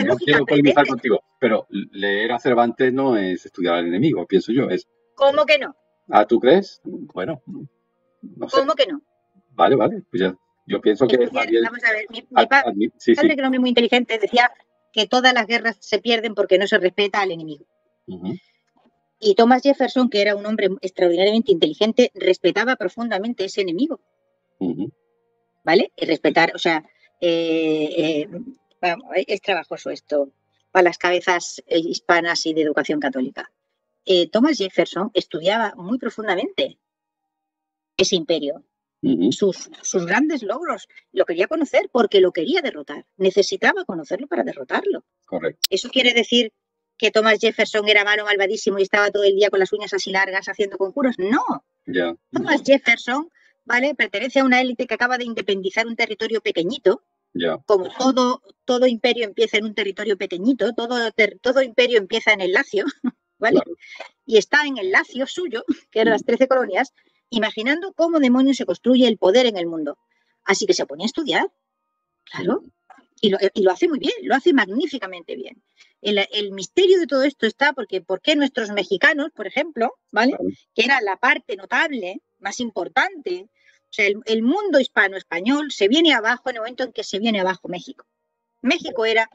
no, quiero polemizar contigo, pero leer a Cervantes no es estudiar al enemigo, pienso yo. Es... ¿Cómo que no? Ah, ¿tú crees? Bueno, no sé. ¿Cómo que no? Vale, vale, pues yo pienso que... vamos a ver, mi, padre, que era un muy inteligente, decía que todas las guerras se pierden porque no se respeta al enemigo. Y Thomas Jefferson, que era un hombre extraordinariamente inteligente, respetaba profundamente ese enemigo. ¿vale? Y respetar, o sea, eh, eh, es trabajoso esto para las cabezas eh, hispanas y de educación católica. Thomas Jefferson estudiaba muy profundamente ese imperio, sus, sus grandes logros. Lo quería conocer porque lo quería derrotar. Necesitaba conocerlo para derrotarlo. Correcto. Eso quiere decir que Thomas Jefferson era malo, malvadísimo y estaba todo el día con las uñas así largas haciendo conjuros. No. Thomas Jefferson ¿vale? Pertenece a una élite que acaba de independizar un territorio pequeñito. Como todo, todo imperio empieza en un territorio pequeñito, todo, todo imperio empieza en el Lacio, *laughs* ¿vale? Y está en el Lacio suyo, que eran las 13 mm. colonias, imaginando cómo demonios se construye el poder en el mundo. Así que se pone a estudiar, claro, mm. y lo, hace muy bien, lo hace magníficamente bien. El, misterio de todo esto está porque por nuestros mexicanos, por ejemplo, ¿vale? Que era la parte notable, más importante o sea, el, mundo hispano-español se viene abajo en el momento en que se viene abajo México. México era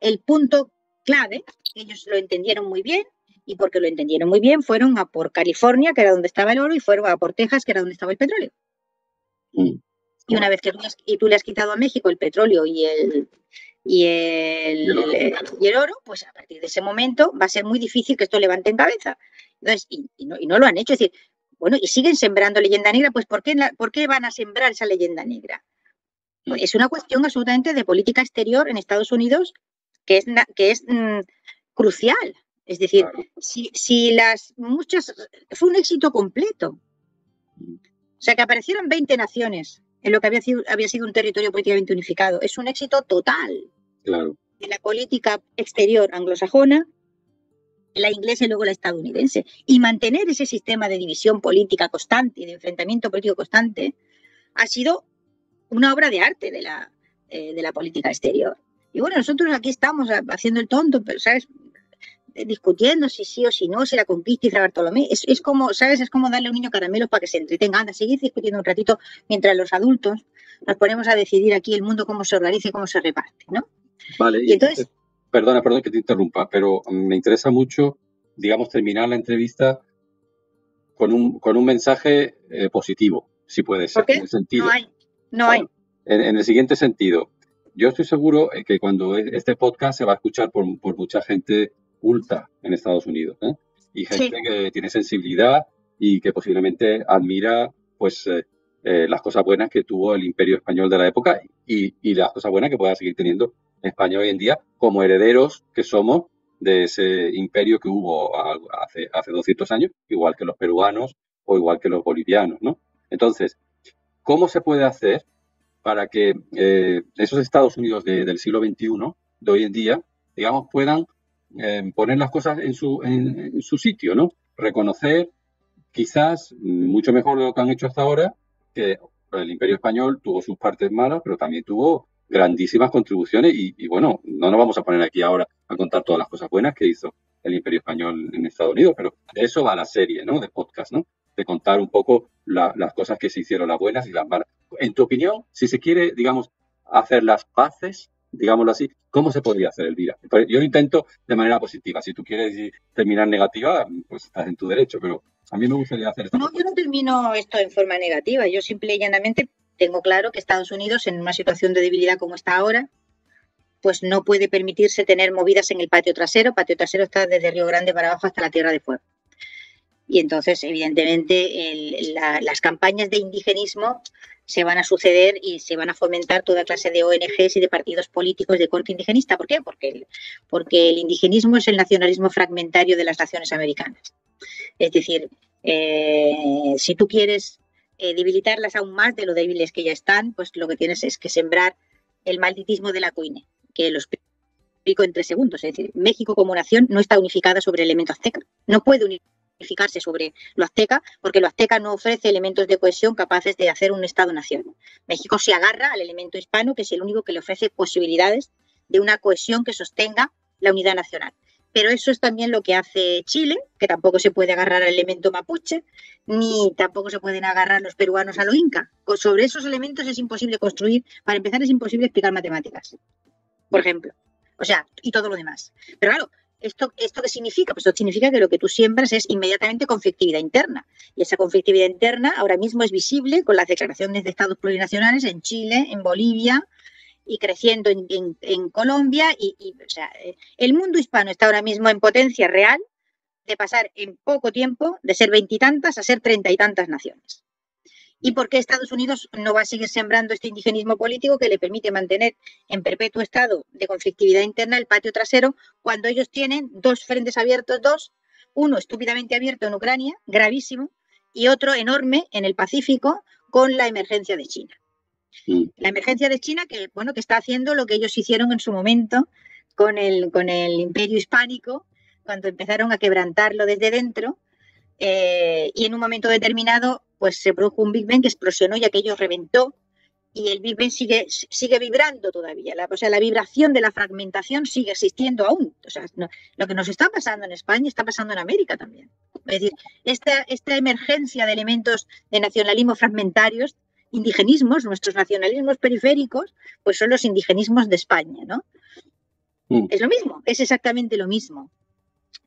el punto clave, ellos lo entendieron muy bien, y porque lo entendieron muy bien, fueron a por California, que era donde estaba el oro, y fueron a por Texas, que era donde estaba el petróleo. Mm. Y una vez que tú, le has quitado a México el petróleo y el, y el, oro, pues a partir de ese momento va a ser muy difícil que esto levante en cabeza. y, no, y, no, lo han hecho. Es decir, bueno, y siguen sembrando leyenda negra, pues ¿por qué, ¿por qué van a sembrar esa leyenda negra? Mm. es una cuestión absolutamente de política exterior en Estados Unidos que es, que es mm, crucial. Es decir, si, las muchas... Fue un éxito completo. O sea, que aparecieron 20 naciones en lo que había sido, había sido un territorio políticamente unificado. Es un éxito total. Claro. De la política exterior anglosajona la inglesa y luego la estadounidense. Y mantener ese sistema de división política constante y de enfrentamiento político constante ha sido una obra de arte de la, eh, de la política exterior. Y bueno, nosotros aquí estamos haciendo el tonto, pero ¿sabes? Eh, discutiendo si sí o si no, si la conquista y Bartolomé. Es, es como, ¿sabes? Es como darle a un niño caramelos para que se entretenga. Anda, seguir discutiendo un ratito mientras los adultos nos ponemos a decidir aquí el mundo cómo se organiza y cómo se reparte, ¿no? Vale. Y entonces, Perdona, perdón que te interrumpa, pero mm, me interesa mucho, digamos, terminar la entrevista con un, con un mensaje eh, positivo, si puede ser. En No hay. No hay. En, el siguiente sentido, yo estoy seguro eh, que cuando e, este podcast se va a escuchar por, mucha gente culta en Estados Unidos, ¿eh? y gente que tiene sensibilidad y que posiblemente admira pues las cosas buenas que tuvo el imperio español de la época y, y las cosas buenas que pueda seguir teniendo España hoy en día como herederos que somos de ese imperio que hubo hace, hace 200 años, igual que los peruanos o igual que los bolivianos, ¿no? Entonces, ¿cómo se puede hacer para que eh, esos Estados Unidos del siglo XXI, de hoy en día, digamos, puedan eh, poner las cosas en su, en, en su sitio, ¿no? Reconocer, quizás, mucho mejor de lo que han hecho hasta ahora, que el Imperio Español tuvo sus partes malas, pero también tuvo grandísimas contribuciones y, bueno, no nos vamos a poner aquí ahora a contar todas las cosas buenas que hizo el imperio español en Estados Unidos, pero de eso va la serie, ¿no? De podcast, ¿no? De contar un poco las cosas que se hicieron, las buenas y las malas. En tu opinión, si se quiere, digamos, hacer las paces, digámoslo así, ¿cómo se podría hacer, Elvira? Pues yo intento de manera positiva. Si tú quieres terminar negativa, pues estás en tu derecho, pero a mí me gustaría hacer... no, yo no termino esto en forma negativa. Yo simple y llanamente tengo claro que Estados Unidos, en una situación de debilidad como está ahora, pues no puede permitirse tener movidas en el patio trasero. patio trasero está desde Río Grande para abajo hasta la Tierra de Fuego. Y entonces, evidentemente, las campañas de indigenismo se van a suceder y se van a fomentar toda clase de ONGs y de partidos políticos de corte indigenista. ¿Por qué? Porque el, porque el indigenismo es el nacionalismo fragmentario de las naciones americanas. Es decir, eh, si tú quieres eh, debilitarlas aún más de lo débiles que ya están, pues lo que tienes es que sembrar el malditismo de la cuine, que los explico en tres segundos. Es decir, México como nación no está unificada sobre el elemento azteca. No puede unificarse sobre lo azteca porque lo azteca no ofrece elementos de cohesión capaces de hacer un Estado-nación. México se agarra al elemento hispano, que es el único que le ofrece posibilidades de una cohesión que sostenga la unidad nacional pero eso es también lo que hace Chile, que tampoco se puede agarrar al elemento mapuche, ni tampoco se pueden agarrar los peruanos a lo inca. Sobre esos elementos es imposible construir, para empezar es imposible explicar matemáticas, por ejemplo. O sea, y todo lo demás. Pero claro, ¿esto, ¿esto qué significa? Pues esto significa que lo que tú siembras es inmediatamente conflictividad interna. Y esa conflictividad interna ahora mismo es visible con las declaraciones de estados plurinacionales en Chile, en Bolivia, y creciendo en, Colombia. Y, eh, el mundo hispano está ahora mismo en potencia real de pasar en poco tiempo de ser veintitantas a ser treinta y tantas naciones. ¿Y por qué Estados Unidos no va a seguir sembrando este indigenismo político que le permite mantener en perpetuo estado de conflictividad interna el patio trasero cuando ellos tienen dos frentes abiertos, dos, uno estúpidamente abierto en Ucrania, gravísimo, y otro enorme en el Pacífico con la emergencia de China? La emergencia de China que, bueno, que está haciendo lo que ellos hicieron en su momento con el, con el imperio hispánico, cuando empezaron a quebrantarlo desde dentro. Eh, y en un momento determinado, pues se produjo un Big Bang que explosionó y aquello reventó. Y el Big Bang sigue, sigue vibrando todavía. La, o sea, la vibración de la fragmentación sigue existiendo aún. lo que nos está pasando en España está pasando en América también. Es decir, esta, esta emergencia de elementos de nacionalismo fragmentarios indigenismos, nuestros nacionalismos periféricos, pues son los indigenismos de España, ¿no? Mm. Es lo mismo, es exactamente lo mismo.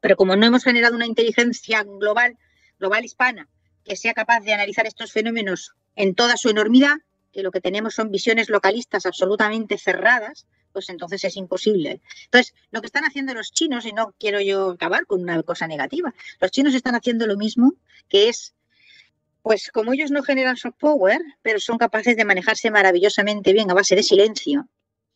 Pero como no hemos generado una inteligencia global, global hispana, que sea capaz de analizar estos fenómenos en toda su enormidad, que lo que tenemos son visiones localistas absolutamente cerradas, pues entonces es imposible. Entonces, lo que están haciendo los chinos, y no quiero yo acabar con una cosa negativa, los chinos están haciendo lo mismo, que es pues como ellos no generan soft power, pero son capaces de manejarse maravillosamente bien a base de silencio,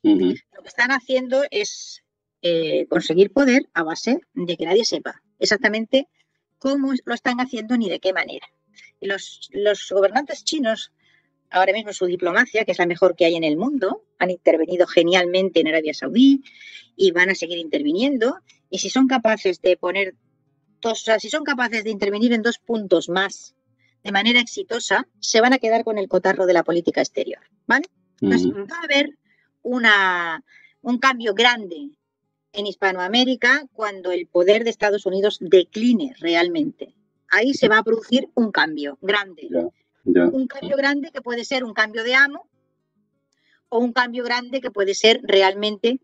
lo que están haciendo es eh, conseguir poder a base de que nadie sepa exactamente cómo lo están haciendo ni de qué manera. Y los, los gobernantes chinos, ahora mismo su diplomacia, que es la mejor que hay en el mundo, han intervenido genialmente en Arabia Saudí y van a seguir interviniendo. Y si son capaces de poner, o sea, si son capaces de intervenir en dos puntos más de manera exitosa se van a quedar con el cotarro de la política exterior. va a haber un cambio grande en Hispanoamérica cuando el poder de Estados Unidos decline realmente. Ahí se va a producir un cambio grande. Un cambio grande que puede ser un cambio de amo o un cambio grande que puede ser realmente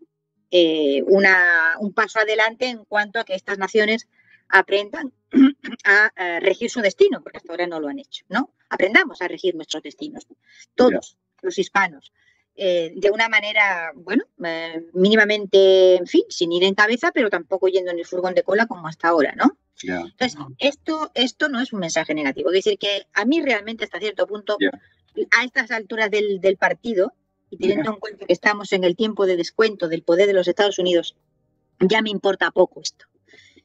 eh, una, un paso adelante en cuanto a que estas naciones aprendan *clears throat* a, eh, regir su destino, porque hasta ahora no lo han hecho, ¿no? Aprendamos a regir nuestros destinos, todos los hispanos. Eh, de una manera, bueno, eh, mínimamente, en fin, sin ir en cabeza, pero tampoco yendo en el furgón de cola como hasta ahora, ¿no? Entonces, esto, esto no es un mensaje negativo. Es decir, que a mí realmente hasta cierto punto, a estas alturas del, del partido, y teniendo en cuenta que estamos en el tiempo de descuento del poder de los Estados Unidos, ya me importa poco esto.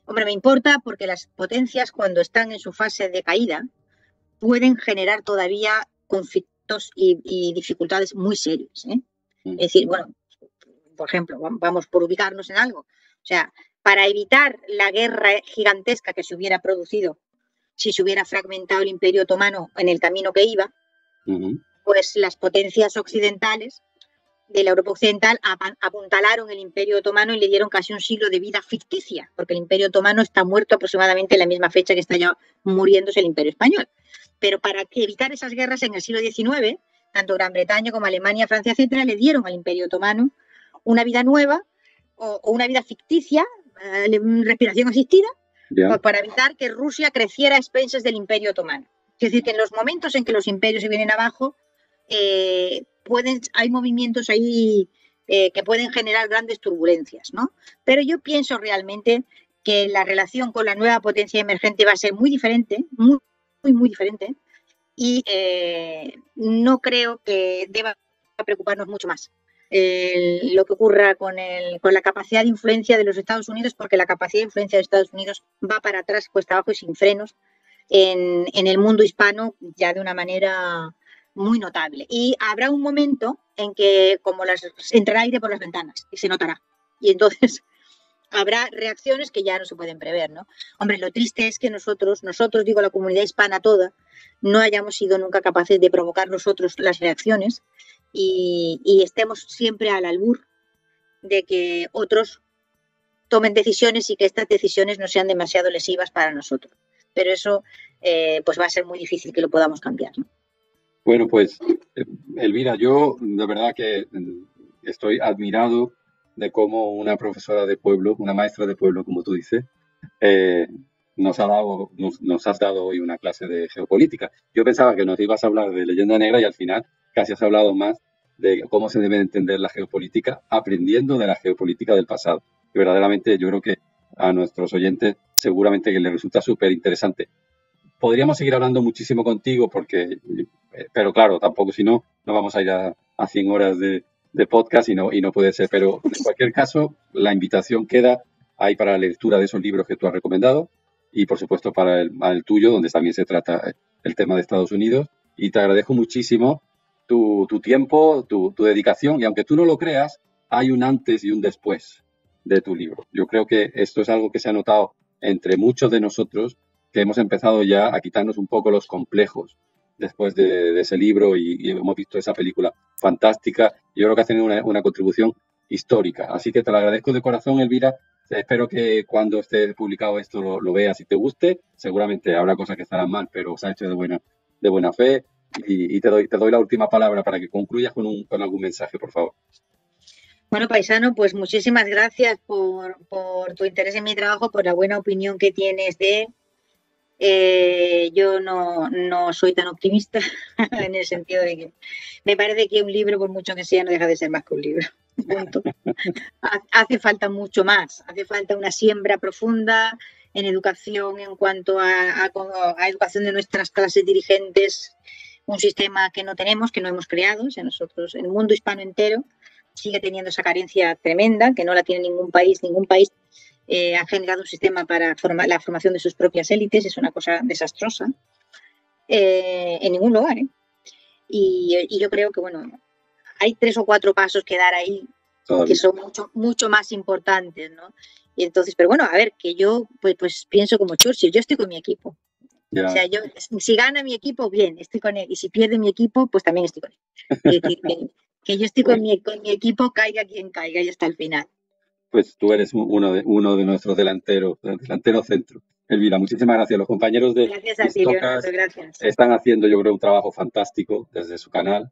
Hombre, me importa porque las potencias cuando están en su fase de caída pueden generar todavía conflictos y, dificultades muy serios. ¿eh? Mm. Es decir, bueno, por ejemplo, vamos por ubicarnos en algo. O sea, para evitar la guerra gigantesca que se hubiera producido si se hubiera fragmentado el imperio otomano en el camino que iba, pues las potencias occidentales de la Europa Occidental apuntalaron el Imperio Otomano y le dieron casi un siglo de vida ficticia, porque el Imperio Otomano está muerto aproximadamente en la misma fecha que está ya muriéndose el Imperio Español. Pero para evitar esas guerras en el siglo XIX, tanto Gran Bretaña como Alemania, Francia, etcétera, le dieron al Imperio Otomano una vida nueva o, una vida ficticia, eh, respiración asistida, para evitar que Rusia creciera a expensas del Imperio Otomano. Es decir, que en los momentos en que los imperios se vienen abajo, eh, hay movimientos ahí eh, que pueden generar grandes turbulencias, ¿no? Pero yo pienso realmente que la relación con la nueva potencia emergente va a ser muy diferente, muy, muy, diferente, y eh, no creo que deba preocuparnos mucho más. lo que ocurra con, la capacidad de influencia de los Estados Unidos, porque la capacidad de influencia de Estados Unidos va para atrás, cuesta abajo y sin frenos en el mundo hispano, ya de una manera muy notable. Y habrá un momento en que como las entrará aire por las ventanas y se notará. Y entonces *laughs* habrá reacciones que ya no se pueden prever, ¿no? Hombre, lo triste es que nosotros, nosotros digo la comunidad hispana toda, no hayamos sido nunca capaces de provocar nosotros las reacciones y, estemos siempre al albur de que otros tomen decisiones y que estas decisiones no sean demasiado lesivas para nosotros. Pero eso eh, pues va a ser muy difícil que lo podamos cambiar. Bueno, pues eh, Elvira, yo de verdad que mm, estoy admirado de cómo una profesora de pueblo, una maestra de pueblo, como tú dices, eh, nos, ha dado, nos, nos, has dado hoy una clase de geopolítica. Yo pensaba que nos ibas a hablar de leyenda negra y al final casi has hablado más de cómo se debe entender la geopolítica aprendiendo de la geopolítica del pasado. Y verdaderamente yo creo que a nuestros oyentes seguramente que les resulta súper interesante podríamos seguir hablando muchísimo contigo, porque, eh, pero claro, tampoco si no, no vamos a ir a, 100 horas de, podcast y no, y no puede ser. Pero en cualquier caso, la invitación queda ahí para la lectura de esos libros que tú has recomendado y, por supuesto, para el, tuyo, donde también se trata el tema de Estados Unidos. Y te agradezco muchísimo tu, tiempo, tu, tu dedicación y, aunque tú no lo creas, hay un antes y un después de tu libro. Yo creo que esto es algo que se ha notado entre muchos de nosotros que hemos empezado ya a quitarnos un poco los complejos después de, ese libro y, hemos visto esa película fantástica. Yo creo que ha tenido una, contribución histórica. Así que te lo agradezco de corazón, Elvira. Espero que cuando esté publicado esto lo, veas y te guste. Seguramente habrá cosas que estarán mal, pero os ha hecho de buena, de buena fe. Y, te, doy, te doy la última palabra para que concluyas con, algún mensaje, por favor. Bueno, paisano, pues muchísimas gracias por tu interés en mi trabajo, por la buena opinión que tienes de eh, yo no, soy tan optimista *laughs* en el sentido de que me parece que un libro, por mucho que sea, no deja de ser más que un libro. hace falta mucho más, hace falta una siembra profunda en educación en cuanto a, educación de nuestras clases dirigentes, un sistema que no tenemos, que no hemos creado, o sea, nosotros, el mundo hispano entero sigue teniendo esa carencia tremenda, que no la tiene ningún país, ningún país eh, ha generado un sistema para la formación de sus propias élites, es una cosa desastrosa eh, en ningún lugar. ¿eh? Y, yo creo que, bueno, hay tres o cuatro pasos que dar ahí que son mucho, mucho más importantes, ¿no? Y entonces, pero bueno, a ver, que yo pues, pues pienso como Churchill, yo estoy con mi equipo. O sea, yo, si gana mi equipo, bien, estoy con él. Y si pierde mi equipo, pues también estoy con él. que, yo estoy con *laughs* con mi equipo, caiga quien caiga y hasta el final pues tú eres uno de, uno de nuestros delanteros, delantero centro. Elvira, muchísimas gracias. Los compañeros de gracias a gracias. están haciendo, yo creo, un trabajo fantástico desde su canal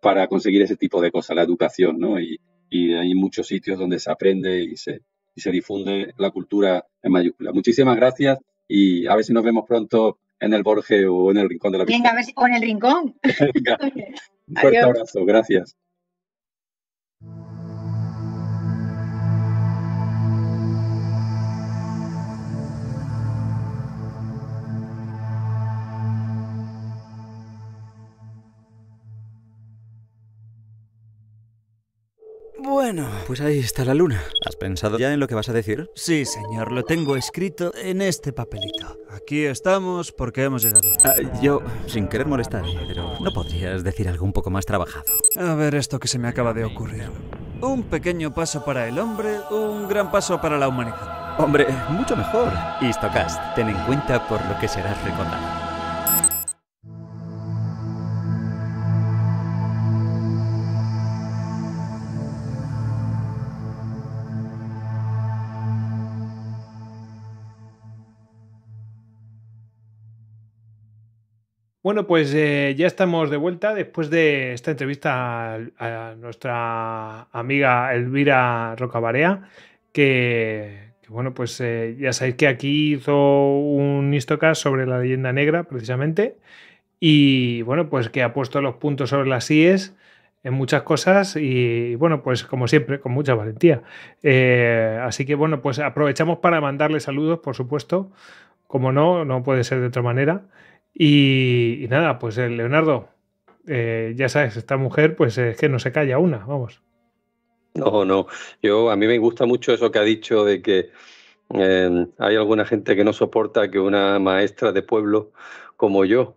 para conseguir ese tipo de cosas, la educación, ¿no? Y, hay muchos sitios donde se aprende y se, y se difunde la cultura en mayúscula. Muchísimas gracias y a ver si nos vemos pronto en el Borges o en el Rincón de la Venga, a ver si, o en el Rincón. *laughs* Un fuerte abrazo, gracias. Bueno, pues ahí está la luna. ¿Has pensado ya en lo que vas a decir? Sí, señor, lo tengo escrito en este papelito. Aquí estamos porque hemos llegado. Ah, yo, sin querer molestar, pero ¿no podrías decir algo un poco más trabajado? A ver esto que se me acaba de ocurrir. Un pequeño paso para el hombre, un gran paso para la humanidad. Hombre, mucho mejor. Histocast, ten en cuenta por lo que serás recordado. Bueno, pues eh, ya estamos de vuelta después de esta entrevista a, nuestra amiga Elvira Rocabarea, que, bueno, pues eh, ya sabéis que aquí hizo un histocast sobre la leyenda negra, precisamente, y bueno, pues que ha puesto los puntos sobre las IES en muchas cosas y bueno, pues como siempre, con mucha valentía. Eh, así que bueno, pues aprovechamos para mandarle saludos, por supuesto, como no, no puede ser de otra manera. Y, nada, pues eh, Leonardo, eh, ya sabes, esta mujer pues es que no se calla una, vamos. No, no, yo a mí me gusta mucho eso que ha dicho de que em, hay alguna gente que no soporta que una maestra de pueblo como yo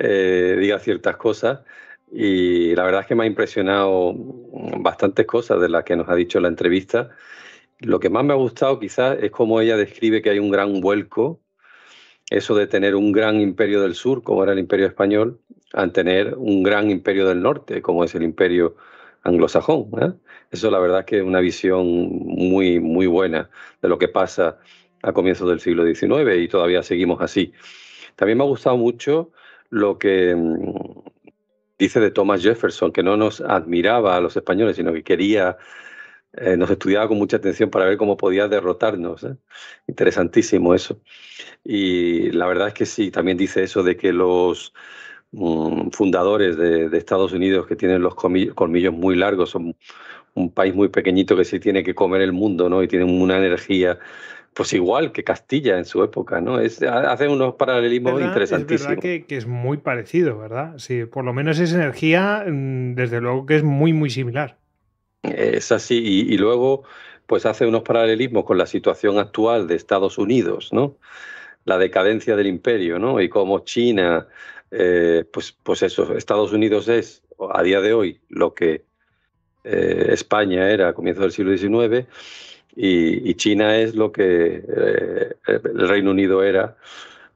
eh, diga ciertas cosas. Y la verdad es que me ha impresionado bastantes cosas de las que nos ha dicho la entrevista. Lo que más me ha gustado quizás es cómo ella describe que hay un gran vuelco eso de tener un gran imperio del sur, como era el imperio español, a tener un gran imperio del norte, como es el imperio anglosajón. ¿eh? Eso la verdad que es una visión muy, muy buena de lo que pasa a comienzos del siglo XIX y todavía seguimos así. También me ha gustado mucho lo que mm, dice de Thomas Jefferson, que no nos admiraba a los españoles, sino que quería eh, nos estudiaba con mucha atención para ver cómo podía derrotarnos. ¿eh? Interesantísimo eso. Y la verdad es que sí, también dice eso de que los mm, fundadores de, Estados Unidos que tienen los colmillos muy largos son un país muy pequeñito que se tiene que comer el mundo, ¿no? Y tienen una energía pues igual que Castilla en su época, ¿no? Es, hace unos paralelismos interesantísimos. Es que, que, es muy parecido, ¿verdad? Sí, por lo menos esa energía, mm, desde luego que es muy, muy similar. Es así, y, luego pues hace unos paralelismos con la situación actual de Estados Unidos, ¿no? La decadencia del imperio, ¿no? Y cómo China, eh, pues, pues eso, Estados Unidos es a día de hoy lo que eh, España era a comienzos del siglo XIX y, China es lo que eh, el Reino Unido era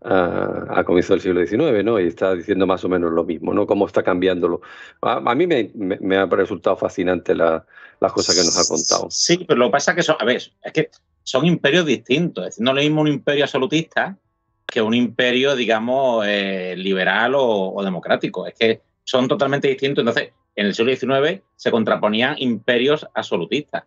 a, comienzos del siglo XIX, ¿no? Y está diciendo más o menos lo mismo, ¿no? Cómo está cambiándolo. A, mí me, ha resultado fascinante la, las cosas que nos ha contado. Sí, pero lo que pasa es que son, es que son imperios distintos. Es decir, no es lo mismo un imperio absolutista que un imperio, digamos, eh, liberal o, democrático. Es que son totalmente distintos. Entonces, en el siglo XIX se contraponían imperios absolutistas.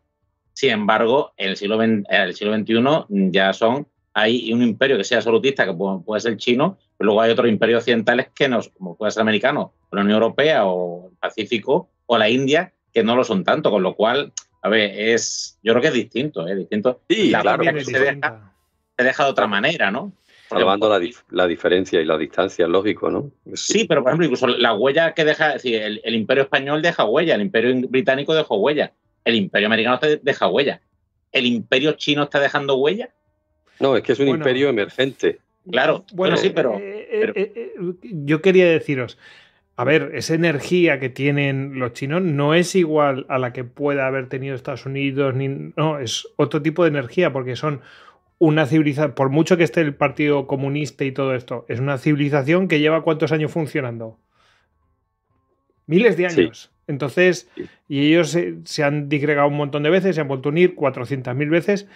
Sin embargo, en el siglo, el siglo XXI ya son hay un imperio que sea absolutista, que puede, ser chino, pero luego hay otros imperios occidentales que no, como puede ser americano, la Unión Europea, o el Pacífico, o la India, que no lo son tanto, con lo cual, a ver, es, yo creo que es distinto, es ¿eh? distinto. la claro, se deja, deja de otra manera, ¿no? Llevando la, diferencia y la distancia, lógico, ¿no? Sí. pero por ejemplo, incluso la huella que deja, el, el, imperio español deja huella, el imperio británico dejó huella, el imperio americano deja huella, el imperio chino está dejando huella, no, es que es un imperio emergente. Claro, bueno, sí, pero, eh, eh, eh, yo quería deciros, a ver, esa energía que tienen los chinos no es igual a la que pueda haber tenido Estados Unidos, ni, no, es otro tipo de energía porque son una civilización, por mucho que esté el Partido Comunista y todo esto, es una civilización que lleva cuántos años funcionando. Miles de años. Entonces, y ellos se, han disgregado un montón de veces, se han vuelto a unir 400.000 veces.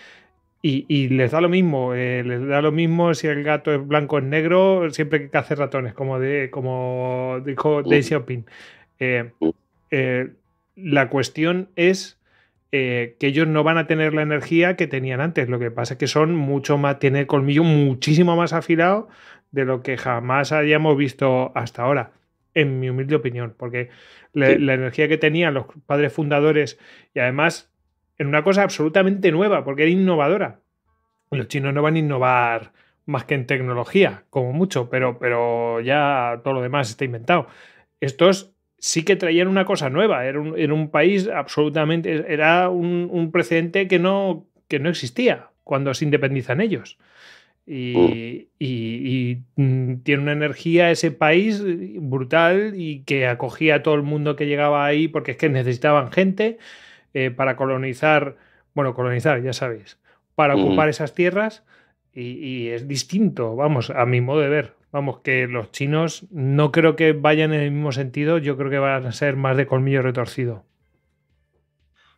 Y, les da lo mismo, eh, les da lo mismo si el gato es blanco o es negro, siempre que hace ratones, como, de, como dijo Daisy O'Pin. Eh, eh, la cuestión es que ellos no van a tener la energía que tenían antes. Lo que pasa es que son mucho más, tiene el colmillo muchísimo más afilado de lo que jamás hayamos visto hasta ahora en mi humilde opinión, porque la, energía que tenían los padres fundadores y además en una cosa absolutamente nueva, porque era innovadora. Los chinos no van a innovar más que en tecnología, como mucho, pero, pero ya todo lo demás está inventado. Estos sí que traían una cosa nueva, era un, país absolutamente, era un, precedente que no, que no existía cuando se independizan ellos. Y, mm. y, mm, tiene una energía ese país brutal y que acogía a todo el mundo que llegaba ahí porque es que necesitaban gente eh, para colonizar, bueno, colonizar, ya sabéis, para ocupar esas tierras y, es distinto, vamos, a mi modo de ver. Vamos, que los chinos no creo que vayan en el mismo sentido, yo creo que van a ser más de colmillo retorcido.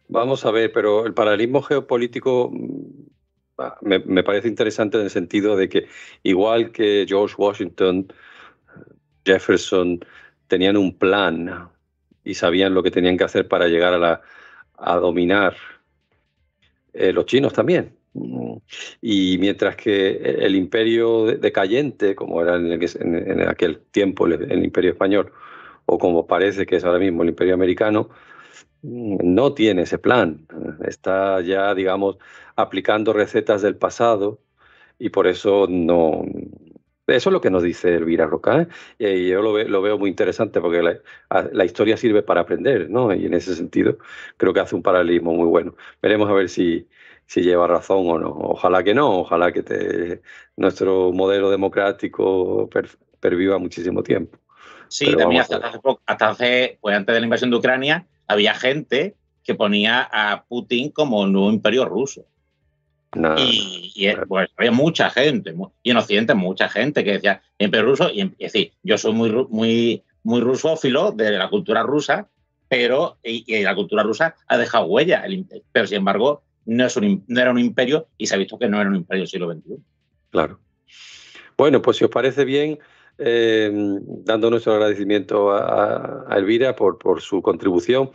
Vamos a ver, pero el paralelismo geopolítico mm, ah, me parece interesante en el sentido de que igual que George Washington, Jefferson tenían un plan y sabían lo que tenían que hacer para llegar a la a dominar eh, los chinos también. Mm. Y mientras que el imperio decayente, como era en, aquel tiempo el, imperio español, o como parece que es ahora mismo el imperio americano, mm, no tiene ese plan. Está ya, digamos, aplicando recetas del pasado y por eso no, eso es lo que nos dice Elvira Roca. ¿eh? Y yo lo, veo muy interesante porque la, historia sirve para aprender, ¿no? Y en ese sentido creo que hace un paralelismo muy bueno. Veremos a ver si, si lleva razón o no. Ojalá que no, ojalá que te, nuestro modelo democrático perviva muchísimo tiempo. Sí, también hasta, hace poco, hasta hace, pues antes de la invasión de Ucrania, había gente que ponía a Putin como el nuevo imperio ruso y, eh, pues había mucha gente, y en Occidente mucha gente que decía imperio ruso, y es decir, yo soy muy, muy, muy rusófilo de la cultura rusa, pero y, la cultura rusa ha dejado huella, pero sin embargo no, es era un imperio y se ha visto que no era un imperio del siglo XXI. Claro. Bueno, pues si os parece bien, eh, dando nuestro agradecimiento a, Elvira por, por, su contribución,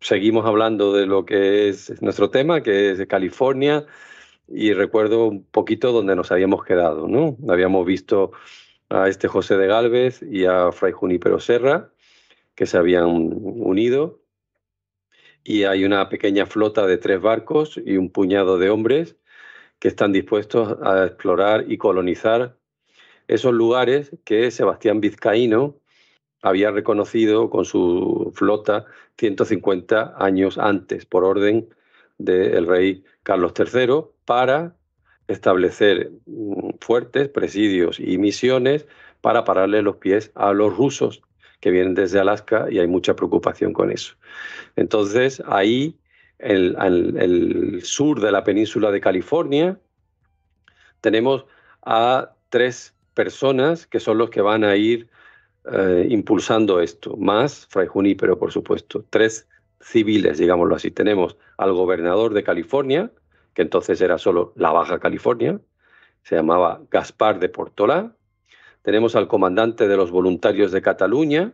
seguimos hablando de lo que es nuestro tema, que es California, y recuerdo un poquito donde nos habíamos quedado, ¿no? Habíamos visto a este José de Galvez y a Fray Junípero Serra, que se habían unido, y hay una pequeña flota de tres barcos y un puñado de hombres que están dispuestos a explorar y colonizar esos lugares que Sebastián Vizcaíno, había reconocido con su flota 150 años antes, por orden del rey Carlos III, para establecer mm, fuertes, presidios y misiones para pararle los pies a los rusos que vienen desde Alaska y hay mucha preocupación con eso. Entonces, ahí, en el, sur de la península de California, tenemos a tres personas que son los que van a ir eh, impulsando esto, más Fray pero por supuesto, tres civiles, digámoslo así. Tenemos al gobernador de California, que entonces era solo la Baja California, se llamaba Gaspar de Portolá. Tenemos al comandante de los voluntarios de Cataluña,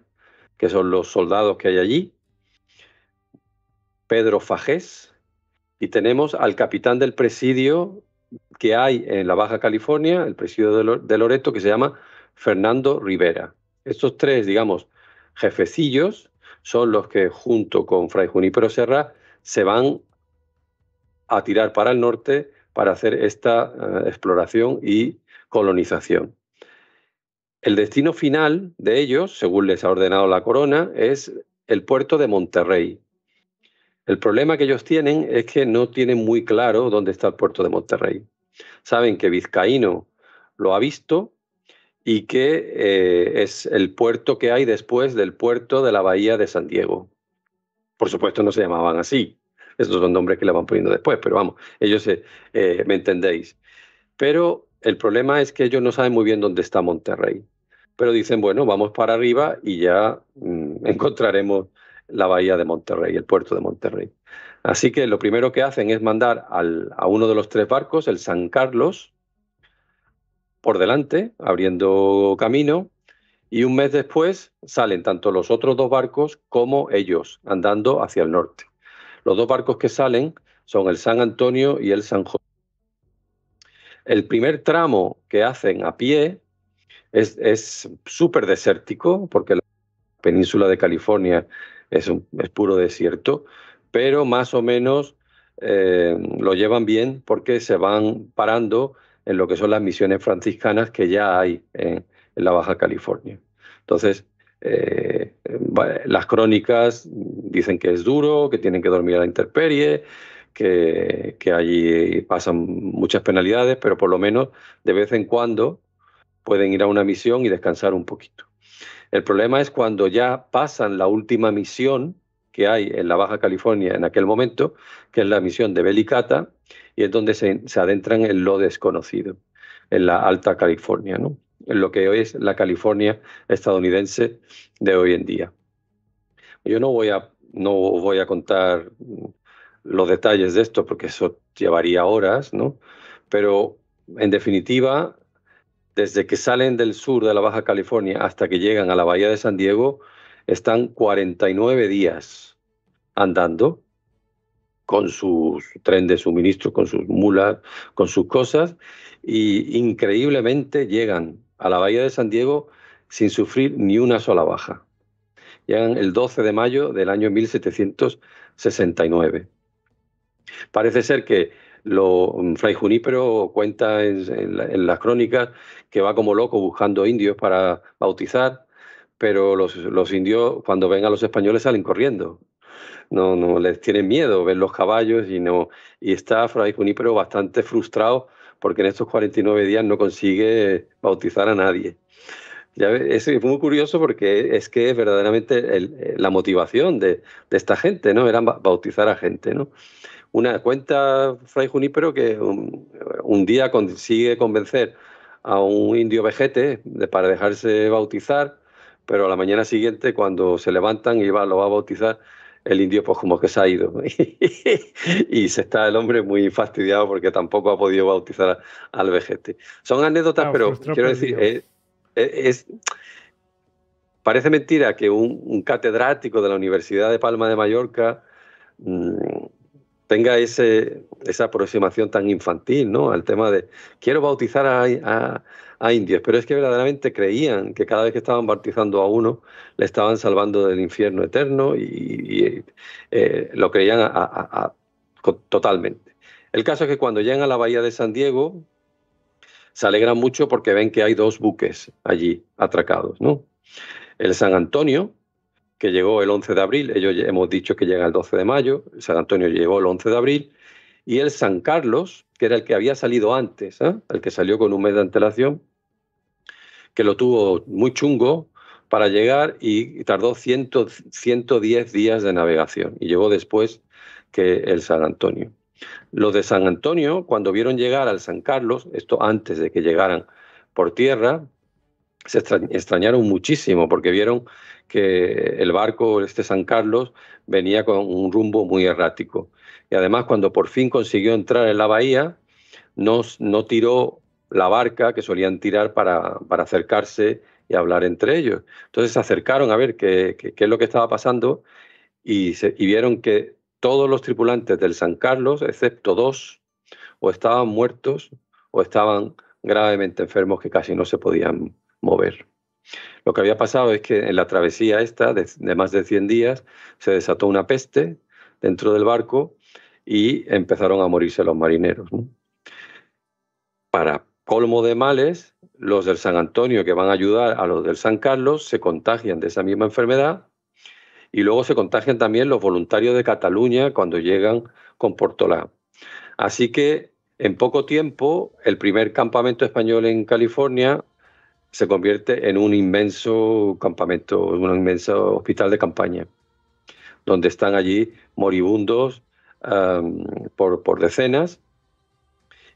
que son los soldados que hay allí, Pedro Fajés. Y tenemos al capitán del presidio que hay en la Baja California, el presidio de Loreto, que se llama Fernando Rivera. Estos tres, digamos, jefecillos son los que junto con Fray Junípero Serra se van a tirar para el norte para hacer esta eh, exploración y colonización. El destino final de ellos, según les ha ordenado la corona, es el puerto de Monterrey. El problema que ellos tienen es que no tienen muy claro dónde está el puerto de Monterrey. Saben que Vizcaíno lo ha visto, y que eh, es el puerto que hay después del puerto de la bahía de San Diego. Por supuesto no se llamaban así, esos son nombres que le van poniendo después, pero vamos, ellos eh, me entendéis. Pero el problema es que ellos no saben muy bien dónde está Monterrey, pero dicen, bueno, vamos para arriba y ya mm, encontraremos la bahía de Monterrey, el puerto de Monterrey. Así que lo primero que hacen es mandar a uno de los tres barcos, el San Carlos, por delante, abriendo camino, y un mes después salen tanto los otros dos barcos como ellos, andando hacia el norte. Los dos barcos que salen son el San Antonio y el San José. El primer tramo que hacen a pie es súper desértico, porque la península de California es, un, es puro desierto, pero más o menos eh, lo llevan bien porque se van parando en lo que son las misiones franciscanas que ya hay en, la Baja California. Entonces, eh, las crónicas dicen que es duro, que tienen que dormir a la intemperie, que, que, allí pasan muchas penalidades, pero por lo menos de vez en cuando pueden ir a una misión y descansar un poquito. El problema es cuando ya pasan la última misión que hay en la Baja California en aquel momento, que es la misión de Belicata, y es donde se, adentran en lo desconocido, en la Alta California, ¿no? en lo que hoy es la California estadounidense de hoy en día. Yo no voy a, no voy a contar los detalles de esto porque eso llevaría horas, ¿no? pero en definitiva, desde que salen del sur de la Baja California hasta que llegan a la Bahía de San Diego, están 49 días andando con su tren de suministro, con sus mulas, con sus cosas, y increíblemente llegan a la bahía de San Diego sin sufrir ni una sola baja. Llegan el 12 de mayo del año 1769. Parece ser que lo, mm, Fray Junípero cuenta en, las crónicas que va como loco buscando indios para bautizar, pero los, los indios cuando ven a los españoles salen corriendo no, no les tiene miedo ver los caballos y, no, y está Fray Junípero bastante frustrado porque en estos 49 días no consigue bautizar a nadie. Ya es muy curioso porque es que es verdaderamente eh, la motivación de, esta gente, ¿no? Era bautizar a gente, ¿no? Una cuenta Fray Junípero que un, día consigue convencer a un indio vejete de, para dejarse bautizar, pero a la mañana siguiente cuando se levantan y va, lo va a bautizar, el indio pues como que se ha ido *laughs* y se está el hombre muy fastidiado porque tampoco ha podido bautizar al vejete. Son anécdotas, pero quiero decir, eh, eh, es, parece mentira que un, catedrático de la Universidad de Palma de Mallorca mm, tenga esa aproximación tan infantil, ¿no? Al tema de quiero bautizar a, indios, pero es que verdaderamente creían que cada vez que estaban bautizando a uno, le estaban salvando del infierno eterno y, eh, lo creían a, totalmente. El caso es que cuando llegan a la bahía de San Diego, se alegran mucho porque ven que hay dos buques allí atracados, ¿no? El San Antonio, que llegó el 11 de abril, ellos hemos dicho que llega el 12 de mayo, San Antonio llegó el 11 de abril, y el San Carlos, que era el que había salido antes, ¿eh? el que salió con un mes de antelación, que lo tuvo muy chungo para llegar y tardó 100, 110 días de navegación y llegó después que el San Antonio. Los de San Antonio, cuando vieron llegar al San Carlos, esto antes de que llegaran por tierra, se extrañaron muchísimo porque vieron que el barco, este San Carlos, venía con un rumbo muy errático. Y además cuando por fin consiguió entrar en la bahía, no, no tiró la barca que solían tirar para, para, acercarse y hablar entre ellos. Entonces se acercaron a ver qué, es lo que estaba pasando y vieron que todos los tripulantes del San Carlos, excepto dos, o estaban muertos o estaban gravemente enfermos que casi no se podían mover. Lo que había pasado es que en la travesía esta de, más de 100 días se desató una peste dentro del barco y empezaron a morirse los marineros. Para colmo de males, los del San Antonio que van a ayudar a los del San Carlos se contagian de esa misma enfermedad y luego se contagian también los voluntarios de Cataluña cuando llegan con Portolá. Así que en poco tiempo el primer campamento español en California se convierte en un inmenso campamento, un inmenso hospital de campaña, donde están allí moribundos por, por, decenas.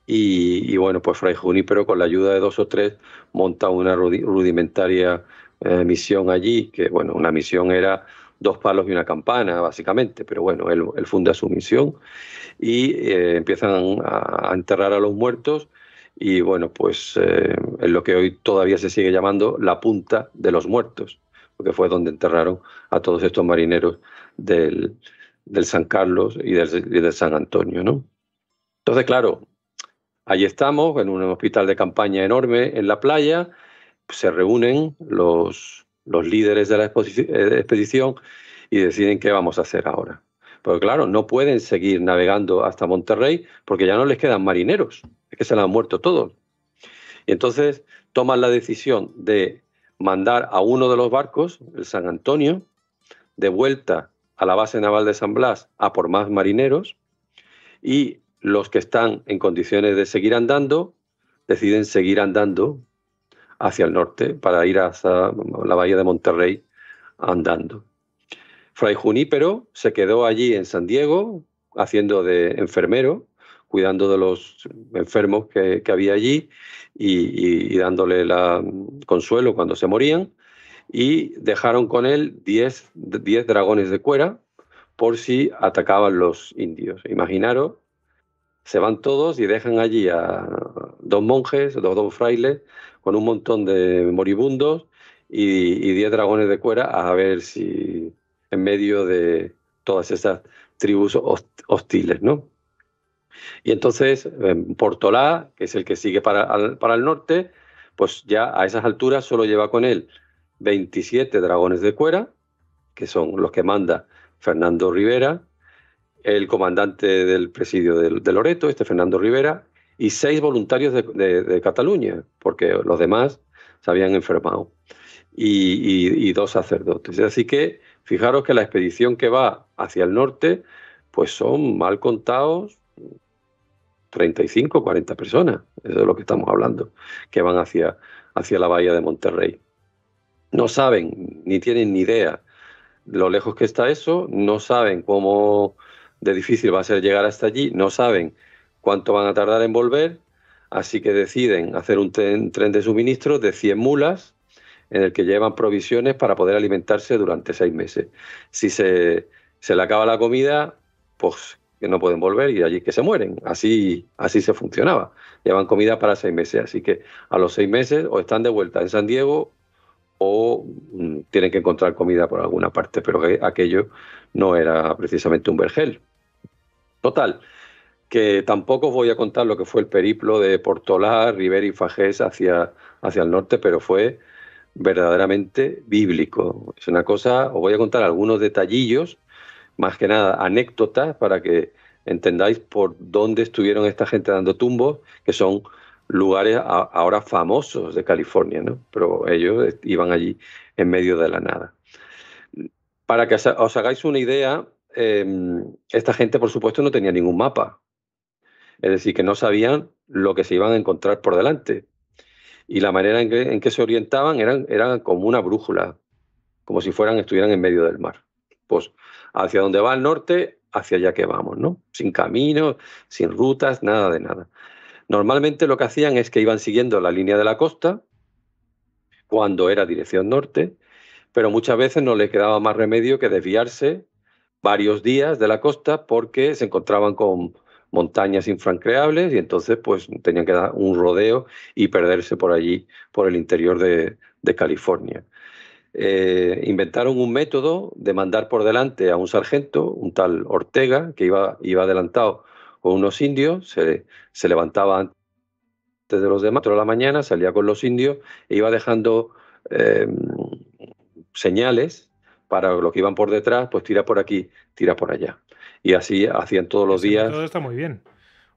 Y, bueno, pues Fray Junípero, con la ayuda de dos o tres, monta una rudimentaria eh, misión allí, que bueno, una misión era dos palos y una campana, básicamente, pero bueno, él, funda su misión y eh, empiezan a enterrar a los muertos y bueno, pues es eh, lo que hoy todavía se sigue llamando la punta de los muertos, porque fue donde enterraron a todos estos marineros del, del San Carlos y del, San Antonio. ¿no? Entonces, claro, ahí estamos, en un hospital de campaña enorme en la playa, se reúnen los, los líderes de la eh, expedición y deciden qué vamos a hacer ahora. Pero pues claro, no pueden seguir navegando hasta Monterrey porque ya no les quedan marineros, es que se la han muerto todos. Y entonces toman la decisión de mandar a uno de los barcos, el San Antonio, de vuelta a la base naval de San Blas a por más marineros y los que están en condiciones de seguir andando deciden seguir andando hacia el norte para ir hasta la bahía de Monterrey andando. Fray Junípero se quedó allí en San Diego haciendo de enfermero, cuidando de los enfermos que, había allí y, dándole la, mm, consuelo cuando se morían. Y dejaron con él 10 dragones de cuera por si atacaban los indios. Imaginaros, se van todos y dejan allí a dos monjes, dos, dos frailes, con un montón de moribundos y, 10 dragones de cuera a ver si, en medio de todas esas tribus hostiles, ¿no? Y entonces em, Portolá, que es el que sigue para, para el norte, pues ya a esas alturas solo lleva con él 27 dragones de cuera, que son los que manda Fernando Rivera, el comandante del presidio de, Loreto, este Fernando Rivera, y seis voluntarios de, Cataluña, porque los demás se habían enfermado, y, y dos sacerdotes. Así que Fijaros que la expedición que va hacia el norte, pues son mal contados 35, 40 personas, Es de lo que estamos hablando, que van hacia, hacia la bahía de Monterrey. No saben, ni tienen ni idea lo lejos que está eso, no saben cómo de difícil va a ser llegar hasta allí, no saben cuánto van a tardar en volver, así que deciden hacer un tren, tren de suministro de 100 mulas en el que llevan provisiones para poder alimentarse durante seis meses. Si se, se le acaba la comida, pues que no pueden volver y allí que se mueren. Así, así se funcionaba. Llevan comida para seis meses. Así que a los seis meses o están de vuelta en San Diego o mm, tienen que encontrar comida por alguna parte. Pero aquello no era precisamente un vergel. Total, que tampoco os voy a contar lo que fue el periplo de Portolá, Rivera y Fajés hacia, hacia el norte, pero fue verdaderamente bíblico. Es una cosa, os voy a contar algunos detallillos, más que nada anécdotas, para que entendáis por dónde estuvieron esta gente dando tumbos, que son lugares ahora famosos de California, ¿no? Pero ellos iban allí en medio de la nada. Para que os hagáis una idea, em, esta gente, por supuesto, no tenía ningún mapa. Es decir, que no sabían lo que se iban a encontrar por delante y la manera en que, se orientaban eran, eran, como una brújula, como si fueran, estuvieran en medio del mar. Pues hacia donde va el norte, hacia allá que vamos, ¿no? Sin caminos, sin rutas, nada de nada. Normalmente lo que hacían es que iban siguiendo la línea de la costa, cuando era dirección norte, pero muchas veces no les quedaba más remedio que desviarse varios días de la costa porque se encontraban con, montañas infranqueables y entonces pues tenían que dar un rodeo y perderse por allí, por el interior de, California. Eh, inventaron un método de mandar por delante a un sargento, un tal Ortega, que iba, iba adelantado con unos indios, se, levantaba antes de los demás, 4 de la mañana, salía con los indios e iba dejando em, señales para los que iban por detrás, pues tira por aquí, tira por allá y así hacían todos los días. Todo está muy bien.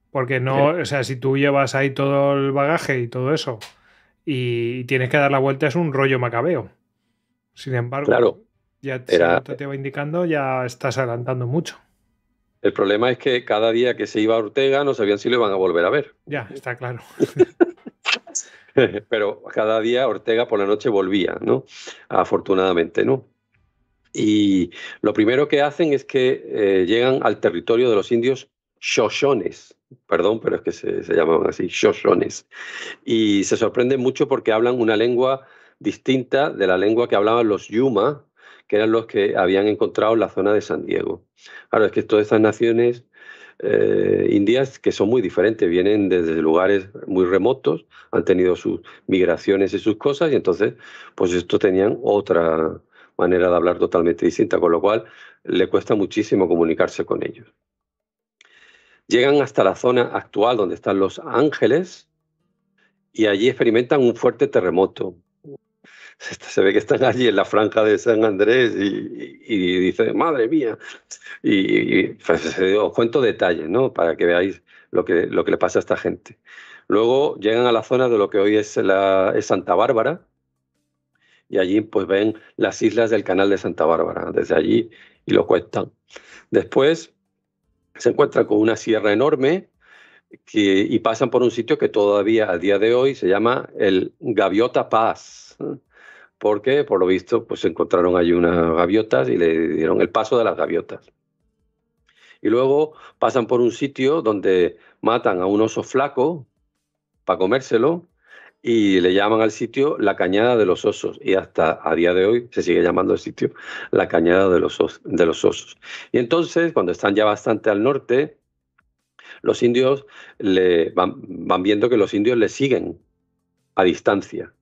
Porque no, o sea, si tú llevas ahí todo el bagaje y todo eso y tienes que dar la vuelta, es un rollo macabeo. Sin embargo, claro, ya te va indicando, ya estás adelantando mucho. El problema es que cada día que se iba a Ortega no sabían si lo iban a volver a ver. Ya, está claro. *laughs* Pero cada día Ortega por la noche volvía, ¿no? Afortunadamente, ¿no? Y lo primero que hacen es que eh, llegan al territorio de los indios Shoshones, perdón, pero es que se, llamaban así, Shoshones. Y se sorprenden mucho porque hablan una lengua distinta de la lengua que hablaban los Yuma, que eran los que habían encontrado la zona de San Diego. Ahora, es que todas estas naciones eh, indias que son muy diferentes, vienen desde lugares muy remotos, han tenido sus migraciones y sus cosas, y entonces, pues esto tenían otra, manera de hablar totalmente distinta, con lo cual le cuesta muchísimo comunicarse con ellos. Llegan hasta la zona actual donde están los ángeles y allí experimentan un fuerte terremoto. Este, se ve que están allí en la franja de San Andrés y, y, dice, madre mía. Y, pues, os cuento detalles, ¿no? Para que veáis lo que, lo que le pasa a esta gente. Luego llegan a la zona de lo que hoy es Santa Bárbara, y allí pues ven las islas del canal de Santa Bárbara desde allí y lo cuentan. Después se encuentran con una sierra enorme y pasan por un sitio que todavía a día de hoy se llama el Gaviota Paz, porque por lo visto pues encontraron allí unas gaviotas y le dieron el paso de las gaviotas. Y luego pasan por un sitio donde matan a un oso flaco para comérselo y le llaman al sitio la Cañada de los Osos y hasta a día de hoy se sigue llamando el sitio la Cañada de los, Osos. De los osos. Y entonces, cuando están ya bastante al norte, los indios le van, viendo que los indios le siguen a distancia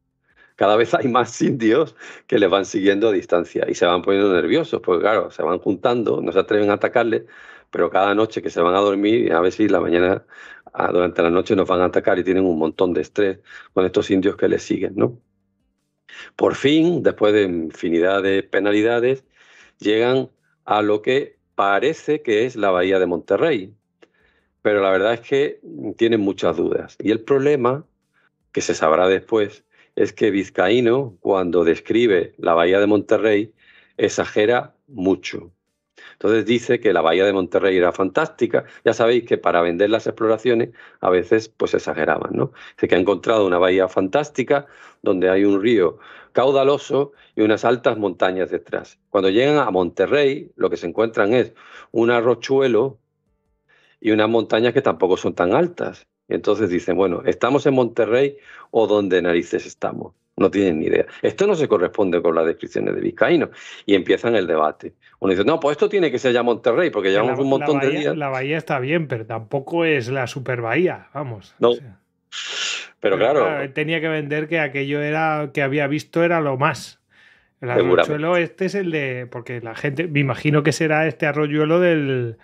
cada vez hay más *laughs* indios que le van siguiendo a distancia y se van poniendo nerviosos, porque claro, se van juntando, no se atreven a atacarle pero cada noche que se van a dormir, a veces la mañana Ah, durante la noche nos van a atacar y tienen un montón de estrés con estos indios que les siguen, ¿no? Por fin, después de infinidad de penalidades, llegan a lo que parece que es la bahía de Monterrey, pero la verdad es que tienen muchas dudas. Y el problema, que se sabrá después, es que Vizcaíno, cuando describe la bahía de Monterrey, exagera mucho. Entonces dice que la bahía de Monterrey era fantástica. Ya sabéis que para vender las exploraciones a veces pues exageraban, ¿no? Dice que ha encontrado una bahía fantástica donde hay un río caudaloso y unas altas montañas detrás. Cuando llegan a Monterrey, lo que se encuentran es un arrochuelo y unas montañas que tampoco son tan altas. entonces dicen, bueno, ¿estamos en Monterrey o dónde narices estamos? no tienen ni idea. Esto no se corresponde con las descripciones de Vizcaíno. Y empiezan el debate. Uno dice, no, pues esto tiene que ser ya Monterrey, porque llevamos un montón de días. La bahía está bien, pero tampoco es la super bahía, vamos. No. pero, claro, Tenía que vender que aquello era que había visto era lo más. El arroyuelo este es el de. Porque la gente. Me imagino que será este arroyuelo del.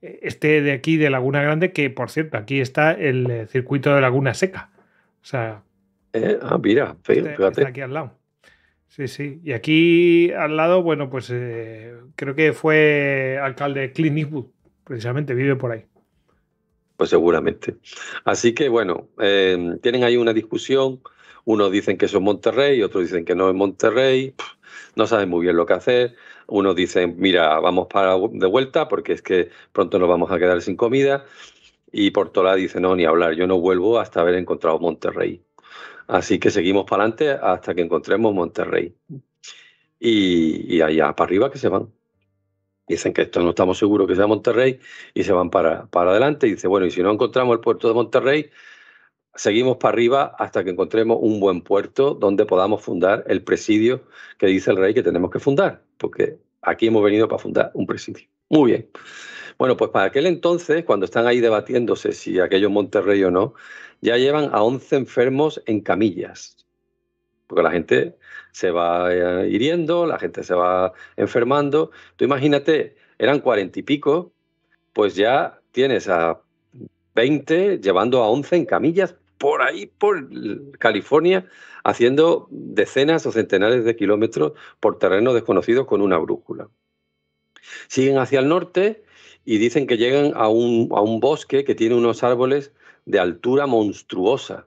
Este de aquí de Laguna Grande, que por cierto, aquí está el eh, circuito de Laguna Seca. O sea, eh, ah, mira, este fíjate. aquí al lado. Sí, sí. Y aquí al lado, bueno, pues eh, creo que fue alcalde Clint precisamente, vive por ahí. Pues seguramente. Así que bueno, em, tienen ahí una discusión. Unos dicen que eso es Monterrey, otros dicen que no es Monterrey. no saben muy bien lo que hacer. Unos dicen, mira, vamos para de vuelta porque es que pronto nos vamos a quedar sin comida. Y Portola dice, no, ni hablar, yo no vuelvo hasta haber encontrado Monterrey. Así que seguimos para adelante hasta que encontremos Monterrey. Y, allá para arriba que se van. Dicen que esto no estamos seguros que sea Monterrey y se van para, para adelante. Y dice, bueno, y si no encontramos el puerto de Monterrey, seguimos para arriba hasta que encontremos un buen puerto donde podamos fundar el presidio que dice el rey que tenemos que fundar, porque aquí hemos venido para fundar un presidio. Muy bien. Bueno, pues para aquel entonces, cuando están ahí debatiéndose si aquello es Monterrey o no, ya llevan a 11 enfermos en camillas. Porque la gente se va eh, hiriendo, la gente se va enfermando. Tú imagínate, eran cuarenta y pico, pues ya tienes a 20 llevando a 11 en camillas por ahí, por California, haciendo decenas o centenares de kilómetros por terreno desconocido con una brújula. Siguen hacia el norte y dicen que llegan a un, a un bosque que tiene unos árboles de altura monstruosa,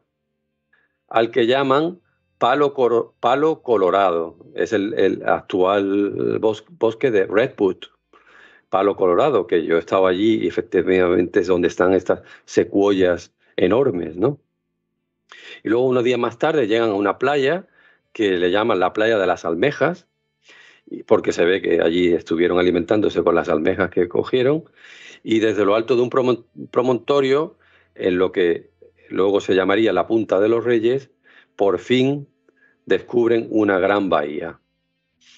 al que llaman Palo, Palo Colorado, es el, actual bosque de Redwood, Palo Colorado, que yo estaba allí y efectivamente es donde están estas secuoyas enormes, ¿no? Y luego unos días más tarde llegan a una playa que le llaman la playa de las almejas, porque se ve que allí estuvieron alimentándose con las almejas que cogieron, y desde lo alto de un promontorio en lo que luego se llamaría la Punta de los Reyes, por fin descubren una gran bahía,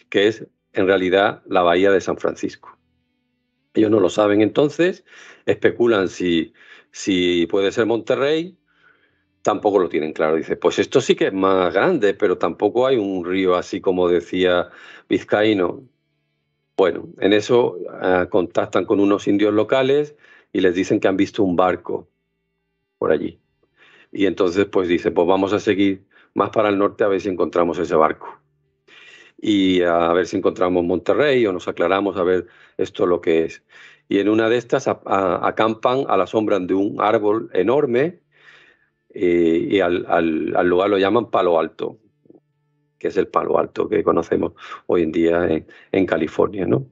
que es en realidad la bahía de San Francisco. Ellos no lo saben entonces, especulan si, si puede ser Monterrey, tampoco lo tienen claro. Dice, pues esto sí que es más grande, pero tampoco hay un río así como decía Vizcaíno. Bueno, en eso ah, contactan con unos indios locales y les dicen que han visto un barco por allí. Y entonces pues dice, pues vamos a seguir más para el norte a ver si encontramos ese barco. Y a ver si encontramos Monterrey o nos aclaramos a ver esto lo que es. Y en una de estas acampan a la sombra de un árbol enorme eh, y al, lugar lo llaman Palo Alto, que es el Palo Alto que conocemos hoy en día en, California, ¿no?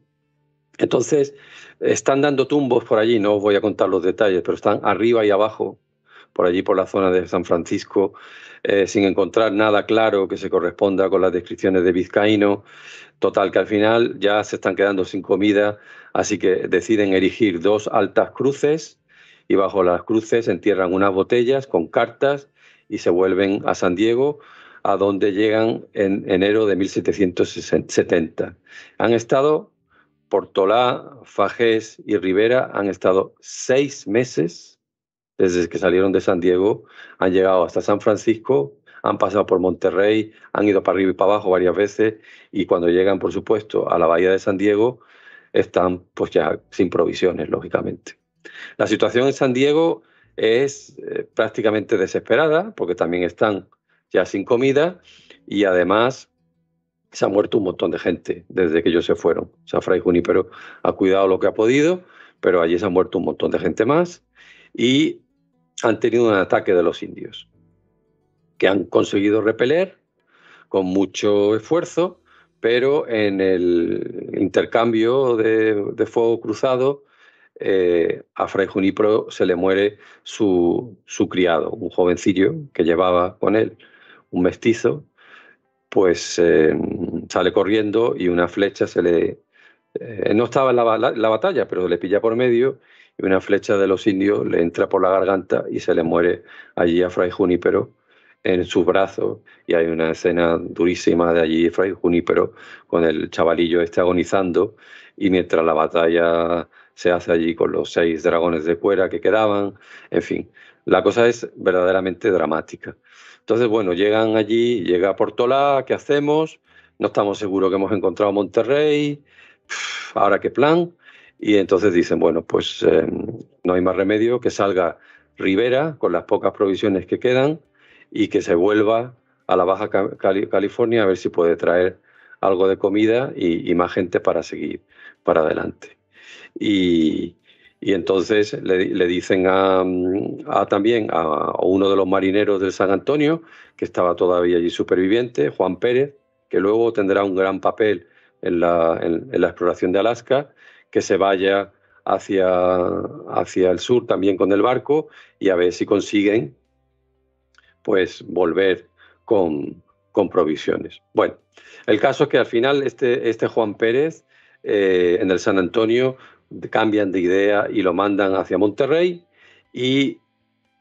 Entonces, están dando tumbos por allí, no os voy a contar los detalles, pero están arriba y abajo por allí por la zona de San Francisco, eh, sin encontrar nada claro que se corresponda con las descripciones de Vizcaíno. Total, que al final ya se están quedando sin comida, así que deciden erigir dos altas cruces y bajo las cruces entierran unas botellas con cartas y se vuelven a San Diego, a donde llegan en enero de 1770. Han estado, Portolá, Fages y Rivera han estado seis meses desde que salieron de San Diego, han llegado hasta San Francisco, han pasado por Monterrey, han ido para arriba y para abajo varias veces y cuando llegan, por supuesto, a la bahía de San Diego, están pues ya sin provisiones, lógicamente. La situación en San Diego es eh, prácticamente desesperada porque también están ya sin comida y además se ha muerto un montón de gente desde que ellos se fueron. San Fray pero ha cuidado lo que ha podido, pero allí se ha muerto un montón de gente más y han tenido un ataque de los indios, que han conseguido repeler con mucho esfuerzo, pero en el intercambio de, fuego cruzado, eh, a Fray Junipro se le muere su, su criado, un jovencillo que llevaba con él, un mestizo, pues em, sale corriendo y una flecha se le... Eh, no estaba en la, la, batalla, pero le pilla por medio y una flecha de los indios le entra por la garganta y se le muere allí a Fray Junípero en sus brazos. Y hay una escena durísima de allí, Fray Junípero, con el chavalillo este agonizando. Y mientras la batalla se hace allí con los seis dragones de cuera que quedaban, en fin, la cosa es verdaderamente dramática. Entonces, bueno, llegan allí, llega Portola, ¿qué hacemos? No estamos seguros que hemos encontrado Monterrey. Ahora, ¿qué plan? Y entonces dicen, bueno, pues em, no hay más remedio que salga Rivera con las pocas provisiones que quedan y que se vuelva a la Baja California a ver si puede traer algo de comida y, más gente para seguir para adelante. Y, entonces le, dicen a, también a, uno de los marineros del San Antonio, que estaba todavía allí superviviente, Juan Pérez, que luego tendrá un gran papel en la exploración de Alaska, que se vaya hacia, hacia el sur también con el barco y a ver si consiguen pues volver con, provisiones. Bueno, el caso es que al final este, este Juan Pérez eh, en el San Antonio cambian de idea y lo mandan hacia Monterrey y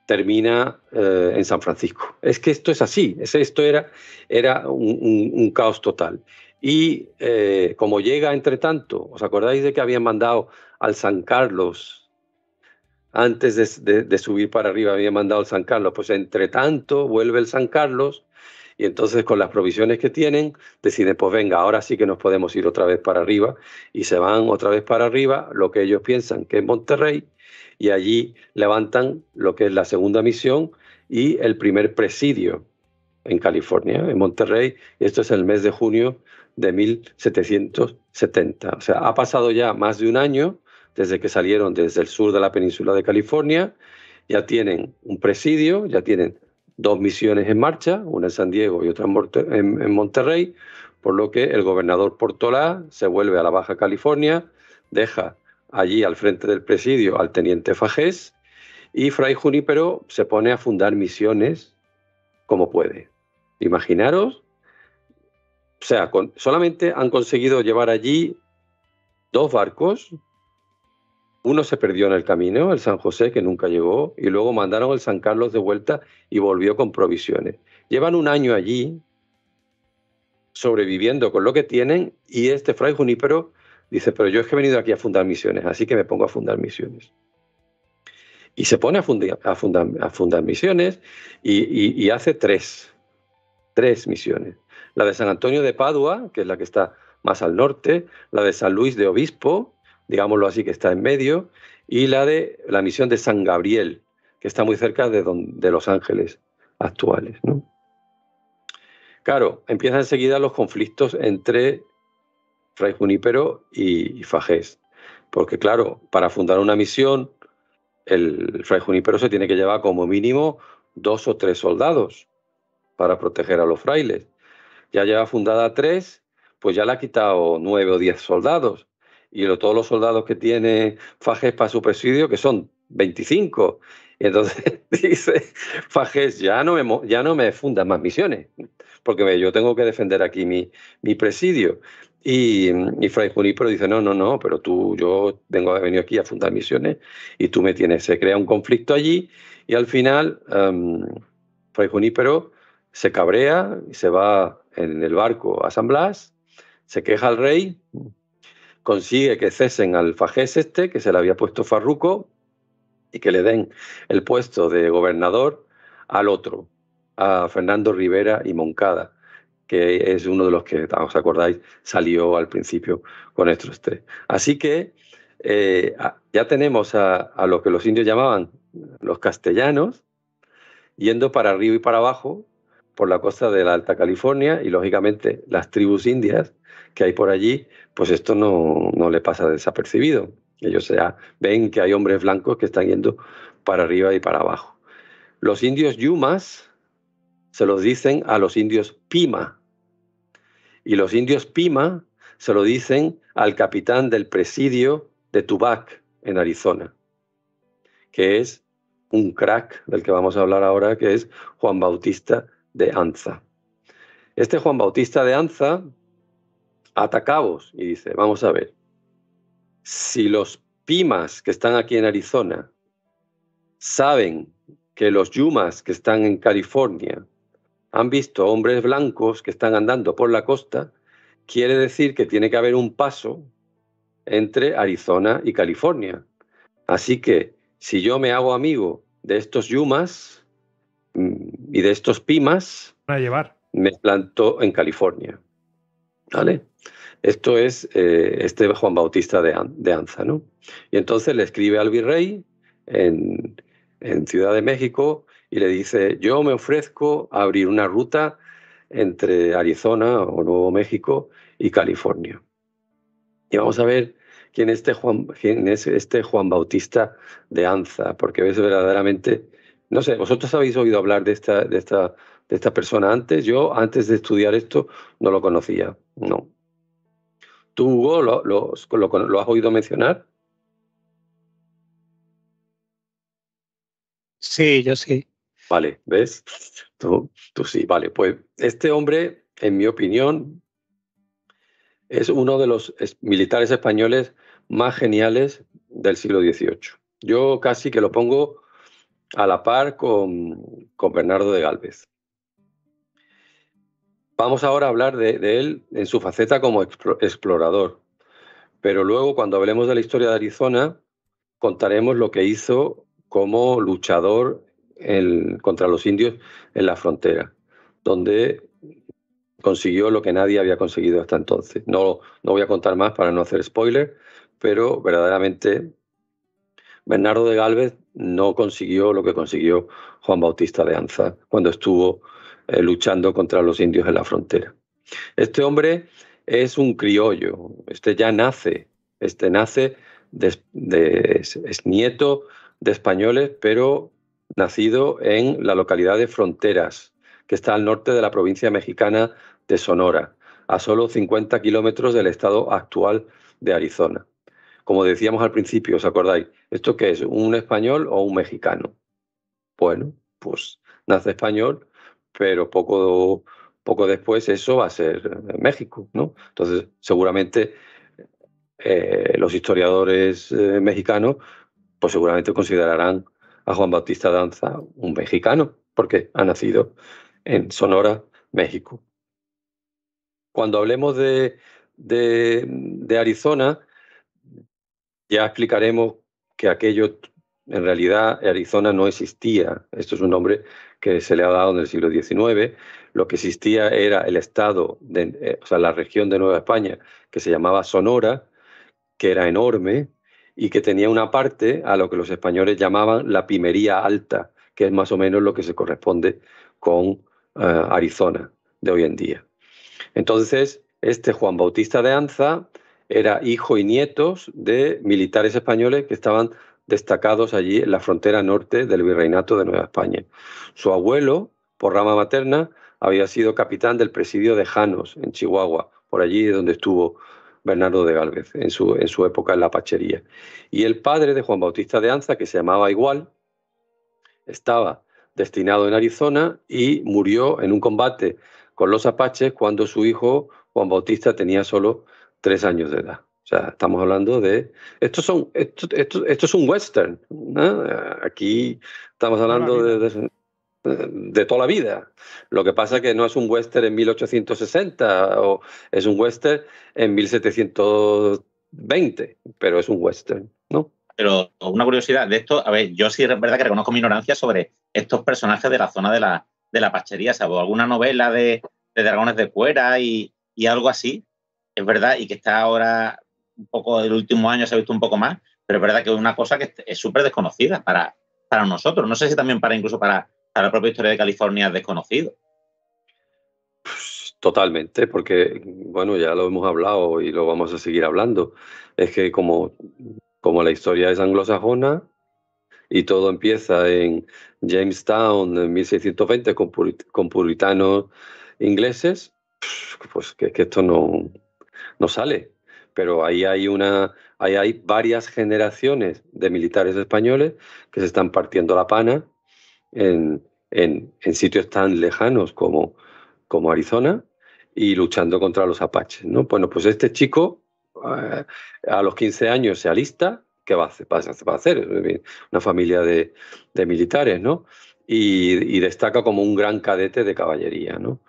termina eh, en San Francisco. Es que esto es así, esto era, era un, caos total. Y eh, como llega entre tanto, ¿os acordáis de que habían mandado al San Carlos? Antes de, subir para arriba habían mandado al San Carlos. Pues entre tanto vuelve el San Carlos y entonces con las provisiones que tienen deciden, pues venga, ahora sí que nos podemos ir otra vez para arriba y se van otra vez para arriba, lo que ellos piensan que es Monterrey, y allí levantan lo que es la segunda misión y el primer presidio en California, en Monterrey. Esto es el mes de junio de 1770. O sea, ha pasado ya más de un año desde que salieron desde el sur de la península de California, ya tienen un presidio, ya tienen dos misiones en marcha, una en San Diego y otra en Monterrey, por lo que el gobernador Portolá se vuelve a la Baja California, deja allí al frente del presidio al teniente Fajés y Fray Junípero se pone a fundar misiones como puede. Imaginaros o sea, solamente han conseguido llevar allí dos barcos. Uno se perdió en el camino, el San José, que nunca llegó, y luego mandaron el San Carlos de vuelta y volvió con provisiones. Llevan un año allí sobreviviendo con lo que tienen y este fray Junípero dice, pero yo es que he venido aquí a fundar misiones, así que me pongo a fundar misiones. Y se pone a, fundar, misiones y, y hace tres, tres misiones la de San Antonio de Padua, que es la que está más al norte, la de San Luis de Obispo, digámoslo así, que está en medio, y la de la misión de San Gabriel, que está muy cerca de, Los Ángeles actuales. Claro, empiezan enseguida los conflictos entre Fray Junípero y, y Fajés, porque claro, para fundar una misión, el Fray Junípero se tiene que llevar como mínimo dos o tres soldados para proteger a los frailes ya lleva fundada tres, pues ya le ha quitado nueve o diez soldados. Y lo, todos los soldados que tiene Fajes para su presidio, que son 25. entonces *laughs* dice Fajes, ya no me, ya no me fundas más misiones, porque yo tengo que defender aquí mi, mi presidio. Y, y Fray Junípero dice, no, no, no, pero tú, yo vengo, venido aquí a fundar misiones y tú me tienes. Se crea un conflicto allí y al final em, Fray Junípero se cabrea y se va en el barco a San Blas, se queja al rey, consigue que cesen al fajés este, que se le había puesto Farruco, y que le den el puesto de gobernador al otro, a Fernando Rivera y Moncada, que es uno de los que, ah, os acordáis, salió al principio con estos tres. Este. Así que eh, ya tenemos a, a lo que los indios llamaban los castellanos, yendo para arriba y para abajo, por la costa de la Alta California y lógicamente las tribus indias que hay por allí, pues esto no, le pasa desapercibido. Ellos ya ven que hay hombres blancos que están yendo para arriba y para abajo. Los indios yumas se los dicen a los indios pima. Y los indios pima se lo dicen al capitán del presidio de Tubac, en Arizona, que es un crack del que vamos a hablar ahora, que es Juan Bautista de Anza. Este Juan Bautista de Anza atacabos y dice, vamos a ver, si los Pimas que están aquí en Arizona saben que los Yumas que están en California han visto hombres blancos que están andando por la costa, quiere decir que tiene que haber un paso entre Arizona y California. Así que si yo me hago amigo de estos Yumas, mm, y de estos Pimas llevar. me plantó en California. ¿Vale? Esto es eh, este Juan Bautista de, Anza, ¿no? Y entonces le escribe al virrey en, Ciudad de México y le dice, yo me ofrezco a abrir una ruta entre Arizona o Nuevo México y California. Y vamos a ver quién este Juan, quién es este Juan Bautista de Anza, porque es verdaderamente no sé, vosotros habéis oído hablar de esta, de esta, de esta persona antes. Yo, antes de estudiar esto, no lo conocía. No. ¿Tú, Hugo, lo, has oído mencionar? Sí, yo sí. Vale, ¿ves? Tú, tú sí, vale. Pues este hombre, en mi opinión, es uno de los militares españoles más geniales del siglo XVIII. Yo casi que lo pongo a la par con, Bernardo de Galvez. Vamos ahora a hablar de, él en su faceta como explorador, pero luego cuando hablemos de la historia de Arizona contaremos lo que hizo como luchador contra los indios en la frontera, donde consiguió lo que nadie había conseguido hasta entonces. No, no voy a contar más para no hacer spoiler, pero verdaderamente Bernardo de Galvez no consiguió lo que consiguió Juan Bautista de Anza cuando estuvo eh, luchando contra los indios en la frontera. Este hombre es un criollo, este ya nace, este nace, es, es nieto de españoles, pero nacido en la localidad de Fronteras, que está al norte de la provincia mexicana de Sonora, a solo 50 kilómetros del estado actual de Arizona como decíamos al principio, ¿os acordáis? ¿Esto qué es? ¿Un español o un mexicano? Bueno, pues nace español, pero poco, poco después eso va a ser eh, México, ¿no? Entonces, seguramente eh, los historiadores eh, mexicanos, pues seguramente considerarán a Juan Bautista Danza un mexicano, porque ha nacido en Sonora, México. Cuando hablemos de Arizona, ya explicaremos que aquello, en realidad, Arizona no existía. Esto es un nombre que se le ha dado en el siglo XIX. Lo que existía era el estado, de, eh, o sea, la región de Nueva España, que se llamaba Sonora, que era enorme y que tenía una parte a lo que los españoles llamaban la pimería alta, que es más o menos lo que se corresponde con eh, Arizona de hoy en día. Entonces, este Juan Bautista de Anza era hijo y nietos de militares españoles que estaban destacados allí en la frontera norte del virreinato de Nueva España. Su abuelo, por rama materna, había sido capitán del presidio de Janos, en Chihuahua, por allí donde estuvo Bernardo de Galvez en su, época en la Pachería. Y el padre de Juan Bautista de Anza, que se llamaba igual, estaba destinado en Arizona y murió en un combate con los apaches cuando su hijo Juan Bautista tenía solo tres años de edad. O sea, estamos hablando de... Esto, son, esto, es un western. Aquí estamos hablando de, de, toda la vida. Lo que pasa es que no es un western en 1860 o es un western en 1720, pero es un western, ¿no? Pero una curiosidad de esto, a ver, yo sí es verdad que reconozco mi ignorancia sobre estos personajes de la zona de la, de la pachería, ¿sabes? ¿Alguna novela de, dragones de cuera y, y algo así? es verdad, y que está ahora un poco, el último año se ha visto un poco más, pero es verdad que es una cosa que es súper desconocida para, para nosotros. No sé si también para incluso para, para la propia historia de California es desconocido. Pues, totalmente, porque, bueno, ya lo hemos hablado y lo vamos a seguir hablando. Es que como, como la historia es anglosajona y todo empieza en Jamestown en 1620 con, puritanos ingleses, pues que esto no, no sale. Pero ahí hay, una, hay varias generaciones de militares españoles que se están partiendo la pana en, sitios tan lejanos como, como Arizona y luchando contra los apaches. ¿no? Bueno, pues este chico eh, a los 15 años se alista, ¿qué va a hacer? Va a hacer una familia de, militares, ¿no? Y, destaca como un gran cadete de caballería, ¿no?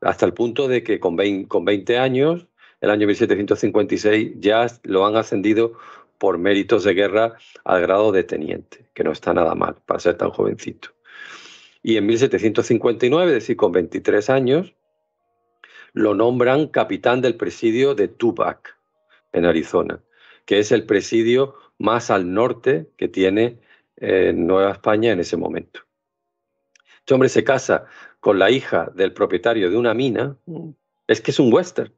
Hasta el punto de que con con 20 años el año 1756, ya lo han ascendido por méritos de guerra al grado de teniente, que no está nada mal para ser tan jovencito. Y en 1759, es decir, con 23 años, lo nombran capitán del presidio de Tupac, en Arizona, que es el presidio más al norte que tiene eh, Nueva España en ese momento. Este hombre se casa con la hija del propietario de una mina, es que es un western.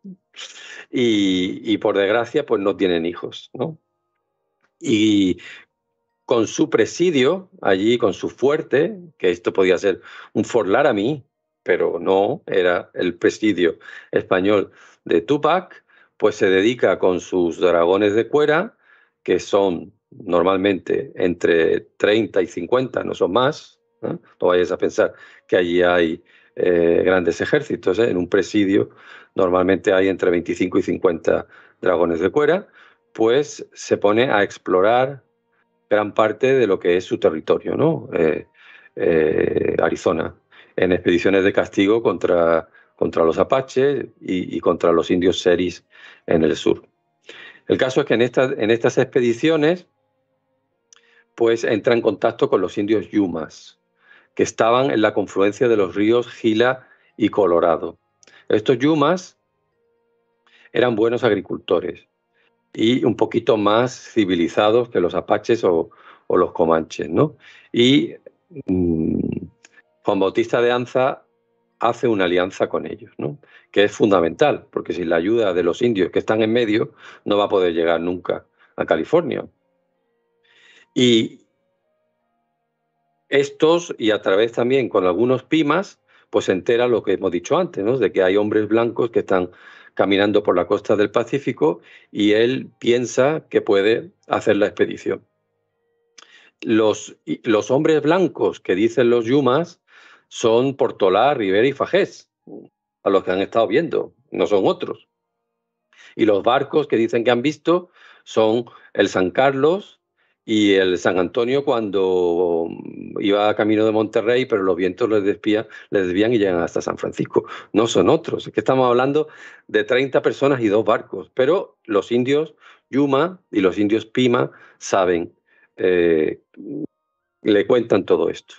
Y, por desgracia, pues no tienen hijos, ¿no? Y con su presidio allí, con su fuerte, que esto podía ser un forlar a mí, pero no, era el presidio español de Tupac, pues se dedica con sus dragones de cuera, que son normalmente entre 30 y 50, no son más, no vayas a pensar que allí hay eh, grandes ejércitos. ¿eh? En un presidio normalmente hay entre 25 y 50 dragones de cuera, pues se pone a explorar gran parte de lo que es su territorio, eh, Arizona, en expediciones de castigo contra, contra los apaches y, contra los indios seris en el sur. El caso es que en, en estas expediciones, pues entra en contacto con los indios yumas, que estaban en la confluencia de los ríos Gila y Colorado. Estos yumas eran buenos agricultores y un poquito más civilizados que los apaches o, los comanches. ¿no? Y mm, Juan Bautista de Anza hace una alianza con ellos, que es fundamental, porque sin la ayuda de los indios que están en medio, no va a poder llegar nunca a California. Y, estos y a través también con algunos pimas, pues se entera lo que hemos dicho antes, de que hay hombres blancos que están caminando por la costa del Pacífico y él piensa que puede hacer la expedición. Los, los hombres blancos que dicen los yumas son Portolá, Rivera y Fajés, a los que han estado viendo, no son otros. Y los barcos que dicen que han visto son el San Carlos, y el San Antonio cuando iba camino de Monterrey, pero los vientos les, desvían, y llegan hasta San Francisco. No son otros. Es que estamos hablando de 30 personas y dos barcos. Pero los indios Yuma y los indios Pima saben, eh, le cuentan todo esto.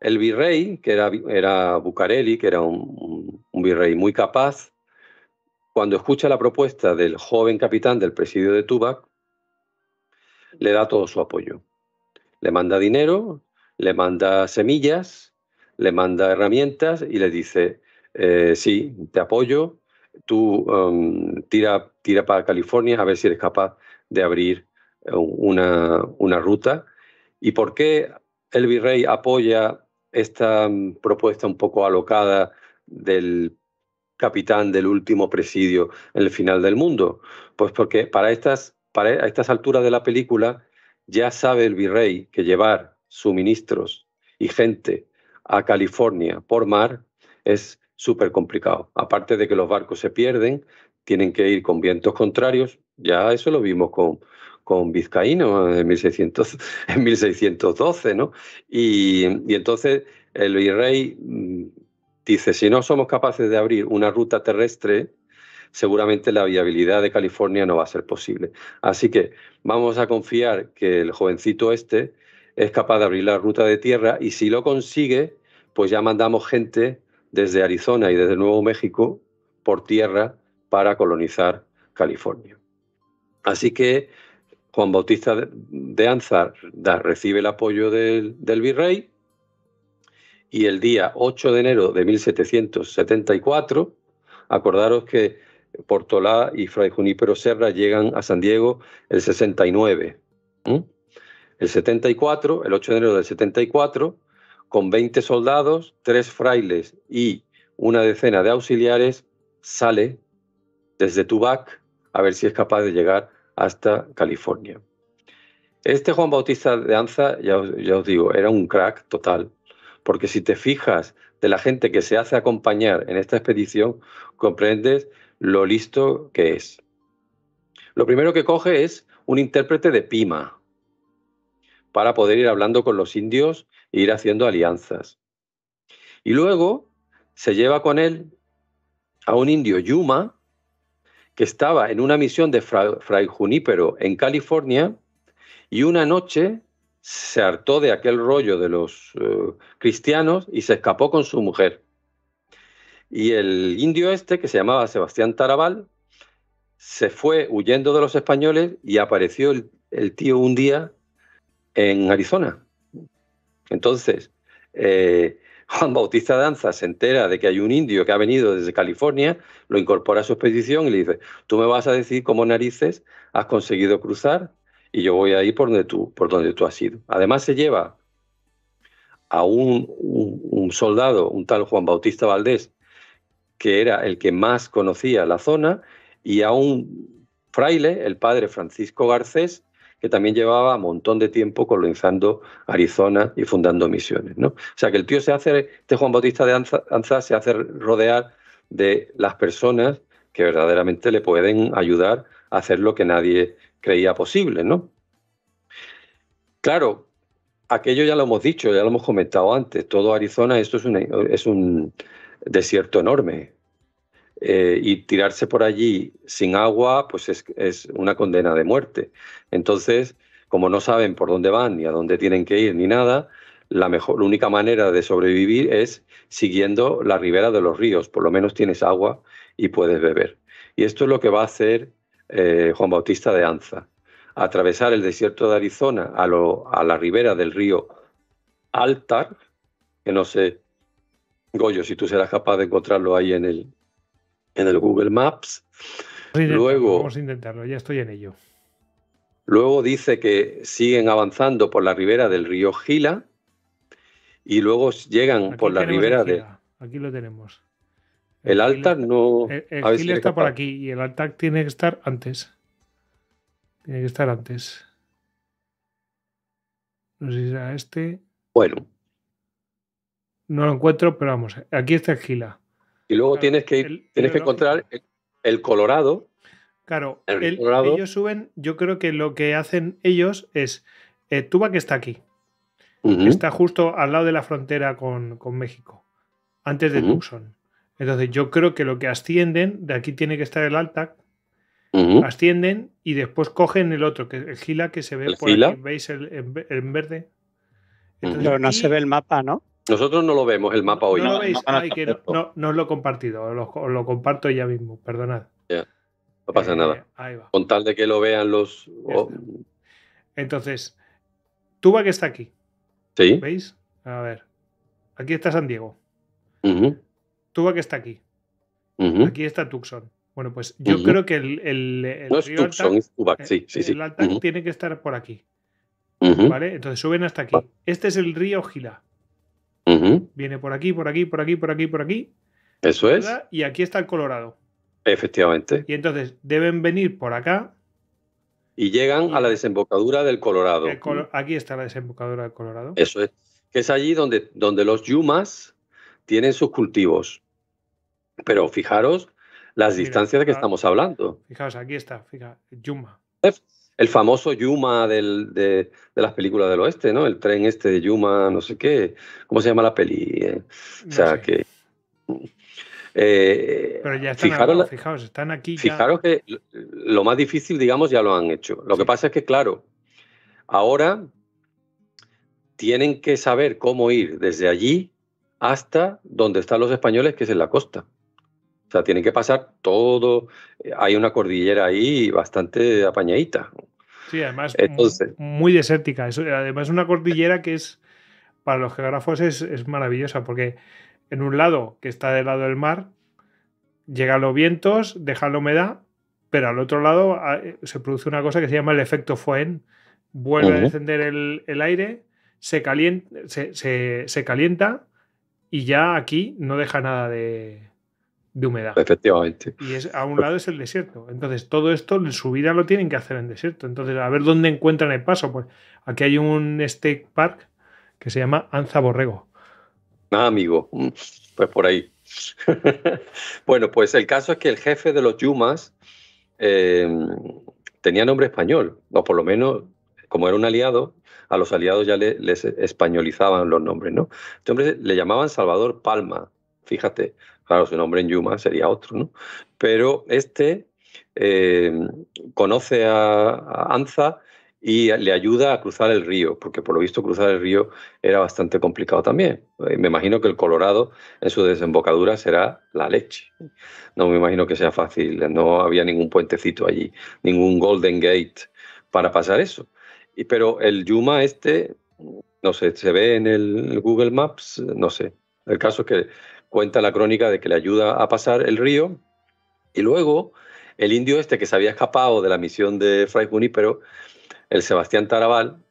El virrey, que era, era Bucareli, que era un, un virrey muy capaz, cuando escucha la propuesta del joven capitán del presidio de Tubac, le da todo su apoyo. Le manda dinero, le manda semillas, le manda herramientas y le dice, eh, sí, te apoyo, tú um, tira, tira para California a ver si eres capaz de abrir eh, una, ruta. ¿Y por qué el virrey apoya esta um, propuesta un poco alocada del capitán del último presidio en el final del mundo? Pues porque para estas a estas alturas de la película ya sabe el virrey que llevar suministros y gente a California por mar es súper complicado. Aparte de que los barcos se pierden, tienen que ir con vientos contrarios. Ya eso lo vimos con, con Vizcaíno en, 1612, *laughs* y entonces el virrey mm, dice, si no somos capaces de abrir una ruta terrestre, seguramente la viabilidad de California no va a ser posible. Así que vamos a confiar que el jovencito este es capaz de abrir la ruta de tierra y si lo consigue, pues ya mandamos gente desde Arizona y desde Nuevo México por tierra para colonizar California. Así que Juan Bautista de Anzar recibe el apoyo del, del, virrey y el día 8 de enero de 1774, acordaros que Portolá y Fray Junípero Serra llegan a San Diego el 69. El 74, el 8 de enero del 74, con 20 soldados, tres frailes y una decena de auxiliares, sale desde Tubac a ver si es capaz de llegar hasta California. Este Juan Bautista de Anza, ya ya os digo, era un crack total, porque si te fijas de la gente que se hace acompañar en esta expedición, comprendes lo listo que es. Lo primero que coge es un intérprete de Pima para poder ir hablando con los indios e ir haciendo alianzas. Y luego se lleva con él a un indio Yuma que estaba en una misión de Fray Junípero en California y una noche se hartó de aquel rollo de los eh, cristianos y se escapó con su mujer. Y el indio este, que se llamaba Sebastián Tarabal, se fue huyendo de los españoles y apareció el, tío un día en Arizona. Entonces, eh, Juan Bautista Danza se entera de que hay un indio que ha venido desde California, lo incorpora a su expedición y le dice, tú me vas a decir cómo narices has conseguido cruzar y yo voy a ir por donde tú, por donde tú has ido. Además se lleva a un soldado, un tal Juan Bautista Valdés, que era el que más conocía la zona, y a un fraile, el padre Francisco Garcés, que también llevaba un montón de tiempo colonizando Arizona y fundando misiones. ¿no? O sea que el tío se hace, este Juan Bautista de Anza, se hace rodear de las personas que verdaderamente le pueden ayudar a hacer lo que nadie creía posible, ¿no? Claro, aquello ya lo hemos dicho, ya lo hemos comentado antes. Todo Arizona, esto es, es un, desierto enorme. Eh, y tirarse por allí sin agua, pues es, una condena de muerte. Entonces, como no saben por dónde van, ni a dónde tienen que ir, ni nada, la, mejor, única manera de sobrevivir es siguiendo la ribera de los ríos. Por lo menos tienes agua y puedes beber. Y esto es lo que va a hacer eh, Juan Bautista de Anza. Atravesar el desierto de Arizona a, lo, a la ribera del río Altar, que no sé Goyo, si tú serás capaz de encontrarlo ahí en el, en el Google Maps. luego, vamos a intentarlo, ya estoy en ello. Luego dice que siguen avanzando por la ribera del río Gila y luego llegan por la ribera de. Aquí lo tenemos. El, alta no. El, Gila está por aquí y el altar tiene que estar antes. Tiene que estar antes. No sé si será este. Bueno, no lo encuentro, pero vamos, aquí está el Gila. Y luego tienes que, ir, tienes que encontrar el, Colorado. Claro, ellos suben, yo creo que lo que hacen ellos es, eh, Tuba que está aquí, está justo al lado de la frontera con, México, antes de Tucson. Entonces yo creo que lo que ascienden, de aquí tiene que estar el alta ascienden y después cogen el otro, que el Gila que se ve por veis el, en verde. Pero no se ve el mapa, ¿no? Nosotros no lo vemos el mapa hoy. No, lo no, os lo he compartido, lo, lo comparto ya mismo, perdonad. no pasa eh, nada. Con tal de que lo vean los... Oh. Entonces, Tuba que está aquí. Sí. ¿Veis? A ver. Aquí está San Diego. Tuba que está aquí. Aquí está Tucson. Bueno, pues yo creo que el, Tucson, sí, eh, sí, sí. El alta tiene que estar por aquí. ¿Vale? Entonces suben hasta aquí. Este es el río Gila. Viene por aquí, por aquí, por aquí, por aquí, por aquí. Eso es. Y aquí está el Colorado. Efectivamente. Y entonces deben venir por acá. Y llegan a la desembocadura del Colorado. Aquí está la desembocadura del Colorado. Eso es. Que es allí donde, donde los yumas tienen sus cultivos. Pero fijaros las distancias de que estamos hablando. Fijaos, aquí está, fija, Yuma el famoso Yuma de, las películas del oeste, ¿no? El tren este de Yuma, no sé qué, ¿cómo se llama la peli? Eh, o sea, que... Eh, Pero ya están fijaros, fijaos, están aquí. Fijaros que lo más difícil, digamos, ya lo han hecho. Lo que pasa es que, claro, ahora tienen que saber cómo ir desde allí hasta donde están los españoles, que es en la costa. O sea, tienen que pasar todo. Eh, hay una cordillera ahí bastante apañadita. Sí, además mm, muy desértica. Es, además, una cordillera que es, para los geógrafos, es, maravillosa, porque en un lado, que está del lado del mar, llegan los vientos, deja la humedad, pero al otro lado ah, eh, se produce una cosa que se llama el efecto Foen. Vuelve a descender el, aire, se se calienta y ya aquí no deja nada de, de humedad. Efectivamente. Y es, a un lado es el desierto. Entonces, todo esto, su vida lo tienen que hacer en desierto. Entonces, a ver dónde encuentran el paso. Pues aquí hay un steak park que se llama Anza Borrego. Ah, amigo. Mm, pues por ahí. *laughs* bueno, pues el caso es que el jefe de los Yumas em, tenía nombre español, o por lo menos, como era un aliado, a los aliados ya les españolizaban los nombres, ¿no? Este le llamaban Salvador Palma, fíjate, Claro, su nombre en Yuma sería otro, ¿no? Pero este eh, conoce a, Anza y le ayuda a cruzar el río, porque por lo visto cruzar el río era bastante complicado también. Eh, me imagino que el Colorado en su desembocadura será la leche. No me imagino que sea fácil, no había ningún puentecito allí, ningún Golden Gate para pasar eso. Y, pero el Yuma este, no sé, se ve en el Google Maps, no sé. El caso es que cuenta la crónica de que le ayuda a pasar el río y luego el indio este que se había escapado de la misión de Fray pero el Sebastián Tarabal,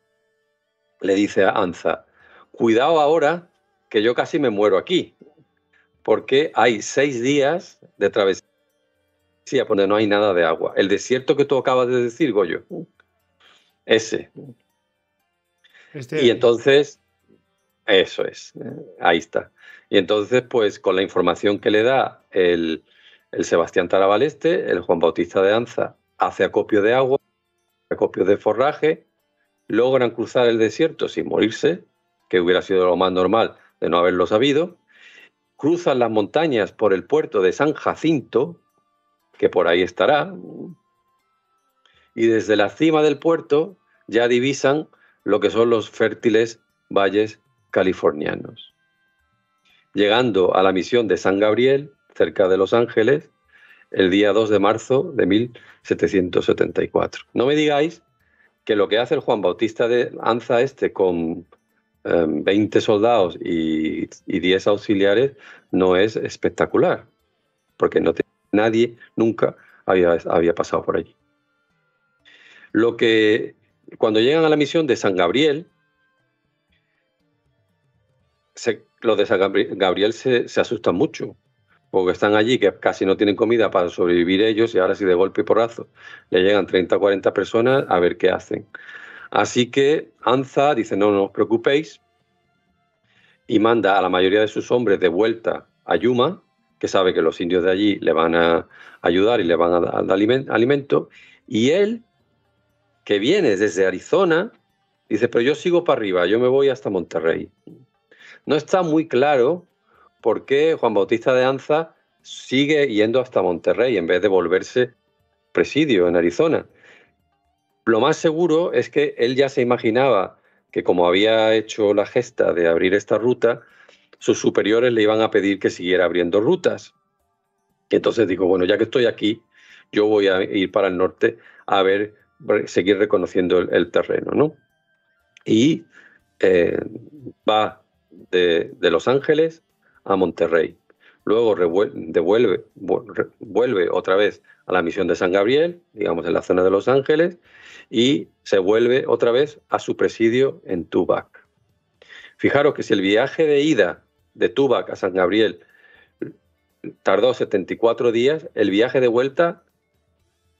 le dice a Anza, cuidado ahora que yo casi me muero aquí, porque hay seis días de travesía donde no hay nada de agua. El desierto que tú acabas de decir, Goyo, ese. Este y entonces, eso es, ahí está. Y entonces, pues con la información que le da el, Sebastián Tarabaleste, el Juan Bautista de Anza, hace acopio de agua, acopio de forraje, logran cruzar el desierto sin morirse, que hubiera sido lo más normal de no haberlo sabido, cruzan las montañas por el puerto de San Jacinto, que por ahí estará, y desde la cima del puerto ya divisan lo que son los fértiles valles californianos llegando a la misión de San Gabriel, cerca de Los Ángeles, el día 2 de marzo de 1774. No me digáis que lo que hace el Juan Bautista de Anza este con 20 em, soldados y, 10 auxiliares no es espectacular, porque nadie nunca había, había pasado por allí. Lo que cuando llegan a la misión de San Gabriel, se, los de San Gabriel se, asustan mucho, porque están allí que casi no tienen comida para sobrevivir ellos y ahora si de golpe y porrazo le llegan 30 o 40 personas a ver qué hacen. Así que Anza dice, no, no os preocupéis, y manda a la mayoría de sus hombres de vuelta a Yuma, que sabe que los indios de allí le van a ayudar y le van a dar alimento, y él, que viene desde Arizona, dice, pero yo sigo para arriba, yo me voy hasta Monterrey. No está muy claro por qué Juan Bautista de Anza sigue yendo hasta Monterrey en vez de volverse presidio en Arizona. Lo más seguro es que él ya se imaginaba que como había hecho la gesta de abrir esta ruta, sus superiores le iban a pedir que siguiera abriendo rutas. entonces dijo, bueno, ya que estoy aquí, yo voy a ir para el norte a ver, seguir reconociendo el, terreno, ¿no? Y eh, va de, Los Ángeles a Monterrey. Luego devuelve, vuelve otra vez a la misión de San Gabriel, digamos en la zona de Los Ángeles, y se vuelve otra vez a su presidio en Tubac. Fijaros que si el viaje de ida de Tubac a San Gabriel tardó 74 días, el viaje de vuelta,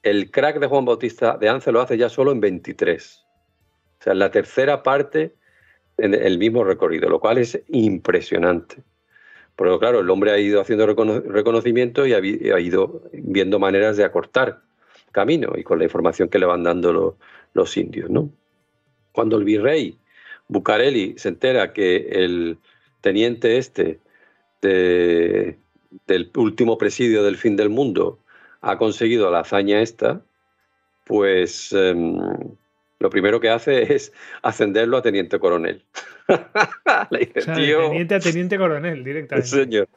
el crack de Juan Bautista de Anza lo hace ya solo en 23. O sea, la tercera parte el mismo recorrido, lo cual es impresionante. Pero claro, el hombre ha ido haciendo reconocimiento y ha, ido viendo maneras de acortar camino y con la información que le van dando los indios. ¿no? Cuando el virrey Bucareli se entera que el teniente este del último presidio del fin del mundo ha conseguido la hazaña esta, pues em, lo primero que hace *laughs* es ascenderlo a teniente coronel. *laughs* teniente a teniente coronel directamente. Señor,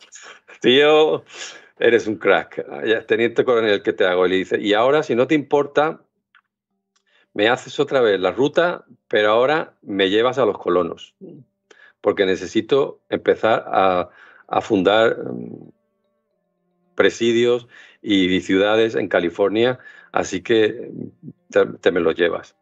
tío, eres un crack. Teniente coronel, ¿qué te hago? Y le dice, y ahora, si no te importa, me haces otra vez la ruta, pero ahora me llevas a los colonos, porque necesito empezar a, fundar mm, presidios y ciudades en California, así que te, te me los llevas.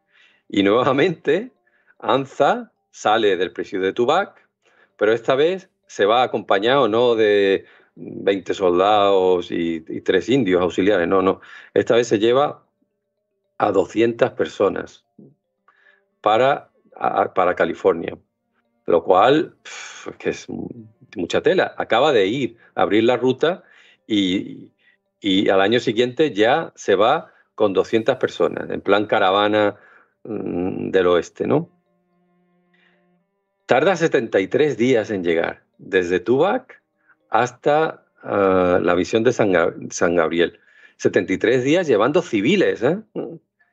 Y nuevamente, Anza sale del presidio de Tubac, pero esta vez se va acompañado no de 20 soldados y, tres indios auxiliares, no, no. Esta vez se lleva a 200 personas para, para California, lo cual es que es mucha tela. Acaba de ir a abrir la ruta y, y al año siguiente ya se va con 200 personas, en plan caravana Mm, del oeste, ¿no? Tarda 73 días en llegar, desde Tubac hasta ah, la visión de San, San, Gabriel. 73 días llevando civiles ¿eh?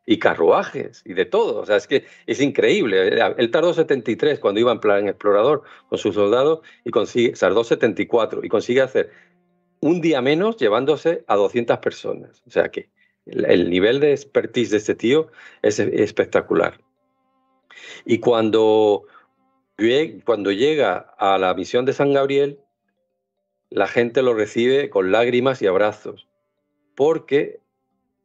y carruajes y de todo. O sea, es que es increíble. Él tardó 73 cuando iba en plan explorador con sus soldados y consigue, tardó 74 y consigue hacer un día menos llevándose a 200 personas. O sea que el nivel de expertise de este tío es espectacular. Y cuando, llega a la misión de San Gabriel, la gente lo recibe con lágrimas y abrazos, porque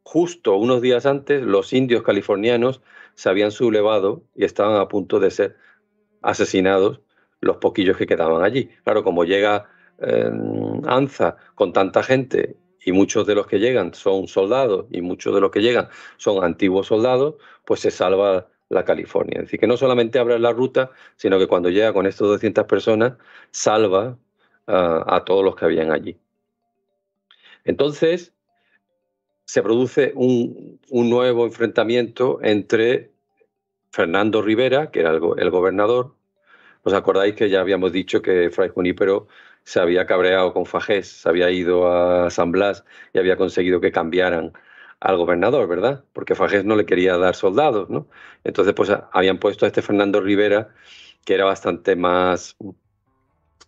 justo unos días antes los indios californianos se habían sublevado y estaban a punto de ser asesinados los poquillos que quedaban allí. Claro, como llega eh, Anza con tanta gente y muchos de los que llegan son soldados y muchos de los que llegan son antiguos soldados, pues se salva la California. Es decir, que no solamente abre la ruta, sino que cuando llega con estas 200 personas, salva ah, a todos los que habían allí. Entonces, se produce un, nuevo enfrentamiento entre Fernando Rivera, que era el, el, gobernador. ¿Os acordáis que ya habíamos dicho que Fray Junípero se había cabreado con Fajés, se había ido a San Blas y había conseguido que cambiaran al gobernador, ¿verdad? Porque Fajés no le quería dar soldados, ¿no? Entonces, pues habían puesto a este Fernando Rivera, que era bastante más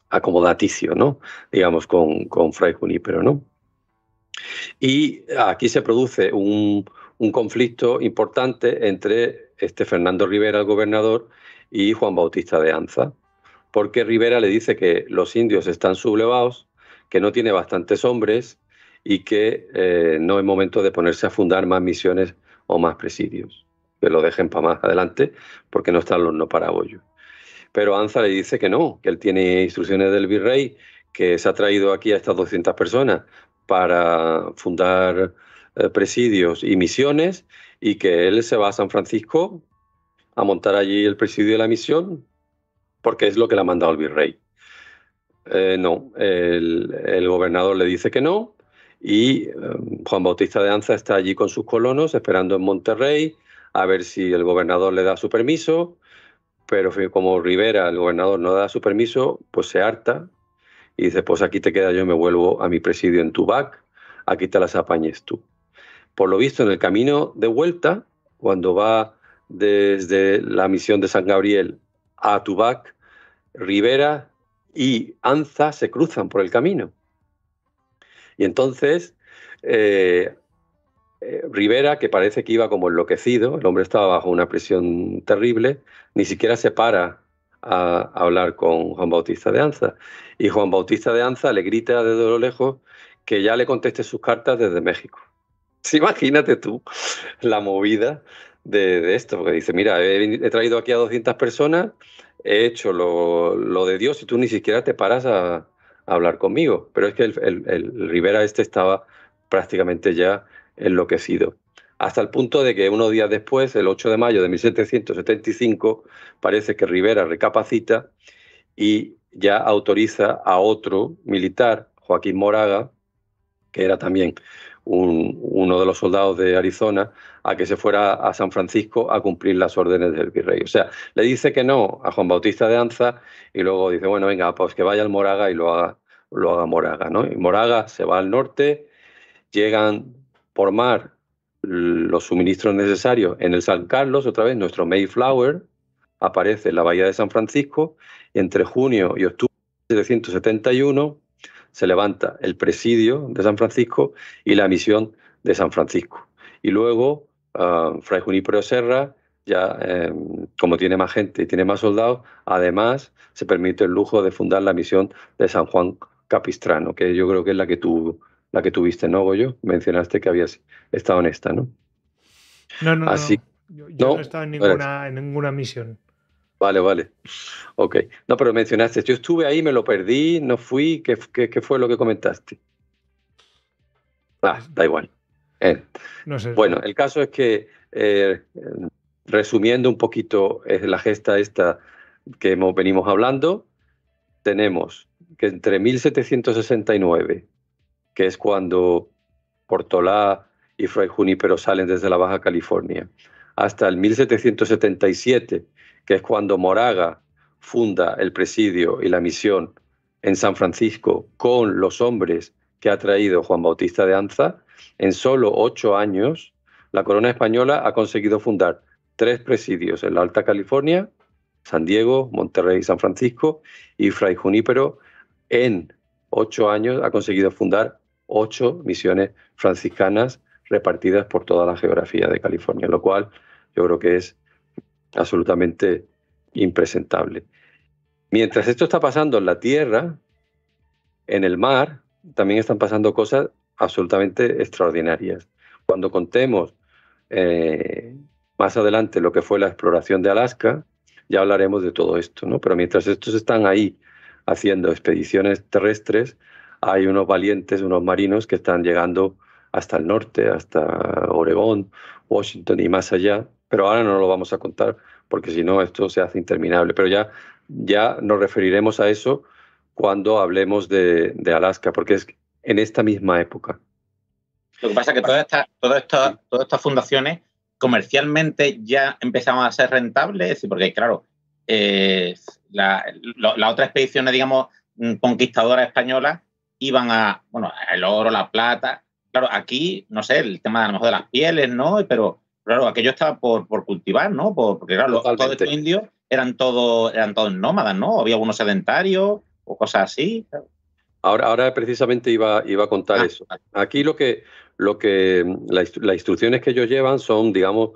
acomodaticio, ¿no? Digamos, con, con Fray Junípero, ¿no? Y aquí se produce un, un conflicto importante entre este Fernando Rivera, el gobernador, y Juan Bautista de Anza porque Rivera le dice que los indios están sublevados, que no tiene bastantes hombres y que eh, no es momento de ponerse a fundar más misiones o más presidios. Que lo dejen para más adelante porque no están los no para hoyo. Pero Anza le dice que no, que él tiene instrucciones del virrey, que se ha traído aquí a estas 200 personas para fundar eh, presidios y misiones y que él se va a San Francisco a montar allí el presidio de la misión porque es lo que le ha mandado el virrey. Eh, no, el, gobernador le dice que no y eh, Juan Bautista de Anza está allí con sus colonos esperando en Monterrey a ver si el gobernador le da su permiso, pero como Rivera, el gobernador, no da su permiso, pues se harta y dice, pues aquí te queda yo, me vuelvo a mi presidio en Tubac, aquí te las apañes tú. Por lo visto, en el camino de vuelta, cuando va desde la misión de San Gabriel a Tubac, Rivera y Anza se cruzan por el camino. Y entonces eh, eh, Rivera, que parece que iba como enloquecido, el hombre estaba bajo una presión terrible, ni siquiera se para a, hablar con Juan Bautista de Anza. Y Juan Bautista de Anza le grita desde lo lejos que ya le conteste sus cartas desde México. *laughs* imagínate tú la movida de, esto, porque dice, mira, he, he traído aquí a 200 personas, he hecho lo, de Dios y tú ni siquiera te paras a, hablar conmigo. Pero es que el, el, Rivera este estaba prácticamente ya enloquecido. Hasta el punto de que unos días después, el 8 de mayo de 1775, parece que Rivera recapacita y ya autoriza a otro militar, Joaquín Moraga, que era también uno de los soldados de Arizona a que se fuera a San Francisco a cumplir las órdenes del virrey. O sea, le dice que no a Juan Bautista de Anza y luego dice, bueno, venga, pues que vaya al Moraga y lo haga, lo haga Moraga. ¿no? Y Moraga se va al norte, llegan por mar los suministros necesarios en el San Carlos, otra vez nuestro Mayflower, aparece en la bahía de San Francisco entre junio y octubre de 1771 se levanta el presidio de San Francisco y la misión de San Francisco. Y luego ah, Fray Junípero Serra, ya em, como tiene más gente y tiene más soldados, además se permite el lujo de fundar la misión de San Juan Capistrano, que yo creo que es la que tú, la que tuviste, ¿no, Goyo? Mencionaste que habías estado en esta, ¿no? No, no, no. Yo, no, he estado en ninguna, en ninguna misión. Vale, vale. Ok. No, pero mencionaste, yo estuve ahí, me lo perdí, no fui. ¿Qué, fue lo que comentaste? Ah, da igual. Bueno, el caso es que, eh, resumiendo un poquito la gesta esta que hemos, venimos hablando, tenemos que entre 1769, que es cuando Portolá y Fray Junipero salen desde la Baja California, hasta el 1777, que es cuando Moraga funda el presidio y la misión en San Francisco con los hombres que ha traído Juan Bautista de Anza, en solo ocho años, la corona española ha conseguido fundar tres presidios en la Alta California, San Diego, Monterrey y San Francisco, y Fray Junípero en ocho años ha conseguido fundar ocho misiones franciscanas repartidas por toda la geografía de California, lo cual yo creo que es absolutamente impresentable. Mientras esto está pasando en la tierra, en el mar, también están pasando cosas absolutamente extraordinarias. Cuando contemos eh, más adelante lo que fue la exploración de Alaska, ya hablaremos de todo esto, ¿no? Pero mientras estos están ahí haciendo expediciones terrestres, hay unos valientes, unos marinos que están llegando hasta el norte, hasta Oregón, Washington y más allá, pero ahora no lo vamos a contar porque si no esto se hace interminable. Pero ya, ya nos referiremos a eso cuando hablemos de, Alaska, porque es en esta misma época. Lo que pasa es que todas estas, todas estas, fundaciones comercialmente ya empezaban a ser rentables, porque claro, eh, las la, otra expedición, digamos, mm, conquistadora española, iban a, bueno, el oro, la plata. Claro, aquí, no sé, el tema de, a lo de las pieles, ¿no? Pero Claro, aquello estaba por, por cultivar, ¿no? porque claro, altos todos estos indios eran todos eran todos nómadas, ¿no? Había algunos sedentarios o cosas así. Ahora, ahora precisamente iba, iba a contar ah, eso. Aquí lo que, lo que las, instrucciones que ellos llevan son, digamos,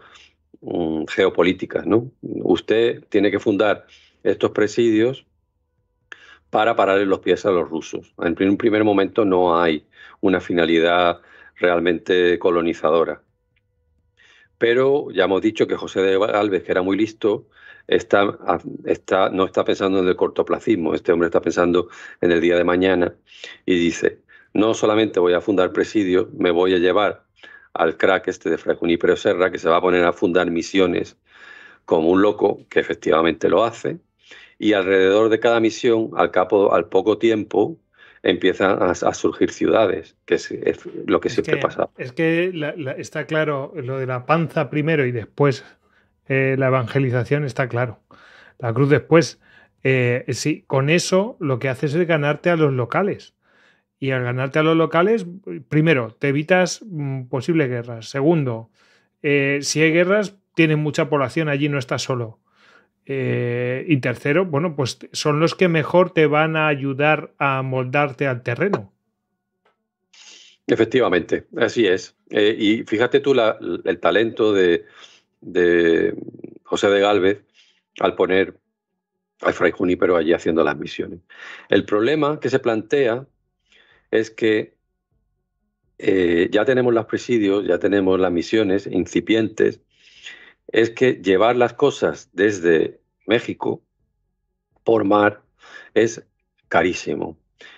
mm, geopolíticas, ¿no? Usted tiene que fundar estos presidios para pararle los pies a los rusos. En un primer momento no hay una finalidad realmente colonizadora pero ya hemos dicho que José de Alves, que era muy listo, está, está, no está pensando en el cortoplacismo, este hombre está pensando en el día de mañana y dice, no solamente voy a fundar presidio, me voy a llevar al crack este de Fray pero Serra, que se va a poner a fundar misiones como un loco, que efectivamente lo hace, y alrededor de cada misión, al, al poco tiempo, empiezan a, surgir ciudades, que es, lo que siempre pasa. Es que está claro, lo de la panza primero y después eh, la evangelización está claro. La cruz después, eh, con eso lo que haces es ganarte a los locales. Y al ganarte a los locales, primero, te evitas mm, posibles guerras. Segundo, eh, si hay guerras, tienes mucha población, allí no estás solo. Eh, y tercero, bueno, pues son los que mejor te van a ayudar a moldarte al terreno. Efectivamente, así es. Eh, y fíjate tú el talento de, José de Galvez al poner al Fray Junípero allí haciendo las misiones. El problema que se plantea es que eh, ya tenemos los presidios, ya tenemos las misiones incipientes, es que llevar las cosas desde México por mar es carísimo.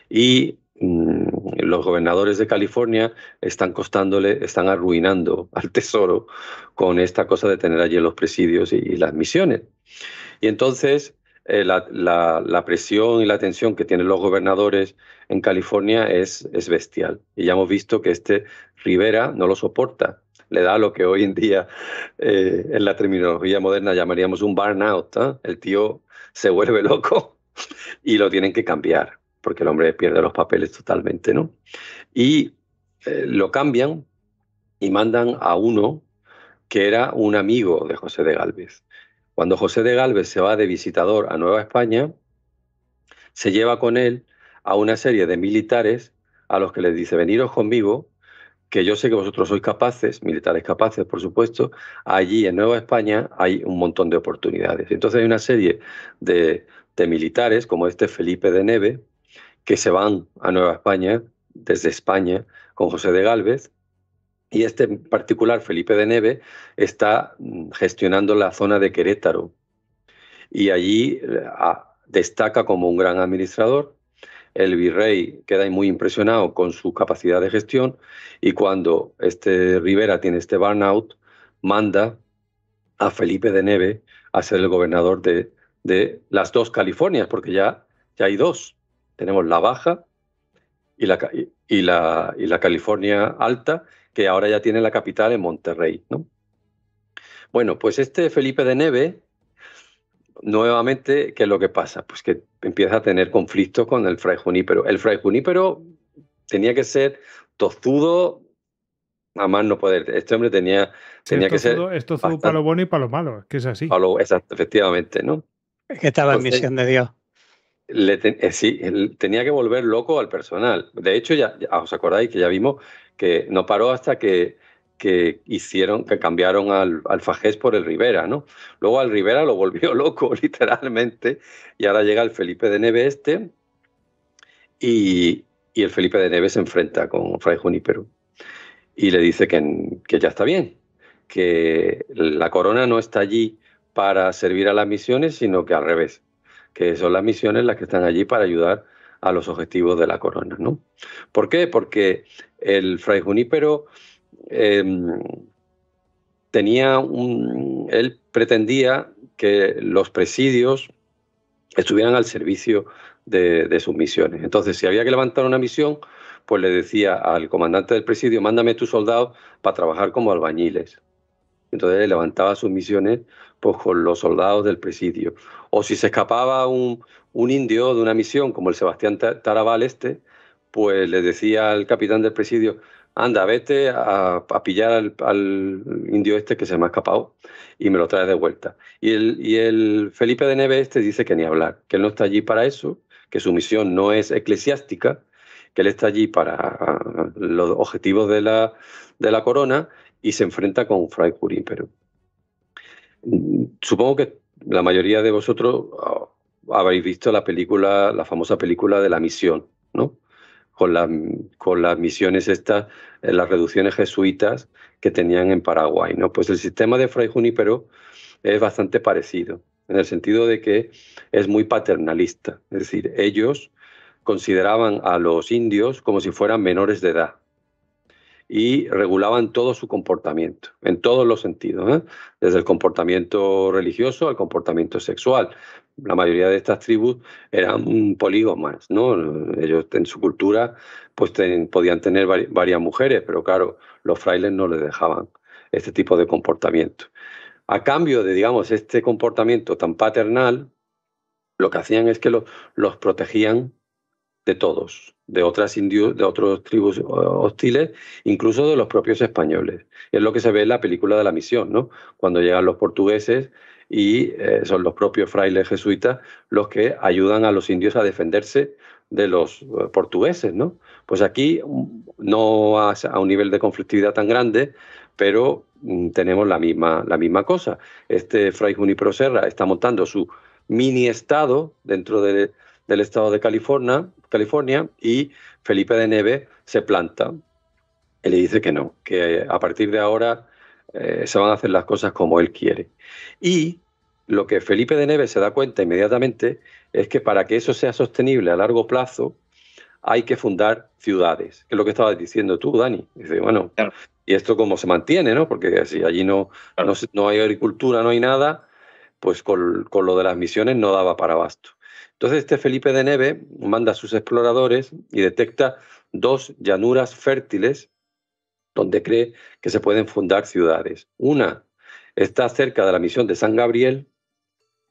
Y mm, los gobernadores de California están costándole, están arruinando *laughs* al tesoro con esta cosa de tener allí los presidios y, las misiones. Y entonces eh, la, presión y la tensión que tienen los gobernadores en California es, es bestial. Y ya hemos visto que este Rivera no lo soporta le da lo que hoy en día eh, en la terminología moderna llamaríamos un burnout. ¿ah? El tío se vuelve *laughs* loco y lo tienen que cambiar, porque el hombre pierde los papeles totalmente, ¿no? Y eh, lo cambian y mandan a uno que era un amigo de José de Galvez. Cuando José de Galvez se va de visitador a Nueva España, se lleva con él a una serie de militares a los que les dice, veniros conmigo, que yo sé que vosotros sois capaces, militares capaces, por supuesto, allí en Nueva España hay un montón de oportunidades. Entonces hay una serie de, militares, como este Felipe de Neve, que se van a Nueva España, desde España, con José de Galvez, y este particular, Felipe de Neve, está mm, gestionando la zona de Querétaro. Y allí eh, destaca como un gran administrador, el virrey queda muy impresionado con su capacidad de gestión y cuando este Rivera tiene este burnout, manda a Felipe de Neve a ser el gobernador de, las dos Californias, porque ya, ya hay dos. Tenemos la Baja y la, y la, la California Alta, que ahora ya tiene la capital en Monterrey. ¿no? Bueno, pues este Felipe de Neve nuevamente, ¿qué es lo que pasa? Pues que empieza a tener conflicto con el fray Junípero. El fray Junípero tenía que ser tozudo, a más no poder. Este hombre tenía, tenía que ser. Esto tozudo para lo bueno y para lo malo, que es así. exacto, efectivamente, ¿no? Es que estaba en misión de Dios. Eh, sí, tenía que volver loco al personal. De hecho, ya, os acordáis que ya vimos que no paró hasta que que hicieron, que cambiaron al, al por el Rivera, ¿no? Luego al Rivera lo volvió *laughs* loco, literalmente, y ahora llega el Felipe de Neve este, y, el Felipe de Neve se enfrenta con Fray Junípero y le dice que, ya está bien, que la corona no está allí para servir a las misiones, sino que al revés, que son las misiones las que están allí para ayudar a los objetivos de la corona, ¿no? ¿Por qué? Porque el Fray Junípero Em, tenía un, él pretendía que los presidios estuvieran al servicio de, sus misiones. Entonces, si había que levantar una misión, pues le decía al comandante del presidio, mándame tus soldados para trabajar como albañiles. Entonces levantaba sus misiones pues, con los soldados del presidio. O si se escapaba un, un indio de una misión, como el Sebastián Tarabal este, pues le decía al capitán del presidio, anda, vete a, pillar al, indio este que se me ha escapado y me lo traes de vuelta. Y el, y el Felipe de Neve este dice que ni hablar, que él no está allí para eso, que su misión no es eclesiástica, que él está allí para los objetivos de la, de la corona y se enfrenta con Fray Curie, pero Supongo que la mayoría de vosotros ah, habéis visto la película, la famosa película de la misión, ¿no? con, la, las misiones estas, eh, las reducciones jesuitas que tenían en Paraguay. ¿no? Pues el sistema de Fray Junípero es bastante parecido, en el sentido de que es muy paternalista. Es decir, ellos consideraban a los indios como si fueran menores de edad y regulaban todo su comportamiento, en todos los sentidos, ¿eh? desde el comportamiento religioso al comportamiento sexual la mayoría de estas tribus eran polígomas, ¿no? Ellos en su cultura pues podían tener varias mujeres, pero claro, los frailes no les dejaban este tipo de comportamiento. A cambio de, digamos, este comportamiento tan paternal, lo que hacían es que los, protegían de todos, de otras indios, de otras tribus hostiles, incluso de los propios españoles. Es lo que se ve en la película de la misión, ¿no? Cuando llegan los portugueses, y eh, son los propios frailes jesuitas los que ayudan a los indios a defenderse de los eh, portugueses, ¿no? Pues aquí mm, no a, un nivel de conflictividad tan grande, pero mm, tenemos la misma, la misma cosa. Este fray Junipero Serra está montando su mini estado dentro del estado de California, California y Felipe de Neve se planta y le dice que no, que a partir de ahora eh, se van a hacer las cosas como él quiere. Y lo que Felipe de Neve se da cuenta inmediatamente es que para que eso sea sostenible a largo plazo, hay que fundar ciudades, que es lo que estabas diciendo tú, Dani. Dice, bueno, ¿y esto cómo se mantiene? ¿no? Porque si allí no, no, hay agricultura, no hay nada, pues con, con lo de las misiones no daba para abasto. Entonces este Felipe de Neve manda a sus exploradores y detecta dos llanuras fértiles donde cree que se pueden fundar ciudades. Una está cerca de la misión de San Gabriel,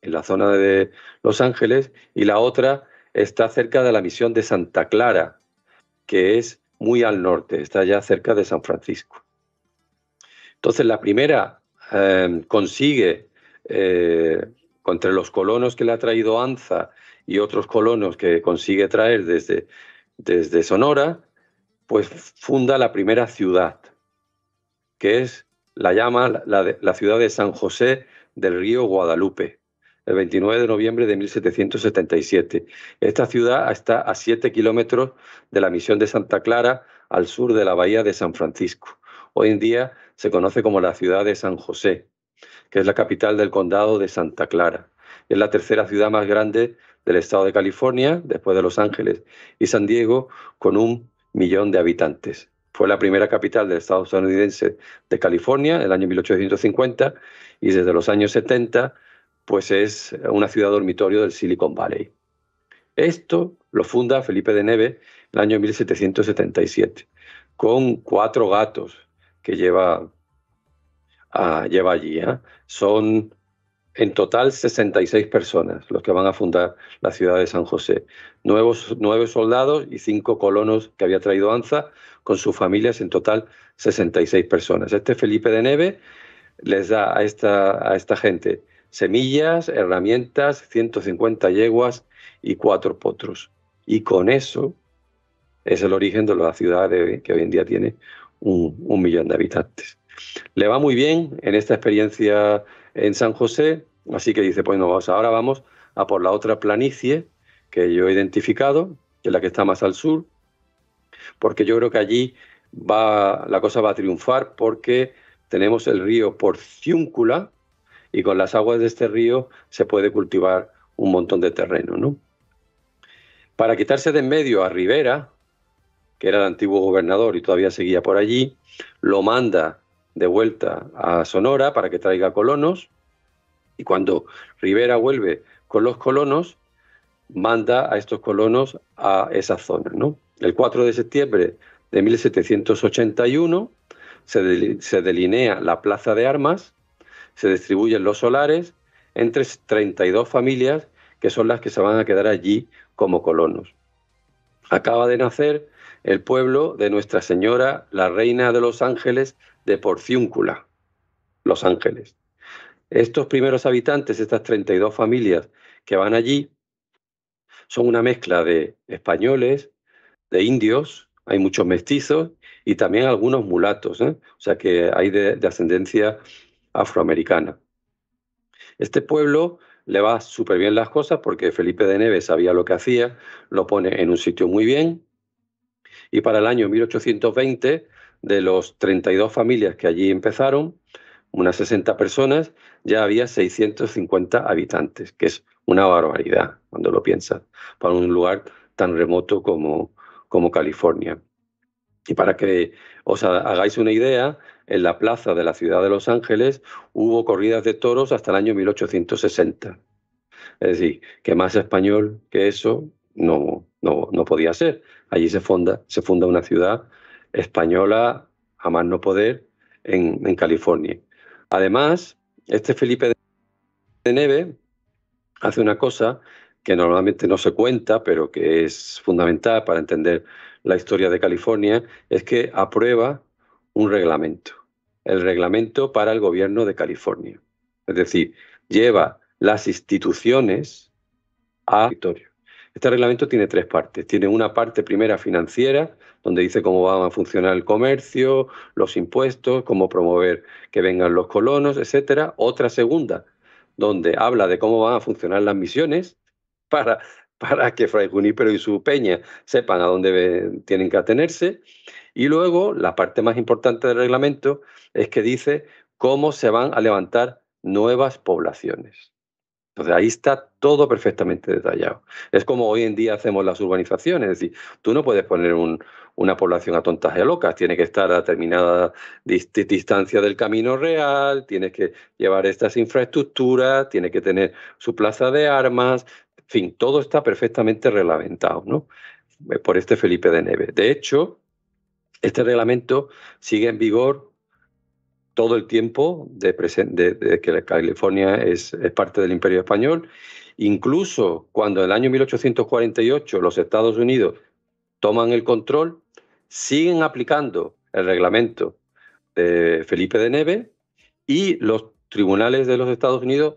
en la zona de Los Ángeles, y la otra está cerca de la misión de Santa Clara, que es muy al norte, está ya cerca de San Francisco. Entonces, la primera em, consigue, entre eh, los colonos que le ha traído Anza y otros colonos que consigue traer desde, desde Sonora, pues funda la primera ciudad, que es la llama la, ciudad de San José del río Guadalupe, el 29 de noviembre de 1777. Esta ciudad está a 7 kilómetros de la misión de Santa Clara, al sur de la bahía de San Francisco. Hoy en día se conoce como la ciudad de San José, que es la capital del condado de Santa Clara. Es la tercera ciudad más grande del estado de California, después de Los Ángeles y San Diego, con un millón de habitantes. Fue la primera capital del estado estadounidense de California en el año 1850 y desde los años 70 pues es una ciudad dormitorio del Silicon Valley. Esto lo funda Felipe de Neve en el año 1777 con cuatro gatos que lleva, ah, lleva allí. ¿eh? Son en total, 66 personas los que van a fundar la ciudad de San José. Nuevos, nueve soldados y cinco colonos que había traído Anza, con sus familias, en total 66 personas. Este Felipe de Neve les da a esta, a esta gente semillas, herramientas, 150 yeguas y cuatro potros. Y con eso es el origen de la ciudad que hoy en día tiene un, un millón de habitantes. Le va muy bien en esta experiencia en San José, así que dice, pues no, ahora vamos a por la otra planicie que yo he identificado, que es la que está más al sur, porque yo creo que allí va, la cosa va a triunfar porque tenemos el río Porciúncula y con las aguas de este río se puede cultivar un montón de terreno. Para quitarse de en medio a Rivera, que era el antiguo gobernador y todavía seguía por allí, lo manda de vuelta a Sonora para que traiga colonos y cuando Rivera vuelve con los colonos, manda a estos colonos a esa zona. ¿no? El 4 de septiembre de 1781 se, delinea la plaza de armas, se distribuyen los solares entre 32 familias que son las que se van a quedar allí como colonos. Acaba de nacer el pueblo de Nuestra Señora, la Reina de los Ángeles de Porciúncula, Los Ángeles. Estos primeros habitantes, estas 32 familias que van allí, son una mezcla de españoles, de indios, hay muchos mestizos y también algunos mulatos, ¿eh? o sea que hay de, de ascendencia afroamericana. Este pueblo le va súper bien las cosas porque Felipe de Neves sabía lo que hacía, lo pone en un sitio muy bien y para el año 1820 de los 32 familias que allí empezaron, unas 60 personas, ya había 650 habitantes, que es una barbaridad cuando lo piensas, para un lugar tan remoto como, como California. Y para que os hagáis una idea, en la plaza de la ciudad de Los Ángeles hubo corridas de toros hasta el año 1860. Es decir, que más español que eso no, no, no podía ser. Allí se funda, se funda una ciudad española a más no poder en, California. Además, este Felipe de Neve hace una cosa que normalmente no se cuenta, pero que es fundamental para entender la historia de California, es que aprueba un reglamento, el reglamento para el gobierno de California. Es decir, lleva las instituciones a territorio. Este reglamento tiene tres partes. Tiene una parte primera financiera, donde dice cómo van a funcionar el comercio, los impuestos, cómo promover que vengan los colonos, etcétera. Otra segunda, donde habla de cómo van a funcionar las misiones *laughs* para, para que Fray Junípero y su peña sepan a dónde tienen que atenerse. Y luego, la parte más importante del reglamento es que dice cómo se van a levantar nuevas poblaciones. Entonces ahí está todo perfectamente detallado. Es como hoy en día hacemos las urbanizaciones, es decir, tú no puedes poner una población a tontas y a locas, tiene que estar a determinada distancia del camino real, tienes que llevar estas infraestructuras, tiene que tener su plaza de armas, en fin, todo está perfectamente reglamentado, ¿no? Eh, por este Felipe de Neve. De hecho, este reglamento sigue en vigor todo el tiempo de, que California es, es, parte del Imperio Español. Incluso cuando en el año 1848 los Estados Unidos toman el control, siguen aplicando el reglamento de Felipe de Neve, y los tribunales de los Estados Unidos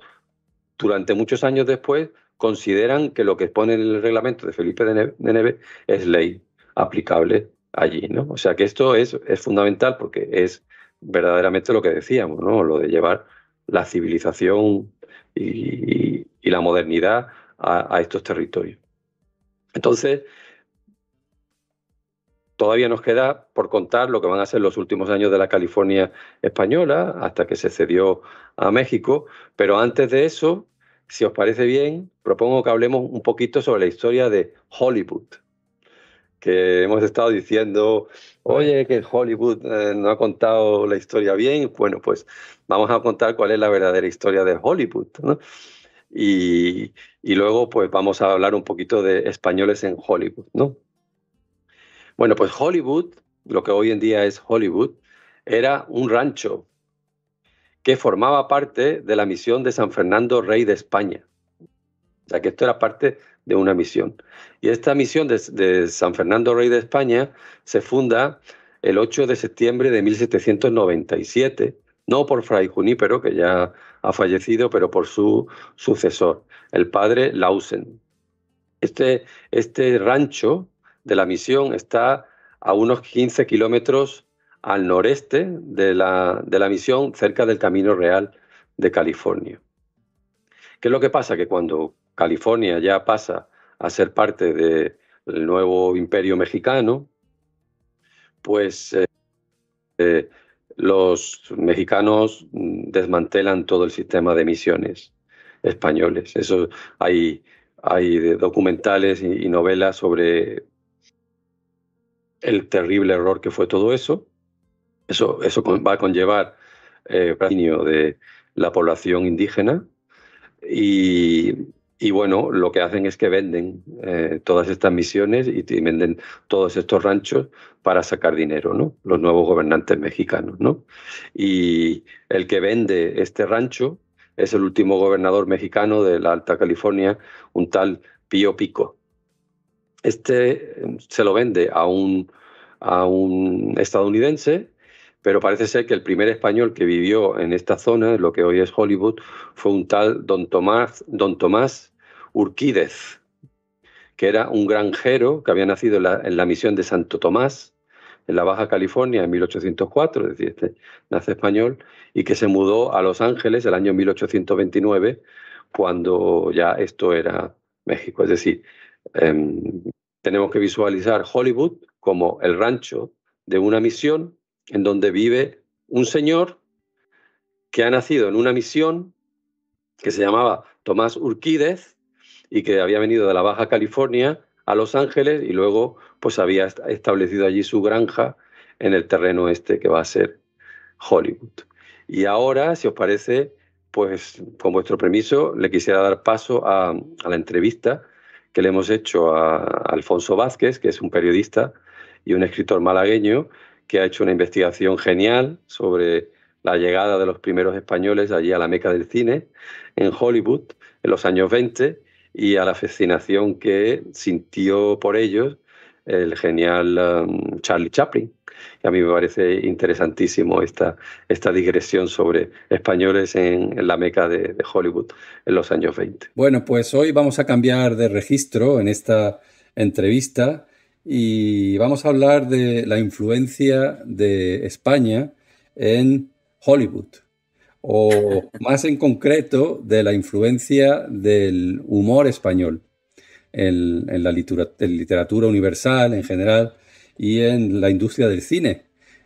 durante muchos años después consideran que lo que expone el reglamento de Felipe de Neve es ley aplicable allí. ¿no? O sea que esto es, es fundamental porque es verdaderamente lo que decíamos, ¿no? Lo de llevar la civilización y, la modernidad a estos territorios. Entonces, todavía nos queda por contar lo que van a ser los últimos años de la California española, hasta que se cedió a México, pero antes de eso, si os parece bien, propongo que hablemos un poquito sobre la historia de Hollywood que hemos estado diciendo, oye, que Hollywood eh, no ha contado la historia bien, bueno, pues vamos a contar cuál es la verdadera historia de Hollywood, ¿no? Y, y luego, pues vamos a hablar un poquito de españoles en Hollywood, ¿no? Bueno, pues Hollywood, lo que hoy en día es Hollywood, era un rancho que formaba parte de la misión de San Fernando, rey de España. O sea, que esto era parte de una misión. Y esta misión de, San Fernando Rey de España se funda el 8 de septiembre de 1797, no por Fray Junípero, que ya ha fallecido, pero por su sucesor, el padre Lausen. Este, este rancho de la misión está a unos 15 kilómetros al noreste de la, de la misión, cerca del Camino Real de California. ¿Qué es lo que pasa? Que cuando California ya pasa a ser parte del nuevo imperio mexicano, pues eh, eh, los mexicanos desmantelan todo el sistema de misiones españoles. Eso hay, hay documentales y, novelas sobre el terrible error que fue todo eso. Eso, eso va a conllevar eh, de la población indígena y y bueno, lo que hacen es que venden eh, todas estas misiones y, venden todos estos ranchos para sacar dinero, ¿no? Los nuevos gobernantes mexicanos, ¿no? Y el que vende este rancho es el último gobernador mexicano de la Alta California, un tal Pío Pico. Este eh, se lo vende a un, a un estadounidense pero parece ser que el primer español que vivió en esta zona, lo que hoy es Hollywood, fue un tal don Tomás, don Tomás Urquídez, que era un granjero que había nacido en la, misión de Santo Tomás, en la Baja California en 1804, es decir, este, nace español, y que se mudó a Los Ángeles el año 1829, cuando ya esto era México. Es decir, em, tenemos que visualizar Hollywood como el rancho de una misión en donde vive un señor que ha nacido en una misión que se llamaba Tomás Urquídez, y que había venido de la Baja California a Los Ángeles y luego pues había establecido allí su granja en el terreno este que va a ser Hollywood. Y ahora, si os parece, pues con vuestro permiso le quisiera dar paso a, la entrevista que le hemos hecho a, Alfonso Vázquez, que es un periodista y un escritor malagueño que ha hecho una investigación genial sobre la llegada de los primeros españoles allí a la meca del cine en Hollywood en los años 20 y a la fascinación que sintió por ellos el genial um, Charlie Chaplin. a mí me parece interesantísimo esta, esta digresión sobre españoles en, la meca de, de, Hollywood en los años 20. Bueno, pues hoy vamos a cambiar de registro en esta entrevista y vamos a hablar de la influencia de España en Hollywood o más en concreto de la influencia del humor español en, la literatura, universal en general y en la industria del cine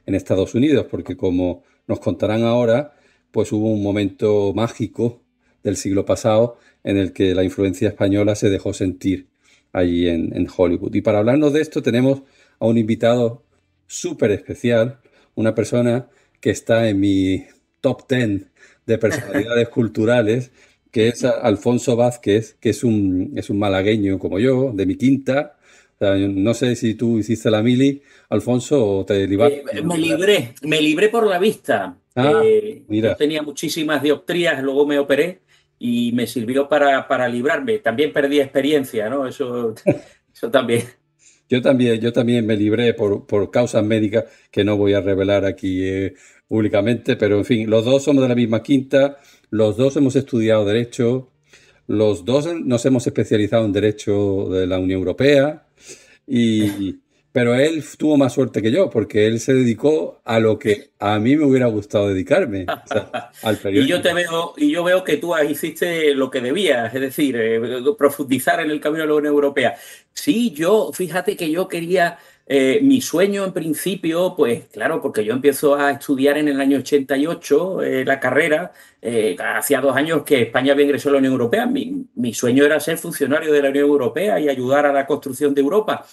en Estados Unidos, porque como nos contarán ahora, pues hubo un momento mágico del siglo pasado en el que la influencia española se dejó sentir allí en, en Hollywood. Y para hablarnos de esto tenemos a un invitado súper especial, una persona que está en mi top 10 de personalidades culturales, que es Alfonso Vázquez, que es un, es un malagueño como yo, de mi quinta. no sé si tú hiciste la mili, Alfonso, o te eh, libraste. me libré, me libré por la vista. Ah, eh, tenía muchísimas dioptrías, luego me operé y me sirvió para, librarme. También perdí experiencia, ¿no? Eso, *laughs* eso también. Yo también, yo también me libré por, por causas médicas que no voy a revelar aquí eh, públicamente, pero en fin, los dos somos de la misma quinta, los dos hemos estudiado derecho, los dos nos hemos especializado en derecho de la Unión Europea, y, pero él tuvo más suerte que yo, porque él se dedicó a lo que a mí me hubiera gustado dedicarme, *laughs* al periodismo. y yo te veo, y yo veo que tú hiciste lo que debías, es decir, eh, profundizar en el camino de la Unión Europea. Sí, yo, fíjate que yo quería eh, mi sueño en principio, pues claro, porque yo empiezo a estudiar en el año 88 eh, la carrera, eh, hacía dos años que España había ingresado a la Unión Europea, mi, sueño era ser funcionario de la Unión Europea y ayudar a la construcción de Europa.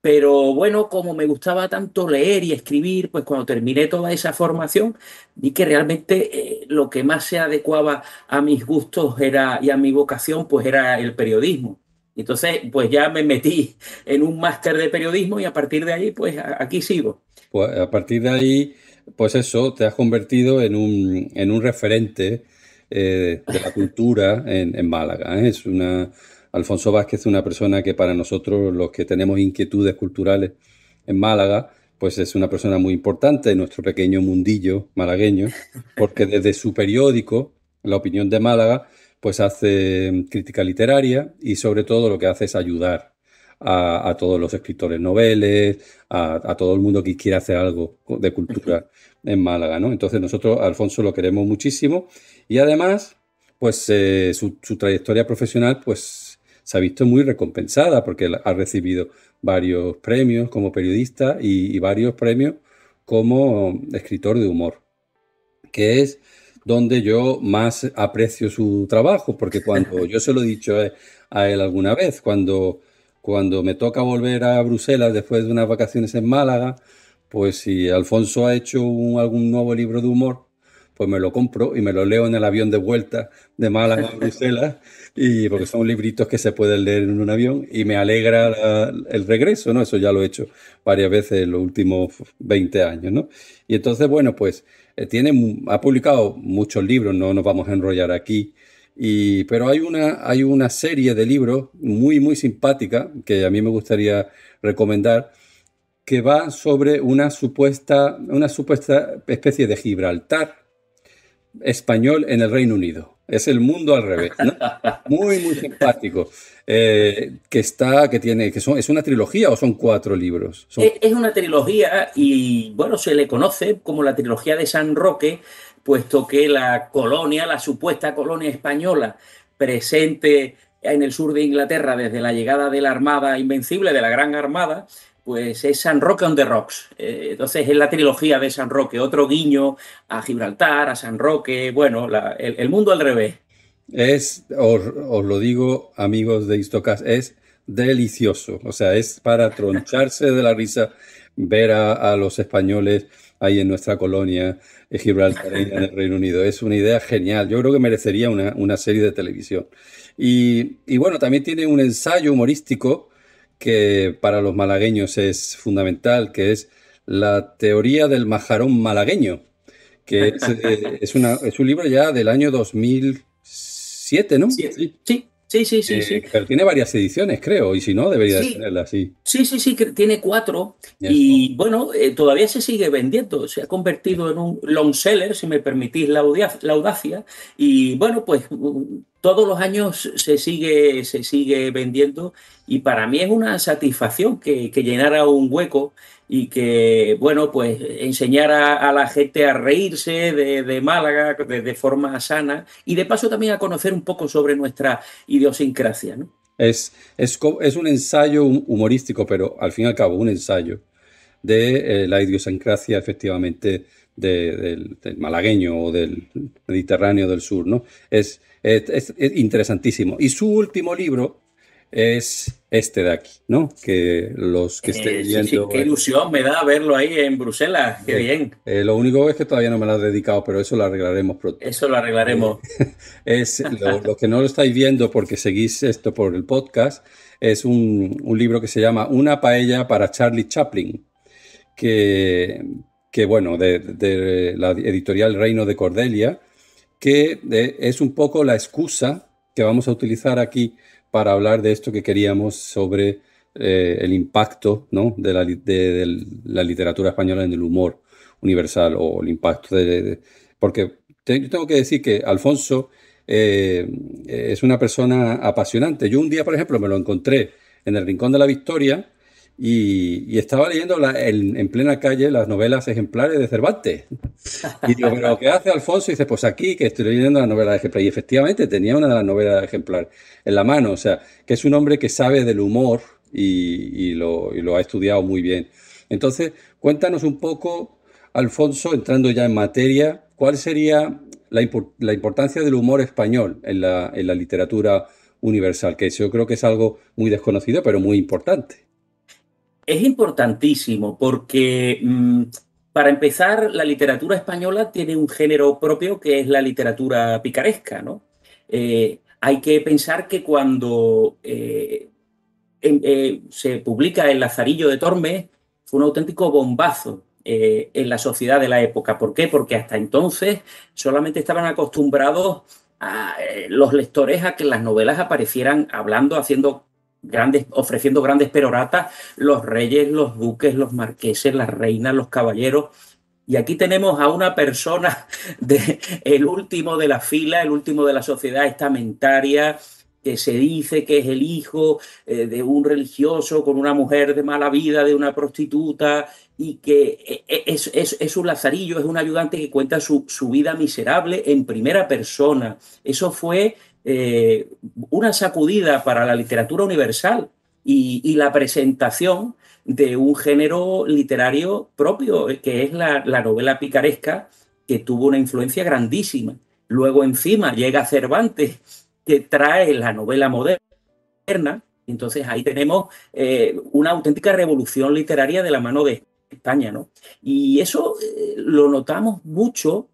Pero bueno, como me gustaba tanto leer y escribir, pues cuando terminé toda esa formación, vi que realmente lo que más se adecuaba a mis gustos era, y a mi vocación, pues era el periodismo. Entonces, pues ya me metí en un máster de periodismo y a partir de ahí, pues aquí sigo. Pues a partir de ahí, pues eso, te has convertido en un, referente eh, de la cultura en, Málaga. ¿eh? Es una, Alfonso Vázquez es una persona que para nosotros, los que tenemos inquietudes culturales en Málaga, pues es una persona muy importante en nuestro pequeño mundillo malagueño, porque desde su periódico, La Opinión de Málaga, pues hace crítica literaria y sobre todo lo que hace es ayudar a, todos los escritores noveles, a, todo el mundo que quiera hacer algo de cultura en Málaga, ¿no? Entonces nosotros Alfonso lo queremos muchísimo y además, pues eh, su, trayectoria profesional, pues se ha visto muy recompensada porque ha recibido varios premios como periodista y, y varios premios como escritor de humor, que es donde yo más aprecio su trabajo, porque cuando *laughs* yo se lo he dicho a él alguna vez, cuando, cuando me toca volver a Bruselas después de unas vacaciones en Málaga, pues si Alfonso ha hecho algún nuevo libro de humor, pues me lo compro y me lo leo en el avión de vuelta de Málaga a Bruselas, *laughs* y porque son libritos que se pueden leer en un avión y me alegra el regreso, ¿no? Eso ya lo he hecho varias veces en los últimos 20 años, ¿no? Y entonces, bueno, pues eh, tiene, ha publicado muchos libros, no nos vamos a enrollar aquí, y, pero hay una, hay una serie de libros muy, muy simpática que a mí me gustaría recomendar que va sobre una supuesta, una supuesta especie de Gibraltar español en el Reino Unido es el mundo al revés, ¿no? *laughs* Muy, muy simpático. Eh, que está, que tiene, que son, ¿es una trilogía o son cuatro libros? Eh, es una trilogía y, bueno, se le conoce como la trilogía de San Roque, puesto que la colonia, la supuesta colonia española presente en el sur de Inglaterra desde la llegada de la Armada Invencible, de la Gran Armada, pues es San Roque on the Rocks. Eh, entonces es la trilogía de San Roque, otro guiño a Gibraltar, a San Roque, bueno, el, mundo al revés. Es, os, lo digo, amigos de Istocas, es delicioso. O sea, es para *laughs* troncharse de la risa ver a, los españoles ahí en nuestra colonia en Gibraltar, en el Reino Unido. Es una idea genial. Yo creo que merecería una, una serie de televisión. Y, y, bueno, también tiene un ensayo humorístico que para los malagueños es fundamental, que es la teoría del majarón malagueño, que es, *laughs* eh, una, es un libro ya del año 2007, ¿no? Sí, sí, sí. Sí, eh, sí, Pero tiene varias ediciones, creo, y si no, debería tenerla, sí. Sí, sí, sí, tiene cuatro. Y bueno, eh, todavía se sigue vendiendo, se ha convertido en un long seller, si me permitís la, la audacia. Y bueno, pues todos los años se sigue, se sigue vendiendo y para mí es una satisfacción que, llenara un hueco y que, bueno, pues enseñara a, la gente a reírse de, Málaga de, forma sana y de paso también a conocer un poco sobre nuestra idiosincrasia, ¿no? Es, es, un ensayo humorístico, pero al fin y al cabo un ensayo de eh, la idiosincrasia efectivamente del, malagueño o del Mediterráneo del Sur, ¿no? es interesantísimo. Y su último libro, es este de aquí, ¿no? Que los que eh, estén viendo. qué ilusión me da verlo ahí en Bruselas, qué eh, bien. Eh, lo único es que todavía no me lo has dedicado, pero eso lo arreglaremos pronto. Eso lo arreglaremos. *laughs* es lo, que no lo estáis viendo porque seguís esto por el podcast, es un, libro que se llama Una paella para Charlie Chaplin, que, que bueno, de, la editorial Reino de Cordelia, que es un poco la excusa que vamos a utilizar aquí para hablar de esto que queríamos sobre eh, el impacto ¿no? de, la, la, literatura española en el humor universal o el impacto de... porque yo tengo que decir que Alfonso eh, es una persona apasionante. Yo un día, por ejemplo, me lo encontré en el Rincón de la Victoria y, estaba leyendo en, plena calle las novelas ejemplares de Cervantes. Y digo, ¿pero qué hace Alfonso? Y dice, pues aquí, que estoy leyendo la novela ejemplar. Y efectivamente tenía una de las novelas ejemplar en la mano. O sea, que es un hombre que sabe del humor y, lo, ha estudiado muy bien. Entonces, cuéntanos un poco, Alfonso, entrando ya en materia, ¿cuál sería la, importancia del humor español en la literatura universal? Que yo creo que es algo muy desconocido, pero muy importante. Es importantísimo porque, mm, para empezar, la literatura española tiene un género propio que es la literatura picaresca, ¿no? Eh, hay que pensar que cuando eh, eh, se publica El Lazarillo de Tormes, fue un auténtico bombazo en la sociedad de la época. ¿Por qué? Porque hasta entonces solamente estaban acostumbrados a los lectores a que las novelas aparecieran hablando, haciendo grandes, ofreciendo grandes peroratas, los reyes, los duques, los marqueses, las reinas, los caballeros. Y aquí tenemos a una persona, *laughs* de, el último de la fila, el último de la sociedad estamentaria, que se dice que es el hijo eh, de un religioso con una mujer de mala vida, de una prostituta, y que eh, eh, es, es, un lazarillo, es un ayudante que cuenta su, su vida miserable en primera persona. Eso fue eh, una sacudida para la literatura universal y, la presentación de un género literario propio, eh, que es la, novela picaresca, que tuvo una influencia grandísima. Luego encima llega Cervantes, que trae la novela moderna. entonces ahí tenemos eh, una auténtica revolución literaria de la mano de España, ¿no? Y eso lo notamos mucho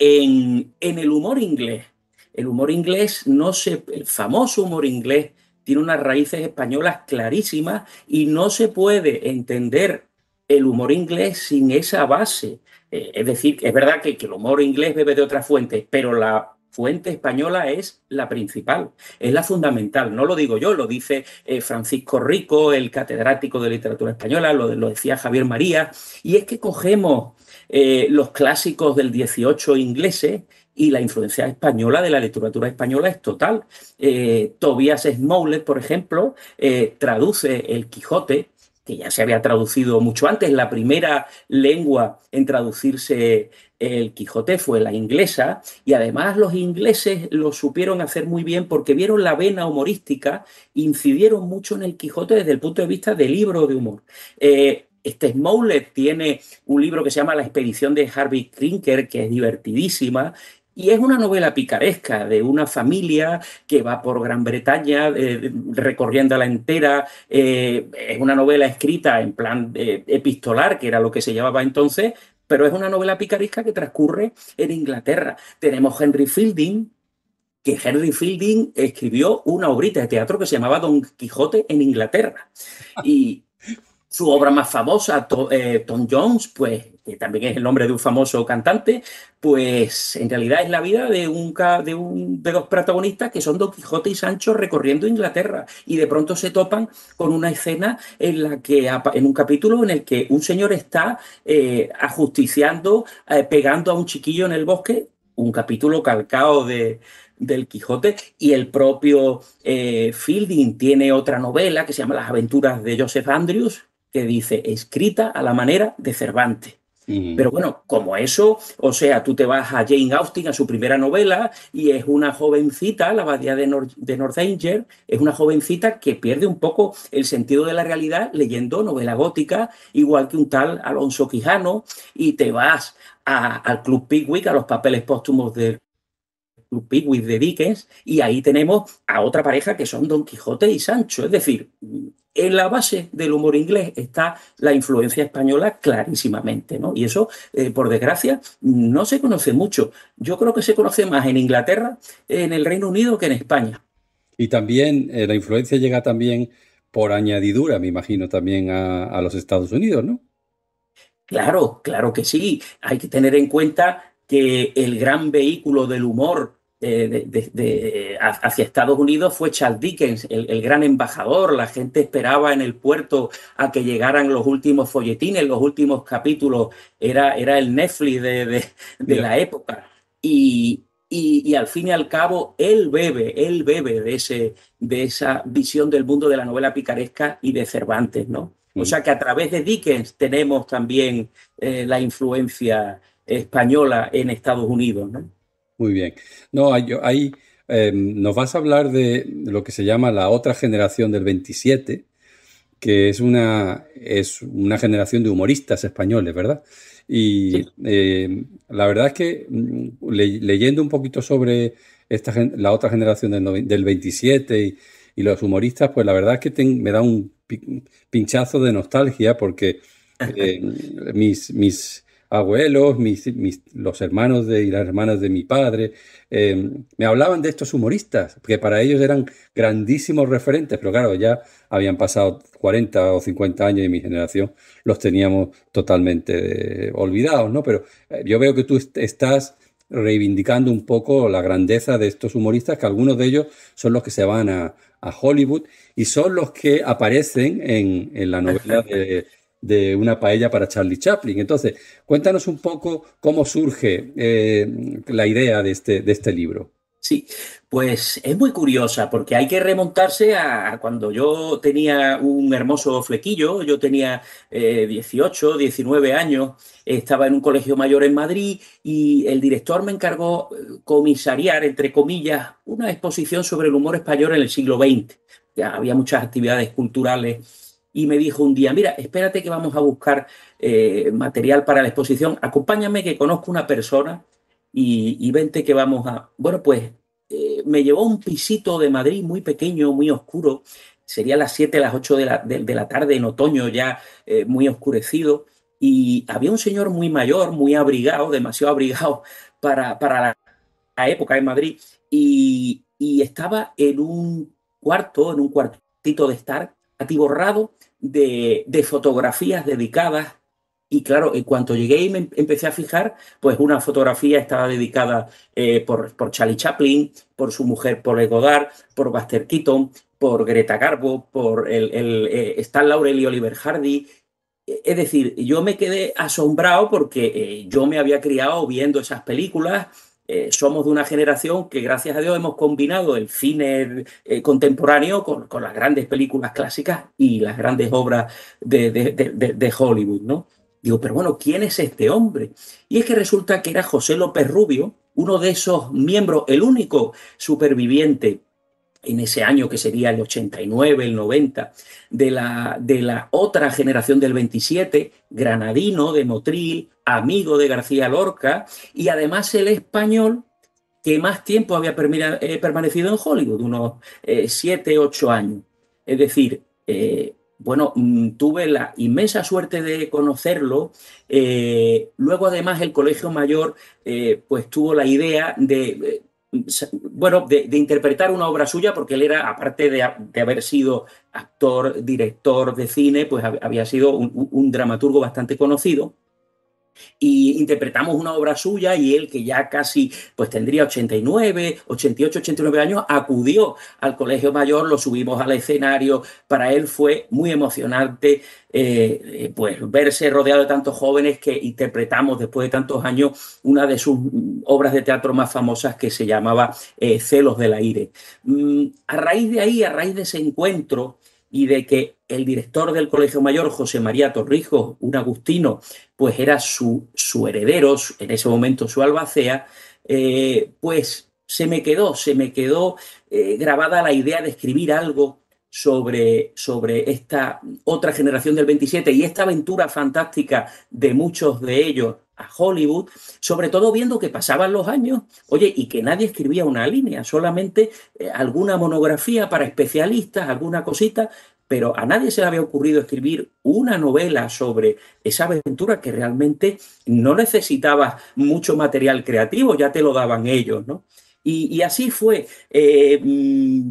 en, el humor inglés. El humor inglés no se, el famoso humor inglés tiene unas raíces españolas clarísimas y no se puede entender el humor inglés sin esa base. Eh, es decir, es verdad que, el humor inglés bebe de otras fuentes, pero la fuente española es la principal, es la fundamental. No lo digo yo, lo dice eh, Francisco Rico, el catedrático de literatura española, lo, decía Javier María, y es que cogemos eh, los clásicos del 18 ingleses y la influencia española de la literatura española es total. Eh, Tobias Smollett, por ejemplo, eh, traduce El Quijote, que ya se había traducido mucho antes. La primera lengua en traducirse el Quijote fue la inglesa y además los ingleses lo supieron hacer muy bien porque vieron la vena humorística, incidieron mucho en el Quijote desde el punto de vista del libro de humor. Eh, este Smollett tiene un libro que se llama La expedición de Harvey Krinker, que es divertidísima, y es una novela picaresca de una familia que va por Gran Bretaña eh, recorriéndola entera. Eh, es una novela escrita en plan eh, epistolar, que era lo que se llamaba entonces, pero es una novela picaresca que transcurre en Inglaterra. Tenemos Henry Fielding, que Henry Fielding escribió una obrita de teatro que se llamaba Don Quijote en Inglaterra. Y su obra más famosa, Tom Jones, pues que también es el nombre de un famoso cantante, pues en realidad es la vida de, un, de, dos protagonistas que son Don Quijote y Sancho recorriendo Inglaterra y de pronto se topan con una escena en la que, en un capítulo en el que un señor está eh, ajusticiando, eh, pegando a un chiquillo en el bosque, un capítulo calcado de, del Quijote y el propio eh, Fielding tiene otra novela que se llama Las aventuras de Joseph Andrews que dice escrita a la manera de Cervantes. Pero bueno, como eso, o sea, tú te vas a Jane Austen, a su primera novela, y es una jovencita, la abadía de, Northanger, es una jovencita que pierde un poco el sentido de la realidad leyendo novela gótica, igual que un tal Alonso Quijano, y te vas al Club Pickwick, a los papeles póstumos del Club Pickwick de Dickens, y ahí tenemos a otra pareja que son Don Quijote y Sancho, es decir, en la base del humor inglés está la influencia española clarísimamente, ¿no? Y eso, eh, por desgracia, no se conoce mucho. Yo creo que se conoce más en Inglaterra, en el Reino Unido, que en España. Y también eh, la influencia llega también por añadidura, me imagino, también a, a los Estados Unidos, ¿no? Claro, claro que sí. Hay que tener en cuenta que el gran vehículo del humor eh, hacia Estados Unidos fue Charles Dickens, el, gran embajador. La gente esperaba en el puerto a que llegaran los últimos folletines, los últimos capítulos. Era, era el Netflix de, la época. Y, al fin y al cabo, él bebe, él bebe de, esa visión del mundo de la novela picaresca y de Cervantes, ¿no? O mm. sea que a través de Dickens tenemos también eh, la influencia española en Estados Unidos, ¿no? Muy bien. No, hay, em, nos vas a hablar de lo que se llama la otra generación del 27, que es una, es una generación de humoristas españoles, ¿verdad? Y em, la verdad es que mm, leyendo un poquito sobre esta, la otra generación del, 27 y, los humoristas, pues la verdad es que me da un pinchazo de nostalgia porque *laughs* eh, mis, mis abuelos, mis, los hermanos de, y las hermanas de mi padre, eh, me hablaban de estos humoristas, que para ellos eran grandísimos referentes, pero claro, ya habían pasado 40 o 50 años y mi generación los teníamos totalmente eh, olvidados, ¿no? Pero eh, yo veo que tú estás reivindicando un poco la grandeza de estos humoristas, que algunos de ellos son los que se van a, Hollywood y son los que aparecen en, en la novela de de una paella para Charlie Chaplin. Entonces, cuéntanos un poco cómo surge eh, la idea de este, de este libro. Sí, pues es muy curiosa porque hay que remontarse a, cuando yo tenía un hermoso flequillo, yo tenía 18, eh, 19 años, estaba en un colegio mayor en Madrid y el director me encargó eh, comisariar, entre comillas, una exposición sobre el humor español en el siglo XX. Ya había muchas actividades culturales y me dijo un día, mira, espérate que vamos a buscar eh, material para la exposición, acompáñame que conozco una persona y, y vente que vamos a... Bueno, pues eh, me llevó a un pisito de Madrid muy pequeño, muy oscuro, sería las 7, las 8 de la, de, la tarde en otoño ya eh, muy oscurecido, y había un señor muy mayor, muy abrigado, demasiado abrigado para, para la época en Madrid, y, y estaba en un cuarto, en un cuartito de estar, atiborrado de, fotografías dedicadas y claro, en cuanto llegué y me em-, empecé a fijar, pues una fotografía estaba dedicada eh, por, por, Charlie Chaplin, por su mujer, por e. Godard, por Buster Keaton, por Greta Garbo, por el, eh, Stan Laurel y Oliver Hardy. E, es decir, yo me quedé asombrado porque eh, yo me había criado viendo esas películas, eh, somos de una generación que, gracias a Dios, hemos combinado el cine eh, contemporáneo con, las grandes películas clásicas y las grandes obras de, de, Hollywood, ¿no? Digo, pero bueno, ¿quién es este hombre? Y es que resulta que era José López Rubio, uno de esos miembros, el único superviviente en ese año que sería el 89, el 90, de la, de la otra generación del 27, granadino de Motril, amigo de García Lorca, y además el español que más tiempo había eh, permanecido en Hollywood, unos 7, eh, 8 años. Es decir, eh, bueno, mm, tuve la inmensa suerte de conocerlo. luego, además, el Colegio Mayor pues tuvo la idea de bueno, de, interpretar una obra suya, porque él era, aparte de, haber sido actor, director de cine, pues había sido un dramaturgo bastante conocido y interpretamos una obra suya y él que ya casi pues tendría 89, 88, 89 años, acudió al colegio mayor, lo subimos al escenario, para él fue muy emocionante eh, pues verse rodeado de tantos jóvenes que interpretamos después de tantos años una de sus obras de teatro más famosas que se llamaba eh, Celos del aire. Mm, a raíz de ahí, a raíz de ese encuentro, y de que el director del Colegio Mayor, José María Torrijos, un agustino, pues era su, su heredero, en ese momento su albacea, eh, pues se me quedó, se me quedó eh, grabada la idea de escribir algo sobre, sobre esta otra generación del 27 y esta aventura fantástica de muchos de ellos Hollywood, sobre todo viendo que pasaban los años, oye, y que nadie escribía una línea, solamente eh, alguna monografía para especialistas, alguna cosita, pero a nadie se le había ocurrido escribir una novela sobre esa aventura que realmente no necesitaba mucho material creativo, ya te lo daban ellos, ¿no? Y, así fue. Eh, mm,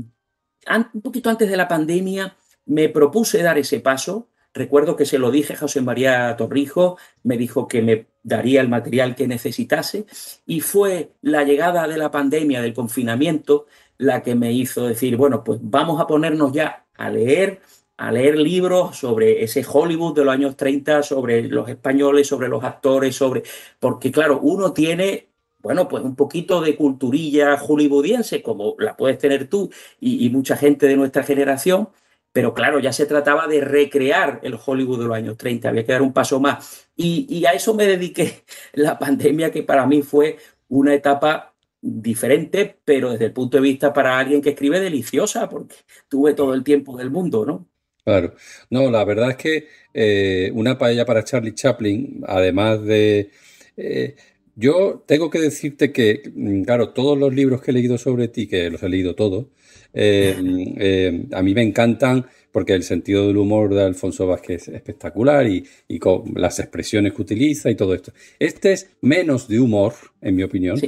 un poquito antes de la pandemia me propuse dar ese paso, Recuerdo que se lo dije a José María Torrijos, me dijo que me daría el material que necesitase y fue la llegada de la pandemia, del confinamiento, la que me hizo decir, bueno, pues vamos a ponernos ya a leer, a leer libros sobre ese Hollywood de los años 30, sobre los españoles, sobre los actores, sobre... Porque claro, uno tiene bueno, pues un poquito de culturilla hollywoodiense, como la puedes tener tú y, y, mucha gente de nuestra generación, pero claro, ya se trataba de recrear el Hollywood de los años 30, había que dar un paso más. Y, a eso me dediqué *laughs* la pandemia, que para mí fue una etapa diferente, pero desde el punto de vista para alguien que escribe deliciosa, porque tuve todo el tiempo del mundo, ¿no? Claro, no, la verdad es que eh, una paella para Charlie Chaplin, además de... Eh, yo tengo que decirte que, mm, claro, todos los libros que he leído sobre ti, que los he leído todos, eh, eh, a mí me encantan porque el sentido del humor de Alfonso Vázquez es espectacular y, las expresiones que utiliza y todo esto. Este es menos de humor, en mi opinión,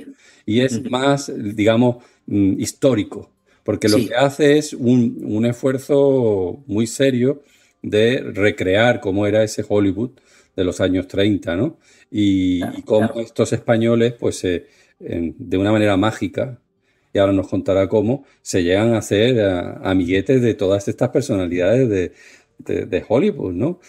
y es más, digamos, mm, histórico, porque lo que hace es un, esfuerzo muy serio de recrear cómo era ese Hollywood de los años 30, ¿no? Y, como ah, cómo estos españoles, pues, de una manera mágica, y ahora nos contará cómo se llegan a hacer amiguetes de todas estas personalidades de, de, Hollywood, ¿no?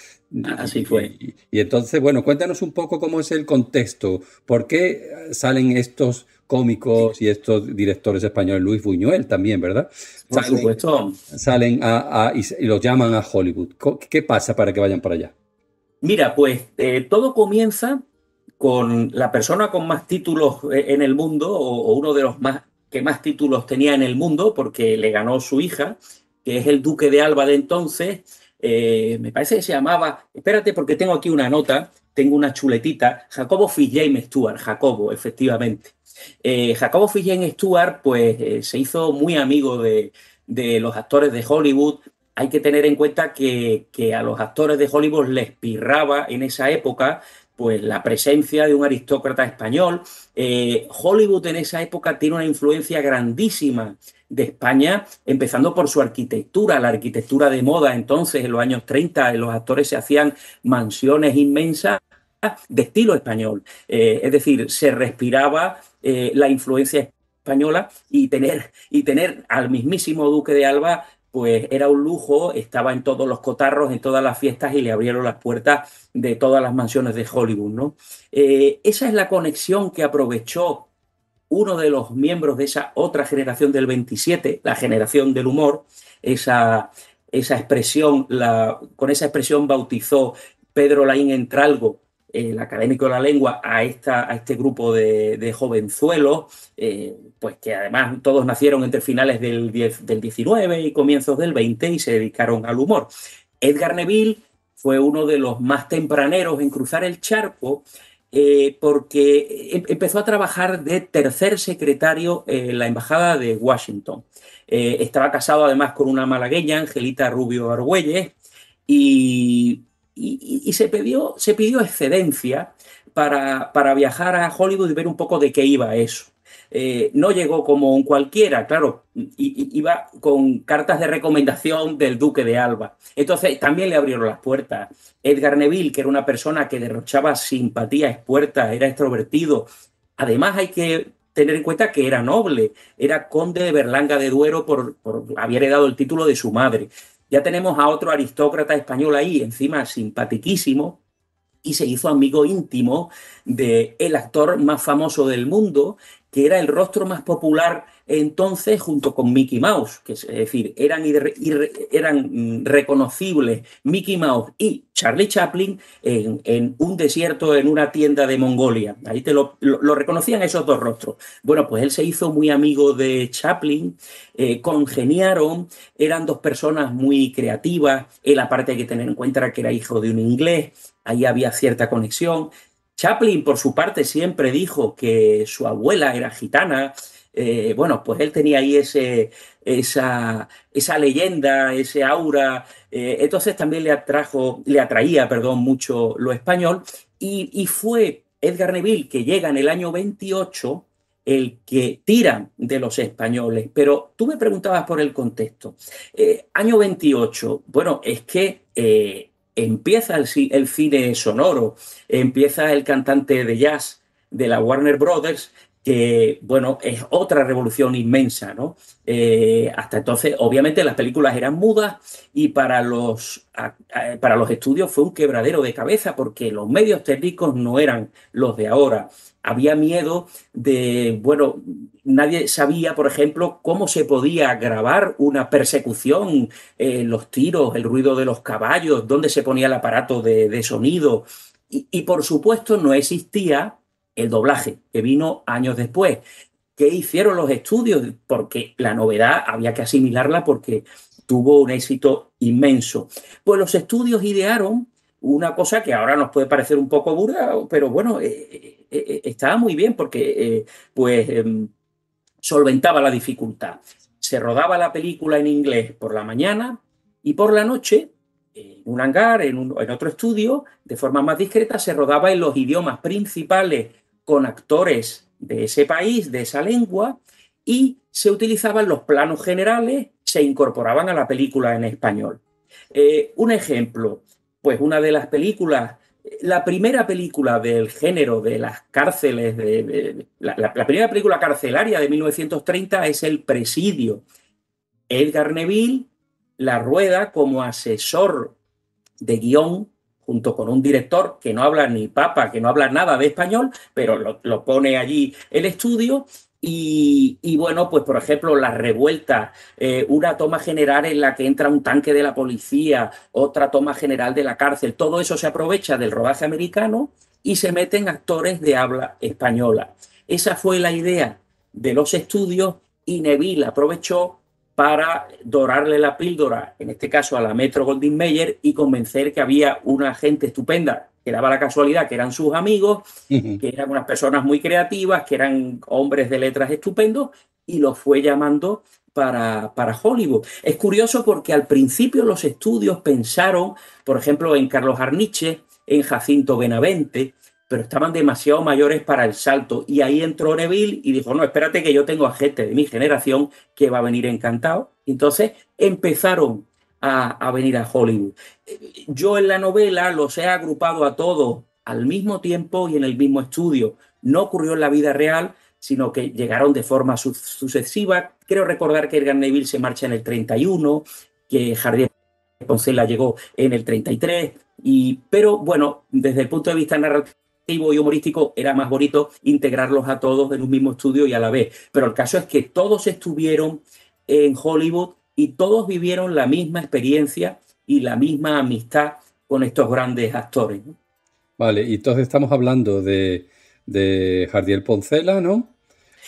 Así fue. Y, entonces, bueno, cuéntanos un poco cómo es el contexto, por qué salen estos cómicos y estos directores españoles, Luis Buñuel también, ¿verdad? Por supuesto. Salen y, los llaman a Hollywood. ¿Qué pasa para que vayan para allá? Mira, pues eh, todo comienza con la persona con más títulos eh, en el mundo o uno de los más que más títulos tenía en el mundo, porque le ganó su hija, que es el duque de Alba de entonces. Eh, me parece que se llamaba, espérate porque tengo aquí una nota, tengo una chuletita, Jacobo Fitzjames Stuart, Jacobo, efectivamente. Eh, Jacobo James Stuart, pues eh, se hizo muy amigo de, los actores de Hollywood. Hay que tener en cuenta que, que a los actores de Hollywood les pirraba en esa época pues la presencia de un aristócrata español. Eh, Hollywood en esa época tiene una influencia grandísima de España, empezando por su arquitectura, la arquitectura de moda entonces, en los años 30, los actores se hacían mansiones inmensas de estilo español. Eh, es decir, se respiraba eh, la influencia española y tener, y tener al mismísimo Duque de Alba pues era un lujo, estaba en todos los cotarros, en todas las fiestas y le abrieron las puertas de todas las mansiones de Hollywood, ¿no? Eh, esa es la conexión que aprovechó uno de los miembros de esa otra generación del 27, la generación del humor, esa, esa expresión, la, con esa expresión bautizó Pedro Laín Entralgo, el académico de la lengua, a, esta, a este grupo de, de jovenzuelos. Eh, pues que además todos nacieron entre finales del, 19 y comienzos del 20 y se dedicaron al humor. Edgar Neville fue uno de los más tempraneros en cruzar el charco eh, porque em, empezó a trabajar de tercer secretario en la Embajada de Washington. Eh, estaba casado además con una malagueña, Angelita Rubio Argüelles, y, se, pidió, excedencia para, para viajar a Hollywood y ver un poco de qué iba eso. Eh, no llegó como un cualquiera, claro, iba con cartas de recomendación del duque de Alba. Entonces también le abrieron las puertas. Edgar Neville, que era una persona que derrochaba simpatía expuerta, era extrovertido. Además hay que tener en cuenta que era noble, era conde de Berlanga de Duero por, por había heredado el título de su madre. Ya tenemos a otro aristócrata español ahí, encima simpatiquísimo, y se hizo amigo íntimo del el actor más famoso del mundo, que era el rostro más popular entonces junto con Mickey Mouse, que es decir, eran, eran mm, reconocibles Mickey Mouse y Charlie Chaplin en, un desierto, en una tienda de Mongolia. Ahí te lo, reconocían esos dos rostros. Bueno, pues él se hizo muy amigo de Chaplin, eh, congeniaron, eran dos personas muy creativas. Él aparte hay que tener en cuenta que era hijo de un inglés, ahí había cierta conexión. Chaplin, por su parte, siempre dijo que su abuela era gitana. Eh, bueno, pues él tenía ahí esa, esa leyenda, ese aura. Eh, entonces también le, atrajo, le atraía perdón, mucho lo español. Y, fue Edgar Neville, que llega en el año 28, el que tira de los españoles. Pero tú me preguntabas por el contexto. Eh, año 28, bueno, es que empieza el, cine sonoro, empieza el cantante de jazz de la Warner Brothers, que bueno, es otra revolución inmensa, ¿no? Eh, hasta entonces, obviamente, las películas eran mudas y para los, para los estudios fue un quebradero de cabeza porque los medios técnicos no eran los de ahora había miedo de, bueno, nadie sabía, por ejemplo, cómo se podía grabar una persecución, eh, los tiros, el ruido de los caballos, dónde se ponía el aparato de, sonido. Y, y, por supuesto no existía el doblaje, que vino años después. ¿Qué hicieron los estudios? Porque la novedad había que asimilarla porque tuvo un éxito inmenso. Pues los estudios idearon una cosa que ahora nos puede parecer un poco burda, pero bueno, eh, eh, eh, estaba muy bien porque pues em, solventaba la dificultad. Se rodaba la película en inglés por la mañana y por la noche, en un hangar, en, en otro estudio, de forma más discreta, se rodaba en los idiomas principales con actores de ese país, de esa lengua, y se utilizaban los planos generales, se incorporaban a la película en español. un ejemplo, pues una de las películas, la primera película del género de las cárceles, de, la, primera película carcelaria de 1930 es El Presidio. Edgar Neville la rueda como asesor de guión junto con un director que no habla ni papa, que no habla nada de español, pero lo pone allí el estudio y, bueno, pues por ejemplo, la revuelta, eh, una toma general en la que entra un tanque de la policía, otra toma general de la cárcel, todo eso se aprovecha del rodaje americano y se meten actores de habla española. Esa fue la idea de los estudios y Neville aprovechó para dorarle la píldora, en este caso a la Metro Goldwyn Mayer, y convencer que había una gente estupenda que daba la casualidad que eran sus amigos, que eran unas personas muy creativas, que eran hombres de letras estupendos, y los fue llamando para, para, Hollywood. Es curioso porque al principio los estudios pensaron, por ejemplo, en Carlos Arniche, en Jacinto Benavente, pero estaban demasiado mayores para el salto. Y ahí entró Neville y dijo, no, espérate que yo tengo a gente de mi generación que va a venir encantado. Entonces empezaron a, venir a Hollywood. Yo en la novela los he agrupado a todos al mismo tiempo y en el mismo estudio. No ocurrió en la vida real, sino que llegaron de forma sucesiva. Creo recordar que Edgar Neville se marcha en el 31, que Jardín Poncela llegó en el 33, y, pero bueno, desde el punto de vista narrativo y humorístico era más bonito integrarlos a todos en un mismo estudio y a la vez. Pero el caso es que todos estuvieron en Hollywood y todos vivieron la misma experiencia y la misma amistad con estos grandes actores. Vale, y entonces estamos hablando de, de Jardiel Poncela, ¿no?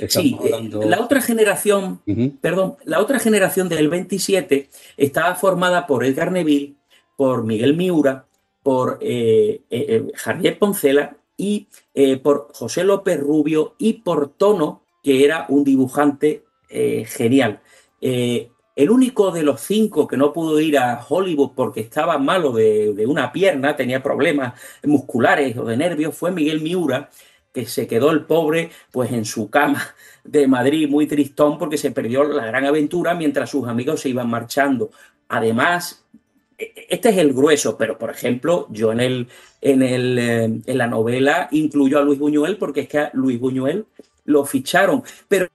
sí, eh, la otra generación, perdón, la otra generación del 27 estaba formada por Edgar Neville, por Miguel Miura, por eh, eh, eh Jardiel Poncela y por José López Rubio y por Tono, que era un dibujante genial. El único de los cinco que no pudo ir a Hollywood porque estaba malo de, una pierna, tenía problemas musculares o de nervios, fue Miguel Miura, que se quedó el pobre pues en su cama de Madrid muy tristón porque se perdió la gran aventura mientras sus amigos se iban marchando. Además, e, e, este es el grueso, pero por ejemplo, yo en, el, en, el, eh, en la novela incluyo a Luis Buñuel porque es que a Luis Buñuel lo ficharon, pero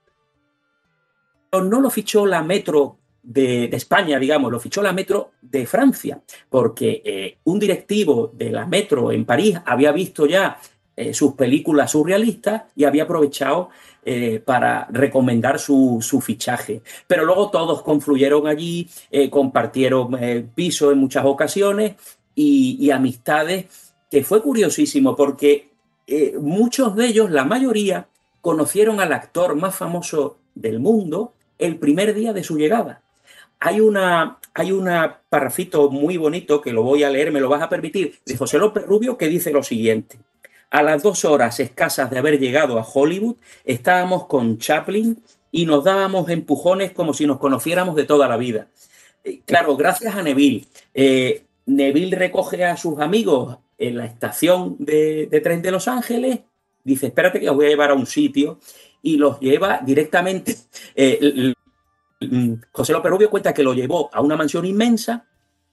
no lo fichó la Metro de, España, digamos, lo fichó la Metro de Francia, porque eh, un directivo de la Metro en París había visto ya eh, sus películas surrealistas y había aprovechado eh, para recomendar su, fichaje. Pero luego todos confluyeron allí, compartieron piso en muchas ocasiones y, y, amistades, que fue curiosísimo porque muchos de ellos, la mayoría, conocieron al actor más famoso del mundo el primer día de su llegada hay una, hay parrafito muy bonito que lo voy a leer, me lo vas a permitir, de José López Rubio, que dice lo siguiente. A las dos horas escasas de haber llegado a Hollywood, estábamos con Chaplin y nos dábamos empujones como si nos conociéramos de toda la vida. Eh, claro, gracias a Neville. Eh, Neville recoge a sus amigos en la estación de, tren de Los Ángeles, dice, espérate que os voy a llevar a un sitio, y los lleva directamente, *laughs* eh, Mm, José López Rubio cuenta que lo llevó a una mansión inmensa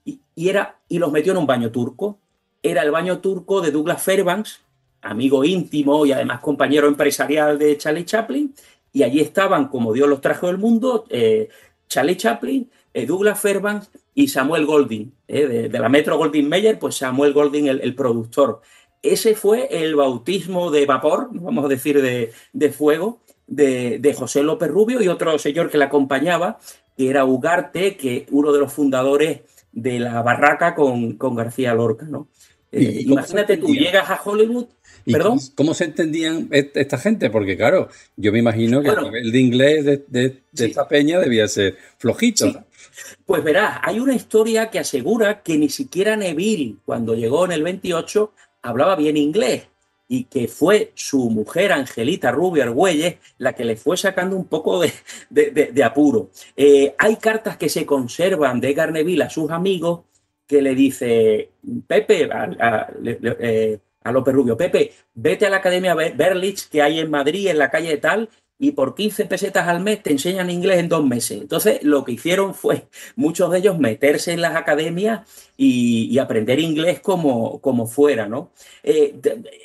y, era, y los metió en un baño turco. Era el baño turco de Douglas Fairbanks, amigo íntimo y además compañero empresarial de Charlie Chaplin. Y allí estaban, como Dios los trajo del mundo, eh, Charlie Chaplin, eh, Douglas Fairbanks y Samuel Golding, eh, de, la Metro Golding Mayer, pues Samuel Golding, el, productor. Ese fue el bautismo de vapor, vamos a decir, de fuego de, José López Rubio y otro señor que le acompañaba, que era Ugarte, que uno de los fundadores de la barraca con, con García Lorca, ¿no? Eh, imagínate tú, llegas a Hollywood. ¿Perdón? Cómo, se entendían esta gente? Porque, claro, yo me imagino que el de inglés de, esta peña debía ser flojito. Pues verás, hay una historia que asegura que ni siquiera Neville, cuando llegó en el 28, hablaba bien inglés y que fue su mujer, Angelita Rubio Argüelles, la que le fue sacando un poco de, apuro. Eh, hay cartas que se conservan de Garneville a sus amigos que le dice, Pepe, a, eh, López Rubio, Pepe, vete a la Academia Berlitz que hay en Madrid, en la calle tal, y por 15 pesetas al mes te enseñan inglés en dos meses. Entonces, lo que hicieron fue *laughs* muchos de ellos meterse en las academias y, aprender inglés como, como fuera, ¿no? Eh,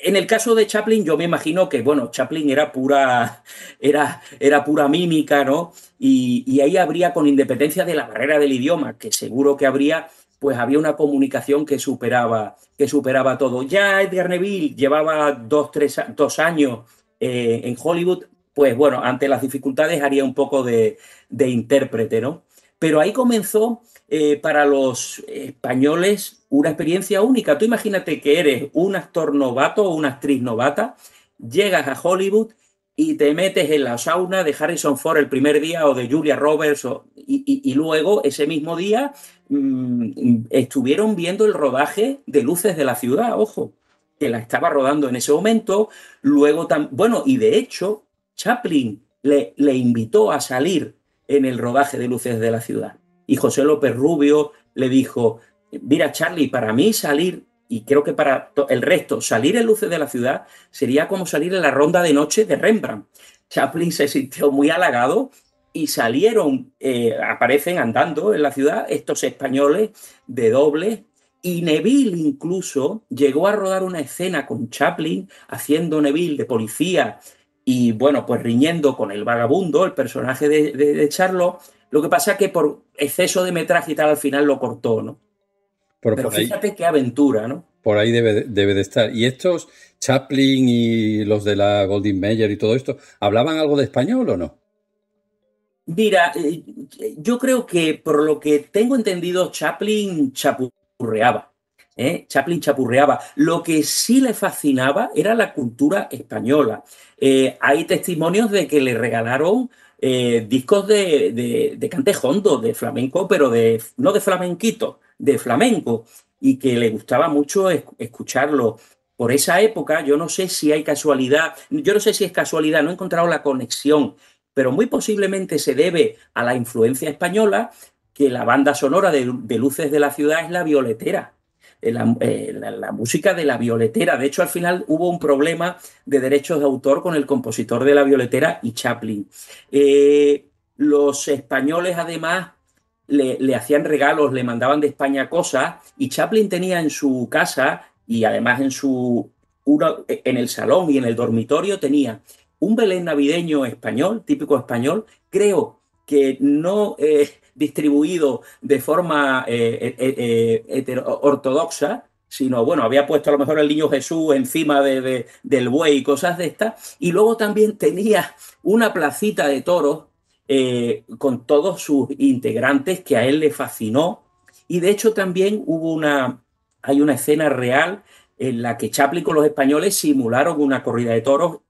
en el caso de Chaplin, yo me imagino que, bueno, Chaplin era pura, *laughs* era, era pura mímica, ¿no? Y, ahí habría, con independencia de la barrera del idioma, que seguro que habría, pues había una comunicación que superaba, que superaba todo. Ya Edgar Neville llevaba dos, tres, dos años eh, en Hollywood, pues bueno, ante las dificultades haría un poco de, intérprete, ¿no? Pero ahí comenzó eh, para los españoles una experiencia única. Tú imagínate que eres un actor novato o una actriz novata, llegas a Hollywood y te metes en la sauna de Harrison Ford el primer día o de Julia Roberts y, luego ese mismo día mm, estuvieron viendo el rodaje de Luces de la Ciudad, ojo, que la estaba rodando en ese momento, luego, tan bueno, y de hecho Chaplin le, invitó a salir en el rodaje de luces de la ciudad. Y José López Rubio le dijo, mira Charlie, para mí salir, y creo que para el resto, salir en luces de la ciudad sería como salir en la ronda de noche de Rembrandt. Chaplin se sintió muy halagado y salieron, eh, aparecen andando en la ciudad estos españoles de doble. Y Neville incluso llegó a rodar una escena con Chaplin haciendo Neville de policía y bueno, pues riñendo con el vagabundo, el personaje de, de, Charlo, lo que pasa es que por exceso de metraje y tal al final lo cortó, ¿no? Pero fíjate qué aventura, ¿no? Por ahí debe, de estar. ¿Y estos Chaplin y los de la Golden meyer y todo esto, hablaban algo de español o no? Mira, eh, yo creo que por lo que tengo entendido, Chaplin chapurreaba. ¿eh? Chaplin chapurreaba. Lo que sí le fascinaba era la cultura española. Eh, hay testimonios de que le regalaron eh, discos de, de, cantejondo, de flamenco, pero de, no de flamenquito, de flamenco, y que le gustaba mucho escucharlo. Por esa época, yo no sé si hay casualidad, yo no sé si es casualidad, no he encontrado la conexión, pero muy posiblemente se debe a la influencia española que la banda sonora de Luces de la Ciudad es la violetera eh, eh, la, música de la violetera. De hecho, al final hubo un problema de derechos de autor con el compositor de la violetera y Chaplin. Eh, los españoles, además, le, hacían regalos, le mandaban de España cosas y Chaplin tenía en su casa y además en su en el salón y en el dormitorio tenía un Belén navideño español, típico español, creo que no, distribuido de forma eh, eh, eh, ortodoxa, sino bueno, había puesto a lo mejor el niño Jesús encima de, del buey y cosas de estas, y luego también tenía una placita de toros con todos sus integrantes que a él le fascinó, y de hecho también hubo una, hay una escena real en la que Chaplin con los españoles simularon una corrida de toros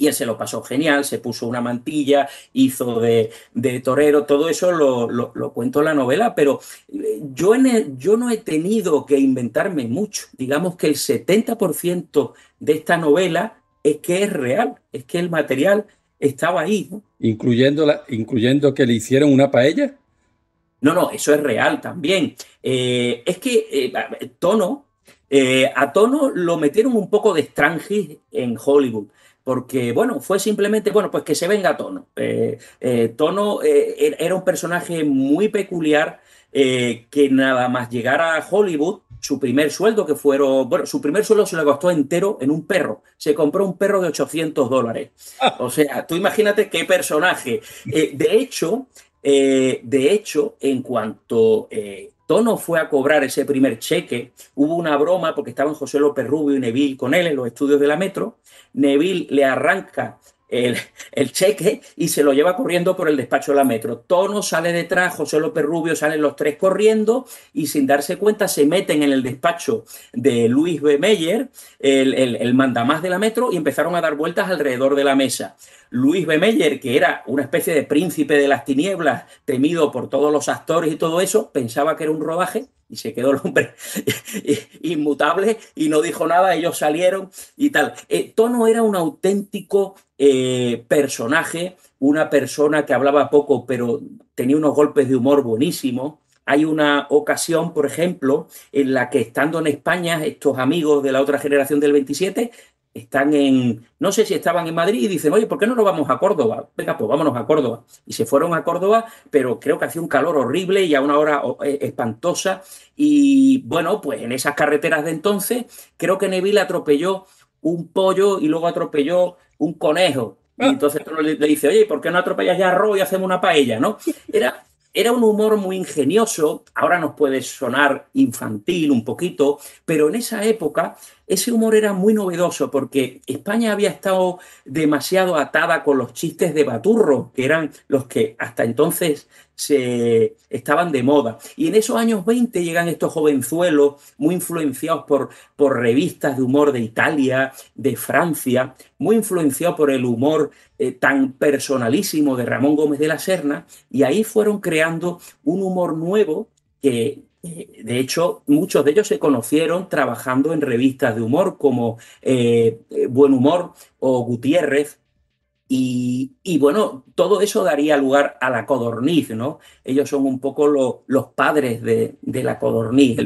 y él se lo pasó genial, se puso una mantilla, hizo de, torero, todo eso lo, lo, cuento la novela, pero eh, yo, en yo no he tenido que inventarme mucho. Digamos que el 70% de esta novela es que es real, es que el material estaba ahí. Incluyendo, la, incluyendo que le hicieron una paella. No, no, eso es real también. Eh, es que eh, Tono, a Tono lo metieron un poco de extranjis en Hollywood porque, bueno, fue simplemente, bueno, pues que se venga Tono. Eh, eh, Tono eh, er-, era un personaje muy peculiar que nada más llegar a Hollywood, su primer sueldo, que fueron, bueno, su primer sueldo se lo gastó entero en un perro. Se compró un perro de 800 dólares. Ah. O sea, tú imagínate qué personaje. de hecho, de hecho, en cuanto Tono fue a cobrar ese primer cheque. Hubo una broma porque estaban José López Rubio y Neville con él en los estudios de la Metro. Neville le arranca el, cheque y se lo lleva corriendo por el despacho de la metro. Tono sale detrás, José López Rubio salen los tres corriendo y sin darse cuenta se meten en el despacho de Luis B. Meyer, el, el, el mandamás de la metro, y empezaron a dar vueltas alrededor de la mesa. Luis B. Meyer, que era una especie de príncipe de las tinieblas, temido por todos los actores y todo eso, pensaba que era un rodaje, y se quedó el hombre *laughs* inmutable y no dijo nada, ellos salieron y tal. Eh, Tono era un auténtico eh, personaje, una persona que hablaba poco, pero tenía unos golpes de humor buenísimos. Hay una ocasión, por ejemplo, en la que estando en España, estos amigos de la otra generación del 27 están en, no sé si estaban en Madrid y dicen, oye, ¿por qué no nos vamos a Córdoba? Venga, pues vámonos a Córdoba. Y se fueron a Córdoba, pero creo que hacía un calor horrible y a una hora oh, eh, espantosa. Y bueno, pues en esas carreteras de entonces, creo que Neville atropelló un pollo y luego atropelló un conejo. Y ah. entonces tú le, dices, oye, ¿por qué no atropellas ya arroz y hacemos una paella? ¿no? *laughs* Era, era un humor muy ingenioso, ahora nos puede sonar infantil un poquito, pero en esa época ese humor era muy novedoso porque España había estado demasiado atada con los chistes de Baturro, que eran los que hasta entonces se estaban de moda. Y en esos años 20 llegan estos jovenzuelos muy influenciados por, por revistas de humor de Italia, de Francia, muy influenciados por el humor eh, tan personalísimo de Ramón Gómez de la Serna, y ahí fueron creando un humor nuevo que, eh, de hecho, muchos de ellos se conocieron trabajando en revistas de humor como eh, eh, Buen Humor o Gutiérrez. Y, bueno, todo eso daría lugar a la codorniz, ¿no? Ellos son un poco los padres de, la codorniz,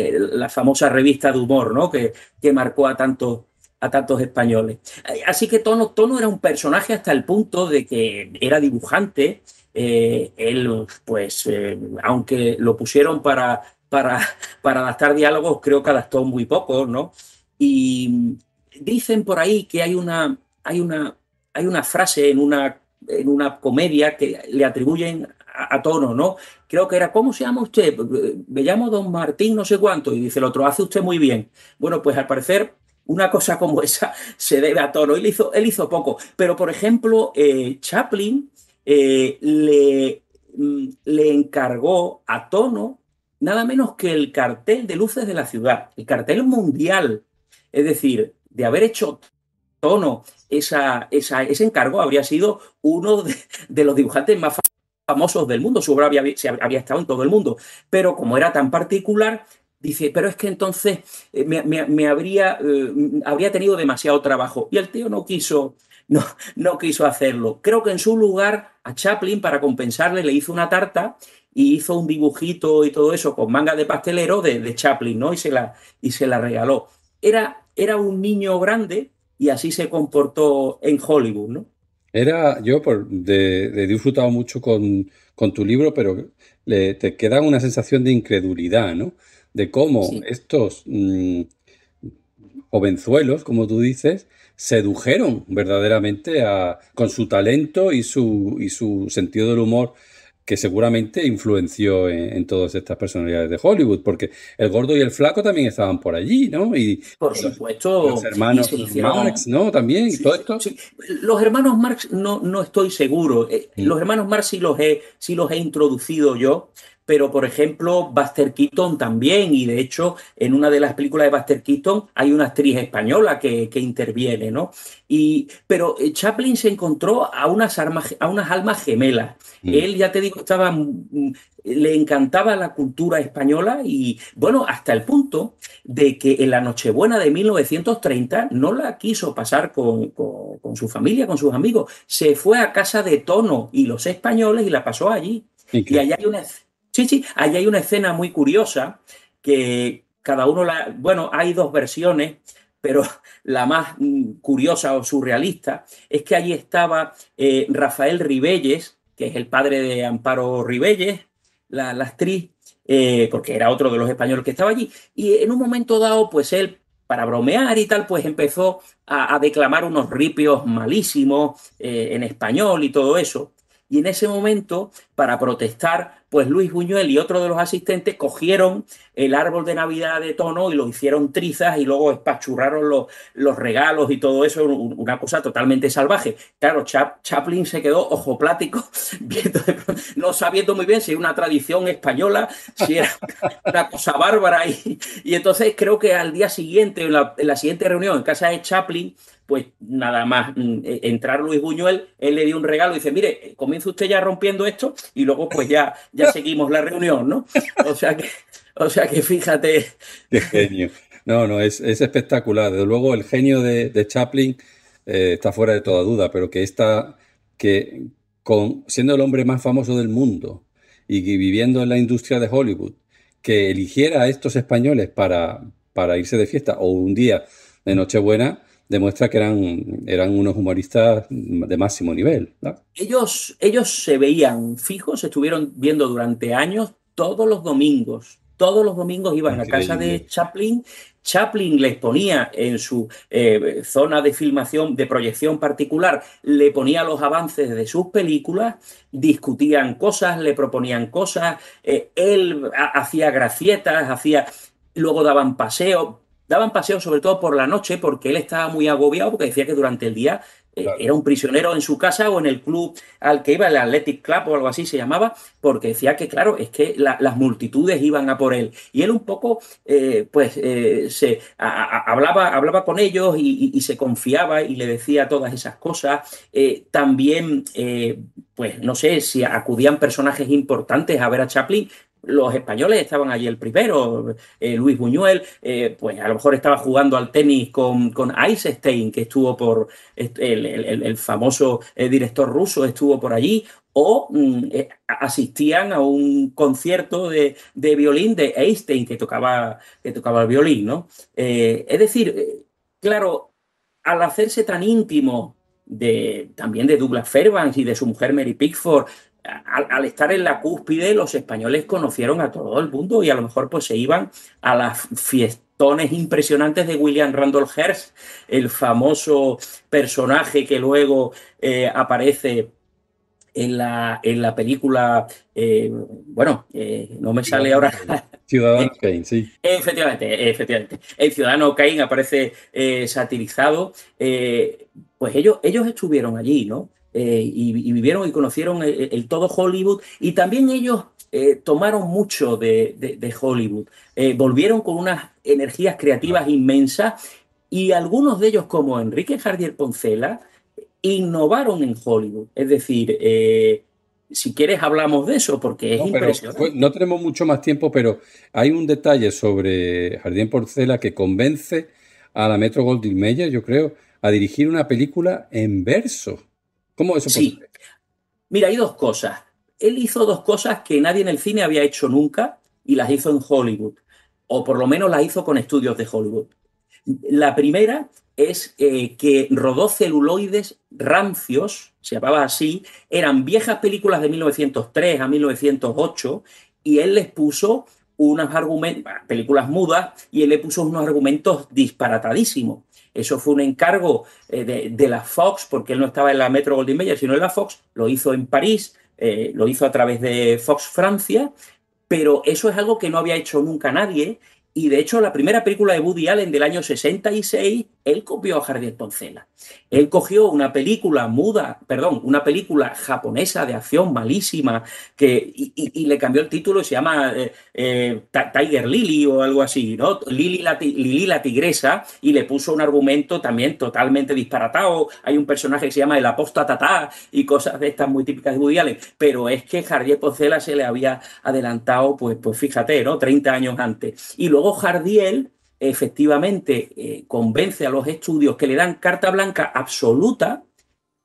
la famosa revista de humor, ¿no? Que, que marcó a tantos a tantos españoles. Así que Tono, Tono era un personaje hasta el punto de que era dibujante, eh, él, pues, eh, aunque lo pusieron para, para, *laughs* para adaptar diálogos, creo que adaptó muy poco, ¿no? Y dicen por ahí que hay una, hay una, hay una frase en una, en una comedia que le atribuyen a, tono, ¿no? Creo que era, ¿cómo se llama usted? Me llamo don Martín, no sé cuánto. Y dice el otro, hace usted muy bien. Bueno, pues al parecer una cosa como esa *laughs* se debe a tono. Él hizo, él hizo poco. Pero, por ejemplo, eh, Chaplin eh, le, mm, le encargó a Tono nada menos que el cartel de luces de la ciudad, el cartel mundial. Es decir, de haber hecho Tono ese encargo, habría sido uno de, los dibujantes más famosos del mundo. Su obra había, se había estado en todo el mundo. Pero como era tan particular, dice, pero es que entonces eh, me, habría, eh, habría tenido demasiado trabajo. Y el tío no quiso, no, no quiso hacerlo. Creo que en su lugar a Chaplin para compensarle le hizo una tarta y hizo un dibujito y todo eso con manga de pastelero de, de Chaplin, ¿no? Y se la, y se la regaló. Era, era un niño grande y así se comportó en Hollywood, ¿no? Era, yo por, de, he disfrutado mucho con, tu libro, pero le, te queda una sensación de incredulidad, ¿no? De cómo estos mm, jovenzuelos, como tú dices, sedujeron verdaderamente con su talento y su, y su sentido del humor que seguramente influenció en, todas estas personalidades de Hollywood, porque el gordo y el flaco también estaban por allí, ¿no? Y por supuesto, los, hermanos Marx, ¿no? También, todo esto. Los hermanos Marx no, no estoy seguro. Eh, mm. Los hermanos Marx sí los he, sí los he introducido yo pero por ejemplo Buster Keaton también, y de hecho en una de las películas de Buster Keaton hay una actriz española que, interviene, ¿no? Y, pero eh, Chaplin se encontró a unas, armas, a unas almas gemelas. Mm. Él, ya te digo, estaba, mm, mm, le encantaba la cultura española y bueno, hasta el punto de que en la Nochebuena de 1930 no la quiso pasar con, su familia, con sus amigos, se fue a casa de Tono y los españoles y la pasó allí. Y, y allá hay una Sí, sí, ahí hay una escena muy curiosa que cada uno la. Bueno, hay dos versiones, pero la más mm, curiosa o surrealista es que allí estaba eh, Rafael Ribelles, que es el padre de Amparo Ribelles, la, actriz, eh, porque era otro de los españoles que estaba allí, y en un momento dado, pues él para bromear y tal, pues empezó a, declamar unos ripios malísimos eh, en español y todo eso. Y en ese momento, para protestar, pues Luis Buñuel y otro de los asistentes cogieron el árbol de Navidad de tono y lo hicieron trizas y luego espachurraron los, los regalos y todo eso, una cosa totalmente salvaje. Claro, Chaplin se quedó ojo plático, *laughs* no sabiendo muy bien si era una tradición española, si era *laughs* una cosa bárbara. Y, y entonces creo que al día siguiente, en la siguiente reunión en casa de Chaplin, pues nada más mm, e-, entrar Luis Buñuel, él le dio un regalo y dice, mire, comienza usted ya rompiendo esto y luego pues ya, ya *laughs* seguimos la reunión, ¿no? O sea que, o sea que fíjate. Qué genio. No, no, es, espectacular. Desde luego el genio de, Chaplin eh, está fuera de toda duda, pero que está, que con, siendo el hombre más famoso del mundo y viviendo en la industria de Hollywood, que eligiera a estos españoles para, para irse de fiesta o un día de Nochebuena, demuestra que eran, eran unos humoristas de máximo nivel. Ellos, ellos se veían fijos, estuvieron viendo durante años todos los domingos. Todos los domingos iban a casa de Chaplin. Chaplin les ponía en su eh, zona de filmación, de proyección particular, le ponía los avances de sus películas, discutían cosas, le proponían cosas, eh, él hacía gracietas, hacía luego daban paseos, Daban paseos sobre todo por la noche porque él estaba muy agobiado porque decía que durante el día eh, era un prisionero en su casa o en el club al que iba, el Athletic Club o algo así se llamaba, porque decía que claro, es que las multitudes iban a por él. Y él un poco, eh, pues, eh, se hablaba, hablaba con ellos y, y, se confiaba y le decía todas esas cosas. también pues no sé si acudían personajes importantes a ver a Chaplin, los españoles estaban allí el primero, eh, Luis Buñuel, eh, pues a lo mejor estaba jugando al tenis con, con Eisenstein, que estuvo por el, famoso eh, director ruso, estuvo por allí, o mm, asistían a un concierto de, violín de Einstein que tocaba, que tocaba el violín, ¿no? es decir, claro, al hacerse tan íntimo de, también de Douglas Fairbanks y de su mujer Mary Pickford, al, estar en la cúspide, los españoles conocieron a todo el mundo y a lo mejor pues se iban a las fiestones impresionantes de William Randolph Hearst, el famoso personaje que luego eh, aparece en la, en la película, eh, bueno, eh, no me sale ahora. Ciudadano Kane, *laughs* sí. Efectivamente, efectivamente. El Ciudadano Kane aparece satirizado. pues ellos, ellos estuvieron allí, ¿no? Eh, y, vivieron y conocieron eh, eh, el, todo Hollywood y también ellos tomaron mucho de, Hollywood, volvieron con unas energías creativas inmensas y algunos de ellos como Enrique Jardier Poncela innovaron en Hollywood, es decir, si quieres hablamos de eso porque es no, impresionante. no tenemos mucho más tiempo, pero hay un detalle sobre Jardín Porcela que convence a la Metro Goldwyn Mayer, yo creo, a dirigir una película en verso. ¿Cómo eso sí. Mira, hay dos cosas. Él hizo dos cosas que nadie en el cine había hecho nunca y las hizo en Hollywood, o por lo menos las hizo con estudios de Hollywood. La primera es eh, que rodó celuloides rancios, se llamaba así, eran viejas películas de 1903 a 1908, y él les puso unas argumentos, películas mudas, y él le puso unos argumentos disparatadísimos. Eso fue un encargo eh, de, la Fox, porque él no estaba en la Metro Golden Mayer, sino en la Fox, lo hizo en París, eh, lo hizo a través de Fox Francia, pero eso es algo que no había hecho nunca nadie. Y de hecho, la primera película de Woody Allen del año 66 él copió a Jardiel Poncela. Él cogió una película muda, perdón, una película japonesa de acción malísima que, y, le cambió el título y se llama eh, eh, Tiger Lily o algo así, ¿no? Lily la, tigresa y le puso un argumento también totalmente disparatado. Hay un personaje que se llama el apóstata y cosas de estas muy típicas de Pero es que Jardiel Poncela se le había adelantado, pues, pues fíjate, ¿no? 30 años antes. Y luego Jardiel efectivamente eh, convence a los estudios que le dan carta blanca absoluta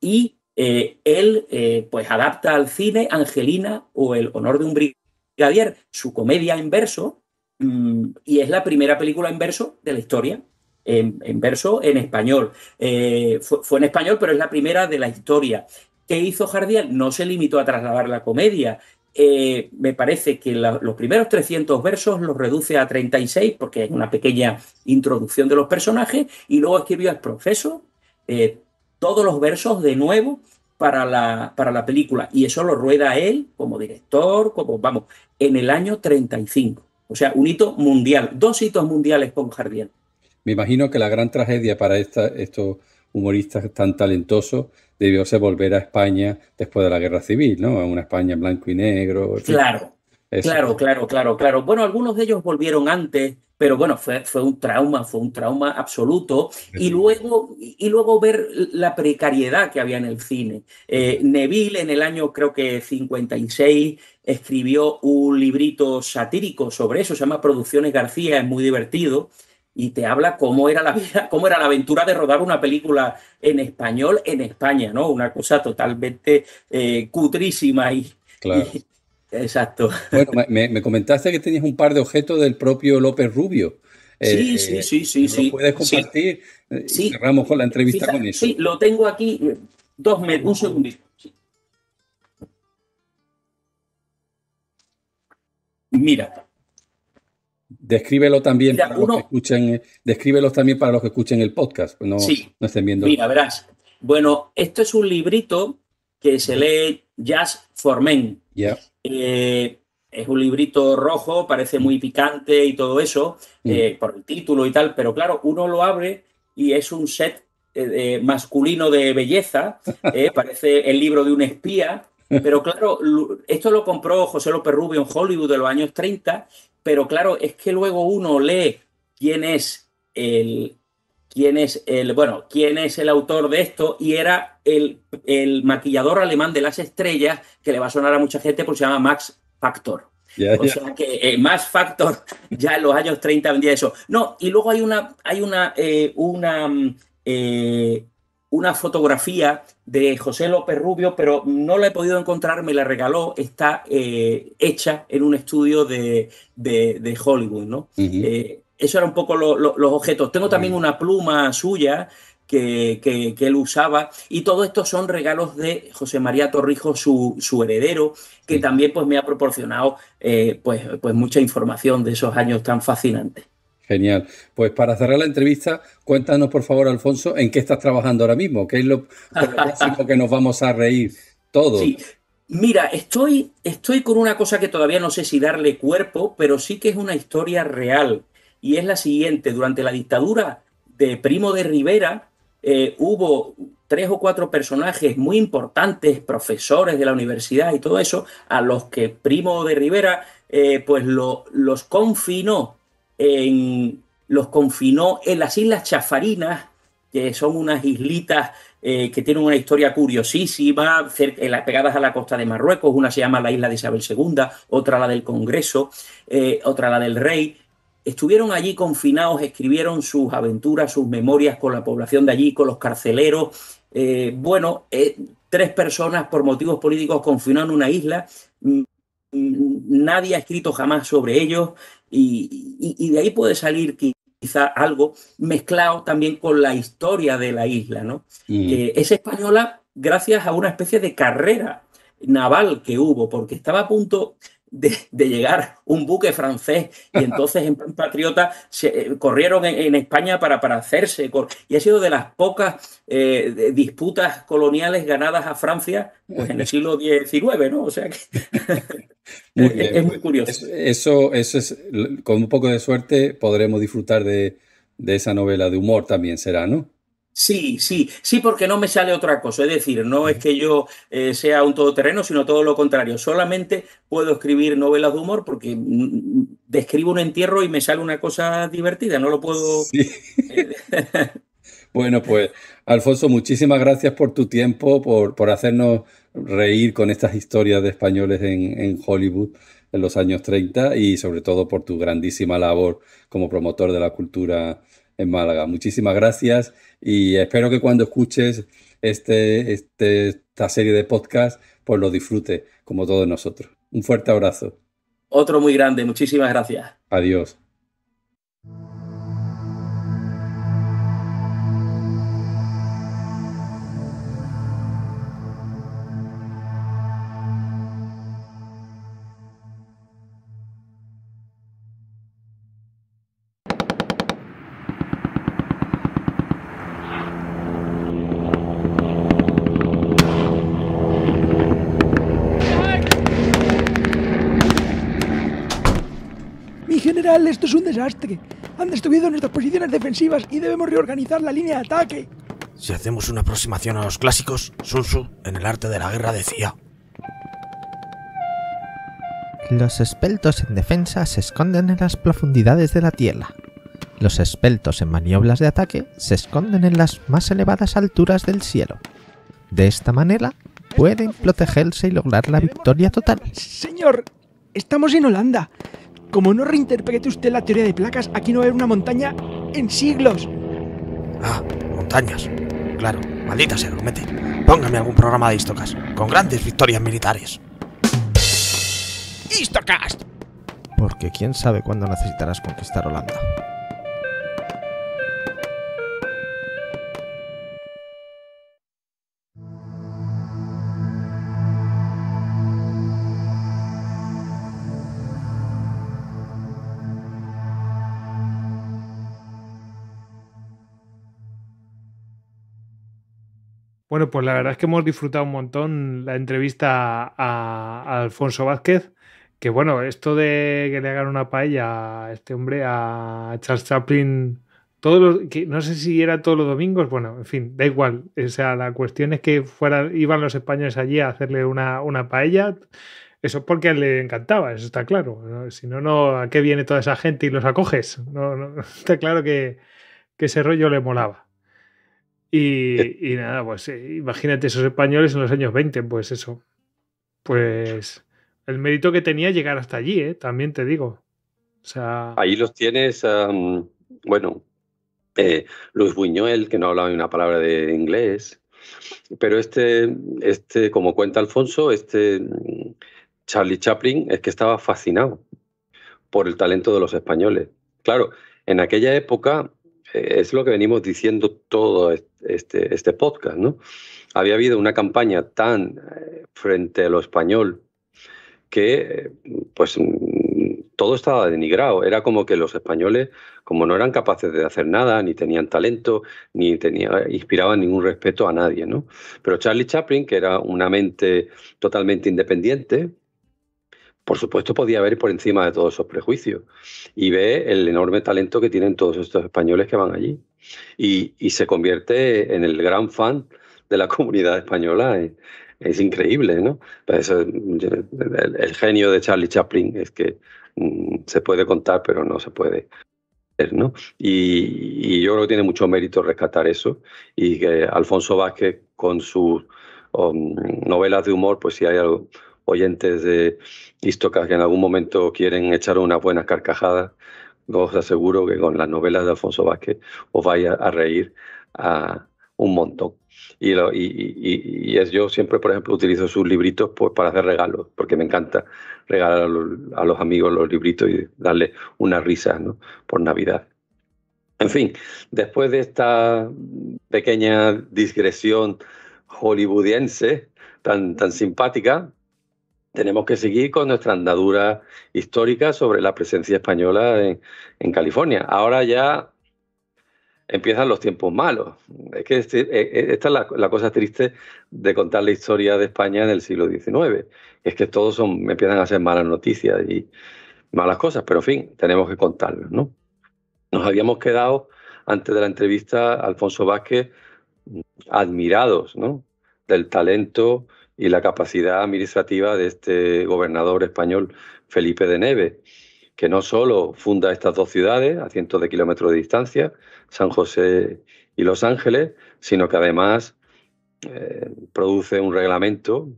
y eh, él eh, pues adapta al cine Angelina o El honor de un brigadier, su comedia en verso, mm, y es la primera película en verso de la historia. En, verso en español. Fue, en español, pero es la primera de la historia. ¿Qué hizo Jardiel? No se limitó a trasladar la comedia, eh, me parece que los primeros 300 versos los reduce a 36 porque es una pequeña introducción de los personajes y luego escribió el proceso, eh, todos los versos de nuevo para la, para la película y eso lo rueda él como director, como vamos, en el año 35. O sea, un hito mundial, dos hitos mundiales con Jardín. Me imagino que la gran tragedia para esta, estos humorista tan talentoso debió volver a España después de la guerra civil, ¿no? A una España blanco y negro. Claro, claro, claro, claro, claro. Bueno, algunos de ellos volvieron antes, pero bueno, fue, un trauma, fue un trauma absoluto. Y luego, y luego ver la precariedad que había en el cine. Eh, Neville en el año creo que 56 escribió un librito satírico sobre eso, se llama Producciones García, es muy divertido y te habla cómo era la vida, cómo era la aventura de rodar una película en español en España, ¿no? Una cosa totalmente eh, cutrísima y, claro. exacto. Bueno, me, comentaste que tenías un par de objetos del propio López Rubio. Eh, sí, sí, eh, sí, sí, sí. ¿Puedes compartir? Sí. cerramos con la entrevista con eso. Sí, lo tengo aquí. Dos un segundito. Mira, Descríbelo también para los que escuchen, eh, también para los que escuchen el podcast, pues no, estén viendo. Mira, verás. Bueno, esto es un librito que se lee Jazz for Men. Eh, es un librito rojo, parece mm. muy picante y todo eso, mm. eh, por el título y tal, pero claro, uno lo abre y es un set masculino de belleza, *laughs* parece el libro de un espía, pero claro, esto lo compró José López Rubio en Hollywood de los años 30 pero claro, es que luego uno lee quién es el, quién es el, bueno, quién es el autor de esto, y era el, maquillador alemán de las estrellas, que le va a sonar a mucha gente, porque se llama Max Factor. o sea que eh, Max Factor *laughs* ya en los años 30 vendía eso. No, y luego hay una, hay una, eh, una mm, eh, una fotografía de José López Rubio, pero no la he podido encontrar, me la regaló, está eh, hecha en un estudio de, de, Hollywood, ¿no? Eh, eso era un poco los objetos. Tengo también una pluma suya que, que, él usaba y todo esto son regalos de José María Torrijos, su, su heredero, que también pues, me ha proporcionado eh, pues, pues mucha información de esos años tan fascinantes. Genial. Pues para cerrar la entrevista, cuéntanos por favor, Alfonso, en qué estás trabajando ahora mismo, qué es lo, que nos vamos a reír todos. Sí. Mira, estoy, estoy con una cosa que todavía no sé si darle cuerpo, pero sí que es una historia real. Y es la siguiente, durante la dictadura de Primo de Rivera eh, hubo tres o cuatro personajes muy importantes, profesores de la universidad y todo eso, a los que Primo de Rivera eh, pues lo, los confinó en, los confinó en las Islas Chafarinas, que son unas islitas eh, que tienen una historia curiosísima, pegadas a la costa de Marruecos, una se llama la isla de Isabel II, otra la del Congreso, eh, otra la del Rey. Estuvieron allí confinados, escribieron sus aventuras, sus memorias con la población de allí, con los carceleros. Eh, bueno, tres personas por motivos políticos confinaron una isla. Mm, mm, nadie ha escrito jamás sobre ellos. Y, de ahí puede salir quizá algo mezclado también con la historia de la isla, ¿no? Mm. es española gracias a una especie de carrera naval que hubo, porque estaba a punto de, llegar un buque francés y *laughs* entonces en patriota eh, corrieron en, España para, para hacerse y ha sido de las pocas eh, disputas coloniales ganadas a Francia pues, en el siglo XIX, ¿no? O sea que *laughs* *laughs* es, muy pues, curioso. Eso, eso es, con un poco de suerte podremos disfrutar de, de esa novela de humor también será, ¿no? Sí, sí, sí, porque no me sale otra cosa. Es decir, no es que yo eh, sea un todoterreno, sino todo lo contrario. Solamente puedo escribir novelas de humor porque mm, mm, describo un entierro y me sale una cosa divertida. No lo puedo. Eh, *laughs* bueno, pues, Alfonso, muchísimas gracias por tu tiempo, por, hacernos reír con estas historias de españoles en, en Hollywood en los años 30 y sobre todo por tu grandísima labor como promotor de la cultura en Málaga. Muchísimas gracias y espero que cuando escuches este, este, esta serie de podcast, pues lo disfrutes como todos nosotros. Un fuerte abrazo. Otro muy grande, muchísimas gracias. Adiós. Han destruido nuestras posiciones defensivas y debemos reorganizar la línea de ataque. Si hacemos una aproximación a los clásicos, Sun Tzu en el arte de la guerra decía. Los espeltos en defensa se esconden en las profundidades de la tierra. Los espeltos en maniobras de ataque se esconden en las más elevadas alturas del cielo. De esta manera pueden protegerse y lograr la victoria total. Señor, estamos en Holanda. Como no reinterprete usted la teoría de placas, aquí no va a haber una montaña en siglos. Ah, montañas. Claro, maldita sea, mete. Póngame algún programa de Istocast, con grandes victorias militares. ¡Istocast! Porque quién sabe cuándo necesitarás conquistar Holanda. Bueno, pues la verdad es que hemos disfrutado un montón la entrevista a, Alfonso Vázquez. Que bueno, esto de que le hagan una paella a este hombre, a Charles Chaplin, todos los, que no sé si era todos los domingos, bueno, en fin, da igual. O sea, la cuestión es que fuera, iban los españoles allí a hacerle una, paella. Eso porque le encantaba, eso está claro. Si no, no, ¿a qué viene toda esa gente y los acoges? No, *laughs* está claro que ese rollo le molaba. Y, nada, pues eh, imagínate esos españoles en los años 20, pues eso. Pues el mérito que tenía llegar hasta allí, eh, también te digo. O sea... Ahí los tienes, bueno, eh, Luis Buñuel, que no hablaba ni una palabra de inglés, pero este, este, como cuenta Alfonso, este Charlie Chaplin es que estaba fascinado por el talento de los españoles. Claro, en aquella época es lo que venimos diciendo todo, este este, este, podcast, ¿no? Había habido una campaña tan eh, frente a lo español que, eh, pues, mm, todo estaba denigrado. Era como que los españoles, como no eran capaces de hacer nada, ni tenían talento, ni inspiraban ningún respeto a nadie, ¿no? Pero Charlie Chaplin, que era una mente totalmente independiente, por supuesto podía ver por encima de todos esos prejuicios y ve el enorme talento que tienen todos estos españoles que van allí y, se convierte en el gran fan de la *laughs* comunidad española. Eh, es, increíble, ¿no? Pues el, genio de Charlie Chaplin es que mm, se puede contar, pero no se puede ¿no? Y, yo creo que tiene mucho mérito rescatar eso y que Alfonso Vázquez con sus mm, novelas de humor, pues si hay oyentes de Istocas que en algún momento quieren echar unas buenas carcajadas, os aseguro que con las novelas de Alfonso Vázquez os vaya a, reír a un montón. Y, y, es, yo siempre, por ejemplo, utilizo sus libritos pues, para hacer regalos, porque me encanta regalar a los, amigos los libritos y darle una risa por Navidad. En fin, después de esta pequeña digresión hollywoodiense tan, tan simpática, tenemos que seguir con nuestra andadura histórica sobre la presencia española en, California. Ahora ya empiezan los tiempos malos. Es que este, e, e, esta es la, cosa triste de contar la historia de España en el siglo XIX. Es que todos son, empiezan a ser malas noticias y malas cosas, pero en fin, tenemos que contarlas, ¿no? Nos habíamos quedado, antes de la entrevista, Alfonso Vázquez, admirados, Del talento y la capacidad administrativa de este gobernador español, Felipe de Neve, que no solo funda estas dos ciudades a cientos de kilómetros de distancia, San José y Los Ángeles, sino que además eh, produce un reglamento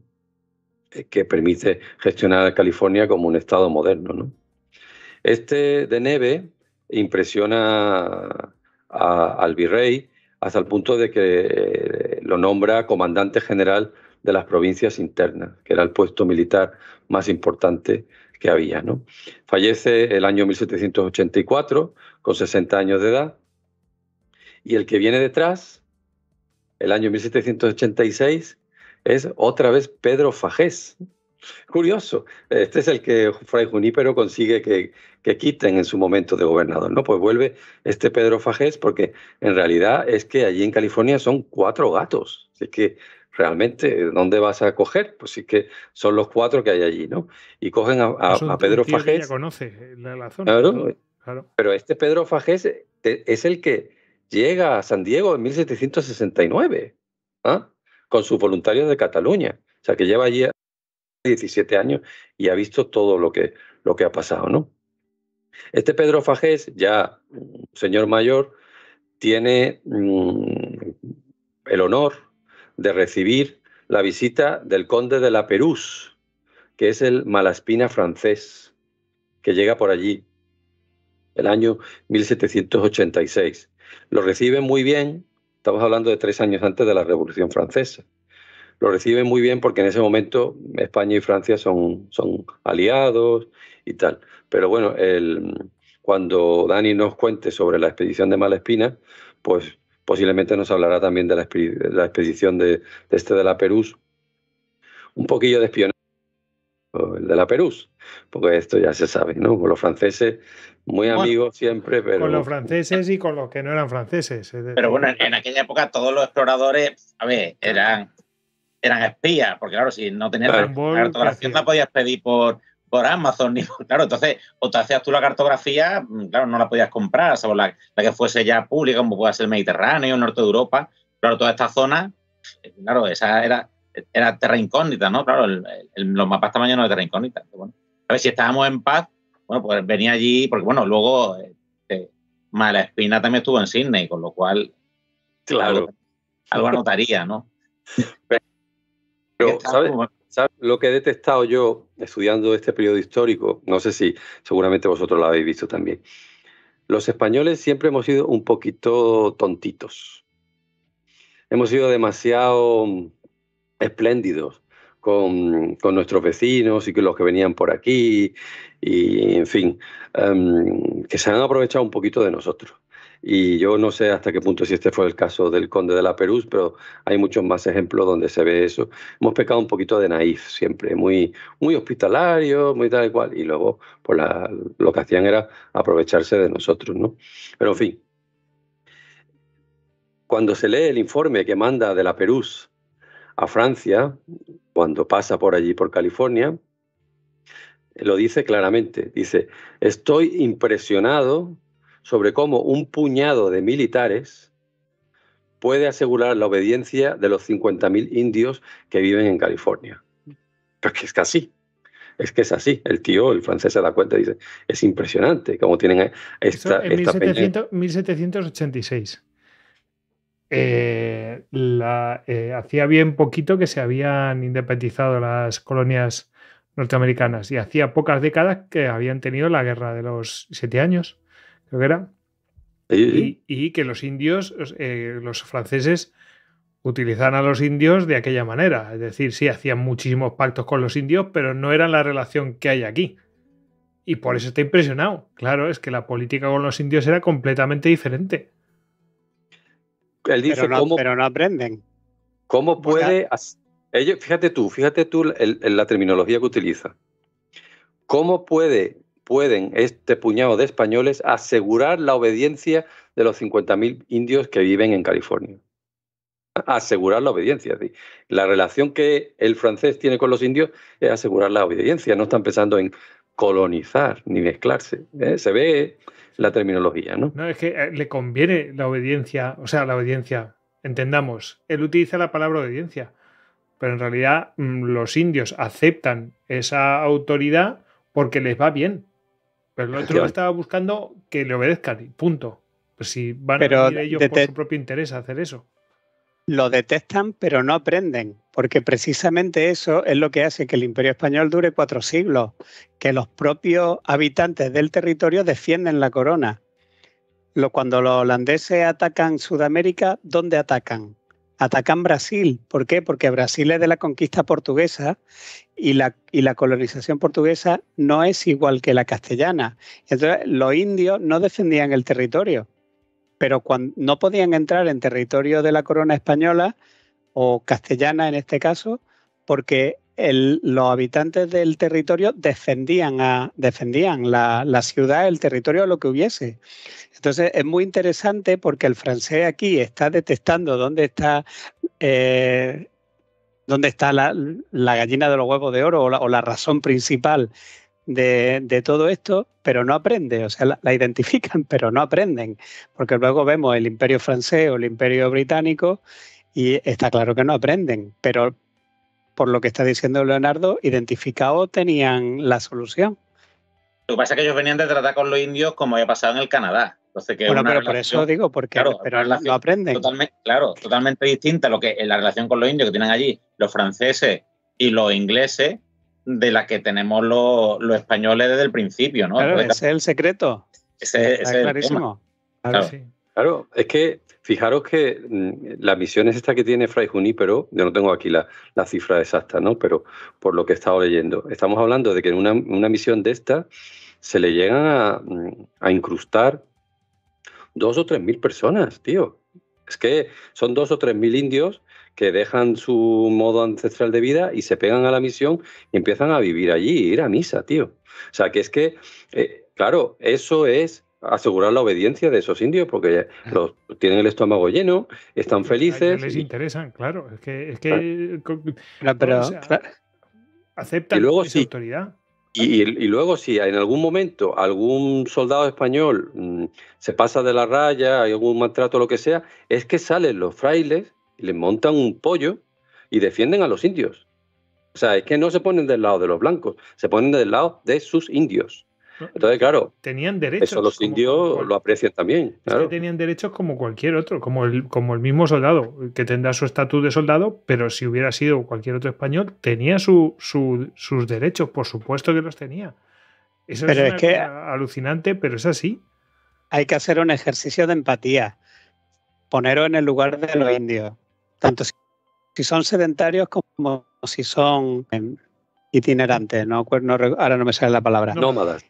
eh, que permite gestionar a California como un Estado moderno. Este de Neve impresiona al virrey hasta el punto de que eh, lo nombra comandante general de las provincias internas, que era el puesto militar más importante que había. ¿no? Fallece el año 1784, con 60 años de edad, y el que viene detrás, el año 1786, es otra vez Pedro Fajés. Curioso, este es el que Fray Junípero consigue que, que, quiten en su momento de gobernador, ¿no? Pues vuelve este Pedro Fajés porque en realidad es que allí en California son cuatro gatos, así que realmente, ¿dónde vas a coger? Pues sí que son los cuatro que hay allí, ¿no? Y cogen a, a, Pedro Fajés. conoce eh, la, zona. Pero este Pedro Fajés eh, es el que llega a San Diego en 1769, ¿ah? con sus voluntarios de Cataluña. O sea, que lleva allí 17 años y ha visto todo lo que, lo que ha pasado, ¿no? Este Pedro Fajés, ya señor mayor, tiene mm, el honor de recibir la visita del conde de la Perú, que es el malaspina francés, que llega por allí el año 1786. Lo recibe muy bien, estamos hablando de tres años antes de la Revolución Francesa. Lo recibe muy bien porque en ese momento España y Francia son, son aliados y tal. Pero bueno, el, cuando Dani nos cuente sobre la expedición de Malaspina, pues Posiblemente nos hablará también de la, expedición de, este de la Perú, Un poquillo de espionaje, el de la Perú, porque esto ya se sabe, ¿no? Con los franceses, muy amigos siempre, pero... Con los franceses y con los que no eran franceses. Pero bueno, en, aquella época todos los exploradores, a ver, eran eran espías, porque claro, si no tenías la ortografía, la podías pedir por, por Amazon. Ni, *laughs* claro, entonces, o te hacías tú la cartografía, mm, claro, no la podías comprar, salvo la, la que fuese ya pública, como pueda ser el Mediterráneo, el norte de Europa. Claro, toda esta zona, eh, claro, esa era, era terra incógnita, ¿no? Claro, el, los mapas tamaño no de terra incógnita. a ver, si estábamos en paz, bueno, pues venía allí, porque bueno, luego este, Mala Espina también estuvo en Sydney, con lo cual. Claro. Algo, anotaría, ¿no? *laughs* ¿sabes? Lo que he detectado yo estudiando este periodo histórico, no sé si seguramente vosotros lo habéis visto también, los españoles siempre hemos sido un poquito tontitos. Hemos sido demasiado espléndidos con, nuestros vecinos y con los que venían por aquí, y en fin, em, que se han aprovechado un poquito de nosotros. Y yo no sé hasta qué punto si este fue el caso del conde de la Perú, pero hay muchos más ejemplos donde se ve eso. Hemos pecado un poquito de naif siempre, muy, muy hospitalario, muy tal y cual. Y luego por pues, la, lo que hacían era aprovecharse de nosotros. ¿no? Pero en fin, cuando se lee el informe que manda de la Perú a Francia, cuando pasa por allí, por California, lo dice claramente. Dice, estoy impresionado sobre cómo un puñado de militares puede asegurar la obediencia de los 50.000 indios que viven en California. es que es así. Es que es así. El tío, el francés, se da cuenta y dice, es impresionante cómo tienen esta... 1786. Eh, eh, hacía bien poquito que se habían independizado las colonias norteamericanas y hacía pocas décadas que habían tenido la guerra de los siete años creo Y, que los indios, eh, los franceses utilizaban a los indios de aquella manera. Es decir, sí, hacían muchísimos pactos con los indios, pero no era la relación que hay aquí. Y por eso está impresionado. Claro, es que la política con los indios era completamente diferente. Él dice, pero, no, aprenden. ¿Cómo puede... ellos, fíjate tú, fíjate tú en la terminología que utiliza. ¿Cómo puede pueden este puñado de españoles asegurar la obediencia de los 50.000 indios que viven en California. Asegurar la obediencia. La relación que el francés tiene con los indios es asegurar la obediencia. No están pensando en colonizar ni mezclarse. ¿eh? Se ve la terminología, No, es que eh, le conviene la obediencia, o sea, la obediencia, entendamos. Él utiliza la palabra obediencia, pero en realidad mm, los indios aceptan esa autoridad porque les va bien. Pero el otro estaba buscando que le obedezcan, punto. Pues si van pero ellos por su propio interés a hacer eso. Lo detestan, pero no aprenden, porque precisamente eso es lo que hace que el imperio español dure cuatro siglos, que los propios habitantes del territorio defienden la corona. cuando los holandeses atacan Sudamérica, ¿dónde atacan? atacan Brasil. ¿Por qué? Porque Brasil es de la conquista portuguesa y la, la colonización portuguesa no es igual que la castellana. Entonces, los indios no defendían el territorio, pero cuando, no podían entrar en territorio de la corona española o castellana en este caso, porque los habitantes del territorio defendían, defendían la, ciudad, el territorio, lo que hubiese. Entonces es muy interesante porque el francés aquí está detectando dónde está, eh, dónde está la, gallina de los huevos de oro o la, razón principal de, todo esto, pero no aprende, o sea, la, identifican, pero no aprenden, porque luego vemos el imperio francés o el imperio británico y está claro que no aprenden, pero por lo que está diciendo Leonardo, identificado tenían la solución. Lo que pasa es que ellos venían de tratar con los indios como había pasado en el Canadá. Entonces, que bueno, pero por eso digo, porque lo aprenden. Totalmente, claro, totalmente distinta lo que la relación con los indios que tienen allí los franceses y los ingleses de la que tenemos los, españoles desde el principio, ¿no? ese es el secreto. Ese, el tema. claro, es que Fijaros que mm, la misión es esta que tiene Fray Junípero, yo no tengo aquí la, cifra exacta, ¿no? pero por lo que he estado leyendo, estamos hablando de que en una, misión de esta se le llegan mm, a, incrustar dos o tres mil personas, tío. Es que son dos o tres mil indios que dejan su modo ancestral de vida y se pegan a la misión y empiezan a vivir allí, ir a misa, tío. O sea, que es que, eh, claro, eso es asegurar la obediencia de esos indios porque ah. tienen el estómago lleno, están pues felices. les interesan, claro. Es que, es que ah. aceptan y luego, autoridad. Y, luego si en algún momento algún soldado español mm, se pasa de la raya, hay algún maltrato o lo que sea, es que salen los frailes, les montan un pollo y defienden a los indios. O sea, es que no se ponen del lado de los blancos, se ponen del lado de sus indios. Entonces, claro, tenían derechos. Eso los indios lo aprecian también. Es que tenían derechos como cualquier otro, como el, como el mismo soldado, que tendrá su estatus de soldado, pero si hubiera sido cualquier otro español, tenía su, sus derechos, por supuesto que los tenía. Eso es, alucinante, pero es así. Hay que hacer un ejercicio de empatía, poneros en el lugar de los indios, tanto si son sedentarios como si son em, itinerantes, no, pues ahora no me sale la palabra. Nómadas.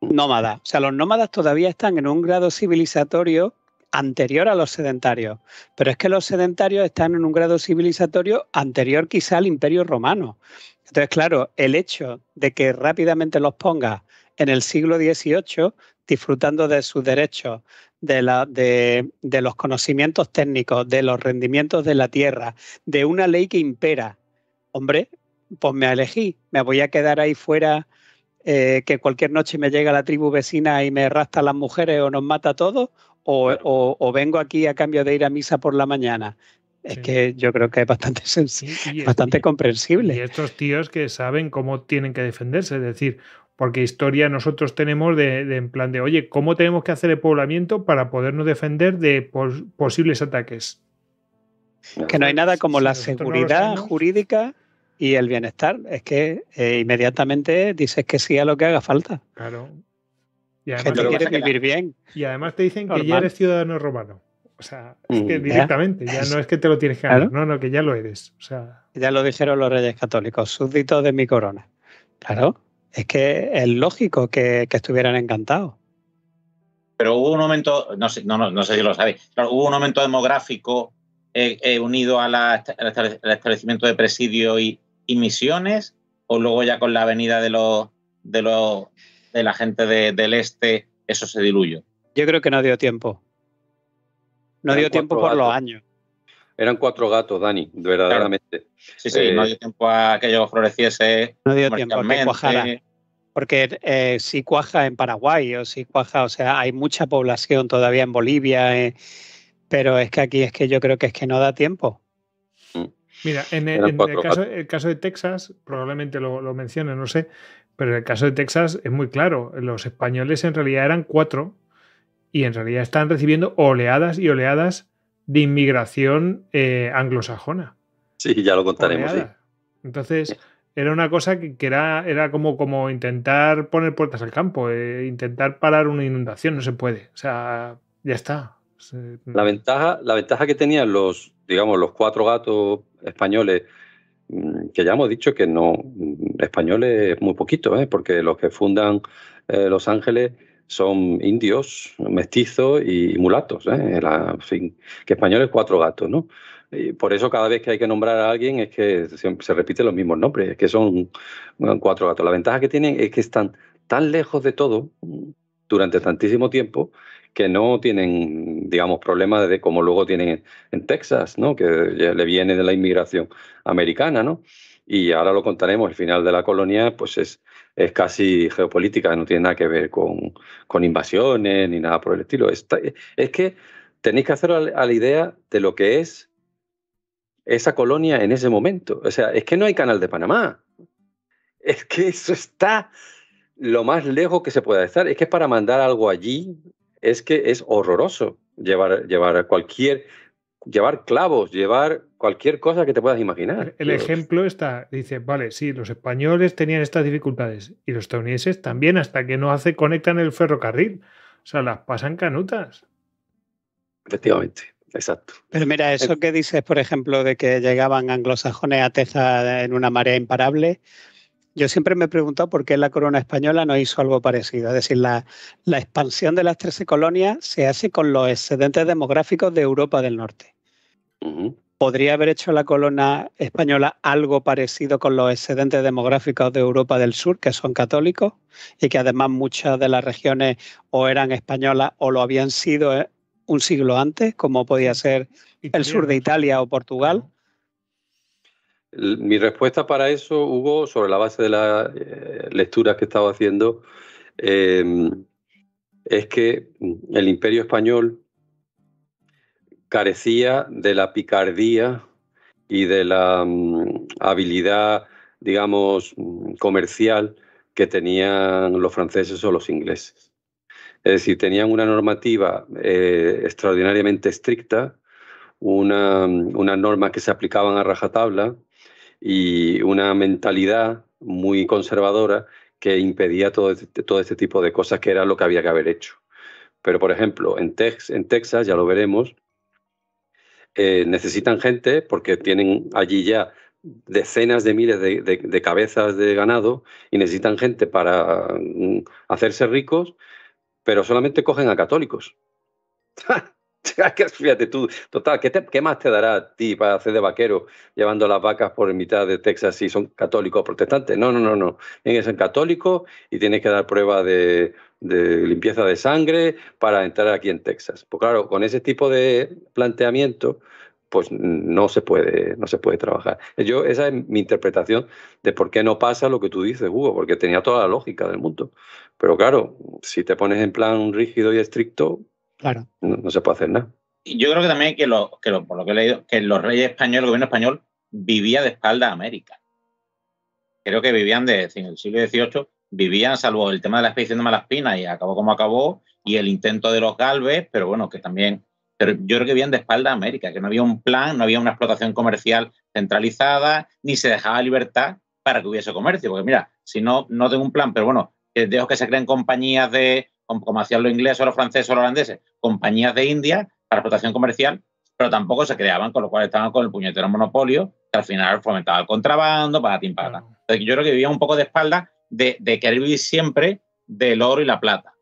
Nómadas. O sea, los nómadas todavía están en un grado civilizatorio anterior a los sedentarios, pero es que los sedentarios están en un grado civilizatorio anterior quizá al imperio romano. Entonces, claro, el hecho de que rápidamente los ponga en el siglo XVIII, disfrutando de sus derechos, de, la, de, de los conocimientos técnicos, de los rendimientos de la tierra, de una ley que impera, hombre, pues me elegí, me voy a quedar ahí fuera, eh, que cualquier noche me llega la tribu vecina y me arrastra las mujeres o nos mata a todos, o, vengo aquí a cambio de ir a misa por la mañana. Es que yo creo que es bastante, sensible, bastante comprensible. Y estos tíos que saben cómo tienen que defenderse, es decir, porque historia nosotros tenemos de, en plan de, oye, ¿cómo tenemos que hacer el poblamiento para podernos defender de posibles ataques? Que no hay nada como la seguridad jurídica y el bienestar es que eh, inmediatamente dices que sí a lo que haga falta. Claro. Y además, quieres vivir bien. Y además te dicen que ya eres ciudadano romano. O sea, mm, directamente, ya, no es que te lo tienes que ganar, no, no, que ya lo eres. O sea... Ya lo dijeron los reyes católicos, súbditos de mi corona. Claro, es que es lógico que, estuvieran encantados. Pero hubo un momento, no sé, no, no, sé si lo sabéis, pero hubo un momento demográfico eh, eh, unido al establecimiento de presidio y, y Misiones, o luego ya con la venida de los de los de la gente del este, eso se diluyó. Yo creo que no dio tiempo. No dio tiempo por los años. Eran cuatro gatos, Dani, verdaderamente. Sí, sí, eh, no dio tiempo a que yo floreciese. No dio tiempo a que Porque eh, si cuaja en Paraguay o si cuaja, o sea, hay mucha población todavía en Bolivia, eh, pero es que aquí es que yo creo que es que no da tiempo. Mira, en, el, caso, de Texas, probablemente lo, lo mencione, no sé, pero en el caso de Texas es muy claro. Los españoles en realidad eran cuatro y en realidad están recibiendo oleadas y oleadas de inmigración eh, anglosajona. Sí, ya lo contaremos. Entonces, era una cosa que, era, como, como intentar poner puertas al campo, eh, intentar parar una inundación, no se puede. O sea, ya está. Mm. La, ventaja, la ventaja que tenían los, digamos, los cuatro gatos españoles, mm, que ya hemos dicho que no, mm, españoles muy poquito, ¿eh? porque los que fundan eh, Los Ángeles son indios, mestizos y mulatos, ¿eh? que españoles cuatro gatos, ¿no? por eso cada vez que hay que nombrar a alguien es que se, se repiten los mismos nombres, que son cuatro gatos. La ventaja que tienen es que están tan lejos de todo durante tantísimo tiempo que no tienen, digamos, problemas de, como luego tienen en Texas, ¿no? Que le viene de la inmigración americana, ¿no? Y ahora lo contaremos, el final de la colonia, pues es, es casi geopolítica, no tiene nada que ver con, con invasiones ni nada por el estilo. Es, es que tenéis que hacer a la idea de lo que es esa colonia en ese momento. O sea, es que no hay canal de Panamá. Es que eso está lo más lejos que se pueda estar. Es que para mandar algo allí es que es horroroso llevar, llevar cualquier, llevar clavos, llevar cualquier cosa que te puedas imaginar. El ejemplo está, dice, vale, sí, los españoles tenían estas dificultades y los estadounidenses también, hasta que no hace, conectan el ferrocarril. O sea, las pasan canutas. Efectivamente, exacto. Pero mira, eso eh que dices, por ejemplo, de que llegaban anglosajones a Teza en una marea imparable, yo siempre me he preguntado por qué la corona española no hizo algo parecido. Es decir, la, expansión de las 13 colonias se hace con los excedentes demográficos de Europa del Norte. ¿Podría haber hecho la corona española algo parecido con los excedentes demográficos de Europa del Sur, que son católicos y que además muchas de las regiones o eran españolas o lo habían sido eh, un siglo antes, como podía ser el sur de Italia o Portugal? Mi respuesta para eso, Hugo, sobre la base de las eh, lectura lecturas que he estado haciendo, em, es que mm, el imperio español carecía de la picardía y de la mm, habilidad, digamos, mm, comercial que tenían los franceses o los ingleses. Es decir, tenían una normativa eh, extraordinariamente estricta, una, norma que se aplicaban a rajatabla, y una mentalidad muy conservadora que impedía todo este, todo este tipo de cosas que era lo que había que haber hecho. Pero, por ejemplo, en, en Texas, ya lo veremos, eh, necesitan gente porque tienen allí ya decenas de miles de, de, cabezas de ganado y necesitan gente para mm, hacerse ricos, pero solamente cogen a católicos. *laughs* *laughs* Fíjate tú, total, ¿qué, más te dará a ti para hacer de vaquero llevando las vacas por mitad de Texas si son católicos o protestantes? No, no, no, no. Tienes que católico y tienes que dar prueba de, de, limpieza de sangre para entrar aquí en Texas. Pues claro, con ese tipo de planteamiento, pues no se puede, no se puede trabajar. Yo, esa es mi interpretación de por qué no pasa lo que tú dices, Hugo, porque tenía toda la lógica del mundo. Pero claro, si te pones en plan rígido y estricto, Claro. No, se puede hacer nada. Yo creo que también que, lo, que por lo que leído, que los reyes españoles, el gobierno español, vivía de espalda a América. Creo que vivían en el siglo XVIII, vivían, salvo el tema de la expedición de Malaspina y acabó como acabó, y el intento de los Galves, pero bueno, que también. Pero yo creo que vivían de espalda a América, que no había un plan, no había una explotación comercial centralizada, ni se dejaba libertad para que hubiese comercio. Porque mira, si no, no tengo un plan, pero bueno, dejo que se creen compañías de, como hacían los ingleses o los franceses o los holandeses, compañías de India para explotación comercial, pero tampoco se creaban, con lo cual estaban con el puñetero monopolio, que al final fomentaba el contrabando, para timparla yo creo que vivía un poco de espalda de, querer vivir siempre del oro y la plata.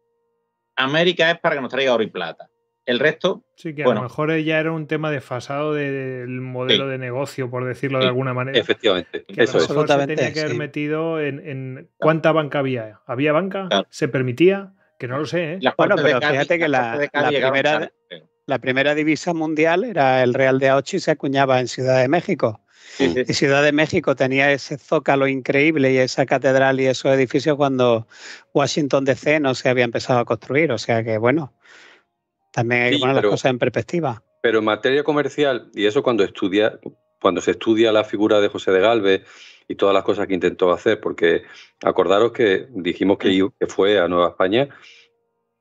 América es para que nos traiga oro y plata. El resto. Sí, que a lo mejor ya era un tema desfasado del modelo de negocio, por decirlo de alguna manera. Efectivamente. eso tenía que haber metido en, cuánta banca había. ¿Había banca? ¿Se permitía? Que no lo sé, ¿eh? bueno, pero fíjate que la, primera, divisa mundial era el Real de a y se acuñaba en Ciudad de México. Y Ciudad de México tenía ese zócalo increíble y esa catedral y esos edificios cuando Washington DC no se había empezado a construir. O sea que, bueno, también hay que poner las cosas en perspectiva. Pero en materia comercial, y eso cuando, estudia, cuando se estudia la figura de José de Galvez y todas las cosas que intentó hacer, porque acordaros que dijimos que, fue a Nueva España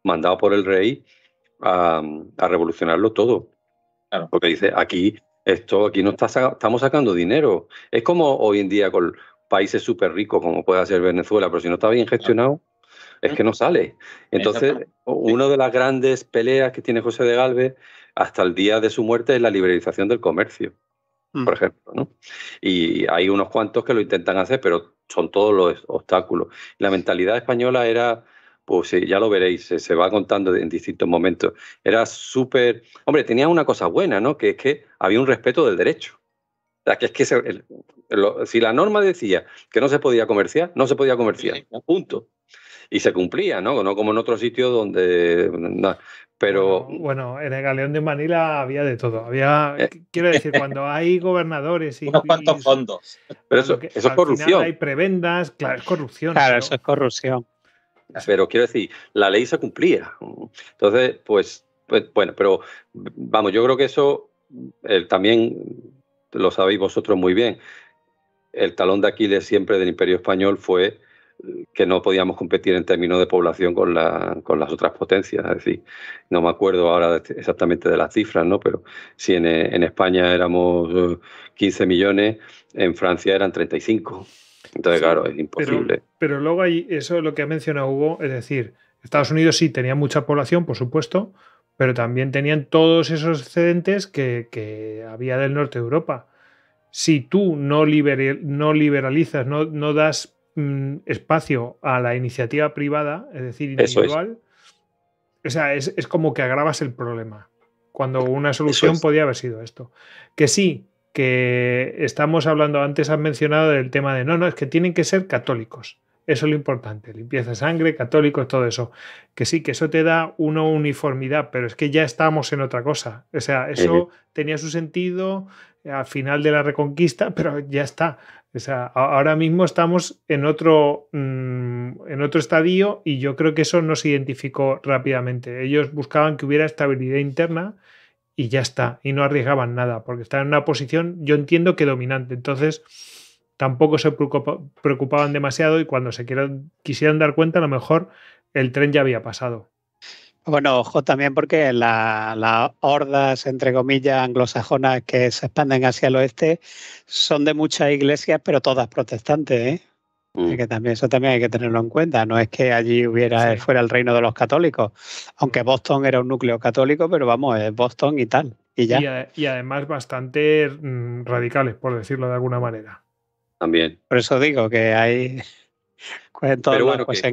mandado por el rey a, revolucionarlo todo. Porque dice, aquí esto, aquí no está, estamos sacando dinero. Es como hoy en día con países súper ricos como puede ser Venezuela, pero si no está bien gestionado, es que no sale. Entonces, una de las grandes peleas que tiene José de Galvez hasta el día de su muerte es la liberalización del comercio por mm. ejemplo. ¿no? Y hay unos cuantos que lo intentan hacer, pero son todos los obstáculos. La mentalidad española era, pues ya lo veréis, se, va contando en distintos momentos. Era súper. Hombre, tenía una cosa buena, ¿no? Que es que había un respeto del derecho. O sea, que es que si la norma decía que no se podía comerciar, no se podía comerciar. Punto y se cumplía, ¿no? No como en otro sitio donde pero... Bueno, en el galeón de Manila había de todo. Había, eh. quiero decir, cuando hay gobernadores y... Unos cuantos fondos. Pero eso, es corrupción. hay prebendas, claro, es corrupción. Claro, eso es corrupción. Pero quiero decir, la ley se cumplía. Entonces, pues, pues bueno, pero vamos, yo creo que eso también lo sabéis vosotros muy bien. El talón de Aquiles siempre del Imperio Español fue que no podíamos competir en términos de población con, la, con las otras potencias. Es decir, no me acuerdo ahora este, exactamente de las cifras, ¿no? pero si en, España éramos 15 eh, millones, en Francia eran 35. Entonces, claro, es imposible. Pero, luego hay eso lo que ha mencionado Hugo, es decir, Estados Unidos sí tenía mucha población, por supuesto, pero también tenían todos esos excedentes que, había del norte de Europa. Si tú no, no liberalizas, no, no das Mm, espacio a la iniciativa privada, es decir, individual, es. o sea, es, como que agravas el problema, cuando una solución podía haber sido esto. Que sí, que estamos hablando, antes has mencionado del tema de, no, no, es que tienen que ser católicos. Eso es lo importante, limpieza de sangre, católicos, todo eso. Que sí, que eso te da una uniformidad, pero es que ya estamos en otra cosa. O sea, eso tenía su sentido al final de la reconquista, *laughs* pero ya está ahora mismo estamos en otro, mm, en otro estadio y yo creo que eso no se identificó rápidamente. Ellos buscaban que hubiera estabilidad interna y ya está, y no arriesgaban nada, porque estaban en una posición, yo entiendo que dominante. Entonces, tampoco se preocupaban demasiado y cuando se quisieran dar cuenta, a lo mejor el tren ya había pasado. Bueno, ojo también porque las hordas, entre comillas, anglosajonas que se expanden hacia el oeste son de muchas iglesias, pero todas protestantes, ¿eh? Mm. Que también, eso también hay que tenerlo en cuenta. No es que allí hubiera fuera el reino de los católicos, aunque Boston era un núcleo católico, pero vamos, es Boston y tal. Y, ya. y, además bastante mm, radicales, por decirlo de alguna manera. También. Por eso digo que hay... *laughs* Pues, en todo pero bueno, pues que...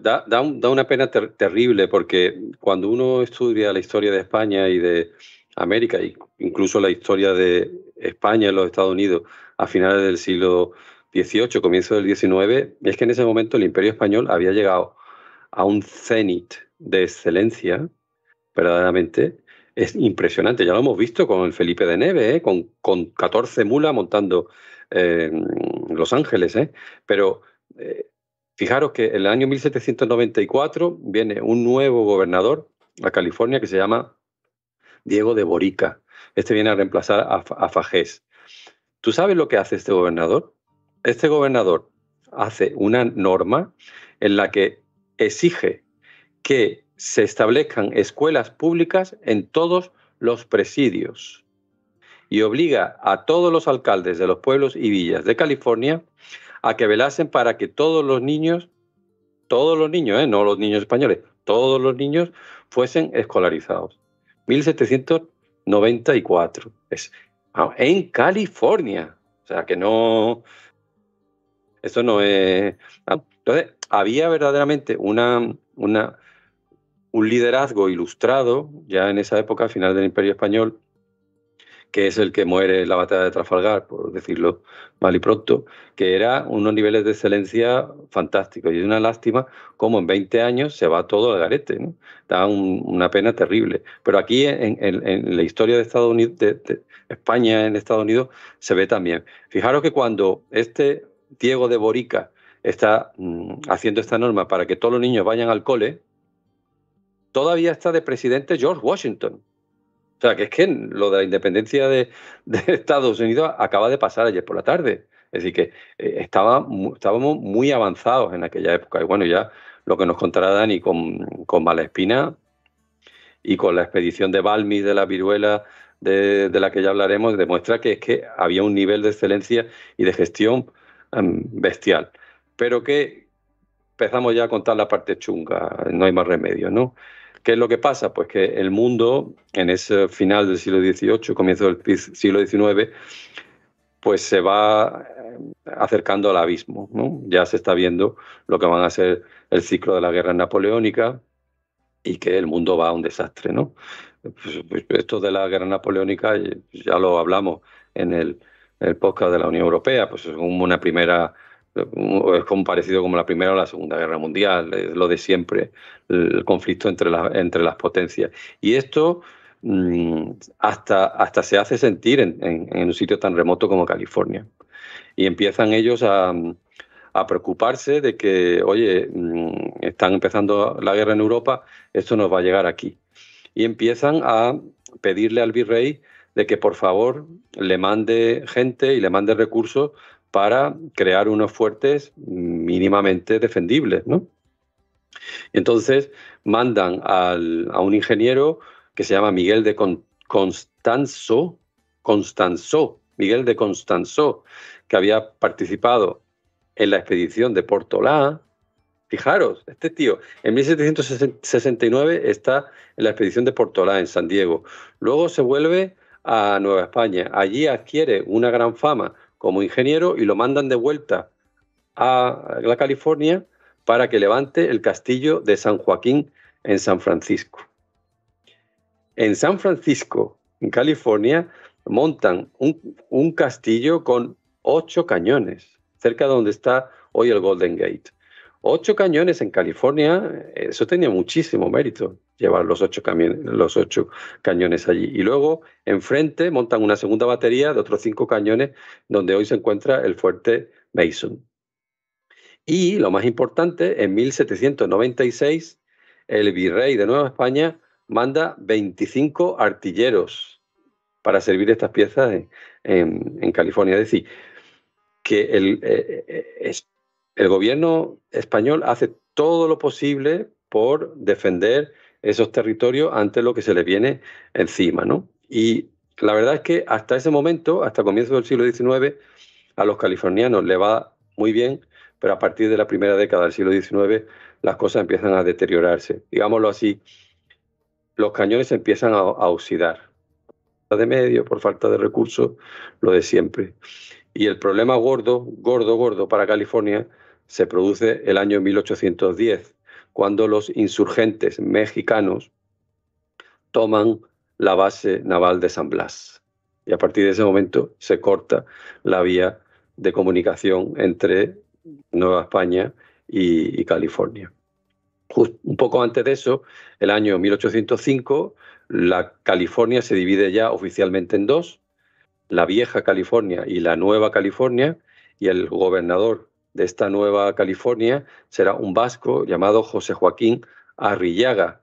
Da, una pena terrible porque cuando uno estudia la historia de España y de América, incluso la historia de España en los Estados Unidos a finales del siglo XVIII, comienzo del XIX, es que en ese momento el imperio español había llegado a un cenit de excelencia, verdaderamente, es impresionante. Ya lo hemos visto con el Felipe de Neve, ¿eh? con, 14 mulas montando eh, Los Ángeles. ¿eh? Pero eh, Fijaros que en el año 1794 viene un nuevo gobernador a California que se llama Diego de Borica. Este viene a reemplazar a, a Fajés. ¿Tú sabes lo que hace este gobernador? Este gobernador hace una norma en la que exige que se establezcan escuelas públicas en todos los presidios y obliga a todos los alcaldes de los pueblos y villas de California a que velasen para que todos los niños, todos los niños, ¿eh? no los niños españoles, todos los niños fuesen escolarizados. 1794. Es, ah, en California. O sea, que no... Eso no es... Ah, entonces, había verdaderamente una, una, un liderazgo ilustrado, ya en esa época, final del Imperio Español, que es el que muere en la batalla de Trafalgar, por decirlo mal y pronto, que era unos niveles de excelencia fantásticos. Y es una lástima cómo en 20 años se va todo al garete. ¿no? Da una pena terrible. Pero aquí en, la historia de, Estados Unidos, de, España en Estados Unidos se ve también. Fijaros que cuando este Diego de Borica está mm, haciendo esta norma para que todos los niños vayan al cole, todavía está de presidente George Washington. O sea, que es que lo de la independencia de, Estados Unidos acaba de pasar ayer por la tarde. Es decir, que eh, estábamos muy avanzados en aquella época. Y bueno, ya lo que nos contará Dani con, con Malespina y con la expedición de Balmi de la viruela de, la que ya hablaremos, demuestra que es que había un nivel de excelencia y de gestión em, bestial. Pero que empezamos ya a contar la parte chunga, no hay más remedio, ¿no? ¿Qué es lo que pasa? Pues que el mundo, en ese final del siglo XVIII, comienzo del siglo XIX, pues se va eh, acercando al abismo. Ya se está viendo lo que van a ser el ciclo de la guerra napoleónica y que el mundo va a un desastre. ¿no? Pues, pues, esto de la guerra napoleónica eh, ya lo hablamos en el, el podcast de la Unión Europea, pues es una primera es parecido como la Primera o la Segunda Guerra Mundial, es lo de siempre, el conflicto entre, las potencias. Y esto mm, hasta, hasta se hace sentir en, un sitio tan remoto como California. Y empiezan ellos a, a preocuparse de que, oye, mm, están empezando la guerra en Europa, esto nos va a llegar aquí. Y empiezan a pedirle al virrey de que por favor le mande gente y le mande recursos para crear unos fuertes mínimamente defendibles, Entonces mandan a un ingeniero que se llama Miguel de Constanzo, Constanzo, Miguel de Constanzo, que había participado en la expedición de Portolá. Fijaros, este tío en 1769 está en la expedición de Portolá, en San Diego. Luego se vuelve a Nueva España. Allí adquiere una gran fama como ingeniero y lo mandan de vuelta a la California para que levante el castillo de San Joaquín en San Francisco. En San Francisco, en California, montan un, castillo con ocho cañones, cerca de donde está hoy el Golden Gate. Ocho cañones en California, eso tenía muchísimo mérito llevar los ocho, los ocho cañones allí. Y luego, enfrente, montan una segunda batería de otros cinco cañones, donde hoy se encuentra el fuerte Mason. Y lo más importante, en 1796, el virrey de Nueva España manda 25 artilleros para servir estas piezas en, California. Es decir, que el, eh, eh, el gobierno español hace todo lo posible por defender esos territorios ante lo que se les viene encima. ¿no? Y la verdad es que hasta ese momento, hasta comienzos del siglo XIX, a los californianos le va muy bien, pero a partir de la primera década del siglo XIX las cosas empiezan a deteriorarse. Digámoslo así, los cañones empiezan a, a oxidar. De medio, por falta de recursos, lo de siempre. Y el problema gordo, gordo, gordo para California se produce el año 1810, cuando los insurgentes mexicanos toman la base naval de San Blas. Y a partir de ese momento se corta la vía de comunicación entre Nueva España y, California. un poco antes de eso, el año 1805, la California se divide ya oficialmente en dos, la vieja California y la nueva California, y el gobernador de esta nueva California será un vasco llamado José Joaquín Arrillaga,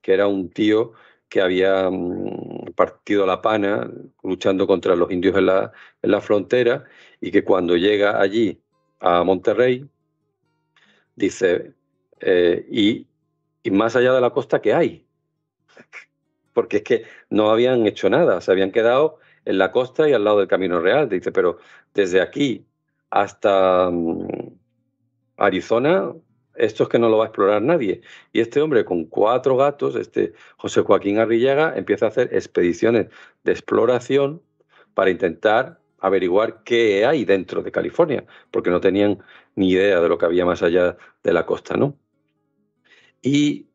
que era un tío que había mm, partido la pana luchando contra los indios en la, en la frontera y que cuando llega allí a Monterrey dice, eh, y, y más allá de la costa, ¿qué hay? *laughs* Porque es que no habían hecho nada, se habían quedado en la costa y al lado del Camino Real. Dice, pero desde aquí hasta mm, Arizona, esto es que no lo va a explorar nadie. Y este hombre con cuatro gatos, este José Joaquín Arrillaga, empieza a hacer expediciones de exploración para intentar averiguar qué hay dentro de California, porque no tenían ni idea de lo que había más allá de la costa, ¿no? Y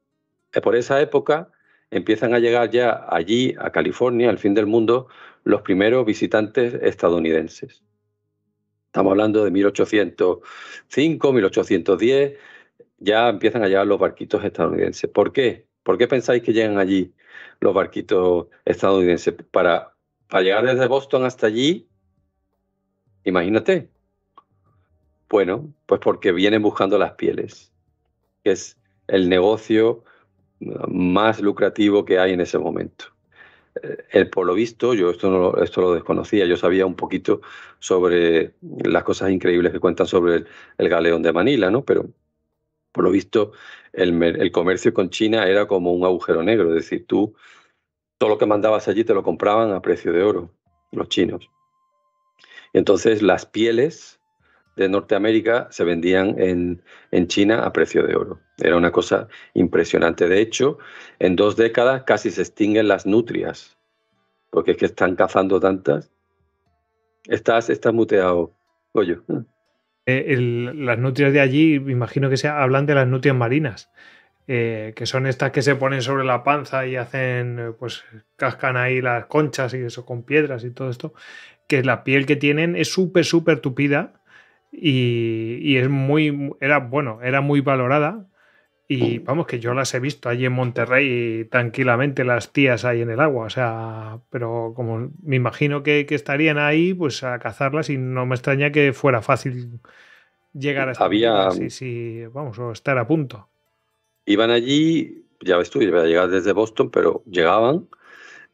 eh, por esa época empiezan a llegar ya allí, a California, al fin del mundo, los primeros visitantes estadounidenses. Estamos hablando de 1805, 1810, ya empiezan a llegar los barquitos estadounidenses. ¿Por qué? ¿Por qué pensáis que llegan allí los barquitos estadounidenses? Para, para llegar desde Boston hasta allí, imagínate. Bueno, pues porque vienen buscando las pieles, que es el negocio mm, más lucrativo que hay en ese momento. Eh, por lo visto, yo esto, esto lo desconocía, yo sabía un poquito sobre las cosas increíbles que cuentan sobre el, galeón de Manila, ¿no? Pero por lo visto el, el, comercio con China era como un agujero negro, es decir, tú todo lo que mandabas allí te lo compraban a precio de oro los chinos. Entonces las pieles de Norteamérica se vendían en, China a precio de oro. Era una cosa impresionante. De hecho, en dos décadas casi se extinguen las nutrias, porque es que están cazando tantas. Estás, muteado, Goyo. Eh, las nutrias de allí, imagino que se hablan de las nutrias marinas. Eh, que son estas que se ponen sobre la panza y hacen, eh, pues cascan ahí las conchas y eso con piedras y todo esto, que la piel que tienen es súper, súper tupida y, es muy, era bueno, era muy valorada y mm. vamos que yo las he visto allí en Monterrey tranquilamente las tías ahí en el agua, o sea, pero como me imagino que, estarían ahí pues a cazarlas y no me extraña que fuera fácil llegar a vamos, o estar a punto. Iban allí, ya ves tú, iba a llegar desde Boston, pero llegaban,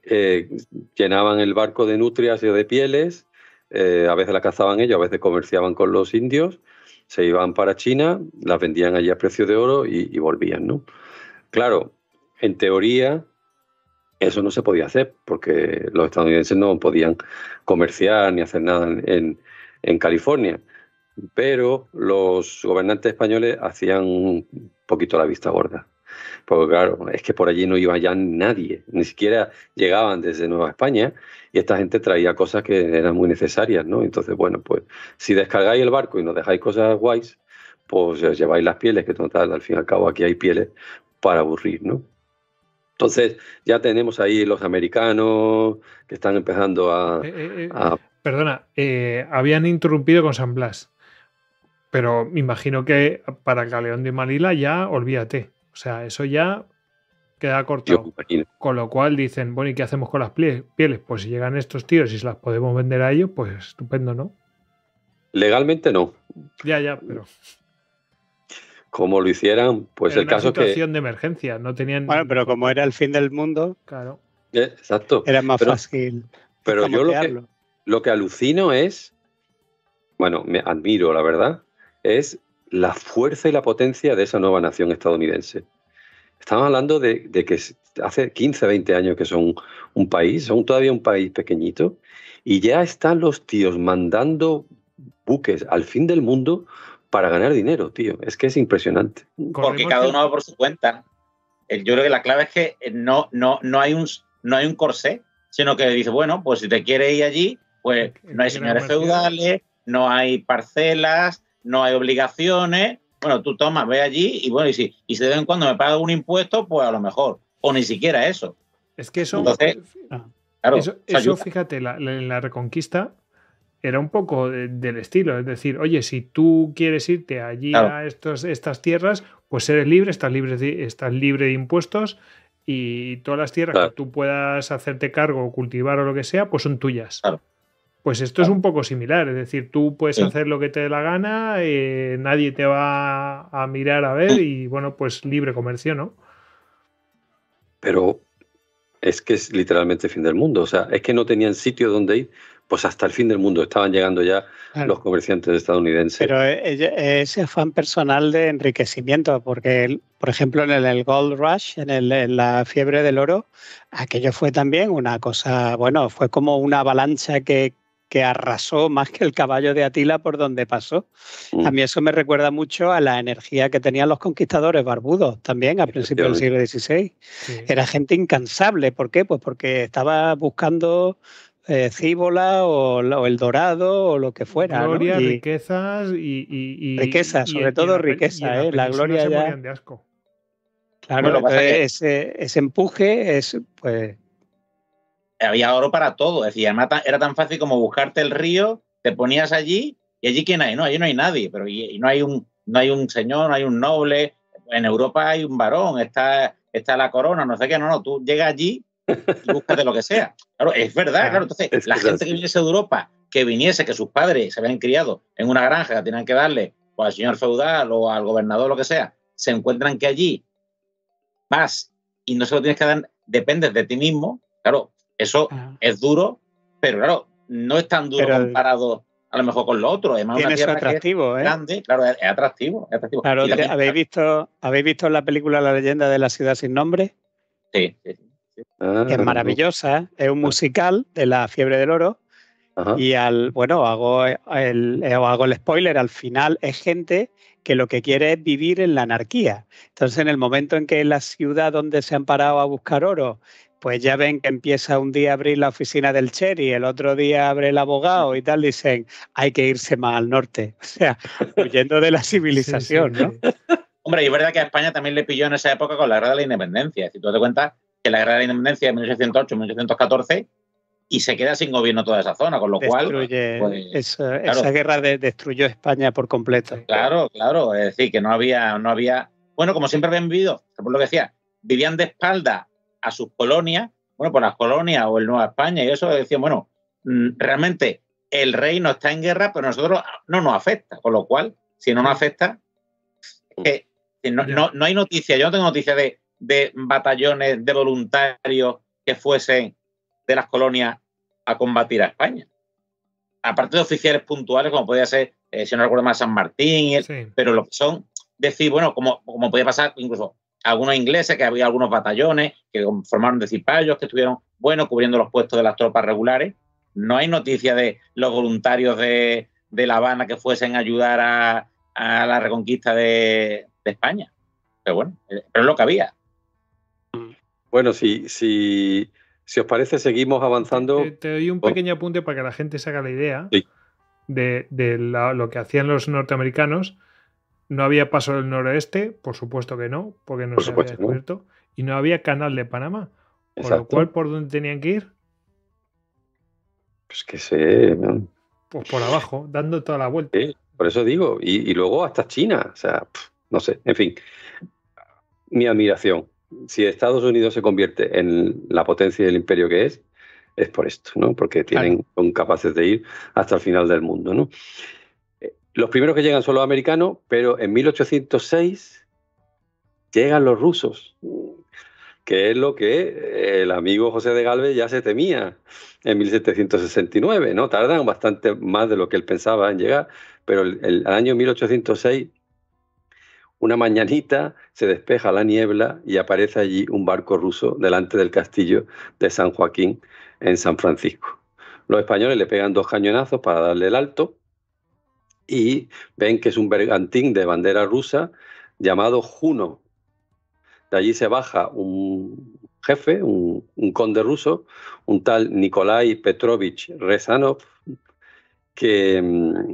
eh, llenaban el barco de nutrias y de pieles eh, a veces la cazaban ellos, a veces comerciaban con los indios, se iban para China, las vendían allí a precio de oro y, volvían, Claro, en teoría eso no se podía hacer porque los estadounidenses no podían comerciar ni hacer nada en California. Pero los gobernantes españoles hacían un poquito la vista gorda. Porque claro, es que por allí no iba ya nadie, ni siquiera llegaban desde Nueva España y esta gente traía cosas que eran muy necesarias, ¿no? Entonces, bueno, pues si descargáis el barco y nos dejáis cosas guays, pues os lleváis las pieles, que total, al fin y al cabo aquí hay pieles para aburrir, ¿no? Entonces, ya tenemos ahí los americanos que están empezando a. Eh, eh, eh, perdona, habían interrumpido con San Blas. Pero me imagino que para Galeón de Manila ya olvídate. O sea, eso ya queda corto. Con lo cual dicen, bueno, ¿y qué hacemos con las pieles? Pues si llegan estos tiros y se las podemos vender a ellos, pues estupendo, ¿no? Legalmente no. Ya, ya, pero. Como lo hicieran, pues el caso que. situación de emergencia, no tenían. Bueno, pero como era el fin del mundo. Claro. Eh, exacto. Era más fácil. Pero yo lo lo que alucino es. Bueno, me admiro, la verdad. Es la fuerza y la potencia de esa nueva nación estadounidense. Estamos hablando de, que hace 15, 20 años que son un país, son todavía un país pequeñito, y ya están los tíos mandando buques al fin del mundo para ganar dinero, tío. Es que es impresionante. Porque cada uno va por su cuenta. Yo creo que la clave es que no, no, no, hay, un, no hay un corsé, sino que dice, bueno, pues si te quieres ir allí, pues no hay señores feudales, no hay parcelas, no hay obligaciones. Bueno, tú tomas, ve allí y bueno, y si, y de vez en cuando me paga un impuesto, pues a lo mejor, o ni siquiera eso. Es que eso, ah, claro, eso, fíjate, en la, Reconquista, era un poco del estilo, es decir, oye, si tú quieres irte allí a estas tierras, pues eres libre, estás libre de, estás libre de impuestos y todas las tierras que tú puedas hacerte cargo, cultivar o lo que sea, pues son tuyas. Pues esto es un poco similar, es decir, tú puedes hacer lo que te dé la gana, y eh, nadie te va a mirar a ver y bueno, pues libre comercio, ¿no? Pero es que es literalmente fin del mundo, o sea, es que no tenían sitio donde ir, pues hasta el fin del mundo estaban llegando ya los comerciantes estadounidenses. Pero e-, ese fan personal de enriquecimiento, porque por ejemplo en el Gold Rush, en, el, en, la fiebre del oro, aquello fue también una cosa, bueno, fue como una avalancha que, que arrasó más que el caballo de Atila por donde pasó. A mm. mí eso me recuerda mucho a la energía que tenían los conquistadores barbudos también a principios del siglo XVI. Era gente incansable. ¿Por qué? Pues porque estaba buscando eh, cíbola o, el dorado o lo que fuera. Gloria, ¿no? y, riquezas y, Riqueza, sobre todo riquezas. riqueza. la, ¿eh? gloria De asco. Claro, ese, empuje es pues había oro para todo. Es decir, era tan fácil como buscarte el río, te ponías allí y allí quién hay, no, allí no hay nadie, pero no hay un no hay un señor, no hay un noble, en Europa hay un varón, está, está la corona, no sé qué, no, no, tú llegas allí y búscate lo que sea. Claro, es verdad, claro. Entonces, la gente que viniese de Europa, que viniese, que sus padres se habían criado en una granja, que tenían que darle o pues, al señor feudal o al gobernador, lo que sea, se encuentran que allí vas y no se lo tienes que dar, dependes de ti mismo. Claro, eso es duro, pero claro, no es tan duro comparado a lo mejor con lo otro. Es más tiene una atractivo, ¿eh? grande, claro, es, atractivo, ¿habéis, visto, ¿habéis visto la película La leyenda de la ciudad sin nombre? Sí, sí. es ah. maravillosa, es un ah. musical de la fiebre del oro. Y al, bueno, hago el, eh, hago el spoiler, al final es gente que lo que quiere es vivir en la anarquía. Entonces, en el momento en que la ciudad donde se han parado a buscar oro pues ya ven que empieza un día a abrir la oficina del y el otro día abre el abogado y tal, dicen, hay que irse más al norte, *laughs* o sea, huyendo de la civilización, ¿no? Hombre, y es verdad que a España también le pilló en esa época con la guerra de la independencia. Si tú te cuentas que la guerra de la independencia de 1808-1814 y se queda sin gobierno toda esa zona, con lo cual... Pues, esa, guerra destruyó España por completo. Claro, claro, es decir, que no había... No había bueno, como siempre habían vivido, por lo que decía, vivían de espalda a sus colonias, bueno, por pues las colonias o el Nueva España y eso, decían, bueno, mm, realmente el rey no está en guerra, pero a nosotros no nos afecta, con lo cual, si no nos afecta, mm. eh, no, no, hay noticia, yo no tengo noticia de, batallones de voluntarios que fuesen de las colonias a combatir a España. Aparte de oficiales puntuales, como podía ser, eh, si no recuerdo más, San Martín, pero lo que son, decir, bueno, como, como podía pasar incluso algunos ingleses, que había algunos batallones que formaron de que estuvieron, bueno, cubriendo los puestos de las tropas regulares. No hay noticia de los voluntarios de, La Habana que fuesen a ayudar a, la reconquista de, España. Pero bueno, eh, pero es lo que había. Bueno, si, si, si os parece, seguimos avanzando. Te, doy un pequeño apunte para que la gente se haga la idea de, lo que hacían los norteamericanos no había paso del noroeste, por supuesto que no, porque no se había descubierto. Y no había canal de Panamá. Por lo cual, ¿por dónde tenían que ir? Pues que sé, Pues por abajo, dando toda la vuelta. por eso digo. Y, luego hasta China. O sea, no sé. En fin, mi admiración. Si Estados Unidos se convierte en la potencia del imperio que es, es por esto, ¿no? Porque tienen, son capaces de ir hasta el final del mundo, ¿no? Los primeros que llegan son los americanos, pero en 1806 llegan los rusos, que es lo que el amigo José de Galvez ya se temía en 1769. ¿no? Tardan bastante más de lo que él pensaba en llegar, pero en el año 1806, una mañanita, se despeja la niebla y aparece allí un barco ruso delante del castillo de San Joaquín en San Francisco. Los españoles le pegan dos cañonazos para darle el alto y ven que es un bergantín de bandera rusa llamado Juno. De allí se baja un jefe, un, conde ruso, un tal Nikolai Petrovich Rezanov, que, mm,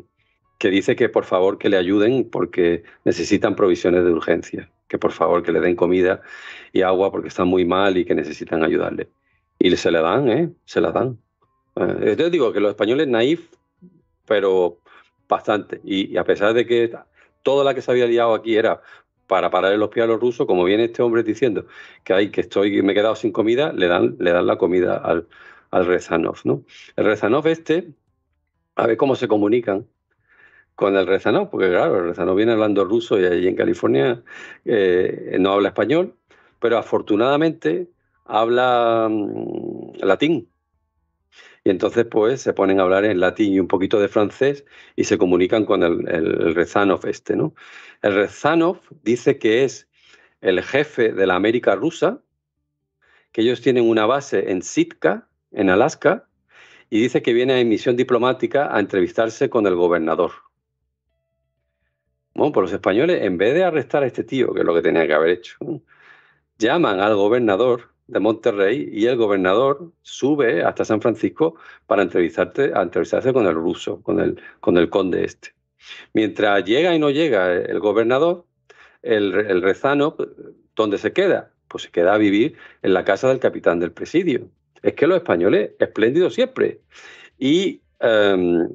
que dice que por favor que le ayuden porque necesitan provisiones de urgencia, que por favor que le den comida y agua porque están muy mal y que necesitan ayudarle. Y se la dan, ¿eh? Se la dan. Eh, yo digo que los españoles naif, pero bastante. Y, a pesar de que toda la que se había liado aquí era para parar los pies a los rusos, como viene este hombre diciendo que hay que estoy, me he quedado sin comida, le dan, le dan la comida al, al Rezanov. ¿no? El Rezanov este, a ver cómo se comunican con el Rezanov, porque claro, el Rezanov viene hablando ruso y allí en California eh, no habla español, pero afortunadamente habla mm, latín. Y entonces, pues, se ponen a hablar en latín y un poquito de francés y se comunican con el, Rezanov este, ¿no? El Rezanov dice que es el jefe de la América rusa, que ellos tienen una base en Sitka, en Alaska, y dice que viene en misión diplomática a entrevistarse con el gobernador. Bueno, pues los españoles, en vez de arrestar a este tío, que es lo que tenía que haber hecho, llaman al gobernador de Monterrey y el gobernador sube hasta San Francisco para entrevistarte, entrevistarse con el ruso, con el, conde este. Mientras llega y no llega el gobernador, el, rezano, ¿dónde se queda? Pues se queda a vivir en la casa del capitán del presidio. Es que los españoles, espléndidos siempre. Y em,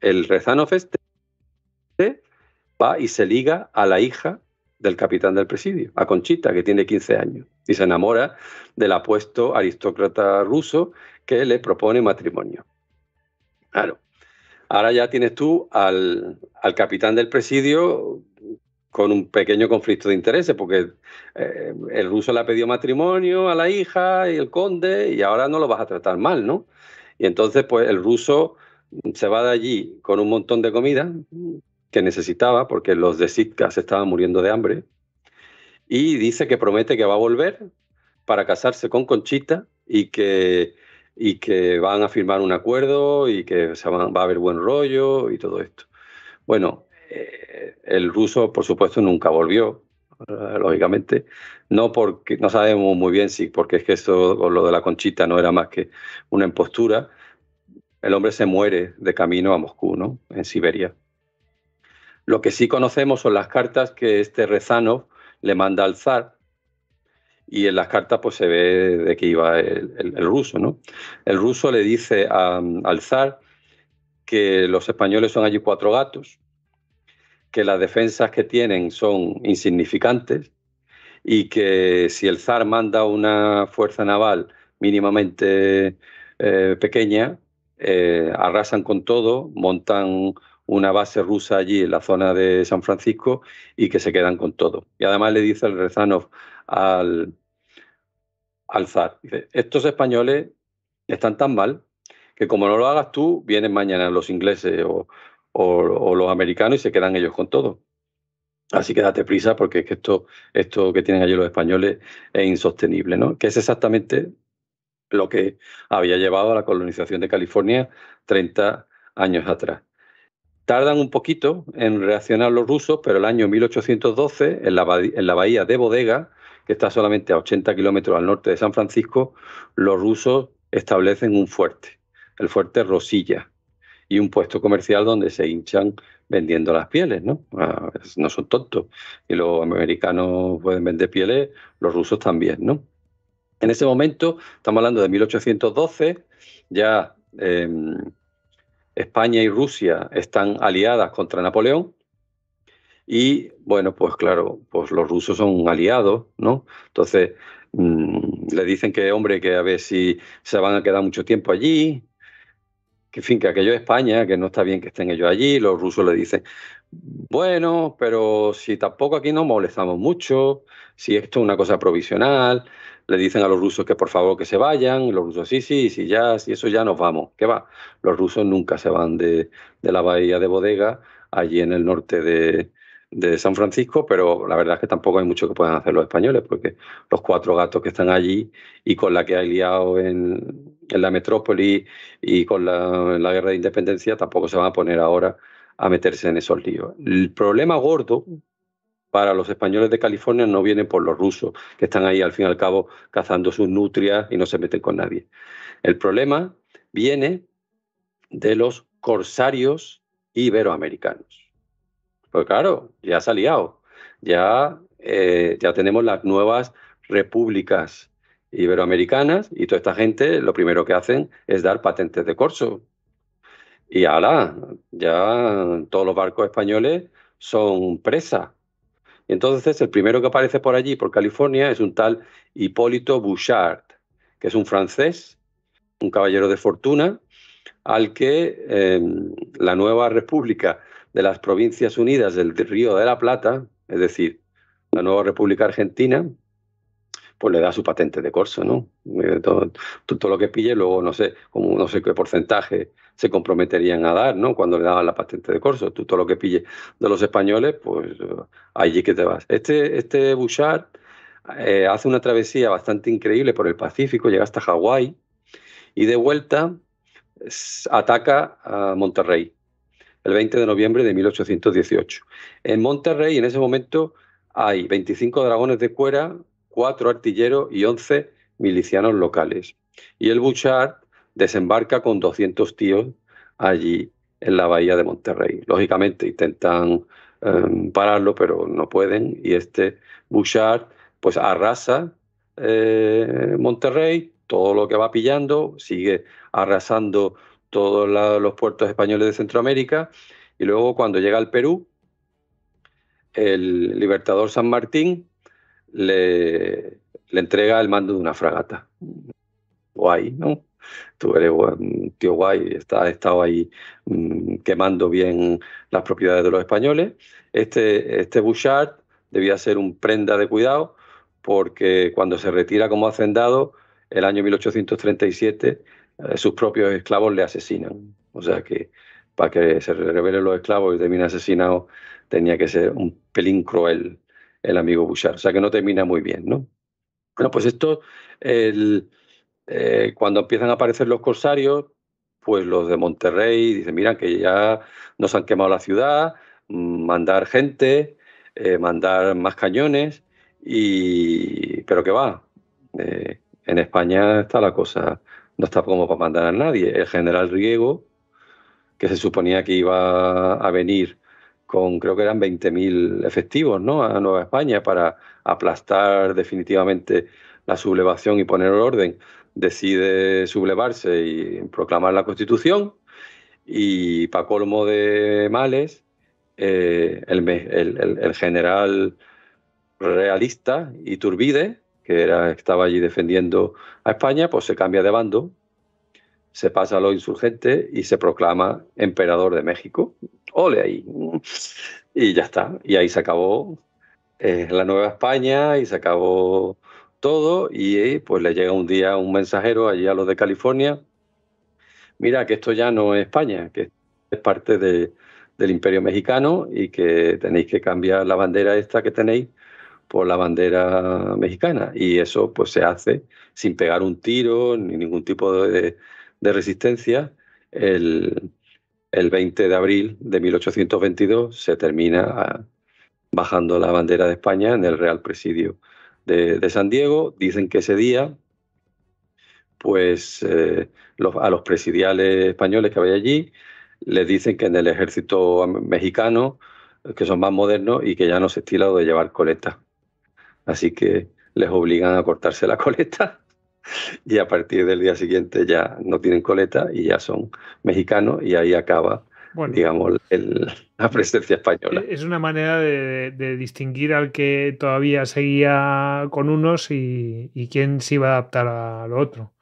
el rezano va y se liga a la hija del capitán del presidio, a Conchita, que tiene 15 años y se enamora del apuesto aristócrata ruso que le propone matrimonio. Claro. Ahora ya tienes tú al, capitán del presidio con un pequeño conflicto de intereses, porque eh, el ruso le ha pedido matrimonio a la hija y el conde, y ahora no lo vas a tratar mal, ¿no? Y entonces, pues el ruso se va de allí con un montón de comida que necesitaba, porque los de Sitka se estaban muriendo de hambre, y dice que promete que va a volver para casarse con Conchita y que, y que van a firmar un acuerdo y que va a haber buen rollo y todo esto. Bueno, eh, el ruso, por supuesto, nunca volvió, eh, lógicamente. No porque no sabemos muy bien si, porque es que esto, lo de la Conchita, no era más que una impostura. El hombre se muere de camino a Moscú, ¿no? En Siberia. Lo que sí conocemos son las cartas que este Rezanov le manda al zar y en las cartas pues se ve de que iba el, ruso, ¿no? El ruso le dice al zar que los españoles son allí cuatro gatos, que las defensas que tienen son insignificantes y que si el zar manda una fuerza naval mínimamente eh, pequeña, eh, arrasan con todo, montan una base rusa allí en la zona de San Francisco y que se quedan con todo. Y además le dice el Rezanov al, al zar, dice, estos españoles están tan mal que como no lo hagas tú, vienen mañana los ingleses o, los americanos y se quedan ellos con todo. Así que date prisa porque es que esto, esto que tienen allí los españoles es insostenible, ¿no? Que es exactamente lo que había llevado a la colonización de California 30 años atrás. Tardan un poquito en reaccionar los rusos, pero el año 1812, en la, bahía de Bodega, que está solamente a 80 kilómetros al norte de San Francisco, los rusos establecen un fuerte, el fuerte Rosilla, y un puesto comercial donde se hinchan vendiendo las pieles, ¿no? Ah, no son tontos. Y los americanos pueden vender pieles, los rusos también, ¿no? En ese momento, estamos hablando de 1812, ya em, España y Rusia están aliadas contra Napoleón. Y bueno, pues claro, pues los rusos son aliados, ¿no? Entonces mm, le dicen que, hombre, que a ver si se van a quedar mucho tiempo allí, que en fin, que aquello es España, que no está bien que estén ellos allí. Los rusos le dicen, bueno, pero si tampoco aquí nos molestamos mucho, si esto es una cosa provisional, le dicen a los rusos que por favor que se vayan, los rusos sí, sí, sí, ya, si eso ya nos vamos, ¿qué va? Los rusos nunca se van de, la bahía de Bodega, allí en el norte de, San Francisco, pero la verdad es que tampoco hay mucho que puedan hacer los españoles, porque los cuatro gatos que están allí y con la que ha liado en, la metrópoli y con la, la guerra de independencia, tampoco se van a poner ahora a meterse en esos líos. El problema gordo para los españoles de California no vienen por los rusos, que están ahí al fin y al cabo cazando sus nutrias y no se meten con nadie. El problema viene de los corsarios iberoamericanos. Pues claro, ya se ha liado. Ya, eh, ya tenemos las nuevas repúblicas iberoamericanas y toda esta gente lo primero que hacen es dar patentes de corso. Y alá, ya todos los barcos españoles son presa entonces, el primero que aparece por allí, por California, es un tal Hipólito Bouchard, que es un francés, un caballero de fortuna, al que em, la nueva República de las Provincias Unidas del Río de la Plata, es decir, la nueva República Argentina, pues le da su patente de corso, ¿no? Todo, lo que pille, luego no sé, como no sé qué porcentaje se comprometerían a dar, ¿no? Cuando le daban la patente de corso, tú todo lo que pille de los españoles, pues allí que te vas. Este, este Bouchard eh, hace una travesía bastante increíble por el Pacífico, llega hasta Hawái y de vuelta ataca a Monterrey el 20 de noviembre de 1818. En Monterrey, en ese momento, hay 25 dragones de cuera cuatro artilleros y once milicianos locales. Y el Bouchard desembarca con 200 tíos allí en la bahía de Monterrey. Lógicamente intentan em, pararlo, pero no pueden. Y este Bouchard pues arrasa eh, Monterrey, todo lo que va pillando, sigue arrasando todos los puertos españoles de Centroamérica. Y luego cuando llega al Perú, el libertador San Martín le, le entrega el mando de una fragata. Guay, ¿no? Tú eres un tío guay, está, has estado ahí mm, quemando bien las propiedades de los españoles. Este, este Bouchard debía ser un prenda de cuidado porque cuando se retira como hacendado, el año 1837, eh, sus propios esclavos le asesinan. O sea que para que se rebelen los esclavos y terminen asesinado, tenía que ser un pelín cruel el amigo Bouchard. O sea que no termina muy bien, ¿no? Bueno, pues esto, el, eh, cuando empiezan a aparecer los corsarios, pues los de Monterrey dicen, mira, que ya nos han quemado la ciudad, mandar gente, eh, mandar más cañones, y pero que va. Eh, en España está la cosa, no está como para mandar a nadie. El general Riego, que se suponía que iba a venir con creo que eran 20.000 efectivos ¿no? a Nueva España para aplastar definitivamente la sublevación y poner orden. Decide sublevarse y proclamar la constitución y para colmo de males, eh, el, general realista Iturbide, que era, estaba allí defendiendo a España, pues se cambia de bando se pasa a los insurgentes y se proclama emperador de México. Ole ahí. Y ya está. Y ahí se acabó eh, la Nueva España y se acabó todo. Y eh, pues le llega un día un mensajero allí a los de California. Mira que esto ya no es España, que es parte del imperio mexicano y que tenéis que cambiar la bandera esta que tenéis por la bandera mexicana. Y eso pues se hace sin pegar un tiro ni ningún tipo de, de resistencia, el, 20 de abril de 1822 se termina ah, bajando la bandera de España en el Real Presidio de, San Diego. Dicen que ese día, pues eh, a los presidiales españoles que había allí, les dicen que en el ejército mexicano, que son más modernos y que ya no se estila lo de llevar coleta. Así que les obligan a cortarse la *laughs* coleta *laughs* y a partir del día siguiente ya no tienen coleta y ya son mexicanos y ahí acaba. digamos, *laughs* la presencia española. Es una manera de, distinguir al que todavía seguía con unos y, quién se iba a adaptar a lo otro.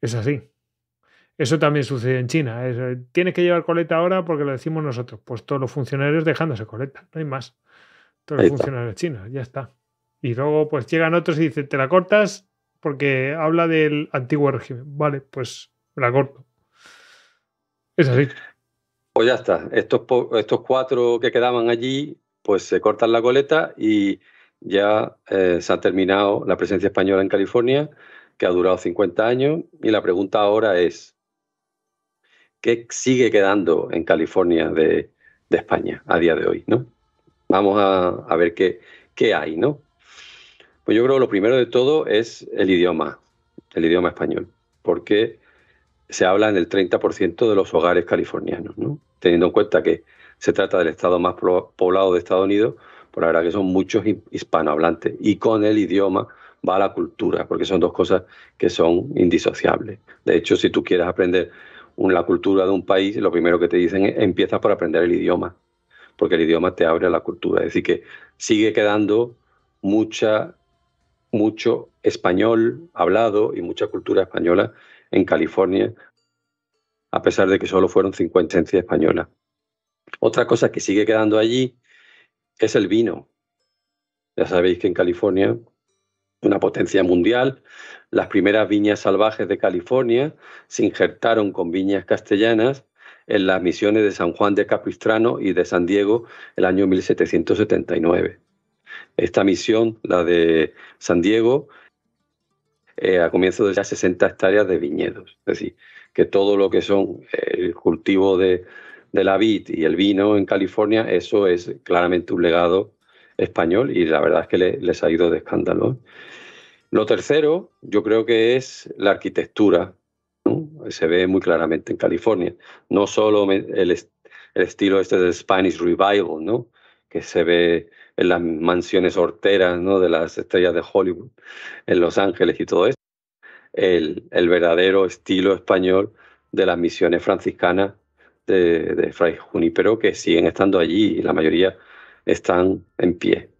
Es así. Eso también sucede en China. Eh, tienes que llevar coleta ahora porque lo decimos nosotros. Pues todos los funcionarios dejándose coleta, no hay más. Todos los funcionarios chinos, ya está. Y luego pues llegan otros y dicen, te la cortas porque habla del antiguo régimen. Vale, pues la corto. Es así. Pues ya está. Estos, estos cuatro que quedaban allí, pues se cortan la coleta y ya eh, se ha terminado la presencia española en California, que ha durado 50 años. Y la pregunta ahora es, ¿qué sigue quedando en California de, España a día de hoy? ¿no? Vamos a, a ver qué, qué hay, ¿no? Pues yo creo que lo primero de todo es el idioma, el idioma español, porque se habla en el 30% de los hogares californianos, ¿no? teniendo en cuenta que se trata del estado más poblado de Estados Unidos, por pues la verdad que son muchos hispanohablantes y con el idioma va la cultura, porque son dos cosas que son indisociables. De hecho, si tú quieres aprender la cultura de un país, lo primero que te dicen es empiezas por aprender el idioma, porque el idioma te abre a la cultura. Es decir, que sigue quedando mucha mucho español hablado y mucha cultura española en California, a pesar de que solo fueron 50 esencias españolas. Otra cosa que sigue quedando allí es el vino. Ya sabéis que en California, una potencia mundial, las primeras viñas salvajes de California se injertaron con viñas castellanas en las misiones de San Juan de Capistrano y de San Diego el año 1779 esta misión, la de San Diego, eh, a comienzos de ya 60 hectáreas de viñedos. Es decir, que todo lo que son eh, el cultivo de, la vid y el vino en California, eso es claramente un legado español y la verdad es que les ha ido de escándalo. Lo tercero, yo creo que es la arquitectura. Se ve muy claramente en California. No solo el, estilo este del Spanish Revival, ¿no? que se ve en las mansiones horteras ¿no? de las estrellas de Hollywood, en Los Ángeles y todo eso, el, verdadero estilo español de las misiones franciscanas de, de, Fray Junipero, que siguen estando allí y la mayoría están en pie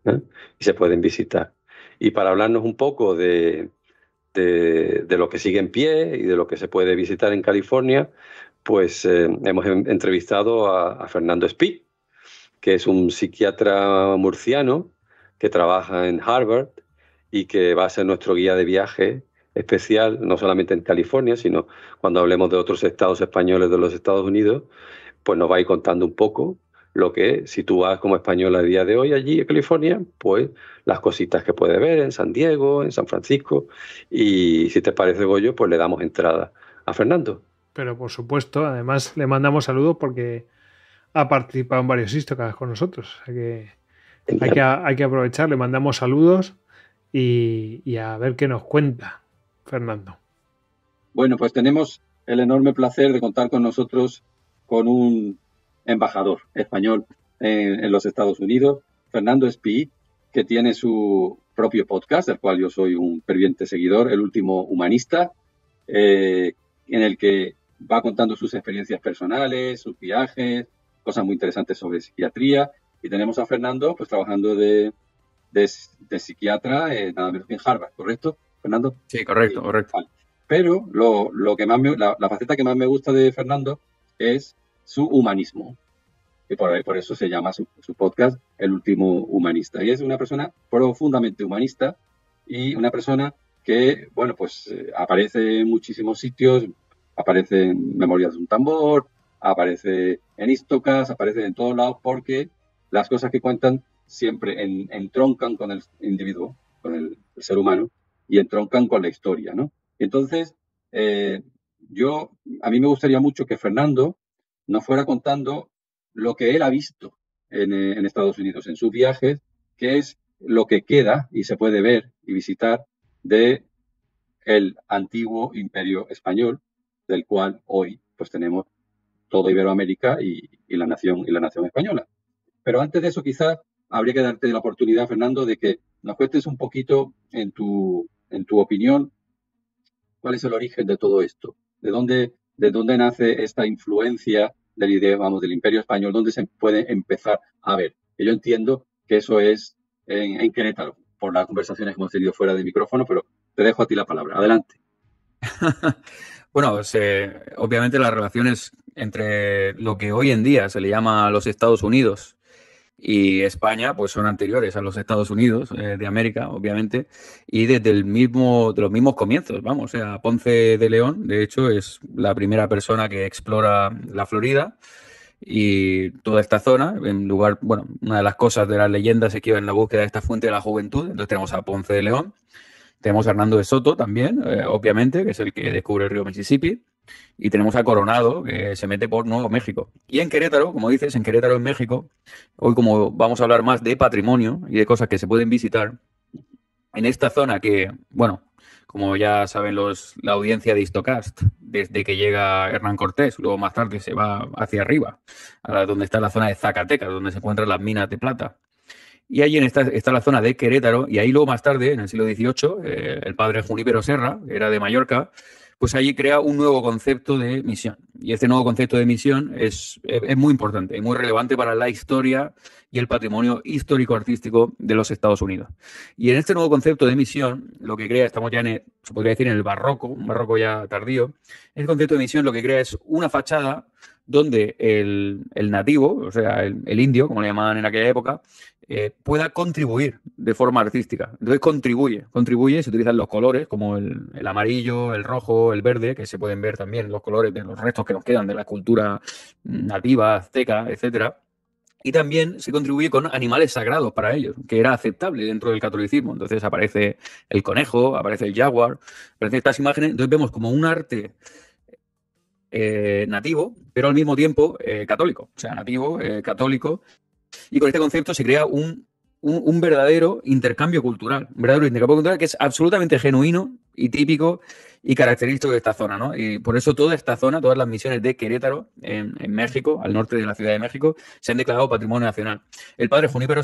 y se pueden visitar. Y para hablarnos un poco de, de, lo que sigue en pie y de lo que se puede visitar en California, pues eh, hemos entrevistado a, Fernando spi que es un psiquiatra murciano que trabaja en Harvard y que va a ser nuestro guía de viaje especial, no solamente en California, sino cuando hablemos de otros estados españoles de los Estados Unidos, pues nos va a ir contando un poco lo que si tú vas como español a día de hoy allí en California, pues las cositas que puedes ver en San Diego, en San Francisco, y si te parece Goyo, pues le damos entrada a Fernando. Pero por supuesto, además le mandamos saludos porque ha participado en varios histocas con nosotros. Hay que, hay que, hay aprovechar, le mandamos saludos y, a ver qué nos cuenta Fernando. Bueno, pues tenemos el enorme placer de contar con nosotros con un embajador español en, los Estados Unidos, Fernando Espí, que tiene su propio podcast, del cual yo soy un ferviente seguidor, el último humanista, eh, en el que va contando sus experiencias personales, sus viajes, cosas muy interesantes sobre psiquiatría. Y tenemos a Fernando, pues trabajando de, de, psiquiatra, nada en Harvard, ¿correcto, Fernando? Sí, correcto, correcto. Pero lo, que más la, faceta que más me gusta de Fernando es su humanismo. Y por, eso se llama su, su podcast El último humanista. Y es una persona profundamente humanista y una persona que, bueno, pues eh, aparece en muchísimos sitios, aparece en Memorias de un Tambor, aparece en Istocas, aparece en todos lados porque las cosas que cuentan siempre entroncan con el individuo, con el, ser humano, y entroncan con la historia, ¿no? Entonces, eh, yo, a mí me gustaría mucho que Fernando nos fuera contando lo que él ha visto en, eh, Estados Unidos, en sus viajes, que es lo que queda y se puede ver y visitar de el antiguo imperio español, del cual hoy pues tenemos toda Iberoamérica y, la nación, española. Pero antes de eso, quizás habría que darte la oportunidad, Fernando, de que nos cuentes un poquito, en tu, opinión, cuál es el origen de todo esto. ¿De dónde, nace esta influencia del, idea, vamos, del imperio español? ¿Dónde se puede empezar a ver? yo entiendo que eso es en, en Querétaro, por las conversaciones que hemos tenido fuera de micrófono, pero te dejo a ti la palabra. Adelante. *laughs* Bueno, obviamente las relaciones entre lo que hoy en día se le llama los Estados Unidos y España, pues son anteriores a los Estados Unidos eh, de América, obviamente, y desde el mismo, de los mismos comienzos, vamos, o Ponce de León, de hecho, es la primera persona que explora la Florida y toda esta zona, en lugar, bueno, una de las cosas de las leyendas es que iba en la búsqueda de esta fuente de la juventud, entonces tenemos a Ponce de León, tenemos a Hernando de Soto también, eh, obviamente, que es el que descubre el río Mississippi. Y tenemos a Coronado, que se mete por Nuevo México. Y en Querétaro, como dices, en Querétaro, en México, hoy como vamos a hablar más de patrimonio y de cosas que se pueden visitar, en esta zona que, bueno, como ya saben los, la audiencia de Histocast desde que llega Hernán Cortés, luego más tarde se va hacia arriba, a donde está la zona de Zacatecas, donde se encuentran las minas de plata. Y allí está, está la zona de Querétaro, y ahí luego más tarde, en el siglo XVIII, eh, el padre Junípero Serra, que era de Mallorca, pues allí crea un nuevo concepto de misión. Y este nuevo concepto de misión es, eh, es, muy importante y muy relevante para la historia y el patrimonio histórico-artístico de los Estados Unidos. Y en este nuevo concepto de misión, lo que crea, estamos ya en, el, se podría decir en el barroco, un barroco ya tardío, el este concepto de misión lo que crea es una fachada donde el, nativo, o sea, el, el, indio, como le llamaban en aquella época, eh, pueda contribuir de forma artística. Entonces contribuye, contribuye, se utilizan los colores como el, amarillo, el rojo, el verde, que se pueden ver también los colores de los restos que nos quedan de la cultura mm, nativa, azteca, etcétera. Y también se contribuye con animales sagrados para ellos, que era aceptable dentro del catolicismo. Entonces aparece el conejo, aparece el jaguar, aparecen estas imágenes. Entonces vemos como un arte eh, nativo, pero al mismo tiempo eh, católico. O sea, nativo, católico, y con este concepto se crea un, verdadero intercambio cultural, un verdadero intercambio cultural que es absolutamente genuino y típico y característico de esta zona, Y por eso toda esta zona, todas las misiones de Querétaro, en, México, al norte de la Ciudad de México, se han declarado patrimonio nacional. El padre Junípero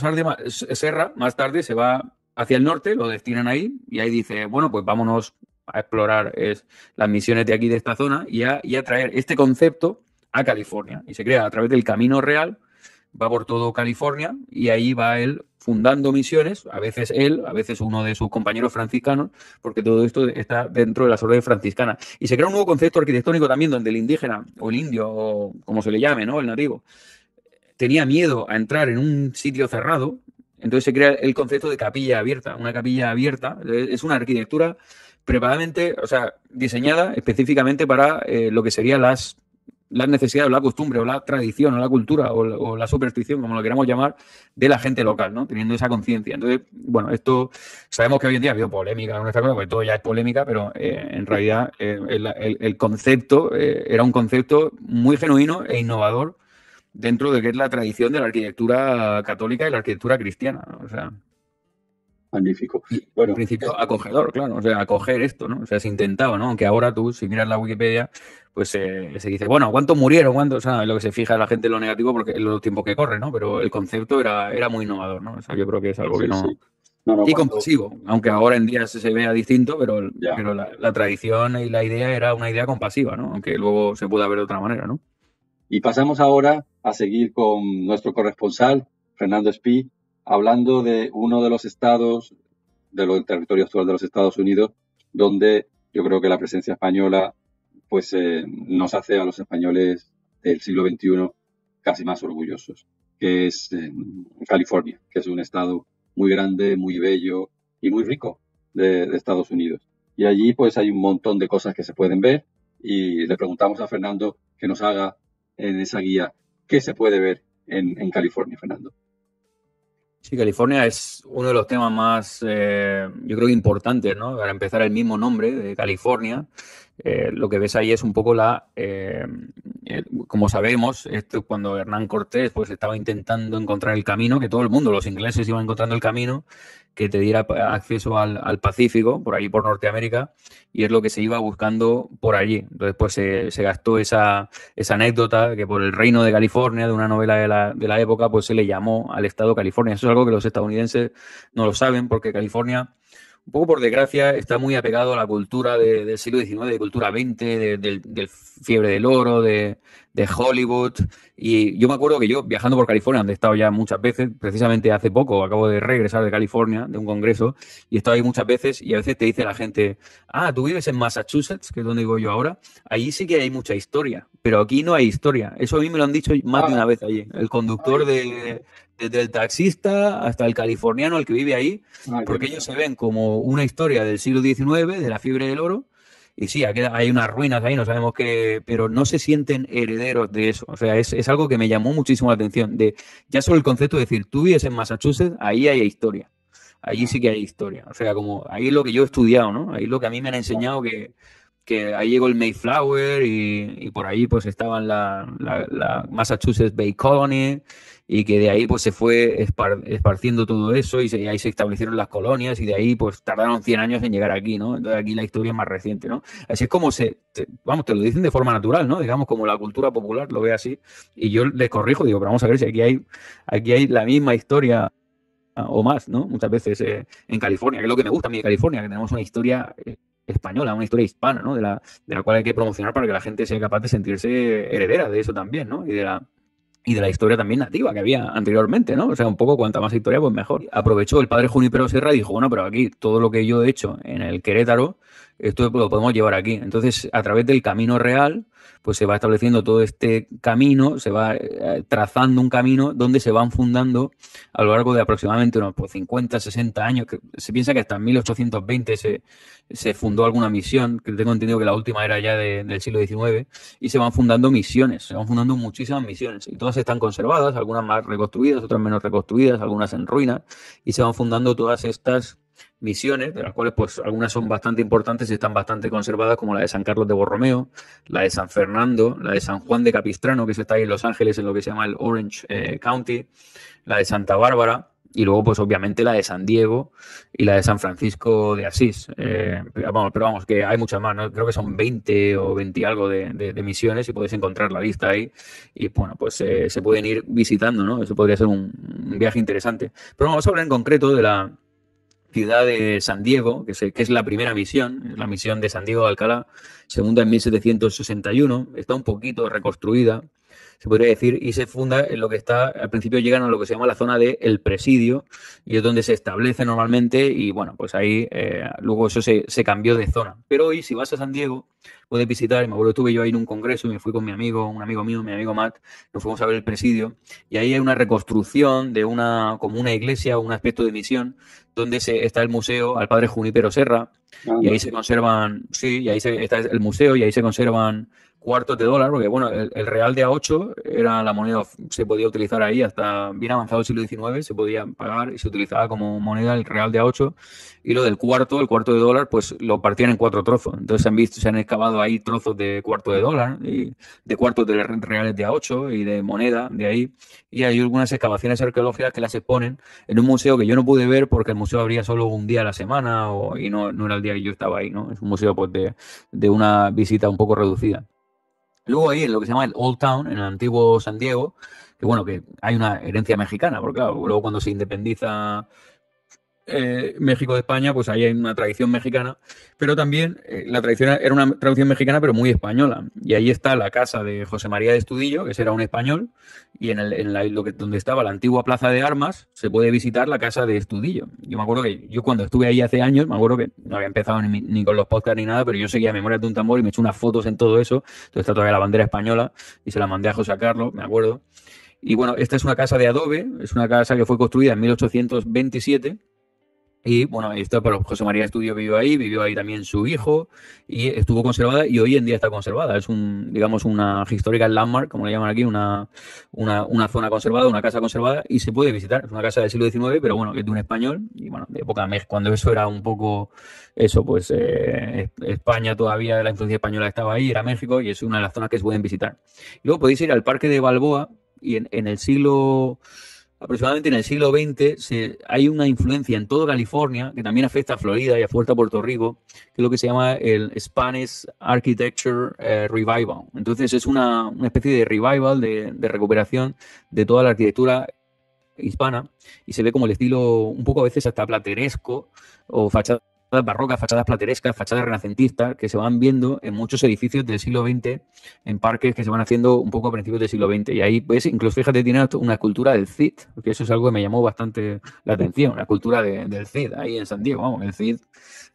Serra, más tarde, se va hacia el norte, lo destinan ahí, y ahí dice, bueno, pues vámonos a explorar es, las misiones de aquí, de esta zona, y a, y a traer este concepto a California. Y se crea a través del Camino Real va por todo California y ahí va él fundando misiones, a veces él, a veces uno de sus compañeros franciscanos, porque todo esto está dentro de las órdenes franciscanas. Y se crea un nuevo concepto arquitectónico también donde el indígena o el indio, o como se le llame, ¿no? El nativo, tenía miedo a entrar en un sitio cerrado, entonces se crea el concepto de capilla abierta. Una capilla abierta es una arquitectura preparadamente, o sea, diseñada específicamente para eh, lo que serían las la necesidad o la costumbre, o la tradición, o la cultura, o, la superstición, como lo queramos llamar, de la gente local, ¿no? Teniendo esa conciencia. Entonces, bueno, esto sabemos que hoy en día ha habido polémica porque todo ya es polémica, pero eh, en realidad eh, el, concepto eh, era un concepto muy genuino e innovador dentro de que es la tradición de la arquitectura católica y la arquitectura cristiana. O sea, magnífico. Bueno, en principio acogedor, claro, o sea, acoger esto, ¿no? O sea, se intentaba, ¿no? Aunque ahora tú, si miras la Wikipedia, pues eh, se dice, bueno, ¿cuántos murieron? ¿Cuántos? O sea, lo que se fija la gente lo negativo porque lo tiempo que corre, ¿no? Pero el concepto era, era muy innovador, ¿no? O sea, yo creo que es algo que no... y compasivo, aunque ahora en día se vea distinto, pero, pero la, tradición y la idea era una idea compasiva, ¿no? Aunque luego se pueda ver de otra manera, ¿no? Y pasamos ahora a seguir con nuestro corresponsal, Fernando Espí, hablando de uno de los estados, de los territorios actual de los Estados Unidos, donde yo creo que la presencia española pues eh, nos hace a los españoles del siglo XXI casi más orgullosos, que es eh, California, que es un estado muy grande, muy bello y muy rico de, Estados Unidos. Y allí pues hay un montón de cosas que se pueden ver y le preguntamos a Fernando que nos haga en esa guía qué se puede ver en California, Fernando. Sí, California es uno de los temas más, eh, yo creo importantes, ¿no? Para empezar, el mismo nombre de California. Eh, lo que ves ahí es un poco la, eh, como sabemos, esto cuando Hernán Cortés pues estaba intentando encontrar el camino, que todo el mundo, los ingleses iban encontrando el camino, que te diera acceso al, Pacífico, por ahí por Norteamérica, y es lo que se iba buscando por allí. Entonces, pues se, gastó esa, esa, anécdota que por el reino de California, de una novela de la, de la época, pues se le llamó al estado California. Eso es algo que los estadounidenses no lo saben, porque California un poco por desgracia, está muy apegado a la cultura del siglo XIX, de cultura XX, del, fiebre del oro, de, Hollywood. Y yo me acuerdo que yo, viajando por California, donde he estado ya muchas veces, precisamente hace poco, acabo de regresar de California, de un congreso, y he estado ahí muchas veces, y a veces te dice la gente, ah, tú vives en Massachusetts, que es donde vivo yo ahora, allí sí que hay mucha historia, pero aquí no hay historia. Eso a mí me lo han dicho más de ah. una vez allí. El conductor de, desde el taxista hasta el californiano, el que vive ahí, ah, porque ellos se ven como una historia del siglo XIX, de la fiebre del oro, y sí, hay unas ruinas ahí, no sabemos qué, pero no se sienten herederos de eso. O sea, es, algo que me llamó muchísimo la atención, de ya solo el concepto de decir, tú vives en Massachusetts, ahí hay historia, allí sí que hay historia. O sea, como ahí es lo que yo he estudiado, ¿no? Ahí es lo que a mí me han enseñado que, que ahí llegó el Mayflower y, por ahí pues estaban la, la Massachusetts Bay Colony y que de ahí pues se fue esparciendo todo eso y, ahí se establecieron las colonias y de ahí pues tardaron 100 años en llegar aquí, ¿no? Entonces aquí la historia es más reciente, ¿no? Así es como se, vamos, te lo dicen de forma natural, ¿no? Digamos como la cultura popular lo ve así y yo les corrijo, digo, pero vamos a ver si aquí hay, aquí hay la misma historia ah, o más, ¿no? Muchas veces eh, en California, que es lo que me gusta a mí de California, que tenemos una historia eh, española, una historia hispana, ¿no? De la, de la cual hay que promocionar para que la gente sea capaz de sentirse heredera de eso también, ¿no? Y de la, y de la historia también nativa que había anteriormente, ¿no? O sea, un poco cuanta más historia, pues mejor. Aprovechó el padre Junipero Serra y dijo, bueno, pero aquí todo lo que yo he hecho en el Querétaro esto lo podemos llevar aquí. Entonces, a través del camino real, pues se va estableciendo todo este camino, se va eh, trazando un camino donde se van fundando a lo largo de aproximadamente unos 50, pues, 60 años. Que se piensa que hasta en 1820 se, se fundó alguna misión, que tengo entendido que la última era ya del siglo XIX, y se van fundando misiones, se van fundando muchísimas misiones, y todas están conservadas, algunas más reconstruidas, otras menos reconstruidas, algunas en ruinas, y se van fundando todas estas misiones, de las cuales pues algunas son bastante importantes y están bastante conservadas, como la de San Carlos de Borromeo, la de San Fernando, la de San Juan de Capistrano, que se está ahí en Los Ángeles, en lo que se llama el Orange eh, County, la de Santa Bárbara, y luego pues obviamente la de San Diego y la de San Francisco de Asís. Eh, pero, vamos, que hay muchas más, creo que son 20 o 20 algo de, misiones y podéis encontrar la lista ahí y bueno, pues eh, se pueden ir visitando, ¿no? Eso podría ser un viaje interesante. Pero vamos a hablar en concreto de la, ciudad de San Diego, que, es la primera misión, la misión de San Diego de Alcalá, segunda en 1761, está un poquito reconstruida se podría decir, y se funda en lo que está, al principio llegan a lo que se llama la zona del el presidio, y es donde se establece normalmente, y bueno, pues ahí eh, luego eso se, cambió de zona. Pero hoy, si vas a San Diego, puedes visitar, me acuerdo, estuve yo ahí en un congreso y me fui con mi amigo, un amigo mío, mi amigo Matt, nos fuimos a ver el presidio, y ahí hay una reconstrucción de una, como una iglesia, un aspecto de misión, donde se, está el museo al padre Junípero Serra, y ahí se conservan, sí, y ahí está el museo, y ahí se conservan cuartos de dólar, porque bueno, el, real de A8 era la moneda, se podía utilizar ahí hasta bien avanzado el siglo XIX, se podía pagar y se utilizaba como moneda el real de A8. Y lo del cuarto, el cuarto de dólar, pues lo partían en cuatro trozos. Entonces se han visto, se han excavado ahí trozos de cuarto de dólar, y de cuartos de reales de A8 y de moneda de ahí. Y hay algunas excavaciones arqueológicas que las exponen en un museo que yo no pude ver porque el museo abría solo un día a la semana o, y no, no era el día que yo estaba ahí, ¿no? Es un museo pues de una visita un poco reducida. Luego ahí en lo que se llama el Old Town, en el antiguo San Diego, que bueno, que hay una herencia mexicana, porque luego cuando se independiza eh, México de España, pues ahí hay una tradición mexicana, pero también eh, la tradición era una tradición mexicana, pero muy española. Y ahí está la casa de José María de Estudillo, que era un español, y en, el, donde estaba la antigua plaza de armas, se puede visitar la casa de Estudillo. Yo me acuerdo que yo cuando estuve ahí hace años, me acuerdo que no había empezado ni, con los podcasts ni nada, pero yo seguía Memorias de un Tambor y me eché unas fotos en todo eso. Entonces está todavía la bandera española y se la mandé a José Carlos, me acuerdo. Y bueno, esta es una casa de adobe, es una casa que fue construida en 1827 y bueno, esto, pero José María Estudio vivió ahí, vivió ahí también su hijo y estuvo conservada y hoy en día está conservada. Es un, digamos, una histórica landmark, como le llaman aquí, una, una, zona conservada, una casa conservada y se puede visitar. Es una casa del siglo XIX, pero bueno, que es de un español y bueno, de época México, cuando eso era un poco eso, pues eh, España todavía, la influencia española estaba ahí, era México y es una de las zonas que se pueden visitar. luego podéis ir al Parque de Balboa y en, en el siglo aproximadamente en el siglo XX se, hay una influencia en toda California que también afecta a Florida y afecta a Puerto Rico, que es lo que se llama el Spanish Architecture eh, Revival. Entonces es una, especie de revival, de, de, recuperación de toda la arquitectura hispana y se ve como el estilo un poco a veces hasta plateresco o fachada barrocas, fachadas platerescas, fachadas renacentistas que se van viendo en muchos edificios del siglo XX, en parques que se van haciendo un poco a principios del siglo XX. Y ahí, pues, incluso fíjate, tiene una cultura del CID, porque eso es algo que me llamó bastante la atención, la cultura del CID ahí en San Diego. Vamos, el CID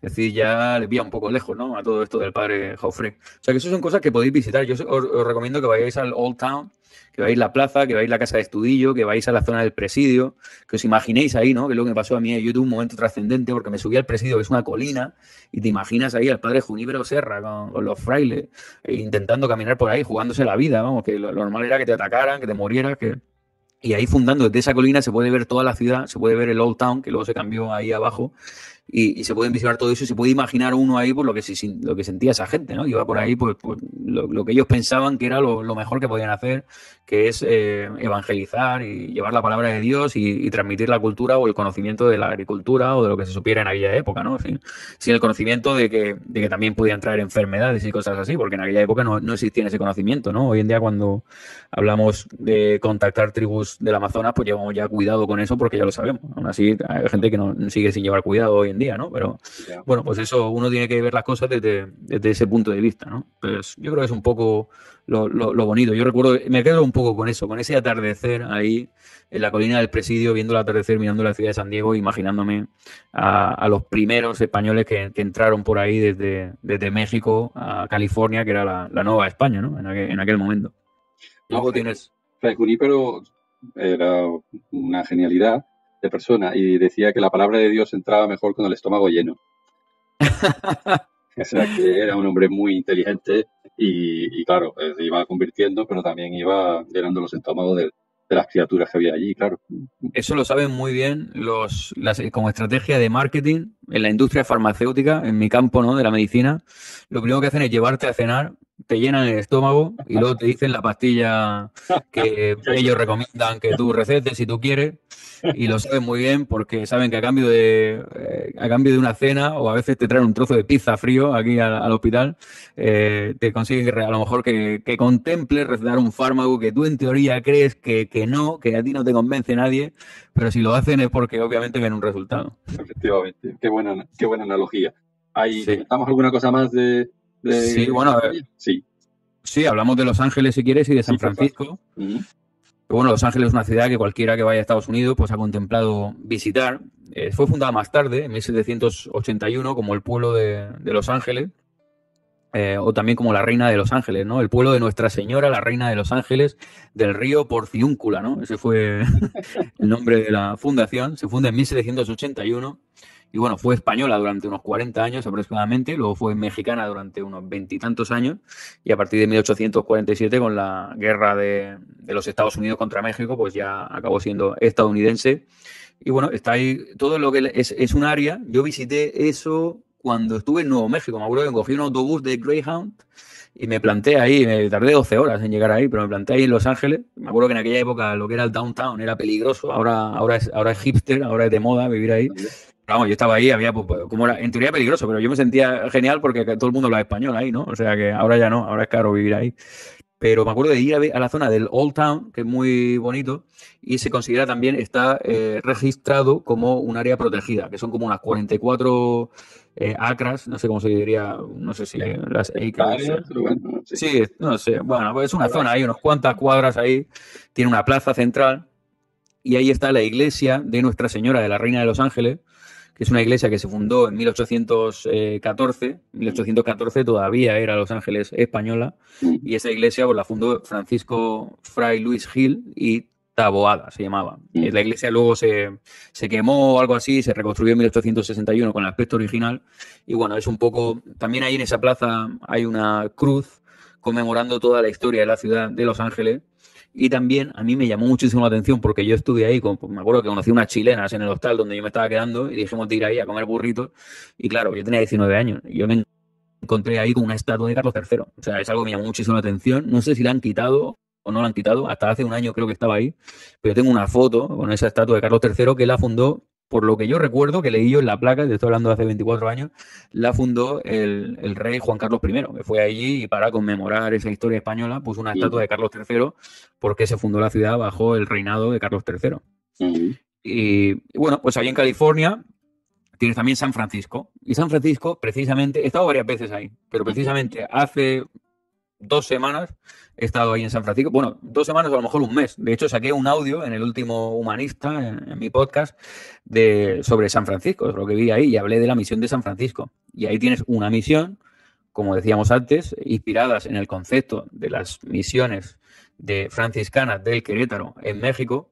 es decir, ya le vi un poco lejos, ¿no? A todo esto del padre Joffrey. O sea, que eso son cosas que podéis visitar. Yo os, recomiendo que vayáis al Old Town, que vayáis la plaza, que vayáis a la casa de Estudillo, que vayáis a la zona del presidio, que os imaginéis ahí, ¿no? Que es lo que me pasó a mí. Yo tuve un momento trascendente porque me subí al presidio, que es una colina, y te imaginas ahí al padre Juníbero Serra con, los frailes, e intentando caminar por ahí, jugándose la vida, vamos, que lo, normal era que te atacaran, que te murieras, que... Y ahí fundando desde esa colina se puede ver toda la ciudad, se puede ver el Old Town, que luego se cambió ahí abajo, y, se puede visionar todo eso y se puede imaginar uno ahí por lo que, se, lo que sentía esa gente, ¿no? Iba por ahí pues, pues lo, que ellos pensaban que era lo, mejor que podían hacer, que es eh, evangelizar y llevar la palabra de Dios y, transmitir la cultura o el conocimiento de la agricultura o de lo que se supiera en aquella época, ¿no? Sin, el conocimiento de que, que también podían traer enfermedades y cosas así, porque en aquella época no, existía ese conocimiento, ¿no? Hoy en día cuando hablamos de contactar tribus del Amazonas, pues llevamos ya cuidado con eso porque ya lo sabemos. Aún así hay gente que no sigue sin llevar cuidado hoy en día, ¿no? Pero bueno, pues eso uno tiene que ver las cosas desde, ese punto de vista, ¿no? Pues yo creo que es un poco lo, bonito. Yo recuerdo, me quedo un poco con eso, con ese atardecer ahí en la colina del presidio, viendo el atardecer, mirando la ciudad de San Diego, imaginándome a, los primeros españoles que, entraron por ahí desde, desde México a California, que era la, Nueva España, ¿no? En aquel, momento. Luego tienes... pero era una genialidad de persona y decía que la palabra de Dios entraba mejor con el estómago lleno. *laughs* o sea que era un hombre muy inteligente y, claro, eh, se iba convirtiendo, pero también iba llenando los estómagos de, las criaturas que había allí, claro. Eso lo saben muy bien los eh, como estrategia de marketing en la industria farmacéutica, en mi campo ¿no? de la medicina. Lo primero que hacen es llevarte a cenar te llenan el estómago y luego te dicen la pastilla que *laughs* ellos recomiendan que tú recetes si tú quieres y lo saben muy bien porque saben que a cambio de eh, a cambio de una cena o a veces te traen un trozo de pizza frío aquí al, hospital eh, te consiguen a lo mejor que, que contemples recetar un fármaco que tú en teoría crees que, que, no, que a ti no te convence nadie, pero si lo hacen es porque obviamente ven un resultado. Efectivamente, qué buena, qué buena analogía. Ahí, ¿Estamos alguna cosa más de, sí, bueno, sí. Sí, hablamos de Los Ángeles si quieres y de San Francisco. Bueno, Los Ángeles es una ciudad que cualquiera que vaya a Estados Unidos pues ha contemplado visitar. Eh, fue fundada más tarde, en 1781, como el pueblo de, Los Ángeles, eh, o también como la reina de Los Ángeles, ¿no? El pueblo de Nuestra Señora, la reina de Los Ángeles, del río Porciúncula, ¿no? Ese fue *laughs* el nombre de la fundación. Se funda en 1781 y bueno, fue española durante unos 40 años aproximadamente, luego fue mexicana durante unos veintitantos años, y a partir de 1847, con la guerra de, de, los Estados Unidos contra México, pues ya acabó siendo estadounidense. Y bueno, está ahí todo lo que es, es un área. Yo visité eso cuando estuve en Nuevo México. Me acuerdo que cogí un autobús de Greyhound y me planté ahí, me tardé 12 horas en llegar ahí, pero me planté ahí en Los Ángeles. Me acuerdo que en aquella época lo que era el downtown era peligroso, ahora, ahora, es, ahora es hipster, ahora es de moda vivir ahí vamos, yo estaba ahí, había, pues, pues, como en teoría peligroso, pero yo me sentía genial porque todo el mundo habla español ahí, ¿no? O sea que ahora ya no, ahora es caro vivir ahí. Pero me acuerdo de ir a, la zona del Old Town, que es muy bonito, y se considera también, está eh, registrado como un área protegida, que son como unas 44 eh, acras, no sé cómo se diría, no sé si eh, las acras. Sí, no sé, bueno, pues es una zona, hay unos cuantas cuadras ahí, tiene una plaza central, y ahí está la iglesia de Nuestra Señora de la Reina de los Ángeles, que es una iglesia que se fundó en 1814. 1814 eh, todavía era Los Ángeles española mm. y esa iglesia pues, la fundó Francisco Fray Luis Gil y Taboada se llamaba. Mm. La iglesia luego se, se quemó o algo así, se reconstruyó en 1861 con el aspecto original. Y bueno, es un poco. También ahí en esa plaza hay una cruz conmemorando toda la historia de la ciudad de Los Ángeles y también a mí me llamó muchísimo la atención porque yo estuve ahí, con, pues, me acuerdo que conocí unas chilenas en el hostal donde yo me estaba quedando y dijimos de ir ahí a comer burritos. Y claro, yo tenía 19 años. Y yo me encontré ahí con una estatua de Carlos III. O sea, es algo que me llamó muchísimo la atención. No sé si la han quitado o no la han quitado. Hasta hace un año creo que estaba ahí. Pero tengo una foto con esa estatua de Carlos III que la fundó por lo que yo recuerdo que leí yo en la placa, te estoy hablando de hace 24 años, la fundó el, rey Juan Carlos I, que fue allí y para conmemorar esa historia española puso una estatua de Carlos III porque se fundó la ciudad bajo el reinado de Carlos III. Y bueno, pues ahí en California tienes también San Francisco. Y San Francisco, precisamente, he estado varias veces ahí, pero precisamente hace dos semanas he estado ahí en San Francisco, bueno, dos semanas o a lo mejor un mes. De hecho, saqué un audio en el último Humanista, en, mi podcast, de, sobre San Francisco, sobre lo que vi ahí, y hablé de la misión de San Francisco. Y ahí tienes una misión, como decíamos antes, inspiradas en el concepto de las misiones de franciscanas del Querétaro en México,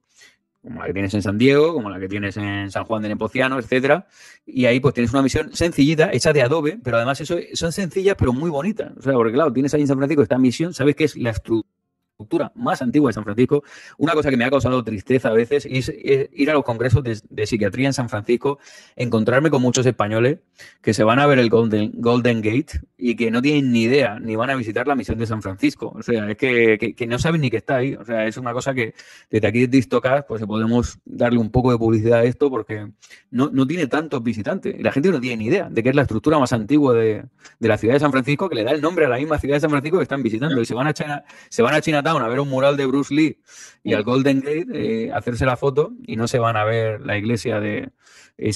como la que tienes en San Diego, como la que tienes en San Juan de Nepociano, etcétera. Y ahí pues tienes una misión sencillita, hecha de adobe, pero además eso son sencillas pero muy bonitas. O sea, porque claro, tienes ahí en San Francisco esta misión, sabes que es la estructura estructura más antigua de San Francisco. Una cosa que me ha causado tristeza a veces es, ir a los congresos de, psiquiatría en San Francisco, encontrarme con muchos españoles que se van a ver el Golden, Gate y que no tienen ni idea, ni van a visitar la misión de San Francisco. O sea, es que, que, no saben ni que está ahí. O sea, es una cosa que desde aquí de Distocast, pues podemos darle un poco de publicidad a esto porque no, no tiene tantos visitantes. La gente no tiene ni idea de que es la estructura más antigua de, de la ciudad de San Francisco que le da el nombre a la misma ciudad de San Francisco que están visitando y se van a China, se van a China a ver un mural de Bruce Lee y al Golden Gate eh, hacerse la foto y no se van a ver la iglesia de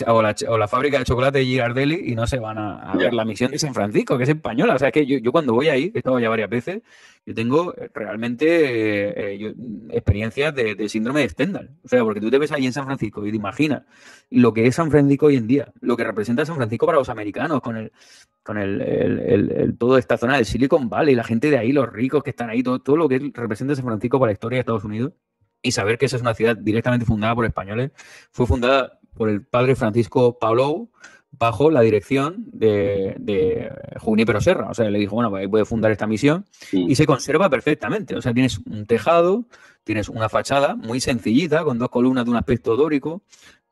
o la, fábrica de chocolate de Girardelli y no se van a, ver la misión de San Francisco, que es española. O sea, que yo, yo cuando voy ahí, he estado ya varias veces, yo tengo eh, realmente eh, mm, experiencias de, síndrome de Stendhal. O sea, porque tú te ves ahí en San Francisco y te imaginas lo que es San Francisco hoy en día, lo que representa San Francisco para los americanos, con el, con el, toda esta zona del Silicon Valley, la gente de ahí, los ricos que están ahí, todo, todo lo que representa San Francisco para la historia de Estados Unidos. Y saber que esa es una ciudad directamente fundada por españoles. Fue fundada por el padre Francisco Pablo bajo la dirección de, de Junípero Serra. O sea, le dijo, bueno, pues ahí puede fundar esta misión y se conserva perfectamente. O sea, tienes un tejado, tienes una fachada muy sencillita, con dos columnas de un aspecto dórico,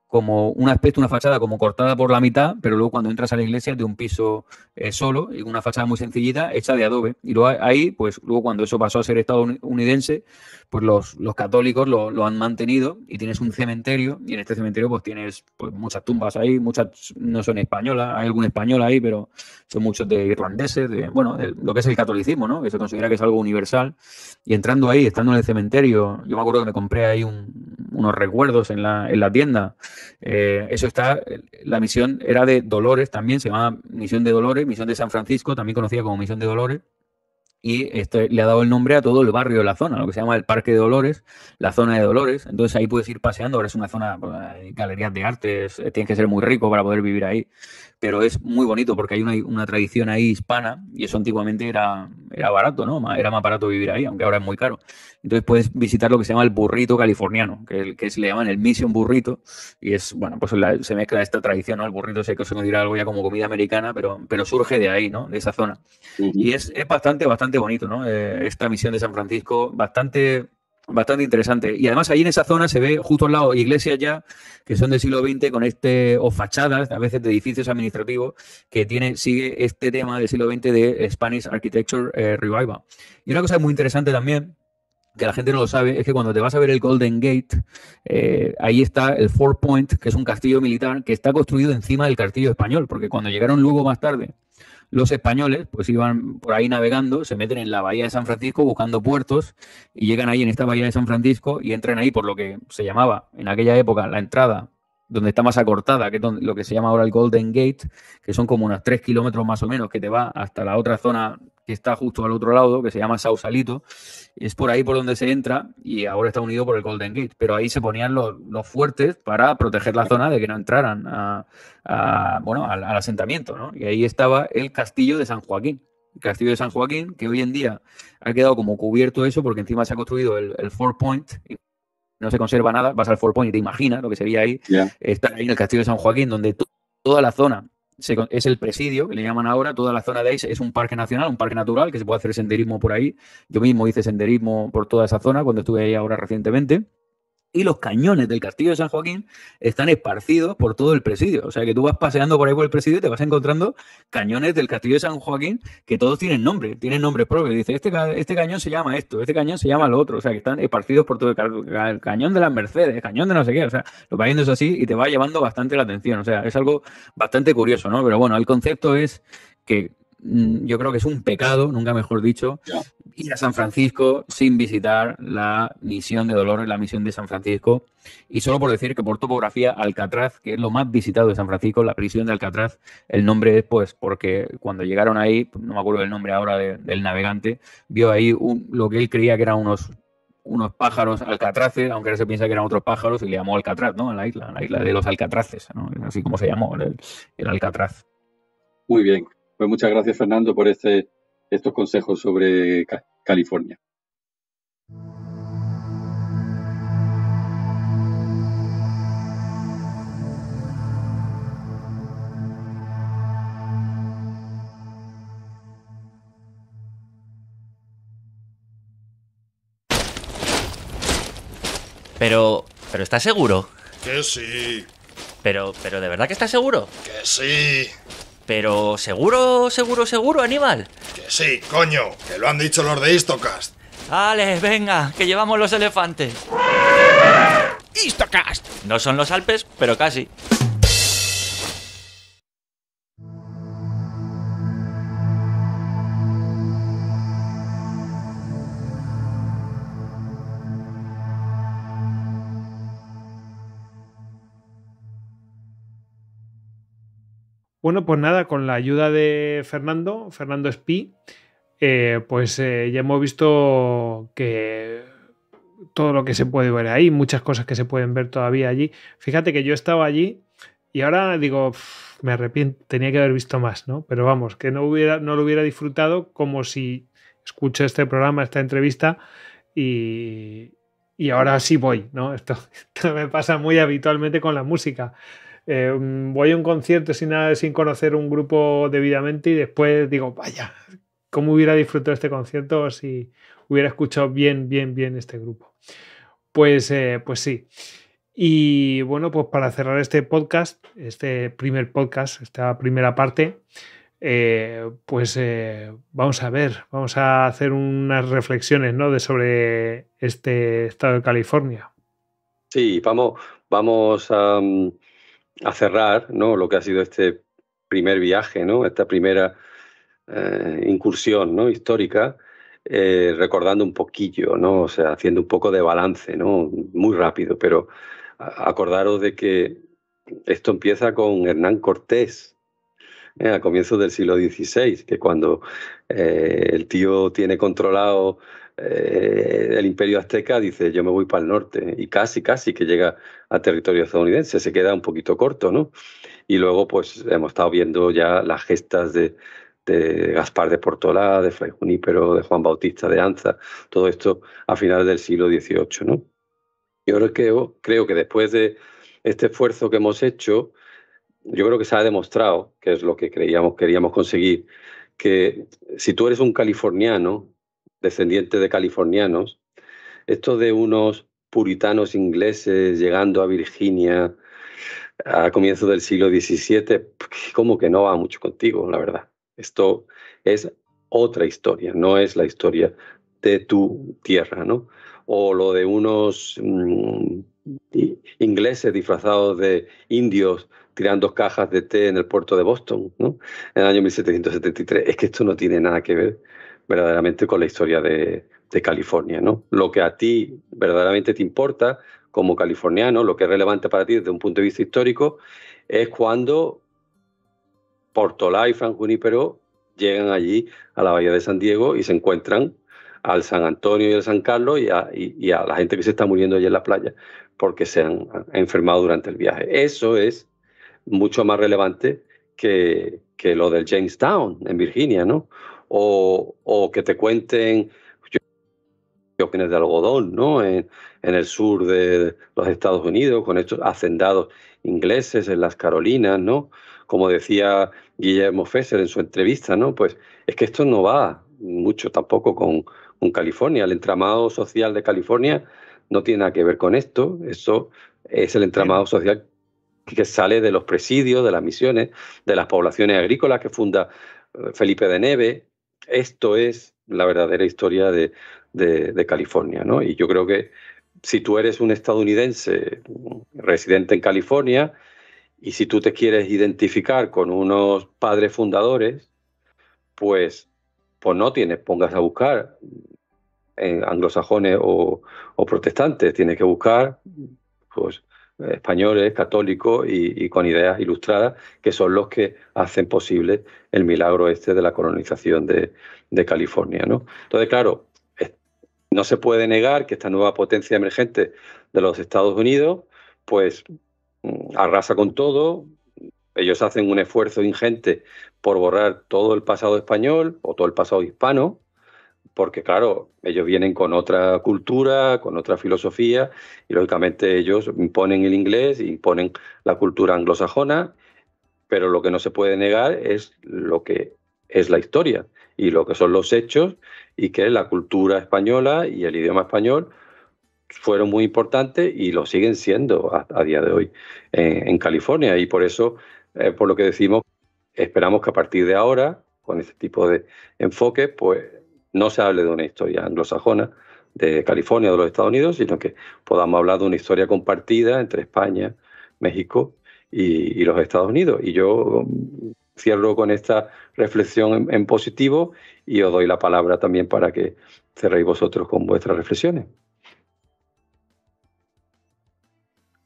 como un aspecto, una fachada como cortada por la mitad, pero luego cuando entras a la iglesia de un piso eh, solo y una fachada muy sencillita hecha de adobe. Y luego ahí, pues luego cuando eso pasó a ser estadounidense, pues los, los católicos lo, lo, han mantenido y tienes un cementerio y en este cementerio pues tienes pues, muchas tumbas ahí, muchas no son españolas, hay algún español ahí, pero son muchos de irlandeses, de, bueno, lo que es el catolicismo, ¿no? Que se considera que es algo universal. Y entrando ahí, estando en el cementerio, yo me acuerdo que me compré ahí unos recuerdos en la, en la tienda. Eh, eso está, la misión era de Dolores también, se llama Misión de Dolores, Misión de San Francisco, también conocida como Misión de Dolores y esto le ha dado el nombre a todo el barrio de la zona, lo que se llama el Parque de Dolores, la zona de Dolores. Entonces ahí puedes ir paseando, ahora es una zona, de pues, galerías de artes, eh, tienes que ser muy rico para poder vivir ahí pero es muy bonito porque hay una, tradición ahí hispana y eso antiguamente era, era barato, ¿no? Era más barato vivir ahí, aunque ahora es muy caro. Entonces puedes visitar lo que se llama el burrito californiano, que, que se le llaman el Mission Burrito y es, bueno, pues se mezcla esta tradición, ¿no? El burrito sé que se dirá algo ya como comida americana, pero, pero surge de ahí, ¿no? De esa zona. Y es, bastante, bastante bonito, ¿no? Eh, esta misión de San Francisco, bastante bastante interesante. Y además ahí en esa zona se ve justo al lado iglesias ya que son del siglo XX con este, o fachadas a veces de edificios administrativos que tiene, sigue este tema del siglo XX de Spanish Architecture eh, Revival. Y una cosa muy interesante también que la gente no lo sabe, es que cuando te vas a ver el Golden Gate, eh, ahí está el Four Point, que es un castillo militar que está construido encima del castillo español, porque cuando llegaron luego más tarde los españoles pues iban por ahí navegando, se meten en la bahía de San Francisco buscando puertos y llegan ahí en esta bahía de San Francisco y entran ahí por lo que se llamaba en aquella época la entrada, donde está más acortada, que es lo que se llama ahora el Golden Gate, que son como unos tres kilómetros más o menos que te va hasta la otra zona que está justo al otro lado, que se llama Sausalito. Es por ahí por donde se entra y ahora está unido por el Golden Gate. Pero ahí se ponían los, fuertes para proteger la zona de que no entraran a, bueno, al, asentamiento. ¿no? Y ahí estaba el castillo de San Joaquín. El castillo de San Joaquín, que hoy en día ha quedado como cubierto eso, porque encima se ha construido el, Four Point, no se conserva nada, vas al Four Point y te imaginas lo que se veía ahí. está ahí en el Castillo de San Joaquín, donde toda la zona es el presidio, que le llaman ahora, toda la zona de ahí es un parque nacional, un parque natural, que se puede hacer senderismo por ahí. Yo mismo hice senderismo por toda esa zona cuando estuve ahí ahora recientemente y los cañones del castillo de San Joaquín están esparcidos por todo el presidio. O sea que tú vas paseando por ahí por el presidio y te vas encontrando cañones del castillo de San Joaquín que todos tienen nombre, tienen nombre propio. Dice, este, este cañón se llama esto, este cañón se llama lo otro. O sea que están esparcidos por todo el, el cañón de las Mercedes, el cañón de no sé qué. O sea, lo vas viendo es así y te va llevando bastante la atención. O sea, es algo bastante curioso, ¿no? Pero bueno, el concepto es que mm, yo creo que es un pecado, nunca mejor dicho, ir a San Francisco sin visitar la misión de Dolores, la misión de San Francisco. Y solo por decir que por topografía, Alcatraz, que es lo más visitado de San Francisco, la prisión de Alcatraz, el nombre es pues porque cuando llegaron ahí, no me acuerdo del nombre ahora del navegante, vio ahí un, lo que él creía que eran unos unos pájaros alcatraces, aunque ahora se piensa que eran otros pájaros, y le llamó Alcatraz, ¿no? A la isla, la isla de los alcatraces, ¿no? Así como se llamó, el Alcatraz. Muy bien. Pues muchas gracias, Fernando, por este estos consejos sobre California. Pero, pero ¿estás seguro? Que sí. Pero, pero ¿de verdad que estás seguro? Que sí. Pero seguro, seguro, seguro, animal Que sí, coño, que lo han dicho los de Istocast. ¡Ale, venga, que llevamos los elefantes. Istocast. No son los Alpes, pero casi. Bueno, pues nada, con la ayuda de Fernando, Fernando Espi, eh, pues eh, ya hemos visto que todo lo que se puede ver ahí, muchas cosas que se pueden ver todavía allí. Fíjate que yo estaba allí y ahora digo, me arrepiento, tenía que haber visto más, ¿no? Pero vamos, que no, hubiera, no lo hubiera disfrutado como si escucho este programa, esta entrevista y, y ahora sí voy, ¿no? esto *laughs* me pasa muy habitualmente con la música. Em, voy a un concierto sin, nada, sin conocer un grupo debidamente y después digo, vaya, ¿cómo hubiera disfrutado este concierto si hubiera escuchado bien, bien, bien este grupo? Pues, eh, pues sí. Y bueno, pues para cerrar este podcast, este primer podcast, esta primera parte, eh, pues eh, vamos a ver, vamos a hacer unas reflexiones ¿no? de sobre este estado de California. Sí, vamos, vamos a, mm, a cerrar ¿no? lo que ha sido este primer viaje, ¿no? esta primera eh, incursión ¿no? histórica, eh, recordando un poquillo, ¿no? o sea, haciendo un poco de balance, ¿no? muy rápido, pero acordaros de que esto empieza con Hernán Cortés. ¿eh? a comienzos del siglo XVI, que cuando el tío tiene controlado el imperio azteca dice yo me voy para el norte y casi casi que llega a territorio estadounidense, se queda un poquito corto, ¿no? Y luego, pues hemos estado viendo ya las gestas de, Gaspar de Portolá, de Fray Junípero, de Juan Bautista de Anza, todo esto a finales del siglo XVIII, ¿no? Yo creo, creo que después de este esfuerzo que hemos hecho, yo creo que se ha demostrado, que es lo que creíamos, queríamos conseguir, que si tú eres un californiano, descendiente de californianos, esto de unos puritanos ingleses llegando a Virginia a comienzos del siglo XVII, como que no va mucho contigo, la verdad. Esto es otra historia, no es la historia de tu tierra, ¿no? O lo de unos mm, ingleses disfrazados de indios tirando cajas de té en el puerto de Boston, ¿no? En el año 1773. Es que esto no tiene nada que ver verdaderamente con la historia de, de California, ¿no? Lo que a ti verdaderamente te importa como californiano, lo que es relevante para ti desde un punto de vista histórico, es cuando Portolá y y llegan allí a la bahía de San Diego y se encuentran al San Antonio y al San Carlos y a, la gente que se está muriendo allí en la playa porque se han, enfermado durante el viaje. Eso es mucho más relevante que, que lo del Jamestown en Virginia, ¿no? o que te cuenten de algodón, ¿no? En, el sur de los Estados Unidos, con estos hacendados ingleses en las Carolinas, ¿no? Como decía Guillermo Fesser en su entrevista, ¿no? Pues es que esto no va mucho tampoco con, con California. El entramado social de California no tiene nada que ver con esto. Eso es el entramado social que sale de los presidios, de las misiones, de las poblaciones agrícolas que funda eh, Felipe de Neve. Esto es la verdadera historia de, de, California. ¿no? Y yo creo que si tú eres un estadounidense residente en California y si tú te quieres identificar con unos padres fundadores, pues, pues no tienes, pongas a buscar en anglosajones o, protestantes, tienes que buscar pues, españoles, católicos y, con ideas ilustradas, que son los que hacen posible el milagro este de la colonización de, de California. ¿no? Entonces, claro, no se puede negar que esta nueva potencia emergente de los Estados Unidos, pues mm, arrasa con todo. Ellos hacen un esfuerzo ingente por borrar todo el pasado español o todo el pasado hispano, porque claro, ellos vienen con otra cultura, con otra filosofía, y lógicamente ellos imponen el inglés, y imponen la cultura anglosajona, pero lo que no se puede negar es lo que es la historia, y lo que son los hechos y que la cultura española y el idioma español fueron muy importantes y lo siguen siendo a, día de hoy en, California. Y por eso, eh, por lo que decimos, esperamos que a partir de ahora, con este tipo de enfoque, pues no se hable de una historia anglosajona de California, o de los Estados Unidos, sino que podamos hablar de una historia compartida entre España, México y los Estados Unidos. Y yo cierro con esta reflexión en, positivo y os doy la palabra también para que cerréis vosotros con vuestras reflexiones.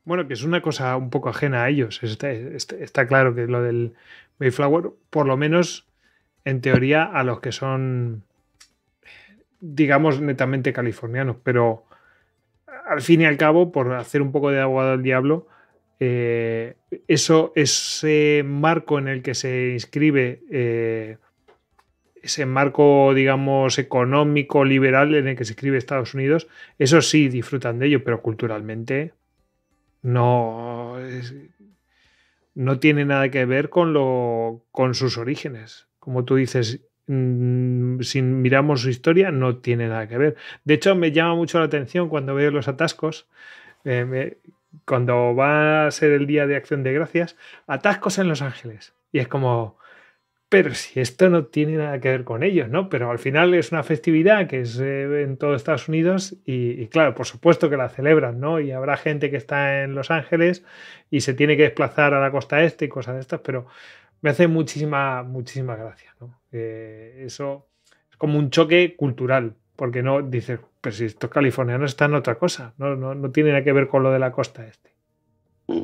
Bueno, que es una cosa un poco ajena a ellos. Está, claro que lo del Mayflower, por lo menos en teoría, a los que son, digamos, netamente californianos, pero al fin y al cabo, por hacer un poco de agua al diablo, eh, eso, ese marco en el que se inscribe, eh, ese marco, digamos, económico, liberal en el que se inscribe Estados Unidos, eso sí disfrutan de ello, pero culturalmente no, no tiene nada que ver con, lo, con sus orígenes. Como tú dices, mm, si miramos su historia, no tiene nada que ver. De hecho, me llama mucho la atención cuando veo los atascos, eh, cuando va a ser el día de acción de gracias, atascos en Los Ángeles. Y es como, pero si esto no tiene nada que ver con ellos, ¿no? Pero al final es una festividad que es eh, en todo Estados Unidos y, claro, por supuesto que la celebran, ¿no? Y habrá gente que está en Los Ángeles y se tiene que desplazar a la costa este y cosas de estas, pero me hace muchísima, muchísima gracia, ¿no? Eh, eso es como un choque cultural, porque no dices, pero si estos californianos están en otra cosa, no, no, tiene nada que ver con lo de la costa este. Mm.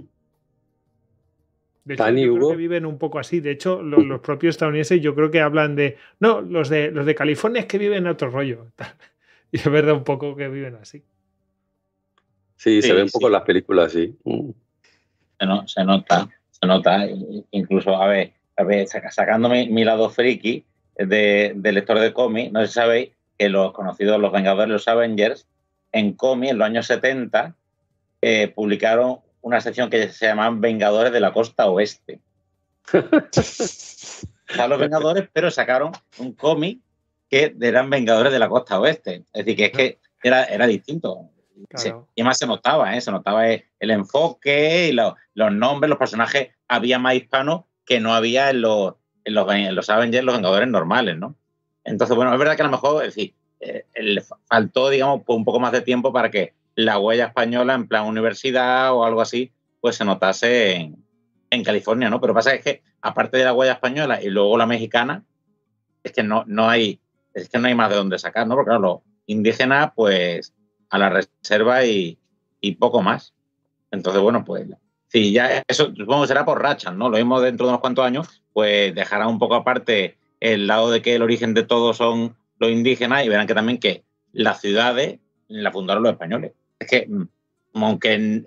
De hecho, viven un poco así. De hecho, mm. los, propios estadounidenses yo creo que hablan de, no, los de, los de California es que viven en otro rollo. *laughs* y es verdad un poco que viven así. Sí, se ve un poco en las películas, así. Mm. Se, nota, se nota. Incluso, a ver, a ver sacándome mi lado friki de, de lector de cómic, no sé si sabéis, que los conocidos los Vengadores, los Avengers, en cómic en los años 70 eh, publicaron una sección que se llamaba Vengadores de la Costa Oeste. a *laughs* los Vengadores, pero sacaron un cómic que eran Vengadores de la Costa Oeste. Es decir, que es que era, era distinto. y más se notaba, ¿eh? se notaba el enfoque y los, nombres, los personajes. Había más hispanos que no había en los, en los Avengers, los Vengadores normales, ¿no? Entonces, bueno, es verdad que a lo mejor, es decir, le faltó, digamos, pues, un poco más de tiempo para que la huella española en plan universidad o algo así, pues se notase en, California, ¿no? Pero pasa es que, aparte de la huella española y luego la mexicana, es que no, no hay es que no hay más de dónde sacar, ¿no? Porque claro, los indígenas, pues, a la reserva y, y poco más. Entonces, bueno, pues, sí ya eso supongo que será por rachas, ¿no? Lo mismo dentro de unos cuantos años, pues dejará un poco aparte el lado de que el origen de todo son los indígenas y verán que también que las ciudades las fundaron los españoles. Es que, mm,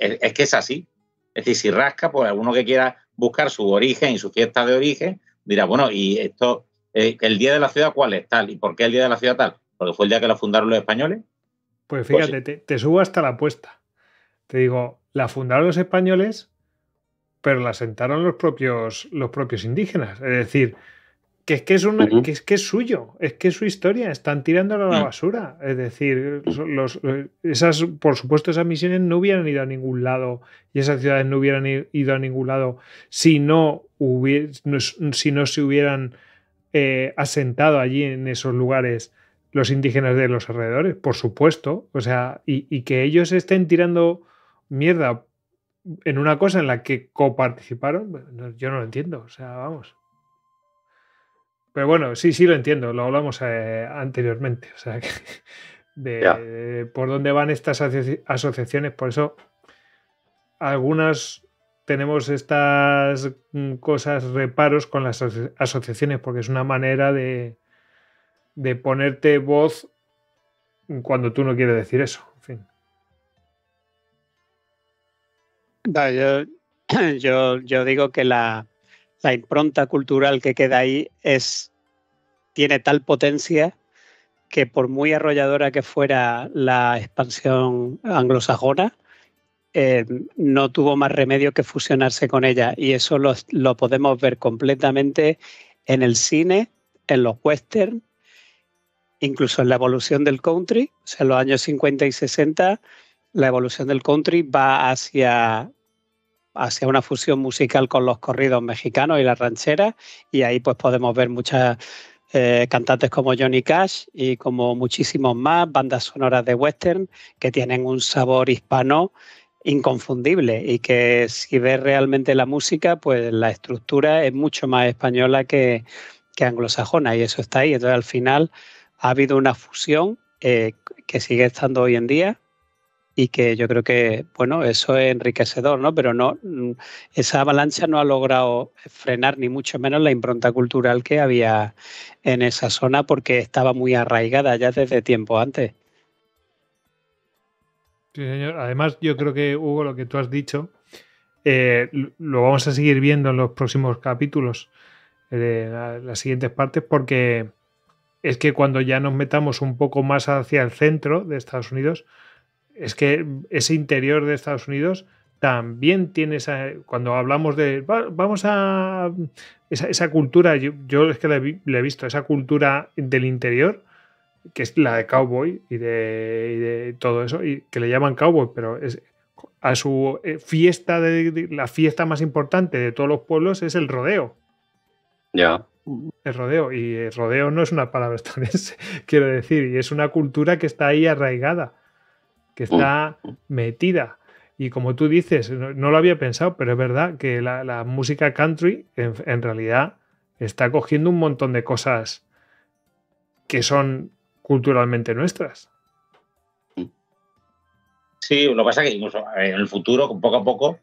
es que es así. Es decir, si rasca, pues alguno que quiera buscar su origen y su fiesta de origen, dirá, bueno, y esto, eh, el día de la ciudad, ¿cuál es tal? ¿Y por qué el día de la ciudad tal? Porque fue el día que la fundaron los españoles. Pues, pues fíjate, te, subo hasta la apuesta. Te digo, la fundaron los españoles, pero la sentaron los propios, los propios indígenas. Es decir, que es que es, suyo, es que es su historia, están tirándolo a la mm. basura. Es decir, eh, esas, por supuesto, esas misiones no hubieran ido a ningún lado y esas ciudades no hubieran ido a ningún lado si no, si no se hubieran eh, asentado allí en esos lugares los indígenas de los alrededores, por supuesto. O sea, y, y que ellos estén tirando mierda en una cosa en la que coparticiparon, yo no lo entiendo. O sea, vamos. Pero bueno, sí, sí lo entiendo, lo hablamos eh, anteriormente, o sea, *laughs* de, por dónde van estas asociaciones, por eso algunas tenemos estas mm, cosas, reparos con las asociaciones, porque es una manera de, de ponerte voz cuando tú no quieres decir eso, en fin. *clears throat* yo, yo digo que la, la impronta cultural que queda ahí es, tiene tal potencia que por muy arrolladora que fuera la expansión anglosajona, eh, no tuvo más remedio que fusionarse con ella. Y eso lo, lo podemos ver completamente en el cine, en los westerns, incluso en la evolución del country. O sea, en los años 50 y 60, la evolución del country va hacia hacia una fusión musical con los corridos mexicanos y las rancheras y ahí pues podemos ver muchas eh, cantantes como Johnny Cash y como muchísimos más, bandas sonoras de western que tienen un sabor hispano inconfundible y que si ves realmente la música, pues la estructura es mucho más española que, anglosajona y eso está ahí. Entonces al final ha habido una fusión eh, que sigue estando hoy en día y que yo creo que, bueno, eso es enriquecedor, ¿no? Pero no, mm, esa avalancha no ha logrado frenar ni mucho menos la impronta cultural que había en esa zona porque estaba muy arraigada ya desde tiempo antes. Sí, señor. Además, yo creo que, Hugo, lo que tú has dicho, eh, lo vamos a seguir viendo en los próximos capítulos, en eh, las siguientes partes, porque es que cuando ya nos metamos un poco más hacia el centro de Estados Unidos, es que ese interior de Estados Unidos también tiene esa, cuando hablamos de, vamos a, esa, cultura, yo, es que le, he visto, esa cultura del interior, que es la de cowboy y de, todo eso, y que le llaman cowboy, pero es, a su eh, fiesta, de, la fiesta más importante de todos los pueblos es el rodeo. Ya. El rodeo, y el rodeo no es una palabra *laughs* estadounidense, quiero decir, y es una cultura que está ahí arraigada que está metida. Y como tú dices, no, lo había pensado, pero es verdad que la, música country en, realidad está cogiendo un montón de cosas que son culturalmente nuestras. Sí, lo que pasa es que en el futuro, poco a poco,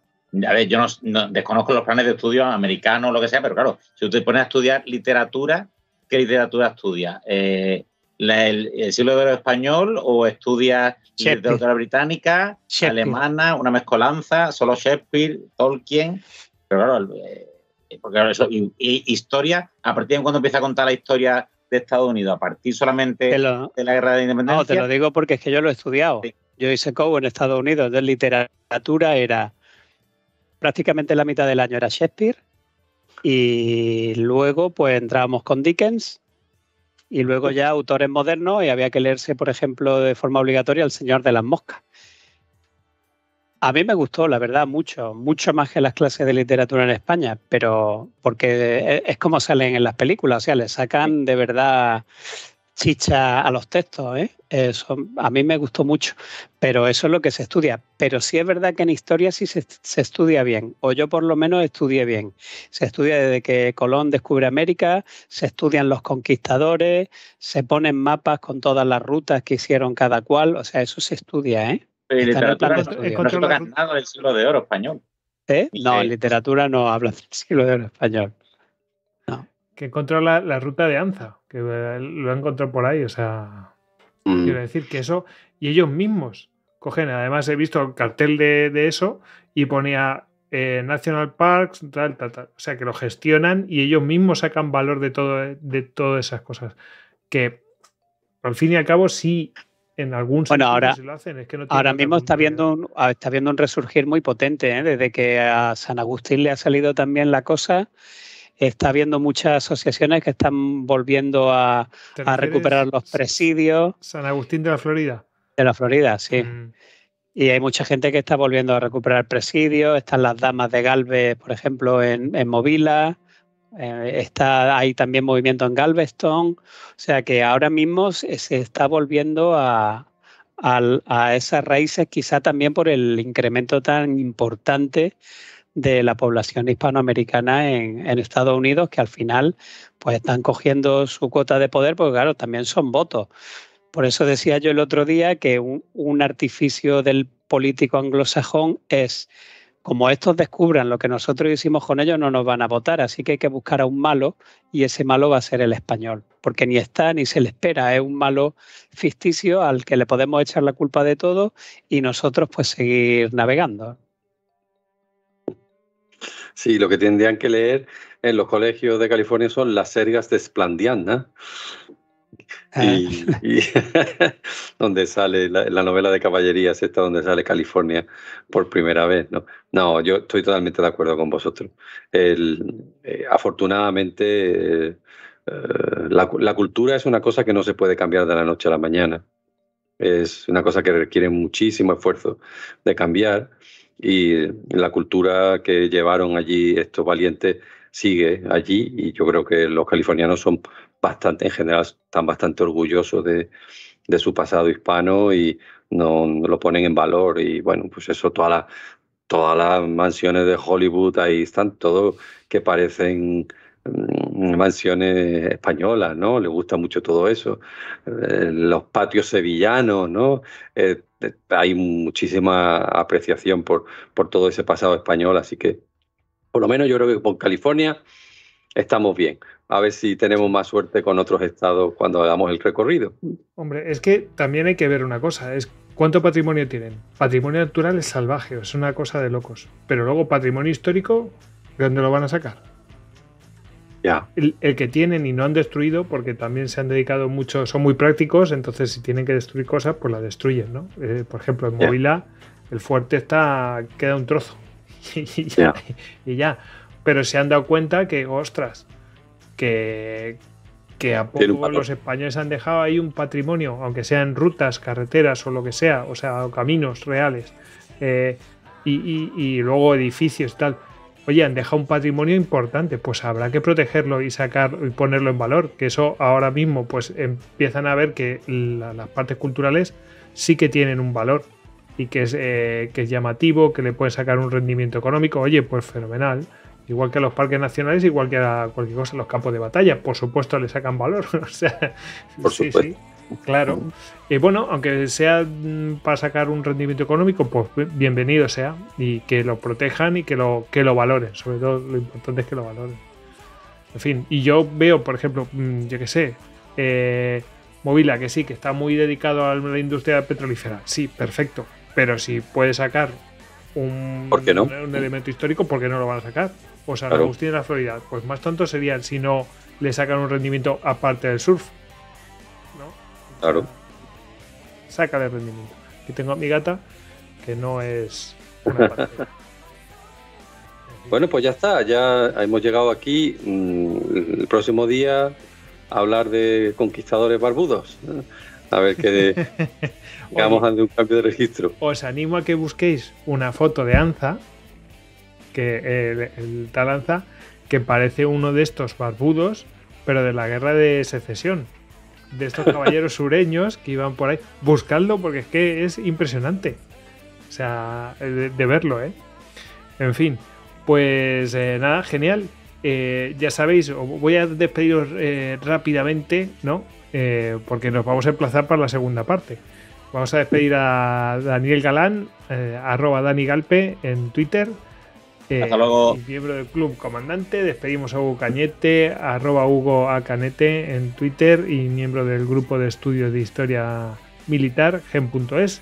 a ver, yo no, desconozco los planes de estudio americanos, lo que sea, pero claro, si usted pone a estudiar literatura, ¿qué literatura estudia? Eh, el, siglo de oro español o estudias literatura británica, alemana, una mezcolanza, solo Shakespeare, Tolkien, pero claro, eh, eh, y, historia, a partir de cuando empieza a contar la historia de Estados Unidos, a partir solamente de la guerra de independencia. No, te lo digo porque es que yo lo he estudiado. Yo hice COU en Estados Unidos, de literatura era prácticamente la mitad del año era Shakespeare y luego pues entrábamos con Dickens y luego ya autores modernos y había que leerse, por ejemplo, de forma obligatoria El Señor de las Moscas. A mí me gustó, la verdad, mucho, mucho más que las clases de literatura en España, pero porque es como salen en las películas, o sea, le sacan de verdad chicha a los textos, ¿eh? Eso, a mí me gustó mucho, pero eso es lo que se estudia. Pero sí es verdad que en historia sí se, estudia bien, o yo por lo menos estudié bien. Se estudia desde que Colón descubre América, se estudian los conquistadores, se ponen mapas con todas las rutas que hicieron cada cual, o sea, eso se estudia, ¿eh? literatura, no, siglo de oro español. ¿Eh? No, en literatura no habla del *laughs* siglo de oro español que encontró la, la ruta de Anza, que eh, lo encontró por ahí, o sea, mm. quiero decir que eso, y ellos mismos cogen, además he visto cartel de, de eso y ponía eh, National Parks, tal, tal, o sea, que lo gestionan y ellos mismos sacan valor de, todo, de todas esas cosas, que al fin y al cabo sí en algún bueno, ahora, lo hacen. Es que no ahora mismo está viendo, un, está viendo un resurgir muy potente, ¿eh? desde que a San Agustín le ha salido también la cosa está habiendo muchas asociaciones que están volviendo a, recuperar los presidios. San Agustín de la Florida. De la Florida, sí. Mm. Y hay mucha gente que está volviendo a recuperar presidios. Están las damas de Galvez, por ejemplo, en, en Movila. Eh, está, hay también movimiento en Galveston. O sea que ahora mismo se, está volviendo a, a, esas raíces, quizá también por el incremento tan importante de la población hispanoamericana en, Estados Unidos, que al final pues están cogiendo su cuota de poder, porque claro, también son votos. Por eso decía yo el otro día que un, un artificio del político anglosajón es como estos descubran lo que nosotros hicimos con ellos, no nos van a votar. Así que hay que buscar a un malo y ese malo va a ser el español, porque ni está ni se le espera. Es un malo ficticio al que le podemos echar la culpa de todo y nosotros pues seguir navegando. Sí, lo que tendrían que leer en los colegios de California son las sergas de Splandiana, y, ah. *laughs* donde sale la, novela de caballerías, esta donde sale California por primera vez, ¿no? No, yo estoy totalmente de acuerdo con vosotros. El, eh, afortunadamente, eh, la, la, cultura es una cosa que no se puede cambiar de la noche a la mañana. Es una cosa que requiere muchísimo esfuerzo de cambiar y la cultura que llevaron allí estos valientes sigue allí y yo creo que los californianos son bastante, en general, están bastante orgullosos de, su pasado hispano y no, lo ponen en valor y bueno, pues eso, todas las todas las mansiones de Hollywood ahí están, todo que parecen mm, mansiones españolas, ¿no? Le gusta mucho todo eso. Eh, los patios sevillanos, ¿no? Eh, hay muchísima apreciación por, por todo ese pasado español, así que por lo menos yo creo que con California estamos bien. A ver si tenemos más suerte con otros estados cuando hagamos el recorrido. Hombre, es que también hay que ver una cosa, es cuánto patrimonio tienen. Patrimonio natural es salvaje, es una cosa de locos. Pero luego patrimonio histórico, ¿de dónde lo van a sacar? El, que tienen y no han destruido, porque también se han dedicado mucho, son muy prácticos, entonces si tienen que destruir cosas, pues la destruyen, ¿no? Eh, por ejemplo, en yeah. el fuerte está, queda un trozo *laughs* y, ya, Pero se han dado cuenta que, ostras, que, que a poco los españoles han dejado ahí un patrimonio, aunque sean rutas, carreteras o lo que sea, o sea, caminos reales, eh, y, luego edificios y tal oye, han dejado un patrimonio importante, pues habrá que protegerlo y sacar y ponerlo en valor, que eso ahora mismo pues empiezan a ver que las partes culturales sí que tienen un valor y que es, eh, que es llamativo, que le puede sacar un rendimiento económico, oye, pues fenomenal. Igual que a los parques nacionales, igual que a cualquier cosa, los campos de batalla, por supuesto le sacan valor. *laughs* o sea, sí, sí. Claro. Y bueno, aunque sea mm, para sacar un rendimiento económico, pues bienvenido sea. Y que lo protejan y que lo, que lo valoren. Sobre todo lo importante es que lo valoren. En fin, y yo veo, por ejemplo, mm, yo qué sé, eh, Movila, que sí, que está muy dedicado a la industria petrolífera. Sí, perfecto. Pero si puede sacar un, un elemento histórico, ¿por qué no lo van a sacar? O sea, Agustín la Florida, pues más tonto serían si no le sacan un rendimiento aparte del surf. Claro. Saca de rendimiento. Aquí tengo a mi gata, que no es una *laughs* Bueno, pues ya está, ya hemos llegado aquí. Mm, el próximo día a hablar de conquistadores barbudos. A ver qué de... *laughs* vamos ante un cambio de registro. Os animo a que busquéis una foto de Anza, que eh, el tal Anza, que parece uno de estos barbudos, pero de la guerra de secesión de estos caballeros *laughs* sureños que iban por ahí. buscando porque es que es impresionante. O sea, eh, de, verlo, ¿eh? En fin, pues eh, nada, genial. Eh, ya sabéis, voy a despediros rápidamente, ¿no? porque nos vamos a emplazar para la segunda parte. Vamos a despedir a Daniel Galán, arroba Dani Galpe en Twitter. Eh, miembro del Club Comandante. Despedimos a Hugo Cañete, arroba Hugo a Canete en Twitter y miembro del grupo de estudios de historia militar, gen.es.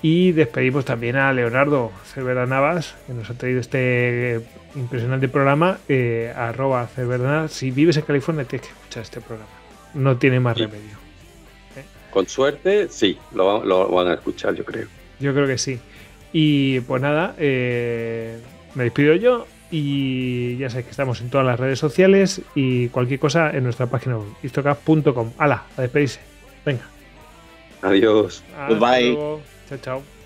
Y despedimos también a Leonardo Cervera Navas, que nos ha traído este impresionante programa, eh, Si vives en California, tienes que escuchar este programa. No tiene más remedio. ¿Eh? Con suerte, sí, lo, lo, van a escuchar, yo creo. Yo creo que sí. Y pues nada, eh, me despido yo y ya sabéis que estamos en todas las redes sociales y cualquier cosa en nuestra página web, ¡Hala! A despedirse. Venga. Adiós. Bye. Chao, chao.